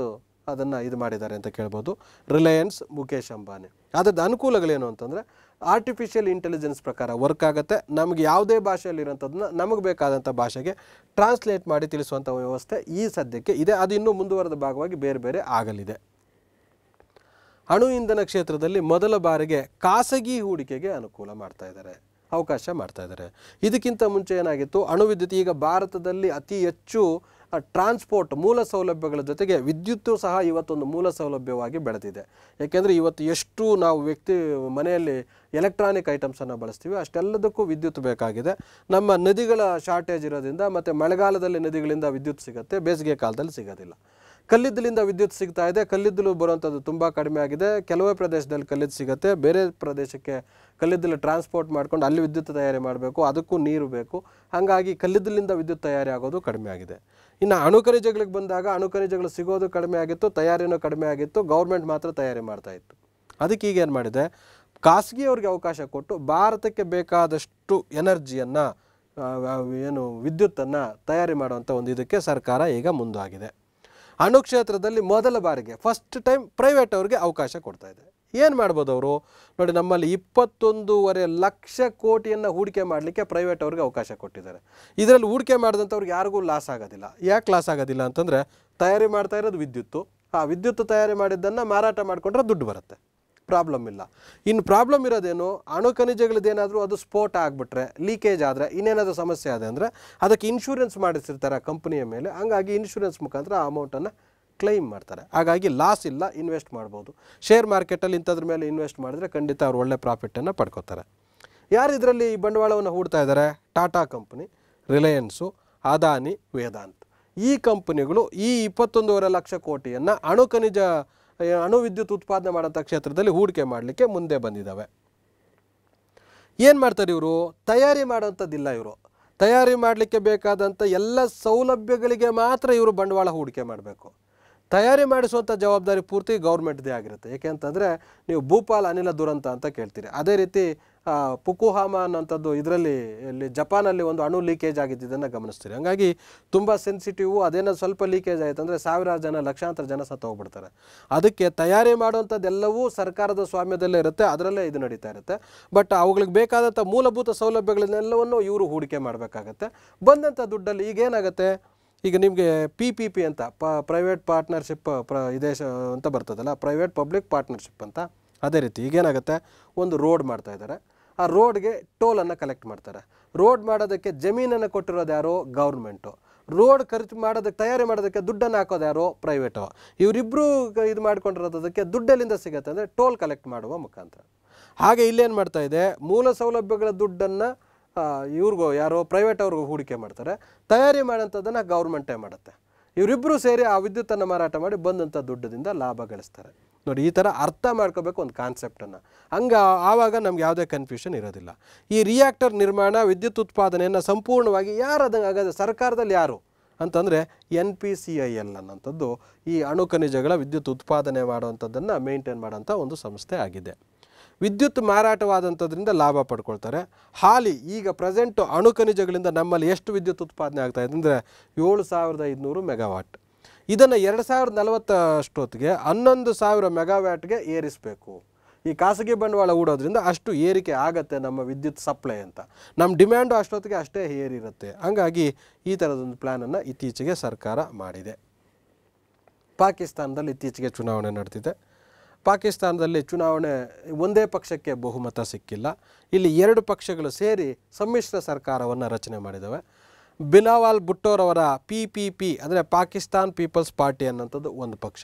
A: ಅದನ್ನು ಇದು ಮಾಡಿದ್ದಾರೆ ಅಂತ ಕೇಳ್ಬೋದು ರಿಲಯನ್ಸ್ ಮುಖೇಶ್ ಅಂಬಾನಿ ಅದರದ್ದು ಅನುಕೂಲಗಳೇನು ಅಂತಂದರೆ ಆರ್ಟಿಫಿಷಿಯಲ್ ಇಂಟೆಲಿಜೆನ್ಸ್ ಪ್ರಕಾರ ವರ್ಕ್ ಆಗುತ್ತೆ ನಮಗೆ ಯಾವುದೇ ಭಾಷೆಯಲ್ಲಿರೋಂಥದ್ದನ್ನ ನಮಗೆ ಬೇಕಾದಂಥ ಭಾಷೆಗೆ ಟ್ರಾನ್ಸ್ಲೇಟ್ ಮಾಡಿ ತಿಳಿಸುವಂಥ ವ್ಯವಸ್ಥೆ ಈ ಸದ್ಯಕ್ಕೆ ಇದೆ ಅದು ಇನ್ನೂ ಮುಂದುವರೆದ ಭಾಗವಾಗಿ ಬೇರೆ ಬೇರೆ ಆಗಲಿದೆ ಅಣು ಇಂಧನ ಕ್ಷೇತ್ರದಲ್ಲಿ ಮೊದಲ ಬಾರಿಗೆ ಖಾಸಗಿ ಹೂಡಿಕೆಗೆ ಅನುಕೂಲ ಮಾಡ್ತಾ ಇದ್ದಾರೆ ಅವಕಾಶ ಮಾಡ್ತಾ ಇದ್ದಾರೆ ಇದಕ್ಕಿಂತ ಮುಂಚೆ ಏನಾಗಿತ್ತು ಅಣು ವಿದ್ಯುತ್ ಈಗ ಭಾರತದಲ್ಲಿ ಅತಿ ಹೆಚ್ಚು ಟ್ರಾನ್ಸ್ಪೋರ್ಟ್ ಮೂಲ ಸೌಲಭ್ಯಗಳ ಜೊತೆಗೆ ವಿದ್ಯುತ್ತು ಸಹ ಇವತ್ತೊಂದು ಮೂಲ ಸೌಲಭ್ಯವಾಗಿ ಬೆಳೆದಿದೆ ಏಕೆಂದರೆ ಇವತ್ತು ಎಷ್ಟು ನಾವು ವ್ಯಕ್ತಿ ಮನೆಯಲ್ಲಿ ಎಲೆಕ್ಟ್ರಾನಿಕ್ ಐಟಮ್ಸನ್ನು ಬಳಸ್ತೀವಿ ಅಷ್ಟೆಲ್ಲದಕ್ಕೂ ವಿದ್ಯುತ್ ಬೇಕಾಗಿದೆ ನಮ್ಮ ನದಿಗಳ ಶಾರ್ಟೇಜ್ ಇರೋದ್ರಿಂದ ಮತ್ತು ಮಳೆಗಾಲದಲ್ಲಿ ನದಿಗಳಿಂದ ವಿದ್ಯುತ್ ಸಿಗುತ್ತೆ ಬೇಸಿಗೆ ಕಾಲದಲ್ಲಿ ಸಿಗೋದಿಲ್ಲ ಕಲ್ಲಿದ್ದಲಿಂದ ವಿದ್ಯುತ್ ಸಿಗ್ತಾ ಇದೆ ಕಲ್ಲಿದ್ದಲು ಬರುವಂಥದ್ದು ತುಂಬ ಕಡಿಮೆ ಆಗಿದೆ ಕೆಲವೇ ಪ್ರದೇಶದಲ್ಲಿ ಕಲ್ಲಿದ್ದು ಸಿಗುತ್ತೆ ಬೇರೆ ಪ್ರದೇಶಕ್ಕೆ ಕಲ್ಲಿದ್ದಲು ಟ್ರಾನ್ಸ್ಪೋರ್ಟ್ ಮಾಡ್ಕೊಂಡು ಅಲ್ಲಿ ವಿದ್ಯುತ್ ತಯಾರಿ ಮಾಡಬೇಕು ಅದಕ್ಕೂ ನೀರು ಬೇಕು ಹಾಗಾಗಿ ಕಲ್ಲಿದ್ದಲಿಂದ ವಿದ್ಯುತ್ ತಯಾರಿ ಆಗೋದು ಕಡಿಮೆ ಆಗಿದೆ ಇನ್ನು ಅಣುಖನಿಜಗಳಿಗೆ ಬಂದಾಗ ಅಣುಖನಿಜಗಳು ಸಿಗೋದು ಕಡಿಮೆ ಆಗಿತ್ತು ತಯಾರಿನೂ ಕಡಿಮೆ ಆಗಿತ್ತು ಗೌರ್ಮೆಂಟ್ ಮಾತ್ರ ತಯಾರಿ ಮಾಡ್ತಾ ಇತ್ತು ಅದಕ್ಕೆ ಈಗ ಏನು ಮಾಡಿದೆ ಖಾಸಗಿಯವ್ರಿಗೆ ಅವಕಾಶ ಕೊಟ್ಟು ಭಾರತಕ್ಕೆ ಬೇಕಾದಷ್ಟು ಎನರ್ಜಿಯನ್ನು ಏನು ವಿದ್ಯುತ್ತನ್ನು ತಯಾರಿ ಮಾಡುವಂಥ ಒಂದು ಇದಕ್ಕೆ ಸರ್ಕಾರ ಈಗ ಮುಂದಾಗಿದೆ ಅಣುಕ್ಷೇತ್ರದಲ್ಲಿ ಮೊದಲ ಬಾರಿಗೆ ಫಸ್ಟ್ ಟೈಮ್ ಪ್ರೈವೇಟ್ ಅವ್ರಿಗೆ ಅವಕಾಶ ಕೊಡ್ತಾ ಇದೆ ಏನು ಮಾಡ್ಬೋದು ಅವರು ನೋಡಿ ನಮ್ಮಲ್ಲಿ ಇಪ್ಪತ್ತೊಂದೂವರೆ ಲಕ್ಷ ಕೋಟಿಯನ್ನು ಹೂಡಿಕೆ ಮಾಡಲಿಕ್ಕೆ ಪ್ರೈವೇಟ್ ಅವ್ರಿಗೆ ಅವಕಾಶ ಕೊಟ್ಟಿದ್ದಾರೆ ಇದರಲ್ಲಿ ಹೂಡಿಕೆ ಮಾಡಿದಂಥವ್ರಿಗೆ ಯಾರಿಗೂ ಲಾಸ್ ಆಗೋದಿಲ್ಲ ಯಾಕೆ ಲಾಸ್ ಆಗೋದಿಲ್ಲ ಅಂತಂದರೆ ತಯಾರಿ ಮಾಡ್ತಾ ಇರೋದು ವಿದ್ಯುತ್ತು ಆ ವಿದ್ಯುತ್ ತಯಾರಿ ಮಾಡಿದ್ದನ್ನು ಮಾರಾಟ ಮಾಡಿಕೊಂಡ್ರೆ ದುಡ್ಡು ಬರುತ್ತೆ ಪ್ರಾಬ್ಲಮ್ ಇಲ್ಲ ಇನ್ನು ಪ್ರಾಬ್ಲಮ್ ಇರೋದೇನು ಅಣು ಖನಿಜಗಳದ್ದೇನಾದರೂ ಅದು ಸ್ಫೋಟ ಆಗಿಬಿಟ್ರೆ ಲೀಕೇಜ್ ಆದರೆ ಇನ್ನೇನಾದರೂ ಸಮಸ್ಯೆ ಆದರೆ ಅಂದರೆ ಅದಕ್ಕೆ ಇನ್ಶೂರೆನ್ಸ್ ಮಾಡಿಸಿರ್ತಾರೆ ಆ ಕಂಪ್ನಿಯ ಮೇಲೆ ಹಂಗಾಗಿ ಇನ್ಶೂರೆನ್ಸ್ ಮುಖಾಂತರ ಆ ಅಮೌಂಟನ್ನು ಕ್ಲೈಮ್ ಮಾಡ್ತಾರೆ ಹಾಗಾಗಿ ಲಾಸ್ ಇಲ್ಲ ಇನ್ವೆಸ್ಟ್ ಮಾಡ್ಬೋದು ಶೇರ್ ಮಾರ್ಕೆಟಲ್ಲಿ ಇಂಥದ್ರ ಮೇಲೆ ಇನ್ವೆಸ್ಟ್ ಮಾಡಿದ್ರೆ ಖಂಡಿತ ಅವ್ರು ಒಳ್ಳೆ ಪ್ರಾಫಿಟನ್ನು ಪಡ್ಕೋತಾರೆ ಯಾರು ಇದರಲ್ಲಿ ಈ ಬಂಡವಾಳವನ್ನು ಹೂಡ್ತಾ ಇದ್ದಾರೆ ಟಾಟಾ ಕಂಪ್ನಿ ರಿಲಯನ್ಸು ಅದಾನಿ ವೇದಾಂತ್ ಈ ಕಂಪನಿಗಳು ಈ ಇಪ್ಪತ್ತೊಂದೂವರೆ ಲಕ್ಷ ಕೋಟಿಯನ್ನು ಅಣು ಖನಿಜ ವಿದ್ಯುತ್ ಉತ್ಪಾದನೆ ಮಾಡೋಂಥ ಕ್ಷೇತ್ರದಲ್ಲಿ ಹೂಡಿಕೆ ಮಾಡಲಿಕ್ಕೆ ಮುಂದೆ ಬಂದಿದ್ದಾವೆ ಏನು ಮಾಡ್ತಾರೆ ಇವರು ತಯಾರಿ ಮಾಡೋಂಥದ್ದಿಲ್ಲ ಇವರು ತಯಾರಿ ಮಾಡಲಿಕ್ಕೆ ಬೇಕಾದಂಥ ಎಲ್ಲ ಸೌಲಭ್ಯಗಳಿಗೆ ಮಾತ್ರ ಇವರು ಬಂಡವಾಳ ಹೂಡಿಕೆ ಮಾಡಬೇಕು ತಯಾರಿ ಮಾಡಿಸುವಂಥ ಜವಾಬ್ದಾರಿ ಪೂರ್ತಿ ಗೌರ್ಮೆಂಟ್ದೇ ಆಗಿರುತ್ತೆ ಏಕೆಂತಂದರೆ ನೀವು ಭೂಪಾಲ್ ಅನಿಲ ದುರಂತ ಅಂತ ಕೇಳ್ತೀರಿ ಅದೇ ರೀತಿ ಪುಕುಹಾಮ ಅನ್ನೋಂಥದ್ದು ಇದರಲ್ಲಿ ಇಲ್ಲಿ ಜಪಾನಲ್ಲಿ ಒಂದು ಅಣು ಲೀಕೇಜ್ ಆಗಿದ್ದನ್ನು ಗಮನಿಸ್ತೀರಿ ಹಾಗಾಗಿ ತುಂಬ ಸೆನ್ಸಿಟಿವು ಅದೇನೋ ಸ್ವಲ್ಪ ಲೀಕೇಜ್ ಆಯಿತು ಅಂದರೆ ಸಾವಿರಾರು ಜನ ಲಕ್ಷಾಂತರ ಜನ ಸತ್ತು ಹೋಗ್ಬಿಡ್ತಾರೆ ಅದಕ್ಕೆ ತಯಾರಿ ಮಾಡುವಂಥದ್ದೆಲ್ಲವೂ ಸರ್ಕಾರದ ಸ್ವಾಮ್ಯದಲ್ಲೇ ಇರುತ್ತೆ ಅದರಲ್ಲೇ ಇದು ನಡೀತಾ ಇರುತ್ತೆ ಬಟ್ ಅವುಗಳಿಗೆ ಬೇಕಾದಂಥ ಮೂಲಭೂತ ಸೌಲಭ್ಯಗಳನ್ನೆಲ್ಲವನ್ನು ಇವರು ಹೂಡಿಕೆ ಮಾಡಬೇಕಾಗತ್ತೆ ಬಂದಂಥ ದುಡ್ಡಲ್ಲಿ ಈಗೇನಾಗುತ್ತೆ ಈಗ ನಿಮಗೆ ಪಿ ಪಿ ಪಿ ಅಂತ ಪ ಪ್ರೈವೇಟ್ ಪಾರ್ಟ್ನರ್ಶಿಪ್ ಪ್ರ ಇದೇ ಅಂತ ಬರ್ತದಲ್ಲ ಪ್ರೈವೇಟ್ ಪಬ್ಲಿಕ್ ಪಾರ್ಟ್ನರ್ಶಿಪ್ ಅಂತ ಅದೇ ರೀತಿ ಈಗೇನಾಗುತ್ತೆ ಒಂದು ರೋಡ್ ಮಾಡ್ತಾ ಇದ್ದಾರೆ ಆ ರೋಡ್ಗೆ ಟೋಲನ್ನು ಕಲೆಕ್ಟ್ ಮಾಡ್ತಾರೆ ರೋಡ್ ಮಾಡೋದಕ್ಕೆ ಜಮೀನನ್ನು ಕೊಟ್ಟಿರೋದು ಯಾರೋ ಗೌರ್ಮೆಂಟು ರೋಡ್ ಖರ್ಚು ಮಾಡೋದಕ್ಕೆ ತಯಾರಿ ಮಾಡೋದಕ್ಕೆ ದುಡ್ಡನ್ನು ಹಾಕೋದು ಯಾರೋ ಪ್ರೈವೇಟೋ ಇವರಿಬ್ಬರು ಇದು ಮಾಡ್ಕೊಂಡಿರೋದಕ್ಕೆ ದುಡ್ಡೆಲ್ಲಿಂದ ಸಿಗುತ್ತೆ ಅಂದರೆ ಟೋಲ್ ಕಲೆಕ್ಟ್ ಮಾಡುವ ಮುಖಾಂತರ ಹಾಗೆ ಇಲ್ಲೇನು ಮಾಡ್ತಾ ಇದೆ ಮೂಲ ಸೌಲಭ್ಯಗಳ ದುಡ್ಡನ್ನು ಇವ್ರಿಗೋ ಯಾರೋ ಪ್ರೈವೇಟ್ ಹೂಡಿಕೆ ಮಾಡ್ತಾರೆ ತಯಾರಿ ಮಾಡೋಂಥದ್ದನ್ನು ಗೌರ್ಮೆಂಟೇ ಮಾಡುತ್ತೆ ಇವರಿಬ್ಬರು ಸೇರಿ ಆ ವಿದ್ಯುತ್ತನ್ನು ಮಾರಾಟ ಮಾಡಿ ಬಂದಂಥ ದುಡ್ಡದಿಂದ ಲಾಭ ಗಳಿಸ್ತಾರೆ ನೋಡಿ ಈ ಥರ ಅರ್ಥ ಮಾಡ್ಕೋಬೇಕು ಒಂದು ಕಾನ್ಸೆಪ್ಟನ್ನು ಹಂಗೆ ಆವಾಗ ನಮ್ಗೆ ಯಾವುದೇ ಕನ್ಫ್ಯೂಷನ್ ಇರೋದಿಲ್ಲ ಈ ರಿಯಾಕ್ಟರ್ ನಿರ್ಮಾಣ ವಿದ್ಯುತ್ ಉತ್ಪಾದನೆಯನ್ನು ಸಂಪೂರ್ಣವಾಗಿ ಯಾರು ಅದಂಗೆ ಆಗೋದು ಸರ್ಕಾರದಲ್ಲಿ ಯಾರು ಅಂತಂದರೆ N P C I L ಅನ್ನೋಂಥದ್ದು ಈ ಅಣು ಖನಿಜಗಳ ವಿದ್ಯುತ್ ಉತ್ಪಾದನೆ ಮಾಡುವಂಥದ್ದನ್ನು ಮೇಂಟೈನ್ ಮಾಡೋಂಥ ಒಂದು ಸಂಸ್ಥೆ ಆಗಿದೆ ವಿದ್ಯುತ್ ಮಾರಾಟವಾದಂಥದ್ರಿಂದ ಲಾಭ ಪಡ್ಕೊಳ್ತಾರೆ ಹಾಲಿ ಈಗ ಪ್ರೆಸೆಂಟು ಅಣು ಖನಿಜಗಳಿಂದ ನಮ್ಮಲ್ಲಿ ಎಷ್ಟು ವಿದ್ಯುತ್ ಉತ್ಪಾದನೆ ಆಗ್ತಾಯಿದೆ ಅಂದರೆ ಏಳು ಸಾವಿರದ ಐದುನೂರು ಮೆಗಾವಾಟ್ ಇದನ್ನು ಎರಡು ಸಾವಿರದ ನಲವತ್ತಷ್ಟೊತ್ತಿಗೆ ಹನ್ನೊಂದು ಸಾವಿರ ಮೆಗಾವ್ಯಾಟ್ಗೆ ಏರಿಸಬೇಕು ಈ ಖಾಸಗಿ ಬಂಡವಾಳ ಹೂಡೋದ್ರಿಂದ ಅಷ್ಟು ಏರಿಕೆ ಆಗುತ್ತೆ ನಮ್ಮ ವಿದ್ಯುತ್ ಸಪ್ಲೈ ಅಂತ ನಮ್ಮ ಡಿಮ್ಯಾಂಡು ಅಷ್ಟೊತ್ತಿಗೆ ಅಷ್ಟೇ ಏರಿರುತ್ತೆ ಹಂಗಾಗಿ ಈ ಥರದೊಂದು ಪ್ಲ್ಯಾನನ್ನು ಇತ್ತೀಚೆಗೆ ಸರ್ಕಾರ ಮಾಡಿದೆ ಪಾಕಿಸ್ತಾನದಲ್ಲಿ ಇತ್ತೀಚೆಗೆ ಚುನಾವಣೆ ನಡೆದಿದೆ ಪಾಕಿಸ್ತಾನದಲ್ಲಿ ಚುನಾವಣೆ ಒಂದೇ ಪಕ್ಷಕ್ಕೆ ಬಹುಮತ ಸಿಕ್ಕಿಲ್ಲ ಇಲ್ಲಿ ಎರಡು ಪಕ್ಷಗಳು ಸೇರಿ ಸಮ್ಮಿಶ್ರ ಸರ್ಕಾರವನ್ನು ರಚನೆ ಮಾಡಿದವೆ ಬಿಲಾವಾಲ್ ಭುಟ್ಟೋರವರ ಪಿ ಪಿ ಪಿ ಅಂದರೆ ಪಾಕಿಸ್ತಾನ್ ಪೀಪಲ್ಸ್ ಪಾರ್ಟಿ ಅನ್ನೋಂಥದ್ದು ಒಂದು ಪಕ್ಷ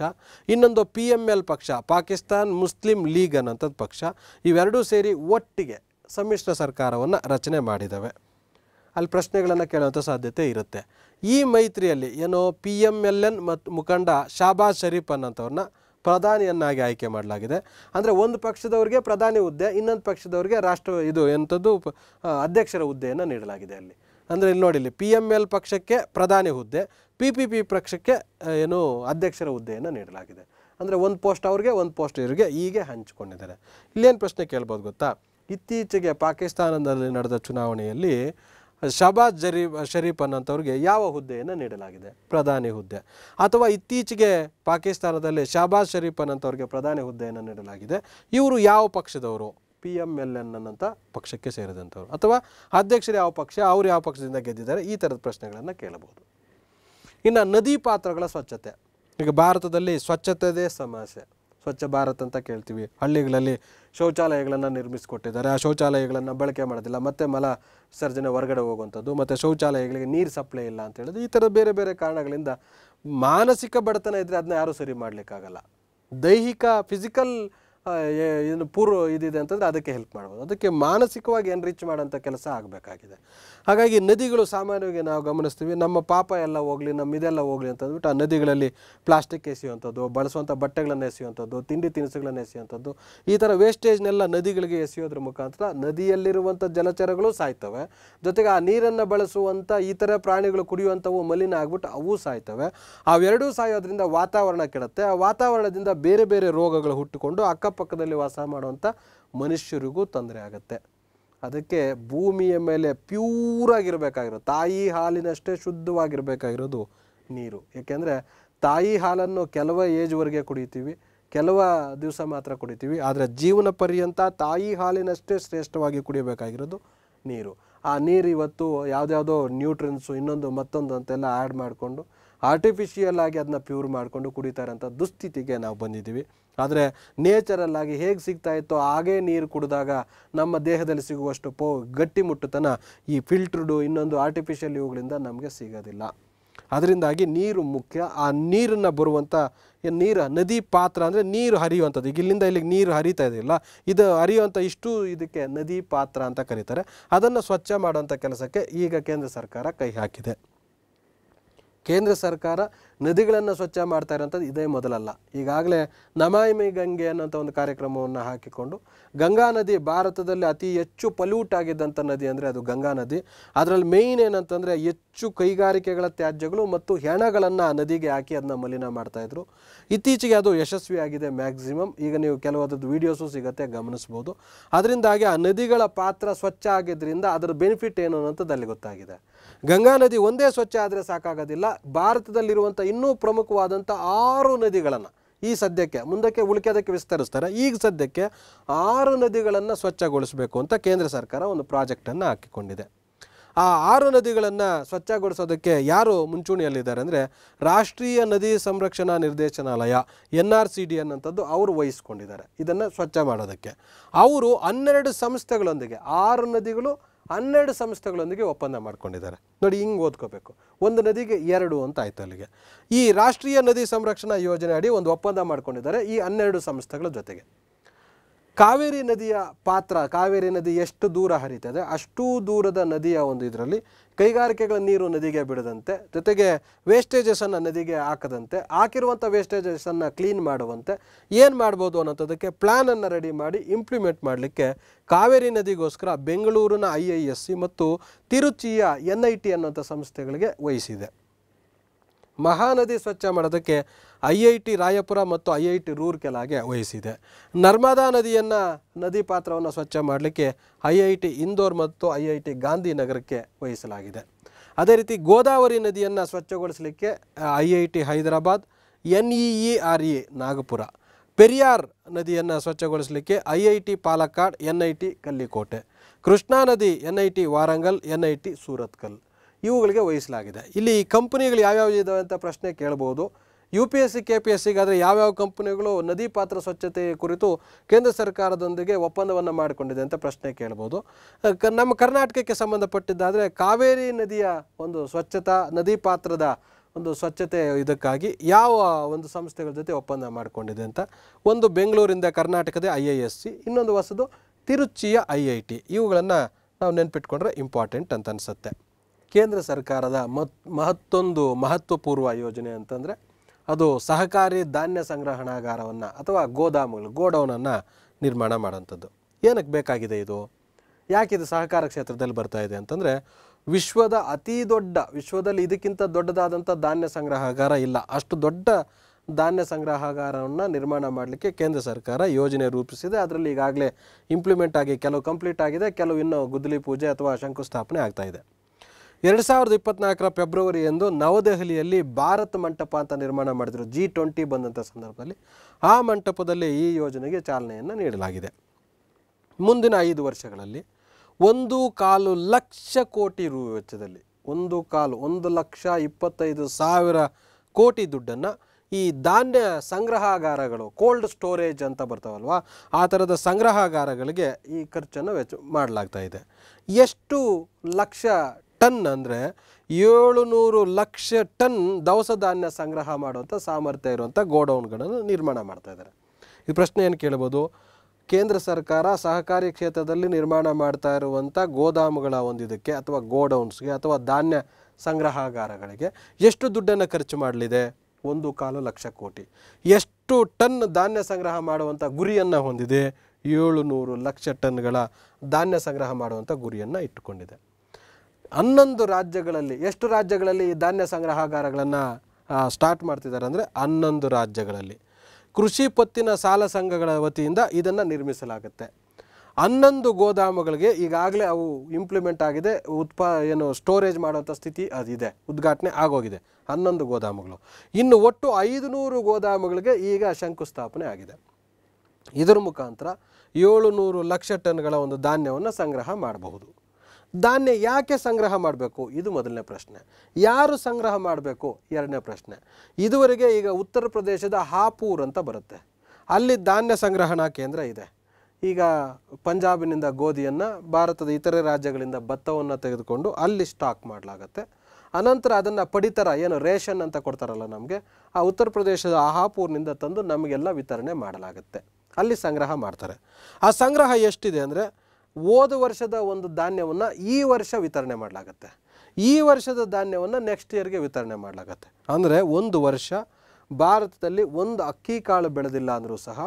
A: ಇನ್ನೊಂದು ಪಿ ಎಮ್ ಎಲ್ ಪಕ್ಷ ಪಾಕಿಸ್ತಾನ್ ಮುಸ್ಲಿಂ ಲೀಗ್ ಅನ್ನೋಂಥದ್ದು ಪಕ್ಷ ಇವೆರಡೂ ಸೇರಿ ಒಟ್ಟಿಗೆ ಸಮ್ಮಿಶ್ರ ಸರ್ಕಾರವನ್ನು ರಚನೆ ಮಾಡಿದ್ದಾವೆ ಅಲ್ಲಿ ಪ್ರಶ್ನೆಗಳನ್ನು ಕೇಳುವಂಥ ಸಾಧ್ಯತೆ ಇರುತ್ತೆ ಈ ಮೈತ್ರಿಯಲ್ಲಿ ಏನೋ ಪಿ ಎಮ್ ಎಲ್ ಎನ್ ಮತ್ತು ಮುಖಂಡ ಶಾಬಾಜ್ ಶರೀಫ್ ಅನ್ನೋಂಥವ್ರನ್ನ ಪ್ರಧಾನಿಯನ್ನಾಗಿ ಆಯ್ಕೆ ಮಾಡಲಾಗಿದೆ ಅಂದರೆ ಒಂದು ಪಕ್ಷದವ್ರಿಗೆ ಪ್ರಧಾನಿ ಹುದ್ದೆ ಇನ್ನೊಂದು ಪಕ್ಷದವ್ರಿಗೆ ರಾಷ್ಟ್ರ ಇದು ಎಂಥದ್ದು ಅಧ್ಯಕ್ಷರ ಹುದ್ದೆಯನ್ನು ನೀಡಲಾಗಿದೆ ಅಲ್ಲಿ ಅಂದರೆ ಇಲ್ಲಿ ನೋಡಿಲ್ಲಿ ಪಿ ಎಮ್ ಎಲ್ ಪಕ್ಷಕ್ಕೆ ಪ್ರಧಾನಿ ಹುದ್ದೆ ಪಿ ಪಿ ಪಿ ಪಕ್ಷಕ್ಕೆ ಏನು ಅಧ್ಯಕ್ಷರ ಹುದ್ದೆಯನ್ನು ನೀಡಲಾಗಿದೆ ಅಂದರೆ ಒಂದು ಪೋಸ್ಟ್ ಅವ್ರಿಗೆ ಒಂದು ಪೋಸ್ಟ್ ಇವರಿಗೆ ಹೀಗೆ ಹಂಚಿಕೊಂಡಿದ್ದಾರೆ ಇಲ್ಲೇನು ಪ್ರಶ್ನೆ ಕೇಳ್ಬೋದು ಗೊತ್ತಾ ಇತ್ತೀಚೆಗೆ ಪಾಕಿಸ್ತಾನದಲ್ಲಿ ನಡೆದ ಚುನಾವಣೆಯಲ್ಲಿ ಶಬಾಜ್ ಜರೀ ಶರೀಫ್ ಅನ್ನೋಂಥವ್ರಿಗೆ ಯಾವ ಹುದ್ದೆಯನ್ನು ನೀಡಲಾಗಿದೆ ಪ್ರಧಾನಿ ಹುದ್ದೆ ಅಥವಾ ಇತ್ತೀಚೆಗೆ ಪಾಕಿಸ್ತಾನದಲ್ಲಿ ಶಹಬಾಜ್ ಶರೀಫ್ ಅನ್ನೋಂಥವ್ರಿಗೆ ಪ್ರಧಾನಿ ಹುದ್ದೆಯನ್ನು ನೀಡಲಾಗಿದೆ ಇವರು ಯಾವ ಪಕ್ಷದವರು ಪಿ ಎಮ್ ಎಲ್ ಎನ್ ಅನ್ನಂಥ ಪಕ್ಷಕ್ಕೆ ಸೇರಿದಂಥವ್ರು ಅಥವಾ ಅಧ್ಯಕ್ಷರು ಯಾವ ಪಕ್ಷ ಅವ್ರು ಯಾವ ಪಕ್ಷದಿಂದ ಗೆದ್ದಿದ್ದಾರೆ ಈ ಥರದ ಪ್ರಶ್ನೆಗಳನ್ನು ಕೇಳಬಹುದು ಇನ್ನು ನದಿ ಪಾತ್ರಗಳ ಸ್ವಚ್ಛತೆ ಈಗ ಭಾರತದಲ್ಲಿ ಸ್ವಚ್ಛತೆದೇ ಸಮಸ್ಯೆ ಸ್ವಚ್ಛ ಭಾರತ್ ಅಂತ ಕೇಳ್ತೀವಿ ಹಳ್ಳಿಗಳಲ್ಲಿ ಶೌಚಾಲಯಗಳನ್ನು ನಿರ್ಮಿಸಿಕೊಟ್ಟಿದ್ದಾರೆ ಆ ಶೌಚಾಲಯಗಳನ್ನು ಬಳಕೆ ಮಾಡೋದಿಲ್ಲ ಮತ್ತೆ ಮಲ ಸರ್ಜನೆ ಹೊರಗಡೆ ಹೋಗುವಂಥದ್ದು ಮತ್ತು ಶೌಚಾಲಯಗಳಿಗೆ ನೀರು ಸಪ್ಲೈ ಇಲ್ಲ ಅಂತ ಹೇಳೋದು ಈ ಥರ ಬೇರೆ ಬೇರೆ ಕಾರಣಗಳಿಂದ ಮಾನಸಿಕ ಬಡತನ ಇದ್ದರೆ ಅದನ್ನ ಯಾರೂ ಸರಿ ಮಾಡಲಿಕ್ಕಾಗಲ್ಲ ದೈಹಿಕ ಫಿಸಿಕಲ್ ಇದನ್ನು ಪೂರ್ವ ಇದಿದೆ ಅಂತಂದರೆ ಅದಕ್ಕೆ ಹೆಲ್ಪ್ ಮಾಡ್ಬೋದು ಅದಕ್ಕೆ ಮಾನಸಿಕವಾಗಿ ಎನ್ರಿಚ್ ಮಾಡೋಂಥ ಕೆಲಸ ಆಗಬೇಕಾಗಿದೆ ಹಾಗಾಗಿ ನದಿಗಳು ಸಾಮಾನ್ಯವಾಗಿ ನಾವು ಗಮನಿಸ್ತೀವಿ ನಮ್ಮ ಪಾಪ ಎಲ್ಲ ಹೋಗಲಿ ನಮ್ಮ ಇದೆಲ್ಲ ಹೋಗಲಿ ಅಂತಂದ್ಬಿಟ್ಟು ಆ ನದಿಗಳಲ್ಲಿ ಪ್ಲಾಸ್ಟಿಕ್ ಎಸೆಯುವಂಥದ್ದು ಬಳಸುವಂಥ ಬಟ್ಟೆಗಳನ್ನು ಎಸೆಯುವಂಥದ್ದು ತಿಂಡಿ ತಿನಿಸುಗಳನ್ನು ಎಸೆಯುವಂಥದ್ದು ಈ ಥರ ವೇಸ್ಟೇಜ್ನೆಲ್ಲ ನದಿಗಳಿಗೆ ಎಸೆಯೋದ್ರ ಮುಖಾಂತರ ನದಿಯಲ್ಲಿರುವಂಥ ಜಲಚರಗಳು ಸಾಯ್ತವೆ ಜೊತೆಗೆ ಆ ನೀರನ್ನು ಬಳಸುವಂಥ ಈ ಥರ ಪ್ರಾಣಿಗಳು ಕುಡಿಯುವಂಥವು ಮಲಿನ ಆಗ್ಬಿಟ್ಟು ಅವು ಸಾಯ್ತವೆ ಅವೆರಡೂ ಸಾಯೋದ್ರಿಂದ ವಾತಾವರಣ ಕೆಡುತ್ತೆ ಆ ವಾತಾವರಣದಿಂದ ಬೇರೆ ಬೇರೆ ರೋಗಗಳು ಹುಟ್ಟಿಕೊಂಡು ಅಕ್ಕ ಪಕ್ಕದಲ್ಲಿ ವಾಸ ಮಾಡುವಂಥ ಮನುಷ್ಯರಿಗೂ ತೊಂದರೆ ಆಗುತ್ತೆ ಅದಕ್ಕೆ ಭೂಮಿಯ ಮೇಲೆ ಪ್ಯೂರಾಗಿರಬೇಕಾಗಿರೋದು ತಾಯಿ ಹಾಲಿನಷ್ಟೇ ಶುದ್ಧವಾಗಿರಬೇಕಾಗಿರೋದು ನೀರು ಏಕೆಂದರೆ ತಾಯಿ ಹಾಲನ್ನು ಕೆಲವ ಏಜ್ವರೆಗೆ ಕುಡಿತೀವಿ ಕೆಲವ ದಿವಸ ಮಾತ್ರ ಕುಡಿತೀವಿ ಆದರೆ ಜೀವನ ಪರ್ಯಂತ ತಾಯಿ ಹಾಲಿನಷ್ಟೇ ಶ್ರೇಷ್ಠವಾಗಿ ಕುಡಿಯಬೇಕಾಗಿರೋದು ನೀರು ಆ ನೀರು ಇವತ್ತು ಯಾವುದ್ಯಾವುದೋ ನ್ಯೂಟ್ರಿನ್ಸು ಇನ್ನೊಂದು ಮತ್ತೊಂದು ಅಂತೆಲ್ಲ ಆ್ಯಡ್ ಮಾಡಿಕೊಂಡು ಆರ್ಟಿಫಿಷಿಯಲ್ ಆಗಿ ಅದನ್ನ ಪ್ಯೂರ್ ಮಾಡಿಕೊಂಡು ಕುಡಿತಾ ಅಂತ ದುಸ್ಥಿತಿಗೆ ನಾವು ಬಂದಿದ್ದೀವಿ ಆದರೆ ನೇಚರಲ್ಲಾಗಿ ಹೇಗೆ ಸಿಗ್ತಾ ಇತ್ತೋ ಹಾಗೇ ನೀರು ಕುಡಿದಾಗ ನಮ್ಮ ದೇಹದಲ್ಲಿ ಸಿಗುವಷ್ಟು ಪೋ ಗಟ್ಟಿಮುಟ್ಟುತನ ಈ ಫಿಲ್ಟ್ರಡು ಇನ್ನೊಂದು ಆರ್ಟಿಫಿಷಿಯಲ್ ಇವುಗಳಿಂದ ನಮಗೆ ಸಿಗೋದಿಲ್ಲ ಅದರಿಂದಾಗಿ ನೀರು ಮುಖ್ಯ ಆ ನೀರನ್ನು ಬರುವಂಥ ನೀರು ನದಿ ಪಾತ್ರ ಅಂದರೆ ನೀರು ಹರಿಯುವಂಥದ್ದು ಈಗ ಇಲ್ಲಿಂದ ಇಲ್ಲಿಗೆ ನೀರು ಹರಿತಾ ಇದೆಯಲ್ಲ ಇದು ಹರಿಯುವಂಥ ಇಷ್ಟು ಇದಕ್ಕೆ ನದಿ ಪಾತ್ರ ಅಂತ ಕರೀತಾರೆ ಅದನ್ನು ಸ್ವಚ್ಛ ಮಾಡುವಂಥ ಕೆಲಸಕ್ಕೆ ಈಗ ಕೇಂದ್ರ ಸರ್ಕಾರ ಕೈ ಹಾಕಿದೆ ಕೇಂದ್ರ ಸರ್ಕಾರ ನದಿಗಳನ್ನು ಸ್ವಚ್ಛ ಮಾಡ್ತಾ ಇರೋಂಥದ್ದು ಇದೇ ಮೊದಲಲ್ಲ ಈಗಾಗಲೇ ನಮಾಯಿಮಿ ಗಂಗೆ ಅನ್ನೋಂಥ ಒಂದು ಕಾರ್ಯಕ್ರಮವನ್ನು ಹಾಕಿಕೊಂಡು ಗಂಗಾ ನದಿ ಭಾರತದಲ್ಲಿ ಅತಿ ಹೆಚ್ಚು ಪಲ್ಯೂಟ್ ಆಗಿದ್ದಂಥ ನದಿ ಅಂದರೆ ಅದು ಗಂಗಾ ನದಿ ಅದರಲ್ಲಿ ಮೇಯ್ನ್ ಏನಂತಂದರೆ ಹೆಚ್ಚು ಕೈಗಾರಿಕೆಗಳ ತ್ಯಾಜ್ಯಗಳು ಮತ್ತು ಹೆಣಗಳನ್ನು ಆ ನದಿಗೆ ಹಾಕಿ ಅದನ್ನ ಮಲಿನ ಮಾಡ್ತಾಯಿದ್ರು ಇತ್ತೀಚೆಗೆ ಅದು ಯಶಸ್ವಿಯಾಗಿದೆ ಮ್ಯಾಕ್ಸಿಮಮ್ ಈಗ ನೀವು ಕೆಲವಾದದ್ದು ವೀಡಿಯೋಸು ಸಿಗುತ್ತೆ ಗಮನಿಸ್ಬೋದು ಅದರಿಂದಾಗಿ ಆ ನದಿಗಳ ಪಾತ್ರ ಸ್ವಚ್ಛ ಆಗಿದ್ದರಿಂದ ಅದರ ಬೆನಿಫಿಟ್ ಏನು ಅನ್ನೋಂಥದ್ದು ಅಲ್ಲಿ ಗೊತ್ತಾಗಿದೆ ಗಂಗಾ ನದಿ ಒಂದೇ ಸ್ವಚ್ಛ ಆದರೆ ಸಾಕಾಗೋದಿಲ್ಲ ಭಾರತದಲ್ಲಿರುವಂಥ ಇನ್ನೂ ಪ್ರಮುಖವಾದಂಥ ಆರು ನದಿಗಳನ್ನು ಈ ಸದ್ಯಕ್ಕೆ ಮುಂದಕ್ಕೆ ಉಳಿಕೆದಕ್ಕೆ ವಿಸ್ತರಿಸ್ತಾರೆ ಈಗ ಸದ್ಯಕ್ಕೆ ಆರು ನದಿಗಳನ್ನು ಸ್ವಚ್ಛಗೊಳಿಸಬೇಕು ಅಂತ ಕೇಂದ್ರ ಸರ್ಕಾರ ಒಂದು ಪ್ರಾಜೆಕ್ಟನ್ನು ಹಾಕಿಕೊಂಡಿದೆ ಆ ಆರು ನದಿಗಳನ್ನು ಸ್ವಚ್ಛಗೊಳಿಸೋದಕ್ಕೆ ಯಾರು ಮುಂಚೂಣಿಯಲ್ಲಿದ್ದಾರೆ ಅಂದರೆ ರಾಷ್ಟ್ರೀಯ ನದಿ ಸಂರಕ್ಷಣಾ ನಿರ್ದೇಶನಾಲಯ ಎನ್ ಆರ್ ಸಿ ಡಿ ಅನ್ನೋಂಥದ್ದು ಅವರು ವಹಿಸ್ಕೊಂಡಿದ್ದಾರೆ ಇದನ್ನು ಸ್ವಚ್ಛ ಮಾಡೋದಕ್ಕೆ ಅವರು ಹನ್ನೆರಡು ಸಂಸ್ಥೆಗಳೊಂದಿಗೆ ಆರು ನದಿಗಳು ಹನ್ನೆರಡು ಸಂಸ್ಥೆಗಳೊಂದಿಗೆ ಒಪ್ಪಂದ ಮಾಡ್ಕೊಂಡಿದ್ದಾರೆ ನೋಡಿ ಹಿಂಗೆ ಓದ್ಕೋಬೇಕು ಒಂದು ನದಿಗೆ ಎರಡು ಅಂತ ಆಯಿತು ಅಲ್ಲಿಗೆ ಈ ರಾಷ್ಟ್ರೀಯ ನದಿ ಸಂರಕ್ಷಣಾ ಯೋಜನೆ ಅಡಿ ಒಂದು ಒಪ್ಪಂದ ಮಾಡ್ಕೊಂಡಿದ್ದಾರೆ ಈ ಹನ್ನೆರಡು ಸಂಸ್ಥೆಗಳ ಜೊತೆಗೆ ಕಾವೇರಿ ನದಿಯ ಪಾತ್ರ ಕಾವೇರಿ ನದಿ ಎಷ್ಟು ದೂರ ಹರಿತದೆ ಅಷ್ಟೂ ದೂರದ ನದಿಯ ಒಂದು ಇದರಲ್ಲಿ ಕೈಗಾರಿಕೆಗಳ ನೀರು ನದಿಗೆ ಬಿಡದಂತೆ ಜೊತೆಗೆ ವೇಸ್ಟೇಜಸ್ಸನ್ನು ನದಿಗೆ ಹಾಕದಂತೆ ಹಾಕಿರುವಂಥ ವೇಸ್ಟೇಜಸ್ಸನ್ನು ಕ್ಲೀನ್ ಮಾಡುವಂತೆ ಏನು ಮಾಡ್ಬೋದು ಅನ್ನೋಂಥದ್ದಕ್ಕೆ ಪ್ಲ್ಯಾನನ್ನು ರೆಡಿ ಮಾಡಿ ಇಂಪ್ಲಿಮೆಂಟ್ ಮಾಡಲಿಕ್ಕೆ ಕಾವೇರಿ ನದಿಗೋಸ್ಕರ ಬೆಂಗಳೂರಿನ ಐ ಐ ಎಸ್ ಸಿ ಮತ್ತು ತಿರುಚಿಯ ಎನ್ ಐ ಟಿ ಅನ್ನೋಂಥ ಸಂಸ್ಥೆಗಳಿಗೆ ವಹಿಸಿದೆ ಮಹಾನದಿ ಸ್ವಚ್ಛ ಮಾಡೋದಕ್ಕೆ ಐ ಐ ಟಿ ರಾಯಪುರ ಮತ್ತು ಐ ಐ ಟಿ ಕೆಲಾಗೆ ವಹಿಸಿದೆ ನರ್ಮದಾ ನದಿಯನ್ನು ನದಿ ಪಾತ್ರವನ್ನು ಸ್ವಚ್ಛ ಮಾಡಲಿಕ್ಕೆ ಐ ಐ ಟಿ ಇಂದೋರ್ ಮತ್ತು ಐ ಐ ಟಿ ಗಾಂಧಿನಗರಕ್ಕೆ ವಹಿಸಲಾಗಿದೆ ಅದೇ ರೀತಿ ಗೋದಾವರಿ ನದಿಯನ್ನು ಸ್ವಚ್ಛಗೊಳಿಸಲಿಕ್ಕೆ I I T Hyderabad N E E R I Nagpur Periyar ನದಿಯನ್ನು ಸ್ವಚ್ಛಗೊಳಿಸಲಿಕ್ಕೆ I I T Palakkad N I T Calicut Krishna ನದಿ N I T Warangal N I T Surathkal ಇವುಗಳಿಗೆ ವಹಿಸಲಾಗಿದೆ ಇಲ್ಲಿ ಕಂಪನಿಗಳು ಯಾವ್ಯಾವ ಇದಾವೆ ಅಂತ ಪ್ರಶ್ನೆ ಕೇಳ್ಬೋದು U P S C K P S ಸಿಗಾದರೆ ಯಾವ್ಯಾವ ಕಂಪನಿಗಳು ನದಿ ಪಾತ್ರ ಸ್ವಚ್ಛತೆ ಕುರಿತು ಕೇಂದ್ರ ಸರ್ಕಾರದೊಂದಿಗೆ ಒಪ್ಪಂದವನ್ನು ಮಾಡಿಕೊಂಡಿದೆ ಅಂತ ಪ್ರಶ್ನೆ ಕೇಳ್ಬೋದು ನಮ್ಮ ಕರ್ನಾಟಕಕ್ಕೆ ಸಂಬಂಧಪಟ್ಟಿದ್ದಾದರೆ ಕಾವೇರಿ ನದಿಯ ಒಂದು ಸ್ವಚ್ಛತಾ ನದಿ ಪಾತ್ರದ ಒಂದು ಸ್ವಚ್ಛತೆ ಇದಕ್ಕಾಗಿ ಯಾವ ಒಂದು ಸಂಸ್ಥೆಗಳ ಜೊತೆ ಒಪ್ಪಂದ ಮಾಡಿಕೊಂಡಿದೆ ಅಂತ ಒಂದು ಬೆಂಗಳೂರಿಂದ ಕರ್ನಾಟಕದ ಐ ಐ ಎಸ್ ಸಿ ಇನ್ನೊಂದು ಹೊಸದು ತಿರುಚಿಯ ಐ ಐ ಟಿ ಇವುಗಳನ್ನು ನಾವು ನೆನ್ಪಿಟ್ಕೊಂಡ್ರೆ ಇಂಪಾರ್ಟೆಂಟ್ ಅಂತ ಅನಿಸುತ್ತೆ ಕೇಂದ್ರ ಸರ್ಕಾರದ ಮತ್ ಮಹತ್ತೊಂದು ಮಹತ್ವಪೂರ್ವ ಯೋಜನೆ ಅಂತಂದರೆ ಅದು ಸಹಕಾರಿ ಧಾನ್ಯ ಸಂಗ್ರಹಣಾಗಾರವನ್ನು ಅಥವಾ ಗೋದಾಮುಗಳು ಗೋಡೌನನ್ನು ನಿರ್ಮಾಣ ಮಾಡೋಂಥದ್ದು ಏನಕ್ಕೆ ಬೇಕಾಗಿದೆ ಇದು ಯಾಕೆ ಇದು ಸಹಕಾರ ಕ್ಷೇತ್ರದಲ್ಲಿ ಬರ್ತಾ ಇದೆ ಅಂತಂದರೆ ವಿಶ್ವದ ಅತಿ ದೊಡ್ಡ ವಿಶ್ವದಲ್ಲಿ ಇದಕ್ಕಿಂತ ದೊಡ್ಡದಾದಂಥ ಧಾನ್ಯ ಸಂಗ್ರಹಗಾರ ಇಲ್ಲ ಅಷ್ಟು ದೊಡ್ಡ ಧಾನ್ಯ ಸಂಗ್ರಹಗಾರವನ್ನು ನಿರ್ಮಾಣ ಮಾಡಲಿಕ್ಕೆ ಕೇಂದ್ರ ಸರ್ಕಾರ ಯೋಜನೆ ರೂಪಿಸಿದೆ ಅದರಲ್ಲಿ ಈಗಾಗಲೇ ಇಂಪ್ಲಿಮೆಂಟ್ ಆಗಿ ಕೆಲವು ಕಂಪ್ಲೀಟ್ ಆಗಿದೆ ಕೆಲವು ಇನ್ನೂ ಗುದ್ದಲಿ ಪೂಜೆ ಅಥವಾ ಶಂಕುಸ್ಥಾಪನೆ ಆಗ್ತಾಯಿದೆ ಎರಡು ಸಾವಿರದ ಇಪ್ಪತ್ನಾಲ್ಕರ ಫೆಬ್ರವರಿಯಂದು ನವದೆಹಲಿಯಲ್ಲಿ ಭಾರತ್ ಮಂಟಪ ಅಂತ ನಿರ್ಮಾಣ ಮಾಡಿದರು ಜಿ ಟ್ವೆಂಟಿ ಬಂದಂಥ ಸಂದರ್ಭದಲ್ಲಿ ಆ ಮಂಟಪದಲ್ಲಿ ಈ ಯೋಜನೆಗೆ ಚಾಲನೆಯನ್ನು ನೀಡಲಾಗಿದೆ ಮುಂದಿನ ಐದು ವರ್ಷಗಳಲ್ಲಿ ಒಂದು ಕಾಲು ಲಕ್ಷ ಕೋಟಿ ರು ವೆಚ್ಚದಲ್ಲಿ ಒಂದು ಕಾಲು ಒಂದು ಲಕ್ಷ ಇಪ್ಪತ್ತೈದು ಸಾವಿರ ಕೋಟಿ ದುಡ್ಡನ್ನು ಈ ಧಾನ್ಯ ಸಂಗ್ರಹಾಗಾರಗಳು ಕೋಲ್ಡ್ ಸ್ಟೋರೇಜ್ ಅಂತ ಬರ್ತಾವಲ್ವ ಆ ಥರದ ಸಂಗ್ರಹಾಗಾರಗಳಿಗೆ ಈ ಖರ್ಚನ್ನು ವೆಚ್ಚ ಮಾಡಲಾಗ್ತಾ ಇದೆ ಎಷ್ಟು ಲಕ್ಷ ಟನ್ ಅಂದರೆ ನೂರು ಲಕ್ಷ ಟನ್ ದವಸ ಧಾನ್ಯ ಸಂಗ್ರಹ ಮಾಡುವಂಥ ಸಾಮರ್ಥ್ಯ ಇರುವಂಥ ಗೋಡೌನ್ಗಳನ್ನು ನಿರ್ಮಾಣ ಮಾಡ್ತಾ ಇದ್ದಾರೆ ಈ ಪ್ರಶ್ನೆ ಏನು ಕೇಳ್ಬೋದು ಕೇಂದ್ರ ಸರ್ಕಾರ ಸಹಕಾರಿ ಕ್ಷೇತ್ರದಲ್ಲಿ ನಿರ್ಮಾಣ ಮಾಡ್ತಾ ಇರುವಂಥ ಗೋದಾಮುಗಳ ಒಂದಿದಕ್ಕೆ ಅಥವಾ ಗೋಡೌನ್ಸ್ಗೆ ಅಥವಾ ಧಾನ್ಯ ಸಂಗ್ರಹಗಾರಗಳಿಗೆ ಎಷ್ಟು ದುಡ್ಡನ್ನು ಖರ್ಚು ಮಾಡಲಿದೆ ಒಂದು ಕಾಲು ಲಕ್ಷ ಕೋಟಿ ಎಷ್ಟು ಟನ್ ಧಾನ್ಯ ಸಂಗ್ರಹ ಮಾಡುವಂಥ ಗುರಿಯನ್ನು ಹೊಂದಿದೆ ಏಳುನೂರು ಲಕ್ಷ ಟನ್ಗಳ ಧಾನ್ಯ ಸಂಗ್ರಹ ಮಾಡುವಂಥ ಗುರಿಯನ್ನು ಇಟ್ಟುಕೊಂಡಿದೆ ಹನ್ನೊಂದು ರಾಜ್ಯಗಳಲ್ಲಿ ಎಷ್ಟು ರಾಜ್ಯಗಳಲ್ಲಿ ಈ ಧಾನ್ಯ ಸಂಗ್ರಹಾಗಾರಗಳನ್ನು ಸ್ಟಾರ್ಟ್ ಮಾಡ್ತಿದ್ದಾರೆ ಅಂದರೆ ಹನ್ನೊಂದು ರಾಜ್ಯಗಳಲ್ಲಿ ಕೃಷಿ ಪತ್ತಿನ ಸಾಲ ಸಂಘಗಳ ವತಿಯಿಂದ ಇದನ್ನು ನಿರ್ಮಿಸಲಾಗುತ್ತೆ ಹನ್ನೊಂದು ಗೋದಾಮುಗಳಿಗೆ ಈಗಾಗಲೇ ಅವು ಇಂಪ್ಲಿಮೆಂಟ್ ಆಗಿದೆ ಉತ್ಪಾ ಏನು ಸ್ಟೋರೇಜ್ ಮಾಡುವಂಥ ಸ್ಥಿತಿ ಅದಿದೆ ಉದ್ಘಾಟನೆ ಆಗೋಗಿದೆ ಹನ್ನೊಂದು ಗೋದಾಮುಗಳು ಇನ್ನು ಒಟ್ಟು ಐದುನೂರು ಗೋದಾಮುಗಳಿಗೆ ಈಗ ಶಂಕುಸ್ಥಾಪನೆ ಆಗಿದೆ ಇದರ ಮುಖಾಂತರ ನೂರು ಲಕ್ಷ ಟನ್ಗಳ ಒಂದು ಧಾನ್ಯವನ್ನು ಸಂಗ್ರಹ ಮಾಡಬಹುದು ಧಾನ್ಯ ಯಾಕೆ ಸಂಗ್ರಹ ಮಾಡಬೇಕು ಇದು ಮೊದಲನೇ ಪ್ರಶ್ನೆ ಯಾರು ಸಂಗ್ರಹ ಮಾಡಬೇಕು ಎರಡನೇ ಪ್ರಶ್ನೆ ಇದುವರೆಗೆ ಈಗ ಉತ್ತರ ಪ್ರದೇಶದ ಹಾಪೂರ್ ಅಂತ ಬರುತ್ತೆ ಅಲ್ಲಿ ಧಾನ್ಯ ಸಂಗ್ರಹಣಾ ಕೇಂದ್ರ ಇದೆ ಈಗ ಪಂಜಾಬಿನಿಂದ ಗೋಧಿಯನ್ನು ಭಾರತದ ಇತರೆ ರಾಜ್ಯಗಳಿಂದ ಭತ್ತವನ್ನು ತೆಗೆದುಕೊಂಡು ಅಲ್ಲಿ ಸ್ಟಾಕ್ ಮಾಡಲಾಗತ್ತೆ ಅನಂತರ ಅದನ್ನು ಪಡಿತರ ಏನು ರೇಷನ್ ಅಂತ ಕೊಡ್ತಾರಲ್ಲ ನಮಗೆ ಆ ಉತ್ತರ ಪ್ರದೇಶದ ಆಹಾಪೂರ್ನಿಂದ ತಂದು ನಮಗೆಲ್ಲ ವಿತರಣೆ ಮಾಡಲಾಗುತ್ತೆ ಅಲ್ಲಿ ಸಂಗ್ರಹ ಮಾಡ್ತಾರೆ ಆ ಸಂಗ್ರಹ ಎಷ್ಟಿದೆ ಅಂದರೆ ಹೋದ ವರ್ಷದ ಒಂದು ಧಾನ್ಯವನ್ನು ಈ ವರ್ಷ ವಿತರಣೆ ಮಾಡಲಾಗತ್ತೆ ಈ ವರ್ಷದ ಧಾನ್ಯವನ್ನು ನೆಕ್ಸ್ಟ್ ಇಯರ್ಗೆ ವಿತರಣೆ ಮಾಡಲಾಗತ್ತೆ ಅಂದರೆ ಒಂದು ವರ್ಷ ಭಾರತದಲ್ಲಿ ಒಂದು ಅಕ್ಕಿ ಕಾಳು ಬೆಳೆದಿಲ್ಲ ಅಂದರೂ ಸಹ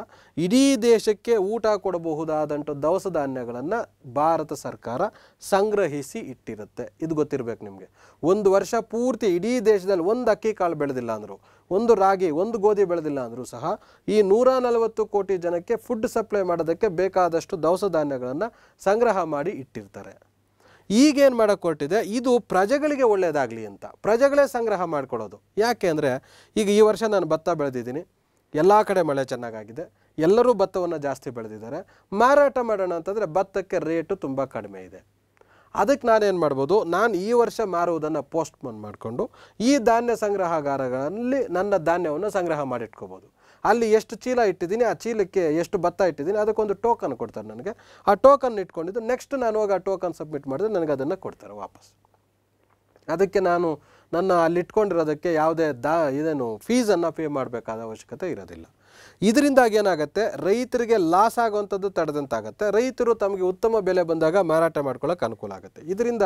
A: ಇಡೀ ದೇಶಕ್ಕೆ ಊಟ ಕೊಡಬಹುದಾದಂಥ ದವಸ ಧಾನ್ಯಗಳನ್ನು ಭಾರತ ಸರ್ಕಾರ ಸಂಗ್ರಹಿಸಿ ಇಟ್ಟಿರುತ್ತೆ ಇದು ಗೊತ್ತಿರಬೇಕು ನಿಮಗೆ ಒಂದು ವರ್ಷ ಪೂರ್ತಿ ಇಡೀ ದೇಶದಲ್ಲಿ ಒಂದು ಅಕ್ಕಿ ಕಾಳು ಬೆಳೆದಿಲ್ಲ ಅಂದರು ಒಂದು ರಾಗಿ ಒಂದು ಗೋಧಿ ಬೆಳೆದಿಲ್ಲ ಅಂದರೂ ಸಹ ಈ ನೂರ ನಲವತ್ತು ಕೋಟಿ ಜನಕ್ಕೆ ಫುಡ್ ಸಪ್ಲೈ ಮಾಡೋದಕ್ಕೆ ಬೇಕಾದಷ್ಟು ದವಸ ಧಾನ್ಯಗಳನ್ನು ಸಂಗ್ರಹ ಮಾಡಿ ಇಟ್ಟಿರ್ತಾರೆ ಈಗೇನು ಮಾಡೋಕ್ಕೆ ಕೊಟ್ಟಿದೆ ಇದು ಪ್ರಜೆಗಳಿಗೆ ಒಳ್ಳೆಯದಾಗಲಿ ಅಂತ ಪ್ರಜೆಗಳೇ ಸಂಗ್ರಹ ಮಾಡ್ಕೊಳ್ಳೋದು ಯಾಕೆ ಅಂದರೆ ಈಗ ಈ ವರ್ಷ ನಾನು ಭತ್ತ ಬೆಳೆದಿದ್ದೀನಿ ಎಲ್ಲ ಕಡೆ ಮಳೆ ಚೆನ್ನಾಗಾಗಿದೆ ಎಲ್ಲರೂ ಭತ್ತವನ್ನು ಜಾಸ್ತಿ ಬೆಳೆದಿದ್ದಾರೆ ಮಾರಾಟ ಮಾಡೋಣ ಅಂತಂದರೆ ಭತ್ತಕ್ಕೆ ರೇಟು ತುಂಬ ಕಡಿಮೆ ಇದೆ ಅದಕ್ಕೆ ನಾನೇನು ಮಾಡ್ಬೋದು ನಾನು ಈ ವರ್ಷ ಮಾರುವುದನ್ನು ಪೋಸ್ಟ್ಪೋನ್ ಮಾಡಿಕೊಂಡು ಈ ಧಾನ್ಯ ಸಂಗ್ರಹಗಾರಗಳಲ್ಲಿ ನನ್ನ ಧಾನ್ಯವನ್ನು ಸಂಗ್ರಹ ಮಾಡಿಟ್ಕೋಬೋದು ಅಲ್ಲಿ ಎಷ್ಟು ಚೀಲ ಇಟ್ಟಿದ್ದೀನಿ ಆ ಚೀಲಕ್ಕೆ ಎಷ್ಟು ಭತ್ತ ಇಟ್ಟಿದ್ದೀನಿ ಅದಕ್ಕೊಂದು ಟೋಕನ್ ಕೊಡ್ತಾರೆ ನನಗೆ ಆ ಟೋಕನ್ ಇಟ್ಕೊಂಡಿದ್ದು ನೆಕ್ಸ್ಟ್ ನಾನು ಹೋಗಿ ಆ ಟೋಕನ್ ಸಬ್ಮಿಟ್ ಮಾಡಿದ್ರೆ ನನಗೆ ಅದನ್ನು ಕೊಡ್ತಾರೆ ವಾಪಸ್ ಅದಕ್ಕೆ ನಾನು ನನ್ನ ಅಲ್ಲಿಟ್ಕೊಂಡಿರೋದಕ್ಕೆ ಯಾವುದೇ ದಾ ಇದೇನು ಫೀಸನ್ನು ಪೇ ಮಾಡಬೇಕಾದ ಅವಶ್ಯಕತೆ ಇರೋದಿಲ್ಲ ಇದರಿಂದಾಗಿ ಏನಾಗುತ್ತೆ ರೈತರಿಗೆ ಲಾಸ್ ಆಗುವಂಥದ್ದು ತಡೆದಂತಾಗುತ್ತೆ ರೈತರು ತಮಗೆ ಉತ್ತಮ ಬೆಲೆ ಬಂದಾಗ ಮಾರಾಟ ಮಾಡ್ಕೊಳ್ಳೋಕೆ ಅನುಕೂಲ ಆಗುತ್ತೆ ಇದರಿಂದ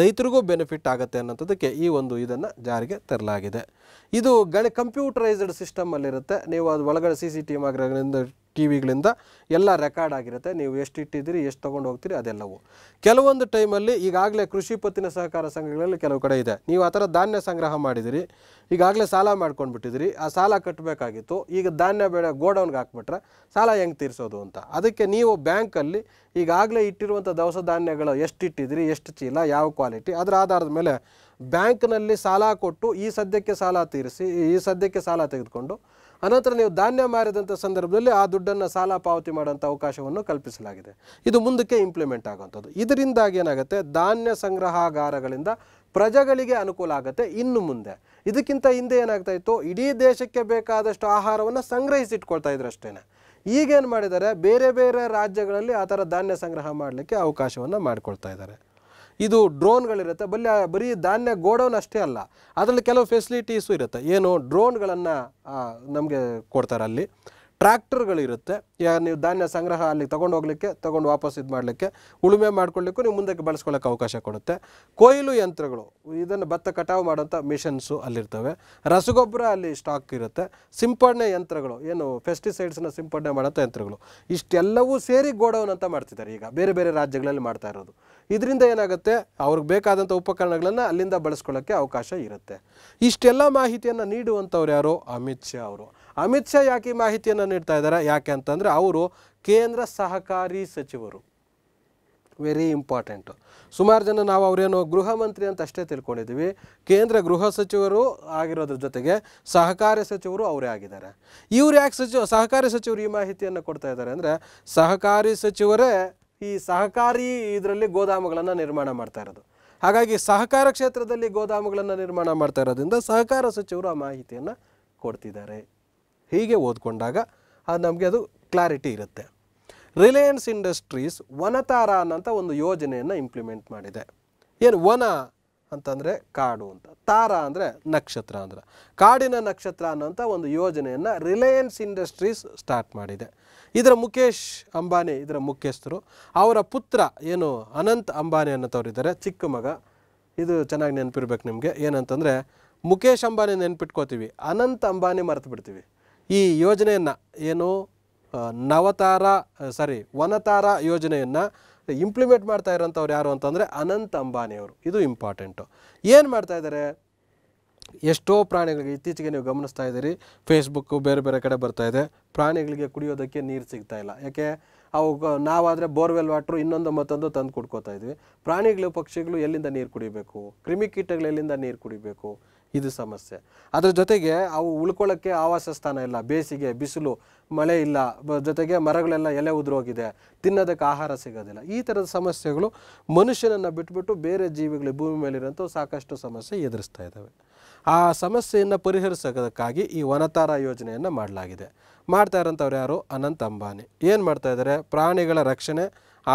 A: ರೈತರಿಗೂ ಬೆನಿಫಿಟ್ ಆಗುತ್ತೆ ಅನ್ನೋಂಥದ್ದಕ್ಕೆ ಈ ಒಂದು ಇದನ್ನು ಜಾರಿಗೆ ತರಲಾಗಿದೆ ಇದು ಗಣ ಕಂಪ್ಯೂಟರೈಸ್ಡ್ ಸಿಸ್ಟಮಲ್ಲಿರುತ್ತೆ ನೀವು ಅದು ಒಳಗಡೆ C C T V T ವಿಗಳಿಂದ ಎಲ್ಲ ರೆಕಾರ್ಡ್ ಆಗಿರುತ್ತೆ ನೀವು ಎಷ್ಟು ಇಟ್ಟಿದ್ದೀರಿ ಎಷ್ಟು ತೊಗೊಂಡು ಹೋಗ್ತೀರಿ ಅದೆಲ್ಲವೂ ಕೆಲವೊಂದು ಟೈಮಲ್ಲಿ ಈಗಾಗಲೇ ಕೃಷಿ ಪತ್ತಿನ ಸಹಕಾರ ಸಂಘಗಳಲ್ಲಿ ಕೆಲವು ಕಡೆ ಇದೆ ನೀವು ಆ ಥರ ಧಾನ್ಯ ಸಂಗ್ರಹ ಮಾಡಿದಿರಿ ಈಗಾಗಲೇ ಸಾಲ ಮಾಡ್ಕೊಂಡು ಬಿಟ್ಟಿದ್ದೀರಿ ಆ ಸಾಲ ಕಟ್ಟಬೇಕಾಗಿತ್ತು ಈಗ ಧಾನ್ಯ ಬೆಳೆ ಗೋಡೌನ್ಗೆ ಹಾಕ್ಬಿಟ್ರೆ ಸಾಲ ಹೆಂಗೆ ತೀರಿಸೋದು ಅಂತ ಅದಕ್ಕೆ ನೀವು ಬ್ಯಾಂಕಲ್ಲಿ ಈಗಾಗಲೇ ಇಟ್ಟಿರುವಂಥ ದವಸ ಧಾನ್ಯಗಳು ಎಷ್ಟು ಇಟ್ಟಿದ್ದೀರಿ ಎಷ್ಟು ಚೀಲ ಯಾವ ಕ್ವಾಲಿಟಿ ಅದರ ಆಧಾರದ ಮೇಲೆ ಬ್ಯಾಂಕ್ನಲ್ಲಿ ಸಾಲ ಕೊಟ್ಟು ಈ ಸದ್ಯಕ್ಕೆ ಸಾಲ ತೀರಿಸಿ ಈ ಸದ್ಯಕ್ಕೆ ಸಾಲ ತೆಗೆದುಕೊಂಡು ಅನಂತರ ನೀವು ಧಾನ್ಯ ಮಾರಿದಂಥ ಸಂದರ್ಭದಲ್ಲಿ ಆ ದುಡ್ಡನ್ನು ಸಾಲ ಪಾವತಿ ಮಾಡುವಂಥ ಅವಕಾಶವನ್ನು ಕಲ್ಪಿಸಲಾಗಿದೆ ಇದು ಮುಂದಕ್ಕೆ ಇಂಪ್ಲಿಮೆಂಟ್ ಆಗುವಂಥದ್ದು ಇದರಿಂದಾಗಿ ಏನಾಗುತ್ತೆ ಧಾನ್ಯ ಸಂಗ್ರಹಾಗಾರಗಳಿಂದ ಪ್ರಜೆಗಳಿಗೆ ಅನುಕೂಲ ಆಗುತ್ತೆ ಇನ್ನು ಮುಂದೆ ಇದಕ್ಕಿಂತ ಹಿಂದೆ ಏನಾಗ್ತಾ ಇತ್ತು ಇಡೀ ದೇಶಕ್ಕೆ ಬೇಕಾದಷ್ಟು ಆಹಾರವನ್ನು ಸಂಗ್ರಹಿಸಿಟ್ಕೊಳ್ತಾ ಇದ್ರು ಅಷ್ಟೇ ಈಗೇನು ಮಾಡಿದ್ದಾರೆ ಬೇರೆ ಬೇರೆ ರಾಜ್ಯಗಳಲ್ಲಿ ಆ ಥರ ಧಾನ್ಯ ಸಂಗ್ರಹ ಮಾಡಲಿಕ್ಕೆ ಅವಕಾಶವನ್ನು ಮಾಡಿಕೊಳ್ತಾ ಇದ್ದಾರೆ ಇದು ಡ್ರೋನ್ಗಳಿರುತ್ತೆ ಬಲ್ಯ ಬರೀ ಧಾನ್ಯ ಗೋಡೌನ್ ಅಷ್ಟೇ ಅಲ್ಲ ಅದರಲ್ಲಿ ಕೆಲವು ಫೆಸಿಲಿಟೀಸು ಇರುತ್ತೆ ಏನು ಡ್ರೋನ್ಗಳನ್ನು ನಮಗೆ ಕೊಡ್ತಾರೆ ಅಲ್ಲಿ ಟ್ರ್ಯಾಕ್ಟರ್ಗಳಿರುತ್ತೆ ಯಾ ನೀವು ಧಾನ್ಯ ಸಂಗ್ರಹ ಅಲ್ಲಿ ತೊಗೊಂಡು ಹೋಗ್ಲಿಕ್ಕೆ ತೊಗೊಂಡು ವಾಪಸ್ ಇದು ಮಾಡಲಿಕ್ಕೆ ಉಳುಮೆ ಮಾಡ್ಕೊಳ್ಳಿಕ್ಕೂ ನೀವು ಮುಂದಕ್ಕೆ ಬಳಸ್ಕೊಳ್ಳೋಕೆ ಅವಕಾಶ ಕೊಡುತ್ತೆ ಕೊಯ್ಲು ಯಂತ್ರಗಳು ಇದನ್ನು ಭತ್ತ ಕಟಾವು ಮಾಡೋಂಥ ಮಿಷನ್ಸು ಅಲ್ಲಿರ್ತವೆ ರಸಗೊಬ್ಬರ ಅಲ್ಲಿ ಸ್ಟಾಕ್ ಇರುತ್ತೆ ಸಿಂಪಡಣೆ ಯಂತ್ರಗಳು ಏನು ಫೆಸ್ಟಿಸೈಡ್ಸ್ನ ಸಿಂಪಡಣೆ ಮಾಡೋಂಥ ಯಂತ್ರಗಳು ಇಷ್ಟೆಲ್ಲವೂ ಸೇರಿ ಗೋಡೌನ್ ಅಂತ ಮಾಡ್ತಿದ್ದಾರೆ ಈಗ ಬೇರೆ ಬೇರೆ ರಾಜ್ಯಗಳಲ್ಲಿ ಮಾಡ್ತಾ ಇರೋದು ಇದರಿಂದ ಏನಾಗುತ್ತೆ ಅವ್ರಿಗೆ ಬೇಕಾದಂಥ ಉಪಕರಣಗಳನ್ನು ಅಲ್ಲಿಂದ ಬಳಸ್ಕೊಳ್ಳೋಕ್ಕೆ ಅವಕಾಶ ಇರುತ್ತೆ ಇಷ್ಟೆಲ್ಲ ಮಾಹಿತಿಯನ್ನು ನೀಡುವಂಥವ್ರು ಯಾರು ಅಮಿತ್ ಶಾ ಅವರು ಅಮಿತ್ ಶಾ ಯಾಕೆ ಈ ಮಾಹಿತಿಯನ್ನು ನೀಡ್ತಾ ಇದ್ದಾರೆ ಯಾಕೆ ಅಂತಂದರೆ ಅವರು ಕೇಂದ್ರ ಸಹಕಾರಿ ಸಚಿವರು ವೆರಿ ಇಂಪಾರ್ಟೆಂಟು ಸುಮಾರು ಜನ ನಾವು ಅವರೇನು ಗೃಹ ಮಂತ್ರಿ ಅಂತ ಅಷ್ಟೇ ತಿಳ್ಕೊಂಡಿದ್ದೀವಿ ಕೇಂದ್ರ ಗೃಹ ಸಚಿವರು ಆಗಿರೋದ್ರ ಜೊತೆಗೆ ಸಹಕಾರಿ ಸಚಿವರು ಅವರೇ ಆಗಿದ್ದಾರೆ ಇವರು ಯಾಕೆ ಸಚಿವ ಸಹಕಾರಿ ಸಚಿವರು ಈ ಮಾಹಿತಿಯನ್ನು ಕೊಡ್ತಾ ಇದ್ದಾರೆ ಅಂದರೆ ಸಹಕಾರಿ ಸಚಿವರೇ ಈ ಸಹಕಾರಿ ಇದರಲ್ಲಿ ಗೋದಾಮುಗಳನ್ನು ನಿರ್ಮಾಣ ಮಾಡ್ತಾ ಇರೋದು ಹಾಗಾಗಿ ಸಹಕಾರ ಕ್ಷೇತ್ರದಲ್ಲಿ ಗೋದಾಮುಗಳನ್ನು ನಿರ್ಮಾಣ ಮಾಡ್ತಾ ಇರೋದ್ರಿಂದ ಸಹಕಾರ ಸಚಿವರು ಆ ಮಾಹಿತಿಯನ್ನು ಕೊಡ್ತಿದ್ದಾರೆ ಹೀಗೆ ಓದ್ಕೊಂಡಾಗ ಅದು ನಮಗೆ ಅದು ಕ್ಲಾರಿಟಿ ಇರುತ್ತೆ ರಿಲಯನ್ಸ್ ಇಂಡಸ್ಟ್ರೀಸ್ ವನತಾರ ಅನ್ನೋಂಥ ಒಂದು ಯೋಜನೆಯನ್ನು ಇಂಪ್ಲಿಮೆಂಟ್ ಮಾಡಿದೆ ಏನು ವನ ಅಂತಂದರೆ ಕಾಡು ಅಂತ ತಾರ ಅಂದರೆ ನಕ್ಷತ್ರ ಅಂದರೆ ಕಾಡಿನ ನಕ್ಷತ್ರ ಅನ್ನೋಂಥ ಒಂದು ಯೋಜನೆಯನ್ನು ರಿಲಯನ್ಸ್ ಇಂಡಸ್ಟ್ರೀಸ್ ಸ್ಟಾರ್ಟ್ ಮಾಡಿದೆ ಇದರ ಮುಖೇಶ್ ಅಂಬಾನಿ ಇದರ ಮುಖ್ಯಸ್ಥರು ಅವರ ಪುತ್ರ ಏನು ಅನಂತ್ ಅಂಬಾನಿ ಇದ್ದಾರೆ ಚಿಕ್ಕ ಮಗ ಇದು ಚೆನ್ನಾಗಿ ನೆನಪಿರ್ಬೇಕು ನಿಮಗೆ ಏನಂತಂದರೆ ಮುಖೇಶ್ ಅಂಬಾನಿ ನೆನ್ಪಿಟ್ಕೋತೀವಿ ಅನಂತ್ ಅಂಬಾನಿ ಮರೆತು ಬಿಡ್ತೀವಿ ಈ ಯೋಜನೆಯನ್ನು ಏನು ನವತಾರ ಸಾರಿ ವನತಾರ ಯೋಜನೆಯನ್ನು ಇಂಪ್ಲಿಮೆಂಟ್ ಮಾಡ್ತಾ ಇರೋಂಥವ್ರು ಯಾರು ಅಂತಂದರೆ ಅನಂತ್ ಅಂಬಾನಿಯವರು ಇದು ಇಂಪಾರ್ಟೆಂಟು ಏನು ಮಾಡ್ತಾಯಿದ್ದಾರೆ ಎಷ್ಟೋ ಪ್ರಾಣಿಗಳಿಗೆ ಇತ್ತೀಚೆಗೆ ನೀವು ಗಮನಿಸ್ತಾ ಇದ್ದೀರಿ ಫೇಸ್ಬುಕ್ಕು ಬೇರೆ ಬೇರೆ ಕಡೆ ಬರ್ತಾ ಇದೆ ಪ್ರಾಣಿಗಳಿಗೆ ಕುಡಿಯೋದಕ್ಕೆ ನೀರು ಸಿಗ್ತಾ ಇಲ್ಲ ಯಾಕೆ ಅವು ನಾವಾದರೆ ಬೋರ್ವೆಲ್ ವಾಟ್ರು ಇನ್ನೊಂದು ಮತ್ತೊಂದು ತಂದು ಕುಡ್ಕೋತಾ ಇದ್ವಿ ಪ್ರಾಣಿಗಳು ಪಕ್ಷಿಗಳು ಎಲ್ಲಿಂದ ನೀರು ಕುಡಿಬೇಕು ಕ್ರಿಮಿಕೀಟಗಳು ಎಲ್ಲಿಂದ ನೀರು ಕುಡಿಬೇಕು ಇದು ಸಮಸ್ಯೆ ಅದರ ಜೊತೆಗೆ ಅವು ಉಳ್ಕೊಳ್ಳೋಕ್ಕೆ ಆವಾಸ ಸ್ಥಾನ ಇಲ್ಲ ಬೇಸಿಗೆ ಬಿಸಿಲು ಮಳೆ ಇಲ್ಲ ಜೊತೆಗೆ ಮರಗಳೆಲ್ಲ ಎಲೆ ಉದುರೋಗಿದೆ ತಿನ್ನೋದಕ್ಕೆ ಆಹಾರ ಸಿಗೋದಿಲ್ಲ ಈ ಥರದ ಸಮಸ್ಯೆಗಳು ಮನುಷ್ಯನನ್ನು ಬಿಟ್ಬಿಟ್ಟು ಬೇರೆ ಜೀವಿಗಳು ಭೂಮಿ ಮೇಲಿರೋಂಥ ಸಾಕಷ್ಟು ಸಮಸ್ಯೆ ಎದುರಿಸ್ತಾ ಇದ್ದಾವೆ ಆ ಸಮಸ್ಯೆಯನ್ನು ಪರಿಹರಿಸೋದಕ್ಕಾಗಿ ಈ ವನತಾರ ಯೋಜನೆಯನ್ನು ಮಾಡಲಾಗಿದೆ ಮಾಡ್ತಾ ಇರೋಂಥವ್ರು ಯಾರು ಅನಂತ ಅಂಬಾನಿ ಏನು ಮಾಡ್ತಾ ಇದ್ದಾರೆ ಪ್ರಾಣಿಗಳ ರಕ್ಷಣೆ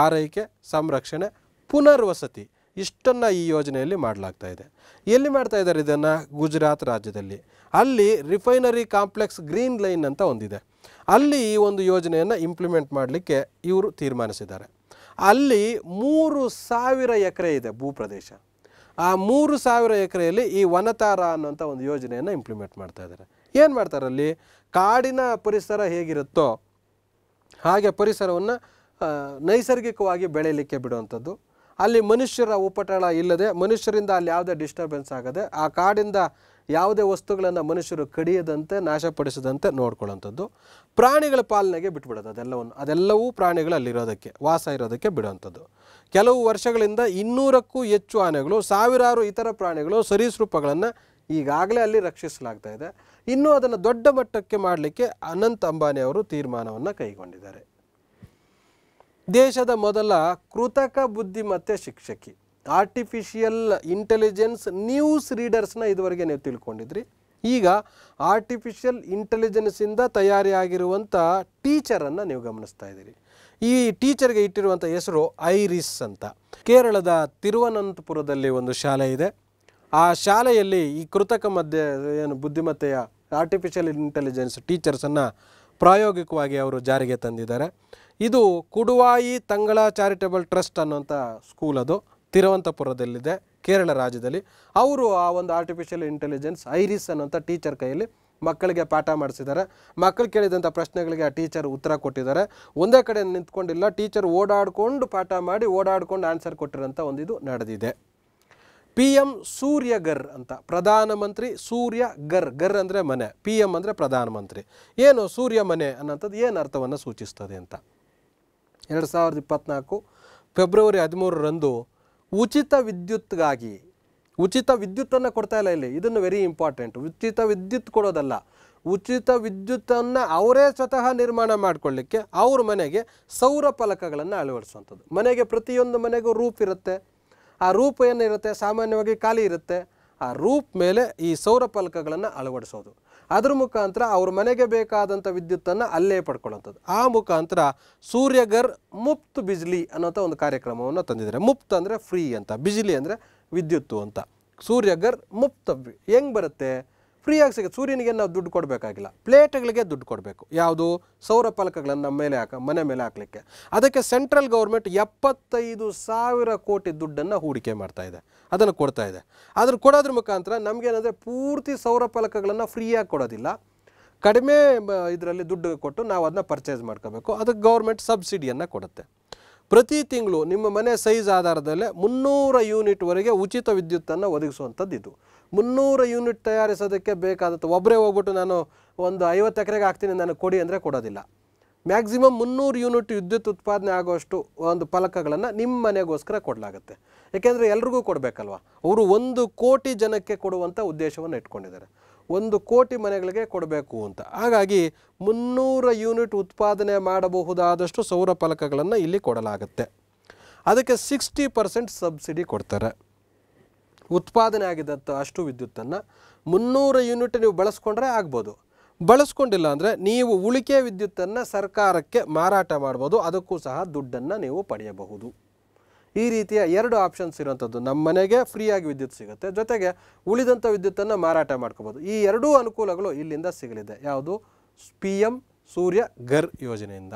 A: ಆರೈಕೆ ಸಂರಕ್ಷಣೆ ಪುನರ್ವಸತಿ ಇಷ್ಟನ್ನು ಈ ಯೋಜನೆಯಲ್ಲಿ ಮಾಡಲಾಗ್ತಾ ಇದೆ ಎಲ್ಲಿ ಮಾಡ್ತಾ ಇದ್ದಾರೆ ಇದನ್ನು ಗುಜರಾತ್ ರಾಜ್ಯದಲ್ಲಿ ಅಲ್ಲಿ ರಿಫೈನರಿ ಕಾಂಪ್ಲೆಕ್ಸ್ ಗ್ರೀನ್ ಲೈನ್ ಅಂತ ಒಂದಿದೆ ಅಲ್ಲಿ ಈ ಒಂದು ಯೋಜನೆಯನ್ನು ಇಂಪ್ಲಿಮೆಂಟ್ ಮಾಡಲಿಕ್ಕೆ ಇವರು ತೀರ್ಮಾನಿಸಿದ್ದಾರೆ ಅಲ್ಲಿ ಮೂರು ಸಾವಿರ ಎಕರೆ ಇದೆ ಭೂಪ್ರದೇಶ ಆ ಮೂರು ಸಾವಿರ ಎಕರೆಯಲ್ಲಿ ಈ ವನತಾರ ಅನ್ನೋಂಥ ಒಂದು ಯೋಜನೆಯನ್ನು ಇಂಪ್ಲಿಮೆಂಟ್ ಮಾಡ್ತಾ ಇದ್ದಾರೆ ಏನು ಮಾಡ್ತಾರೆ ಅಲ್ಲಿ ಕಾಡಿನ ಪರಿಸರ ಹೇಗಿರುತ್ತೋ ಹಾಗೆ ಪರಿಸರವನ್ನು ನೈಸರ್ಗಿಕವಾಗಿ ಬೆಳೆಯಲಿಕ್ಕೆ ಬಿಡುವಂಥದ್ದು ಅಲ್ಲಿ ಮನುಷ್ಯರ ಉಪಟಳ ಇಲ್ಲದೆ ಮನುಷ್ಯರಿಂದ ಅಲ್ಲಿ ಯಾವುದೇ ಡಿಸ್ಟರ್ಬೆನ್ಸ್ ಆಗದೆ ಆ ಕಾಡಿಂದ ಯಾವುದೇ ವಸ್ತುಗಳನ್ನು ಮನುಷ್ಯರು ಕಡಿಯದಂತೆ ನಾಶಪಡಿಸದಂತೆ ನೋಡ್ಕೊಳ್ಳೋಂಥದ್ದು ಪ್ರಾಣಿಗಳ ಪಾಲನೆಗೆ ಬಿಟ್ಬಿಡೋದು ಅದೆಲ್ಲವನ್ನು ಅದೆಲ್ಲವೂ ಪ್ರಾಣಿಗಳು ಅಲ್ಲಿರೋದಕ್ಕೆ ವಾಸ ಇರೋದಕ್ಕೆ ಬಿಡುವಂಥದ್ದು ಕೆಲವು ವರ್ಷಗಳಿಂದ ಇನ್ನೂರಕ್ಕೂ ಹೆಚ್ಚು ಆನೆಗಳು ಸಾವಿರಾರು ಇತರ ಪ್ರಾಣಿಗಳು ಸರೀಸೃಪಗಳನ್ನು ಈಗಾಗಲೇ ಅಲ್ಲಿ ರಕ್ಷಿಸಲಾಗ್ತಾ ಇದೆ ಇನ್ನೂ ಅದನ್ನು ದೊಡ್ಡ ಮಟ್ಟಕ್ಕೆ ಮಾಡಲಿಕ್ಕೆ ಅನಂತ್ ಅಂಬಾನಿ ಅವರು ತೀರ್ಮಾನವನ್ನು ಕೈಗೊಂಡಿದ್ದಾರೆ ದೇಶದ ಮೊದಲ ಕೃತಕ ಬುದ್ಧಿಮತ್ತೆ ಶಿಕ್ಷಕಿ ಆರ್ಟಿಫಿಷಿಯಲ್ ಇಂಟೆಲಿಜೆನ್ಸ್ ನ್ಯೂಸ್ ರೀಡರ್ಸ್ನ ಇದುವರೆಗೆ ನೀವು ತಿಳ್ಕೊಂಡಿದ್ರಿ ಈಗ ಆರ್ಟಿಫಿಷಿಯಲ್ ಇಂಟೆಲಿಜೆನ್ಸಿಂದ ತಯಾರಿಯಾಗಿರುವಂಥ ಟೀಚರನ್ನು ನೀವು ಗಮನಿಸ್ತಾ ಇದ್ದೀರಿ ಈ ಟೀಚರ್ಗೆ ಇಟ್ಟಿರುವಂಥ ಹೆಸರು ಐರಿಸ್ ಅಂತ ಕೇರಳದ ತಿರುವನಂತಪುರದಲ್ಲಿ ಒಂದು ಶಾಲೆ ಇದೆ ಆ ಶಾಲೆಯಲ್ಲಿ ಈ ಕೃತಕ ಮಧ್ಯೆ ಏನು ಬುದ್ಧಿಮತ್ತೆಯ ಆರ್ಟಿಫಿಷಿಯಲ್ ಇಂಟೆಲಿಜೆನ್ಸ್ ಟೀಚರ್ಸನ್ನು ಪ್ರಾಯೋಗಿಕವಾಗಿ ಅವರು ಜಾರಿಗೆ ತಂದಿದ್ದಾರೆ ಇದು ಕುಡುವಾಯಿ ತಂಗಳ ಚಾರಿಟಬಲ್ ಟ್ರಸ್ಟ್ ಅನ್ನೋಂಥ ಸ್ಕೂಲ್ ಅದು ತಿರುವನಂತಪುರದಲ್ಲಿದೆ ಕೇರಳ ರಾಜ್ಯದಲ್ಲಿ ಅವರು ಆ ಒಂದು ಆರ್ಟಿಫಿಷಿಯಲ್ ಇಂಟೆಲಿಜೆನ್ಸ್ ಐರಿಸ್ ಅನ್ನೋಂಥ ಟೀಚರ್ ಕೈಯಲ್ಲಿ ಮಕ್ಕಳಿಗೆ ಪಾಠ ಮಾಡಿಸಿದ್ದಾರೆ ಮಕ್ಕಳು ಕೇಳಿದಂಥ ಪ್ರಶ್ನೆಗಳಿಗೆ ಆ ಟೀಚರ್ ಉತ್ತರ ಕೊಟ್ಟಿದ್ದಾರೆ ಒಂದೇ ಕಡೆ ನಿಂತ್ಕೊಂಡಿಲ್ಲ ಟೀಚರ್ ಓಡಾಡಿಕೊಂಡು ಪಾಠ ಮಾಡಿ ಓಡಾಡಿಕೊಂಡು ಆನ್ಸರ್ ಕೊಟ್ಟಿರೋಂಥ ಒಂದು ಇದು ನಡೆದಿದೆ ಪಿ ಎಂ ಸೂರ್ಯಗರ್ ಅಂತ ಪ್ರಧಾನಮಂತ್ರಿ ಸೂರ್ಯ ಗರ್ ಗರ್ ಅಂದರೆ ಮನೆ ಪಿ ಎಂ ಅಂದರೆ ಪ್ರಧಾನಮಂತ್ರಿ ಏನು ಸೂರ್ಯ ಮನೆ ಅನ್ನೋಂಥದ್ದು ಏನು ಅರ್ಥವನ್ನು ಸೂಚಿಸ್ತದೆ ಅಂತ ಎರಡು ಸಾವಿರದ ಇಪ್ಪತ್ತ್ನಾಲ್ಕು ಫೆಬ್ರವರಿ ಹದಿಮೂರರಂದು ಉಚಿತ ವಿದ್ಯುತ್ಗಾಗಿ ಉಚಿತ ವಿದ್ಯುತ್ತನ್ನು ಕೊಡ್ತಾ ಇಲ್ಲ ಇಲ್ಲಿ ಇದನ್ನು ವೆರಿ ಇಂಪಾರ್ಟೆಂಟ್ ಉಚಿತ ವಿದ್ಯುತ್ ಕೊಡೋದಲ್ಲ ಉಚಿತ ವಿದ್ಯುತ್ತನ್ನು ಅವರೇ ಸ್ವತಃ ನಿರ್ಮಾಣ ಮಾಡಿಕೊಳ್ಳಿಕ್ಕೆ ಅವ್ರ ಮನೆಗೆ ಸೌರ ಫಲಕಗಳನ್ನು ಅಳವಡಿಸುವಂಥದ್ದು ಮನೆಗೆ ಪ್ರತಿಯೊಂದು ಮನೆಗೂ ರೂಪ್ ಇರುತ್ತೆ ಆ ರೂಪ್ ಏನಿರುತ್ತೆ ಸಾಮಾನ್ಯವಾಗಿ ಖಾಲಿ ಇರುತ್ತೆ ಆ ರೂಪ್ ಮೇಲೆ ಈ ಸೌರ ಫಲಕಗಳನ್ನು ಅಳವಡಿಸೋದು ಅದ್ರ ಮುಖಾಂತರ ಅವ್ರ ಮನೆಗೆ ಬೇಕಾದಂಥ ವಿದ್ಯುತ್ತನ್ನು ಅಲ್ಲೇ ಪಡ್ಕೊಳ್ಳೋಂಥದ್ದು ಆ ಮುಖಾಂತರ ಸೂರ್ಯಗರ್ ಮುಫ್ತ್ ಬಿಜ್ಲಿ ಅನ್ನೋಂಥ ಒಂದು ಕಾರ್ಯಕ್ರಮವನ್ನು ತಂದಿದ್ದಾರೆ ಮುಫ್ತ್ ಅಂದರೆ ಫ್ರೀ ಅಂತ ಬಿಜ್ಲಿ ಅಂದರೆ ವಿದ್ಯುತ್ತು ಅಂತ ಸೂರ್ಯಗರ್ ಮುಕ್ತವ್ಯ ಹೆಂಗೆ ಬರುತ್ತೆ ಫ್ರೀಯಾಗಿ ಸಿಗುತ್ತೆ ಸೂರ್ಯನಿಗೆ ನಾವು ದುಡ್ಡು ಕೊಡಬೇಕಾಗಿಲ್ಲ ಪ್ಲೇಟ್ಗಳಿಗೆ ದುಡ್ಡು ಕೊಡಬೇಕು ಯಾವುದು ಸೌರ ಫಲಕಗಳನ್ನು ನಮ್ಮ ಮೇಲೆ ಹಾಕ ಮನೆ ಮೇಲೆ ಹಾಕಲಿಕ್ಕೆ ಅದಕ್ಕೆ ಸೆಂಟ್ರಲ್ ಗೌರ್ಮೆಂಟ್ ಎಪ್ಪತ್ತೈದು ಸಾವಿರ ಕೋಟಿ ದುಡ್ಡನ್ನು ಹೂಡಿಕೆ ಮಾಡ್ತಾ ಇದೆ ಅದನ್ನು ಕೊಡ್ತಾ ಇದೆ ಅದನ್ನು ಕೊಡೋದ್ರ ಮುಖಾಂತರ ನಮಗೇನಂದರೆ ಪೂರ್ತಿ ಸೌರ ಫಲಕಗಳನ್ನು ಫ್ರೀಯಾಗಿ ಕೊಡೋದಿಲ್ಲ ಕಡಿಮೆ ಇದರಲ್ಲಿ ದುಡ್ಡು ಕೊಟ್ಟು ನಾವು ಅದನ್ನ ಪರ್ಚೇಸ್ ಮಾಡ್ಕೋಬೇಕು ಅದಕ್ಕೆ ಗೌರ್ಮೆಂಟ್ ಸಬ್ಸಿಡಿಯನ್ನು ಕೊಡುತ್ತೆ ಪ್ರತಿ ತಿಂಗಳು ನಿಮ್ಮ ಮನೆ ಸೈಜ್ ಆಧಾರದಲ್ಲೇ ಮುನ್ನೂರ ಯೂನಿಟ್ವರೆಗೆ ಉಚಿತ ವಿದ್ಯುತ್ತನ್ನು ಒದಗಿಸುವಂಥದ್ದು ಇದು ಮುನ್ನೂರ ಯೂನಿಟ್ ತಯಾರಿಸೋದಕ್ಕೆ ಬೇಕಾದಂಥ ಒಬ್ಬರೇ ಹೋಗ್ಬಿಟ್ಟು ನಾನು ಒಂದು ಐವತ್ತು ಎಕರೆಗೆ ಹಾಕ್ತೀನಿ ನಾನು ಕೊಡಿ ಅಂದರೆ ಕೊಡೋದಿಲ್ಲ ಮ್ಯಾಕ್ಸಿಮಮ್ ಮುನ್ನೂರು ಯೂನಿಟ್ ವಿದ್ಯುತ್ ಉತ್ಪಾದನೆ ಆಗುವಷ್ಟು ಒಂದು ಫಲಕಗಳನ್ನು ನಿಮ್ಮ ಮನೆಗೋಸ್ಕರ ಕೊಡಲಾಗುತ್ತೆ ಏಕೆಂದರೆ ಎಲ್ರಿಗೂ ಕೊಡಬೇಕಲ್ವ ಅವರು ಒಂದು ಕೋಟಿ ಜನಕ್ಕೆ ಕೊಡುವಂಥ ಉದ್ದೇಶವನ್ನು ಇಟ್ಕೊಂಡಿದ್ದಾರೆ ಒಂದು ಕೋಟಿ ಮನೆಗಳಿಗೆ ಕೊಡಬೇಕು ಅಂತ ಹಾಗಾಗಿ ಮುನ್ನೂರ ಯೂನಿಟ್ ಉತ್ಪಾದನೆ ಮಾಡಬಹುದಾದಷ್ಟು ಸೌರ ಫಲಕಗಳನ್ನು ಇಲ್ಲಿ ಕೊಡಲಾಗುತ್ತೆ ಅದಕ್ಕೆ ಸಿಕ್ಸ್ಟಿ ಪರ್ಸೆಂಟ್ ಸಬ್ಸಿಡಿ ಕೊಡ್ತಾರೆ ಉತ್ಪಾದನೆ ಆಗಿದ್ದಂಥ ಅಷ್ಟು ವಿದ್ಯುತ್ತನ್ನು ಮುನ್ನೂರು ಯೂನಿಟ್ ನೀವು ಬಳಸ್ಕೊಂಡ್ರೆ ಆಗ್ಬೋದು ಬಳಸ್ಕೊಂಡಿಲ್ಲ ಅಂದರೆ ನೀವು ಉಳಿಕೆ ವಿದ್ಯುತ್ತನ್ನು ಸರ್ಕಾರಕ್ಕೆ ಮಾರಾಟ ಮಾಡ್ಬೋದು ಅದಕ್ಕೂ ಸಹ ದುಡ್ಡನ್ನು ನೀವು ಪಡೆಯಬಹುದು ಈ ರೀತಿಯ ಎರಡು ಆಪ್ಷನ್ಸ್ ಇರುವಂಥದ್ದು ನಮ್ಮ ಮನೆಗೆ ಫ್ರೀಯಾಗಿ ವಿದ್ಯುತ್ ಸಿಗುತ್ತೆ ಜೊತೆಗೆ ಉಳಿದಂಥ ವಿದ್ಯುತ್ತನ್ನು ಮಾರಾಟ ಮಾಡ್ಕೋಬೋದು ಈ ಎರಡೂ ಅನುಕೂಲಗಳು ಇಲ್ಲಿಂದ ಸಿಗಲಿದೆ ಯಾವುದು ಪಿ ಸೂರ್ಯ ಗರ್ ಯೋಜನೆಯಿಂದ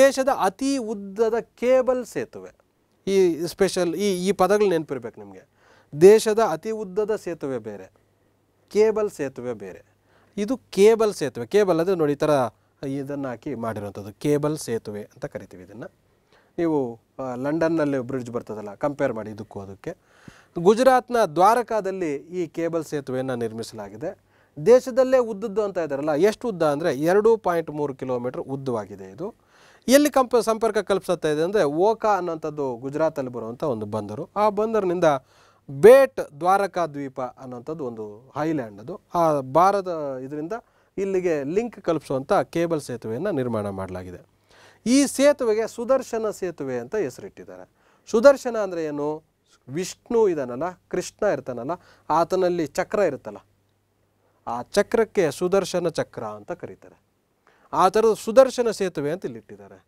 A: ದೇಶದ ಅತಿ ಉದ್ದದ ಕೇಬಲ್ ಸೇತುವೆ ಈ ಸ್ಪೆಷಲ್ ಈ ಈ ಪದಗಳು ನೆನಪಿರ್ಬೇಕು ನಿಮಗೆ ದೇಶದ ಅತಿ ಉದ್ದದ ಸೇತುವೆ ಬೇರೆ ಕೇಬಲ್ ಸೇತುವೆ ಬೇರೆ ಇದು ಕೇಬಲ್ ಸೇತುವೆ ಕೇಬಲ್ ಅಂದರೆ ನೋಡಿ ಈ ಥರ ಇದನ್ನು ಹಾಕಿ ಮಾಡಿರೋಂಥದ್ದು ಕೇಬಲ್ ಸೇತುವೆ ಅಂತ ಕರಿತೀವಿ ಇದನ್ನು ನೀವು ಲಂಡನ್ನಲ್ಲಿ ಬ್ರಿಡ್ಜ್ ಬರ್ತದಲ್ಲ ಕಂಪೇರ್ ಮಾಡಿ ಇದಕ್ಕೂ ಅದಕ್ಕೆ ಗುಜರಾತ್ನ ದ್ವಾರಕಾದಲ್ಲಿ ಈ ಕೇಬಲ್ ಸೇತುವೆಯನ್ನು ನಿರ್ಮಿಸಲಾಗಿದೆ ದೇಶದಲ್ಲೇ ಉದ್ದದ್ದು ಅಂತ ಇದ್ದಾರಲ್ಲ ಎಷ್ಟು ಉದ್ದ ಅಂದರೆ ಎರಡು ಪಾಯಿಂಟ್ ಮೂರು ಕಿಲೋಮೀಟ್ರ್ ಉದ್ದವಾಗಿದೆ ಇದು ಎಲ್ಲಿ ಕಂಪ ಸಂಪರ್ಕ ಕಲ್ಪಿಸುತ್ತಾ ಇದೆ ಅಂದರೆ ಓಕಾ ಅನ್ನೋಂಥದ್ದು ಗುಜರಾತಲ್ಲಿ ಬರುವಂಥ ಒಂದು ಬಂದರು ಆ ಬಂದರಿನಿಂದ ಬೇಟ್ ದ್ವಾರಕಾ ದ್ವೀಪ ಅನ್ನೋಂಥದ್ದು ಒಂದು ಹೈಲ್ಯಾಂಡ್ ಅದು ಆ ಭಾರತ ಇದರಿಂದ ಇಲ್ಲಿಗೆ ಲಿಂಕ್ ಕಲ್ಪಿಸುವಂಥ ಕೇಬಲ್ ಸೇತುವೆಯನ್ನು ನಿರ್ಮಾಣ ಮಾಡಲಾಗಿದೆ ಈ ಸೇತುವೆಗೆ ಸುದರ್ಶನ ಸೇತುವೆ ಅಂತ ಹೆಸರಿಟ್ಟಿದ್ದಾರೆ ಸುದರ್ಶನ ಅಂದರೆ ಏನು ವಿಷ್ಣು ಇದಾನಲ್ಲ ಕೃಷ್ಣ ಇರ್ತಾನಲ್ಲ ಆತನಲ್ಲಿ ಚಕ್ರ ಇರುತ್ತಲ್ಲ ಆ ಚಕ್ರಕ್ಕೆ ಸುದರ್ಶನ ಚಕ್ರ ಅಂತ ಕರೀತಾರೆ ಆ ಥರದ ಸುದರ್ಶನ ಸೇತುವೆ ಅಂತ ಇಲ್ಲಿಟ್ಟಿದ್ದಾರೆ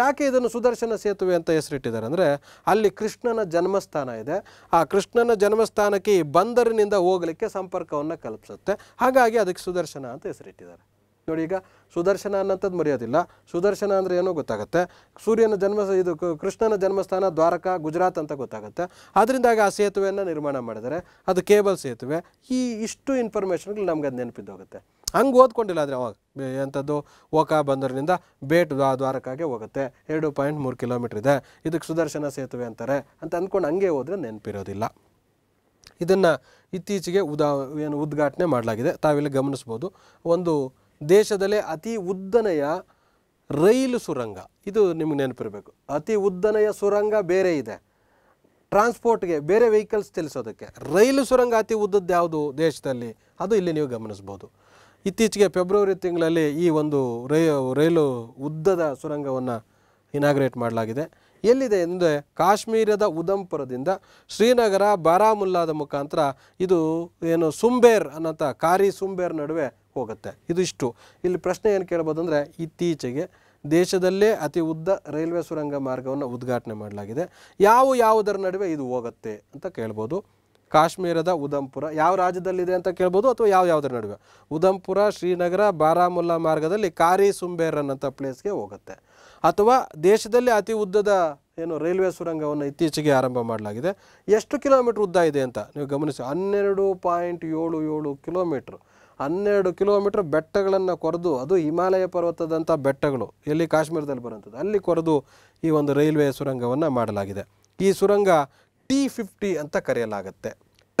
A: ಯಾಕೆ ಇದನ್ನು ಸುದರ್ಶನ ಸೇತುವೆ ಅಂತ ಹೆಸರಿಟ್ಟಿದ್ದಾರೆ ಅಂದರೆ ಅಲ್ಲಿ ಕೃಷ್ಣನ ಜನ್ಮಸ್ಥಾನ ಇದೆ ಆ ಕೃಷ್ಣನ ಜನ್ಮಸ್ಥಾನಕ್ಕೆ ಈ ಬಂದರಿನಿಂದ ಹೋಗಲಿಕ್ಕೆ ಸಂಪರ್ಕವನ್ನು ಕಲ್ಪಿಸುತ್ತೆ ಹಾಗಾಗಿ ಅದಕ್ಕೆ ಸುದರ್ಶನ ಅಂತ ಹೆಸರಿಟ್ಟಿದ್ದಾರೆ ನೋಡಿ ಈಗ ಸುದರ್ಶನ ಅನ್ನೋಂಥದ್ದು ಮರೆಯೋದಿಲ್ಲ ಸುದರ್ಶನ ಅಂದರೆ ಏನೋ ಗೊತ್ತಾಗುತ್ತೆ ಸೂರ್ಯನ ಜನ್ಮ ಇದು ಕೃಷ್ಣನ ಜನ್ಮಸ್ಥಾನ ದ್ವಾರಕ ಗುಜರಾತ್ ಅಂತ ಗೊತ್ತಾಗುತ್ತೆ ಅದರಿಂದಾಗಿ ಆ ಸೇತುವೆಯನ್ನು ನಿರ್ಮಾಣ ಮಾಡಿದರೆ ಅದು ಕೇಬಲ್ ಸೇತುವೆ ಈ ಇಷ್ಟು ಇನ್ಫಾರ್ಮೇಷನ್ಗಳು ನಮ್ಗೆ ಅದು ನೆನಪಿದ್ದು ಹೋಗುತ್ತೆ ಹಂಗೆ ಓದ್ಕೊಂಡಿಲ್ಲ ಆದರೆ ಅವಾಗ ಎಂಥದ್ದು ಓಕಾ ಬಂದರಿನಿಂದ ಬೇಟ್ ದ್ವಾರಕಾಗೆ ಹೋಗುತ್ತೆ ಎರಡು ಪಾಯಿಂಟ್ ಮೂರು ಕಿಲೋಮೀಟ್ರ್ ಇದೆ ಇದಕ್ಕೆ ಸುದರ್ಶನ ಸೇತುವೆ ಅಂತಾರೆ ಅಂತ ಅಂದ್ಕೊಂಡು ಹಂಗೆ ಹೋದರೆ ನೆನಪಿರೋದಿಲ್ಲ ಇದನ್ನು ಇತ್ತೀಚೆಗೆ ಉದಾ ಏನು ಉದ್ಘಾಟನೆ ಮಾಡಲಾಗಿದೆ ತಾವಿಲ್ಲಿ ಗಮನಿಸ್ಬೋದು ಒಂದು ದೇಶದಲ್ಲೇ ಅತಿ ಉದ್ದನೆಯ ರೈಲು ಸುರಂಗ ಇದು ನಿಮ್ಗೆ ನೆನಪಿರಬೇಕು ಅತಿ ಉದ್ದನೆಯ ಸುರಂಗ ಬೇರೆ ಇದೆ ಟ್ರಾನ್ಸ್ಪೋರ್ಟ್ಗೆ ಬೇರೆ ವೆಹಿಕಲ್ಸ್ ಚಲಿಸೋದಕ್ಕೆ ರೈಲು ಸುರಂಗ ಅತಿ ಉದ್ದದ್ದು ಯಾವುದು ದೇಶದಲ್ಲಿ ಅದು ಇಲ್ಲಿ ನೀವು ಗಮನಿಸ್ಬೋದು ಇತ್ತೀಚೆಗೆ ಫೆಬ್ರವರಿ ತಿಂಗಳಲ್ಲಿ ಈ ಒಂದು ರೈ ರೈಲು ಉದ್ದದ ಸುರಂಗವನ್ನು ಇನಾಗ್ರೇಟ್ ಮಾಡಲಾಗಿದೆ ಎಲ್ಲಿದೆ ಎಂದರೆ ಕಾಶ್ಮೀರದ ಉದಂಪುರದಿಂದ ಶ್ರೀನಗರ ಬಾರಾಮುಲ್ಲಾದ ಮುಖಾಂತರ ಇದು ಏನು ಸುಂಬೇರ್ ಅನ್ನೋಂಥ ಕಾರಿ ಸುಂಬೇರ್ ನಡುವೆ ಹೋಗುತ್ತೆ ಇದಿಷ್ಟು ಇಲ್ಲಿ ಪ್ರಶ್ನೆ ಏನು ಅಂದರೆ ಇತ್ತೀಚೆಗೆ ದೇಶದಲ್ಲೇ ಅತಿ ಉದ್ದ ರೈಲ್ವೆ ಸುರಂಗ ಮಾರ್ಗವನ್ನು ಉದ್ಘಾಟನೆ ಮಾಡಲಾಗಿದೆ ಯಾವ ಯಾವುದರ ನಡುವೆ ಇದು ಹೋಗುತ್ತೆ ಅಂತ ಕೇಳ್ಬೋದು ಕಾಶ್ಮೀರದ ಉದಂಪುರ ಯಾವ ರಾಜ್ಯದಲ್ಲಿದೆ ಅಂತ ಕೇಳ್ಬೋದು ಅಥವಾ ಯಾವ ಯಾವುದರ ನಡುವೆ ಉದಂಪುರ ಶ್ರೀನಗರ ಬಾರಾಮುಲ್ಲಾ ಮಾರ್ಗದಲ್ಲಿ ಕಾರಿ ಸುಂಬೇರ್ ಅನ್ನೋಂಥ ಪ್ಲೇಸ್ಗೆ ಹೋಗುತ್ತೆ ಅಥವಾ ದೇಶದಲ್ಲಿ ಅತಿ ಉದ್ದದ ಏನು ರೈಲ್ವೆ ಸುರಂಗವನ್ನು ಇತ್ತೀಚೆಗೆ ಆರಂಭ ಮಾಡಲಾಗಿದೆ ಎಷ್ಟು ಕಿಲೋಮೀಟ್ರ್ ಉದ್ದ ಇದೆ ಅಂತ ನೀವು ಗಮನಿಸಿ ಹನ್ನೆರಡು ಪಾಯಿಂಟ್ ಏಳು ಏಳು ಕಿಲೋಮೀಟ್ರ್ ಹನ್ನೆರಡು ಕಿಲೋಮೀಟ್ರ್ ಬೆಟ್ಟಗಳನ್ನು ಕೊರೆದು ಅದು ಹಿಮಾಲಯ ಪರ್ವತದಂಥ ಬೆಟ್ಟಗಳು ಎಲ್ಲಿ ಕಾಶ್ಮೀರದಲ್ಲಿ ಬರುವಂಥದ್ದು ಅಲ್ಲಿ ಕೊರೆದು ಈ ಒಂದು ರೈಲ್ವೆ ಸುರಂಗವನ್ನು ಮಾಡಲಾಗಿದೆ ಈ ಸುರಂಗ ಟಿ ಫಿಫ್ಟಿ ಅಂತ ಕರೆಯಲಾಗುತ್ತೆ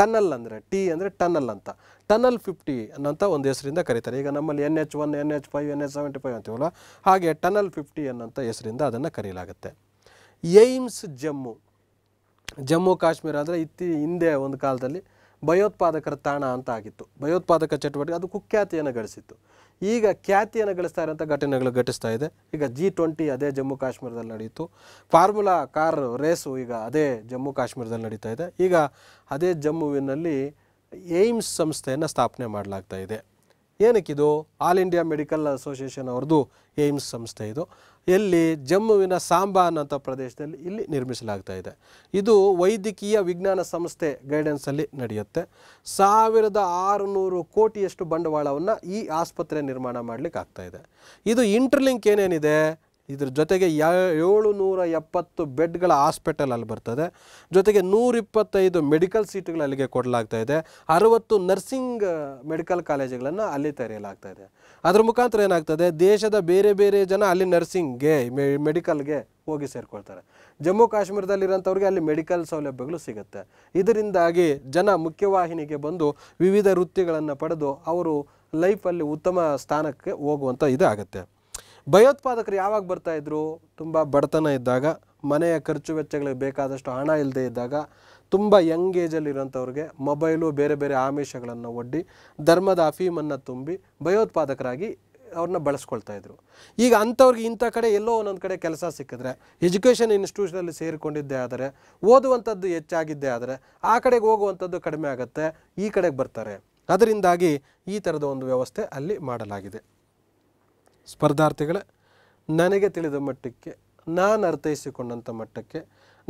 A: ಟನಲ್ ಅಂದರೆ ಟಿ ಅಂದರೆ ಟನಲ್ ಅಂತ ಟನಲ್ ಫಿಫ್ಟಿ ಅನ್ನೋಂಥ ಒಂದು ಹೆಸರಿಂದ ಕರೀತಾರೆ ಈಗ ನಮ್ಮಲ್ಲಿ N H one N H five N H seventy five ಅಂತೀವಲ್ಲ ಹಾಗೆ ಟನಲ್ ಫಿಫ್ಟಿ ಅನ್ನೋಂಥ ಹೆಸರಿಂದ ಅದನ್ನು ಕರೆಯಲಾಗುತ್ತೆ ಏಮ್ಸ್ ಜಮ್ಮು ಜಮ್ಮು ಕಾಶ್ಮೀರ ಅಂದರೆ ಇತ್ತೀ ಹಿಂದೆ ಒಂದು ಕಾಲದಲ್ಲಿ ಭಯೋತ್ಪಾದಕರ ತಾಣ ಅಂತ ಆಗಿತ್ತು ಭಯೋತ್ಪಾದಕ ಚಟುವಟಿಕೆ ಅದು ಕುಖ್ಯಾತಿಯನ್ನು ಗಳಿಸಿತ್ತು ಈಗ ಖ್ಯಾತಿಯನ್ನು ಗಳಿಸ್ತಾ ಇರೋಂಥ ಘಟನೆಗಳು ಘಟಿಸ್ತಾ ಇದೆ ಈಗ ಜಿ ಟ್ವೆಂಟಿ ಅದೇ ಜಮ್ಮು ಕಾಶ್ಮೀರದಲ್ಲಿ ನಡೆಯಿತು ಫಾರ್ಮುಲಾ ಕಾರ್ ರೇಸು ಈಗ ಅದೇ ಜಮ್ಮು ಕಾಶ್ಮೀರದಲ್ಲಿ ನಡೀತಾ ಇದೆ ಈಗ ಅದೇ ಜಮ್ಮುವಿನಲ್ಲಿ ಏಮ್ಸ್ ಸಂಸ್ಥೆಯನ್ನು ಸ್ಥಾಪನೆ ಮಾಡಲಾಗ್ತಾ ಇದೆ ಏನಕ್ಕಿದು ಆಲ್ ಇಂಡಿಯಾ ಮೆಡಿಕಲ್ ಅಸೋಸಿಯೇಷನ್ ಅವ್ರದ್ದು ಏಮ್ಸ್ ಸಂಸ್ಥೆ ಇದು ಎಲ್ಲಿ ಜಮ್ಮುವಿನ ಸಾಂಬಾ ಅನ್ನೋಂಥ ಪ್ರದೇಶದಲ್ಲಿ ಇಲ್ಲಿ ನಿರ್ಮಿಸಲಾಗ್ತಾ ಇದೆ ಇದು ವೈದ್ಯಕೀಯ ವಿಜ್ಞಾನ ಸಂಸ್ಥೆ ಗೈಡೆನ್ಸಲ್ಲಿ ನಡೆಯುತ್ತೆ ಸಾವಿರದ ಆರುನೂರು ಕೋಟಿಯಷ್ಟು ಬಂಡವಾಳವನ್ನು ಈ ಆಸ್ಪತ್ರೆ ನಿರ್ಮಾಣ ಮಾಡಲಿಕ್ಕೆ ಇದೆ ಇದು ಇಂಟರ್ಲಿಂಕ್ ಏನೇನಿದೆ ಇದ್ರ ಜೊತೆಗೆ ಏಳು ನೂರ ಎಪ್ಪತ್ತು ಬೆಡ್ಗಳ ಹಾಸ್ಪಿಟಲ್ ಅಲ್ಲಿ ಬರ್ತದೆ ಜೊತೆಗೆ ನೂರಿಪ್ಪತ್ತೈದು ಮೆಡಿಕಲ್ ಸೀಟ್ಗಳು ಅಲ್ಲಿಗೆ ಕೊಡಲಾಗ್ತಾ ಇದೆ ಅರವತ್ತು ನರ್ಸಿಂಗ್ ಮೆಡಿಕಲ್ ಕಾಲೇಜುಗಳನ್ನು ಅಲ್ಲಿ ತೆರೆಯಲಾಗ್ತಾ ಇದೆ ಅದ್ರ ಮುಖಾಂತರ ಏನಾಗ್ತದೆ ದೇಶದ ಬೇರೆ ಬೇರೆ ಜನ ಅಲ್ಲಿ ನರ್ಸಿಂಗ್ಗೆ ಮೆಡಿಕಲ್ಗೆ ಹೋಗಿ ಸೇರಿಕೊಳ್ತಾರೆ ಜಮ್ಮು ಕಾಶ್ಮೀರದಲ್ಲಿರೋಂಥವ್ರಿಗೆ ಅಲ್ಲಿ ಮೆಡಿಕಲ್ ಸೌಲಭ್ಯಗಳು ಸಿಗುತ್ತೆ ಇದರಿಂದಾಗಿ ಜನ ಮುಖ್ಯವಾಹಿನಿಗೆ ಬಂದು ವಿವಿಧ ವೃತ್ತಿಗಳನ್ನು ಪಡೆದು ಅವರು ಲೈಫಲ್ಲಿ ಉತ್ತಮ ಸ್ಥಾನಕ್ಕೆ ಹೋಗುವಂಥ ಇದಾಗುತ್ತೆ ಭಯೋತ್ಪಾದಕರು ಯಾವಾಗ ಬರ್ತಾ ಇದ್ರು ತುಂಬ ಬಡತನ ಇದ್ದಾಗ ಮನೆಯ ಖರ್ಚು ವೆಚ್ಚಗಳಿಗೆ ಬೇಕಾದಷ್ಟು ಹಣ ಇಲ್ಲದೆ ಇದ್ದಾಗ ತುಂಬ ಯಂಗ್ ಇರೋಂಥವ್ರಿಗೆ ಮೊಬೈಲು ಬೇರೆ ಬೇರೆ ಆಮಿಷಗಳನ್ನು ಒಡ್ಡಿ ಧರ್ಮದ ಅಫೀಮನ್ನು ತುಂಬಿ ಭಯೋತ್ಪಾದಕರಾಗಿ ಅವ್ರನ್ನ ಬಳಸ್ಕೊಳ್ತಾ ಇದ್ರು ಈಗ ಅಂಥವ್ರಿಗೆ ಇಂಥ ಕಡೆ ಎಲ್ಲೋ ಒಂದೊಂದು ಕಡೆ ಕೆಲಸ ಸಿಕ್ಕಿದ್ರೆ ಎಜುಕೇಷನ್ ಇನ್ಸ್ಟಿಟ್ಯೂಷನಲ್ಲಿ ಸೇರಿಕೊಂಡಿದ್ದೇ ಆದರೆ ಓದುವಂಥದ್ದು ಹೆಚ್ಚಾಗಿದ್ದೇ ಆದರೆ ಆ ಕಡೆಗೆ ಹೋಗುವಂಥದ್ದು ಕಡಿಮೆ ಆಗುತ್ತೆ ಈ ಕಡೆಗೆ ಬರ್ತಾರೆ ಅದರಿಂದಾಗಿ ಈ ಥರದ ಒಂದು ವ್ಯವಸ್ಥೆ ಅಲ್ಲಿ ಮಾಡಲಾಗಿದೆ ಸ್ಪರ್ಧಾರ್ಥಿಗಳೇ ನನಗೆ ತಿಳಿದ ಮಟ್ಟಕ್ಕೆ ನಾನು ಅರ್ಥೈಸಿಕೊಂಡಂಥ ಮಟ್ಟಕ್ಕೆ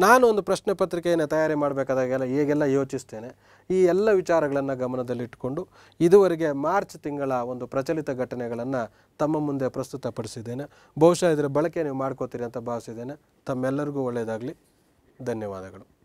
A: ನಾನು ಒಂದು ಪ್ರಶ್ನೆ ಪತ್ರಿಕೆಯನ್ನು ತಯಾರಿ ಮಾಡಬೇಕಾದಾಗೆಲ್ಲ ಹೇಗೆಲ್ಲ ಯೋಚಿಸ್ತೇನೆ ಈ ಎಲ್ಲ ವಿಚಾರಗಳನ್ನು ಗಮನದಲ್ಲಿಟ್ಟುಕೊಂಡು ಇದುವರೆಗೆ ಮಾರ್ಚ್ ತಿಂಗಳ ಒಂದು ಪ್ರಚಲಿತ ಘಟನೆಗಳನ್ನು ತಮ್ಮ ಮುಂದೆ ಪ್ರಸ್ತುತಪಡಿಸಿದ್ದೇನೆ ಬಹುಶಃ ಇದರ ಬಳಕೆ ನೀವು ಮಾಡ್ಕೋತೀರಿ ಅಂತ ಭಾವಿಸಿದ್ದೇನೆ ತಮ್ಮೆಲ್ಲರಿಗೂ ಒಳ್ಳೆಯದಾಗಲಿ ಧನ್ಯವಾದಗಳು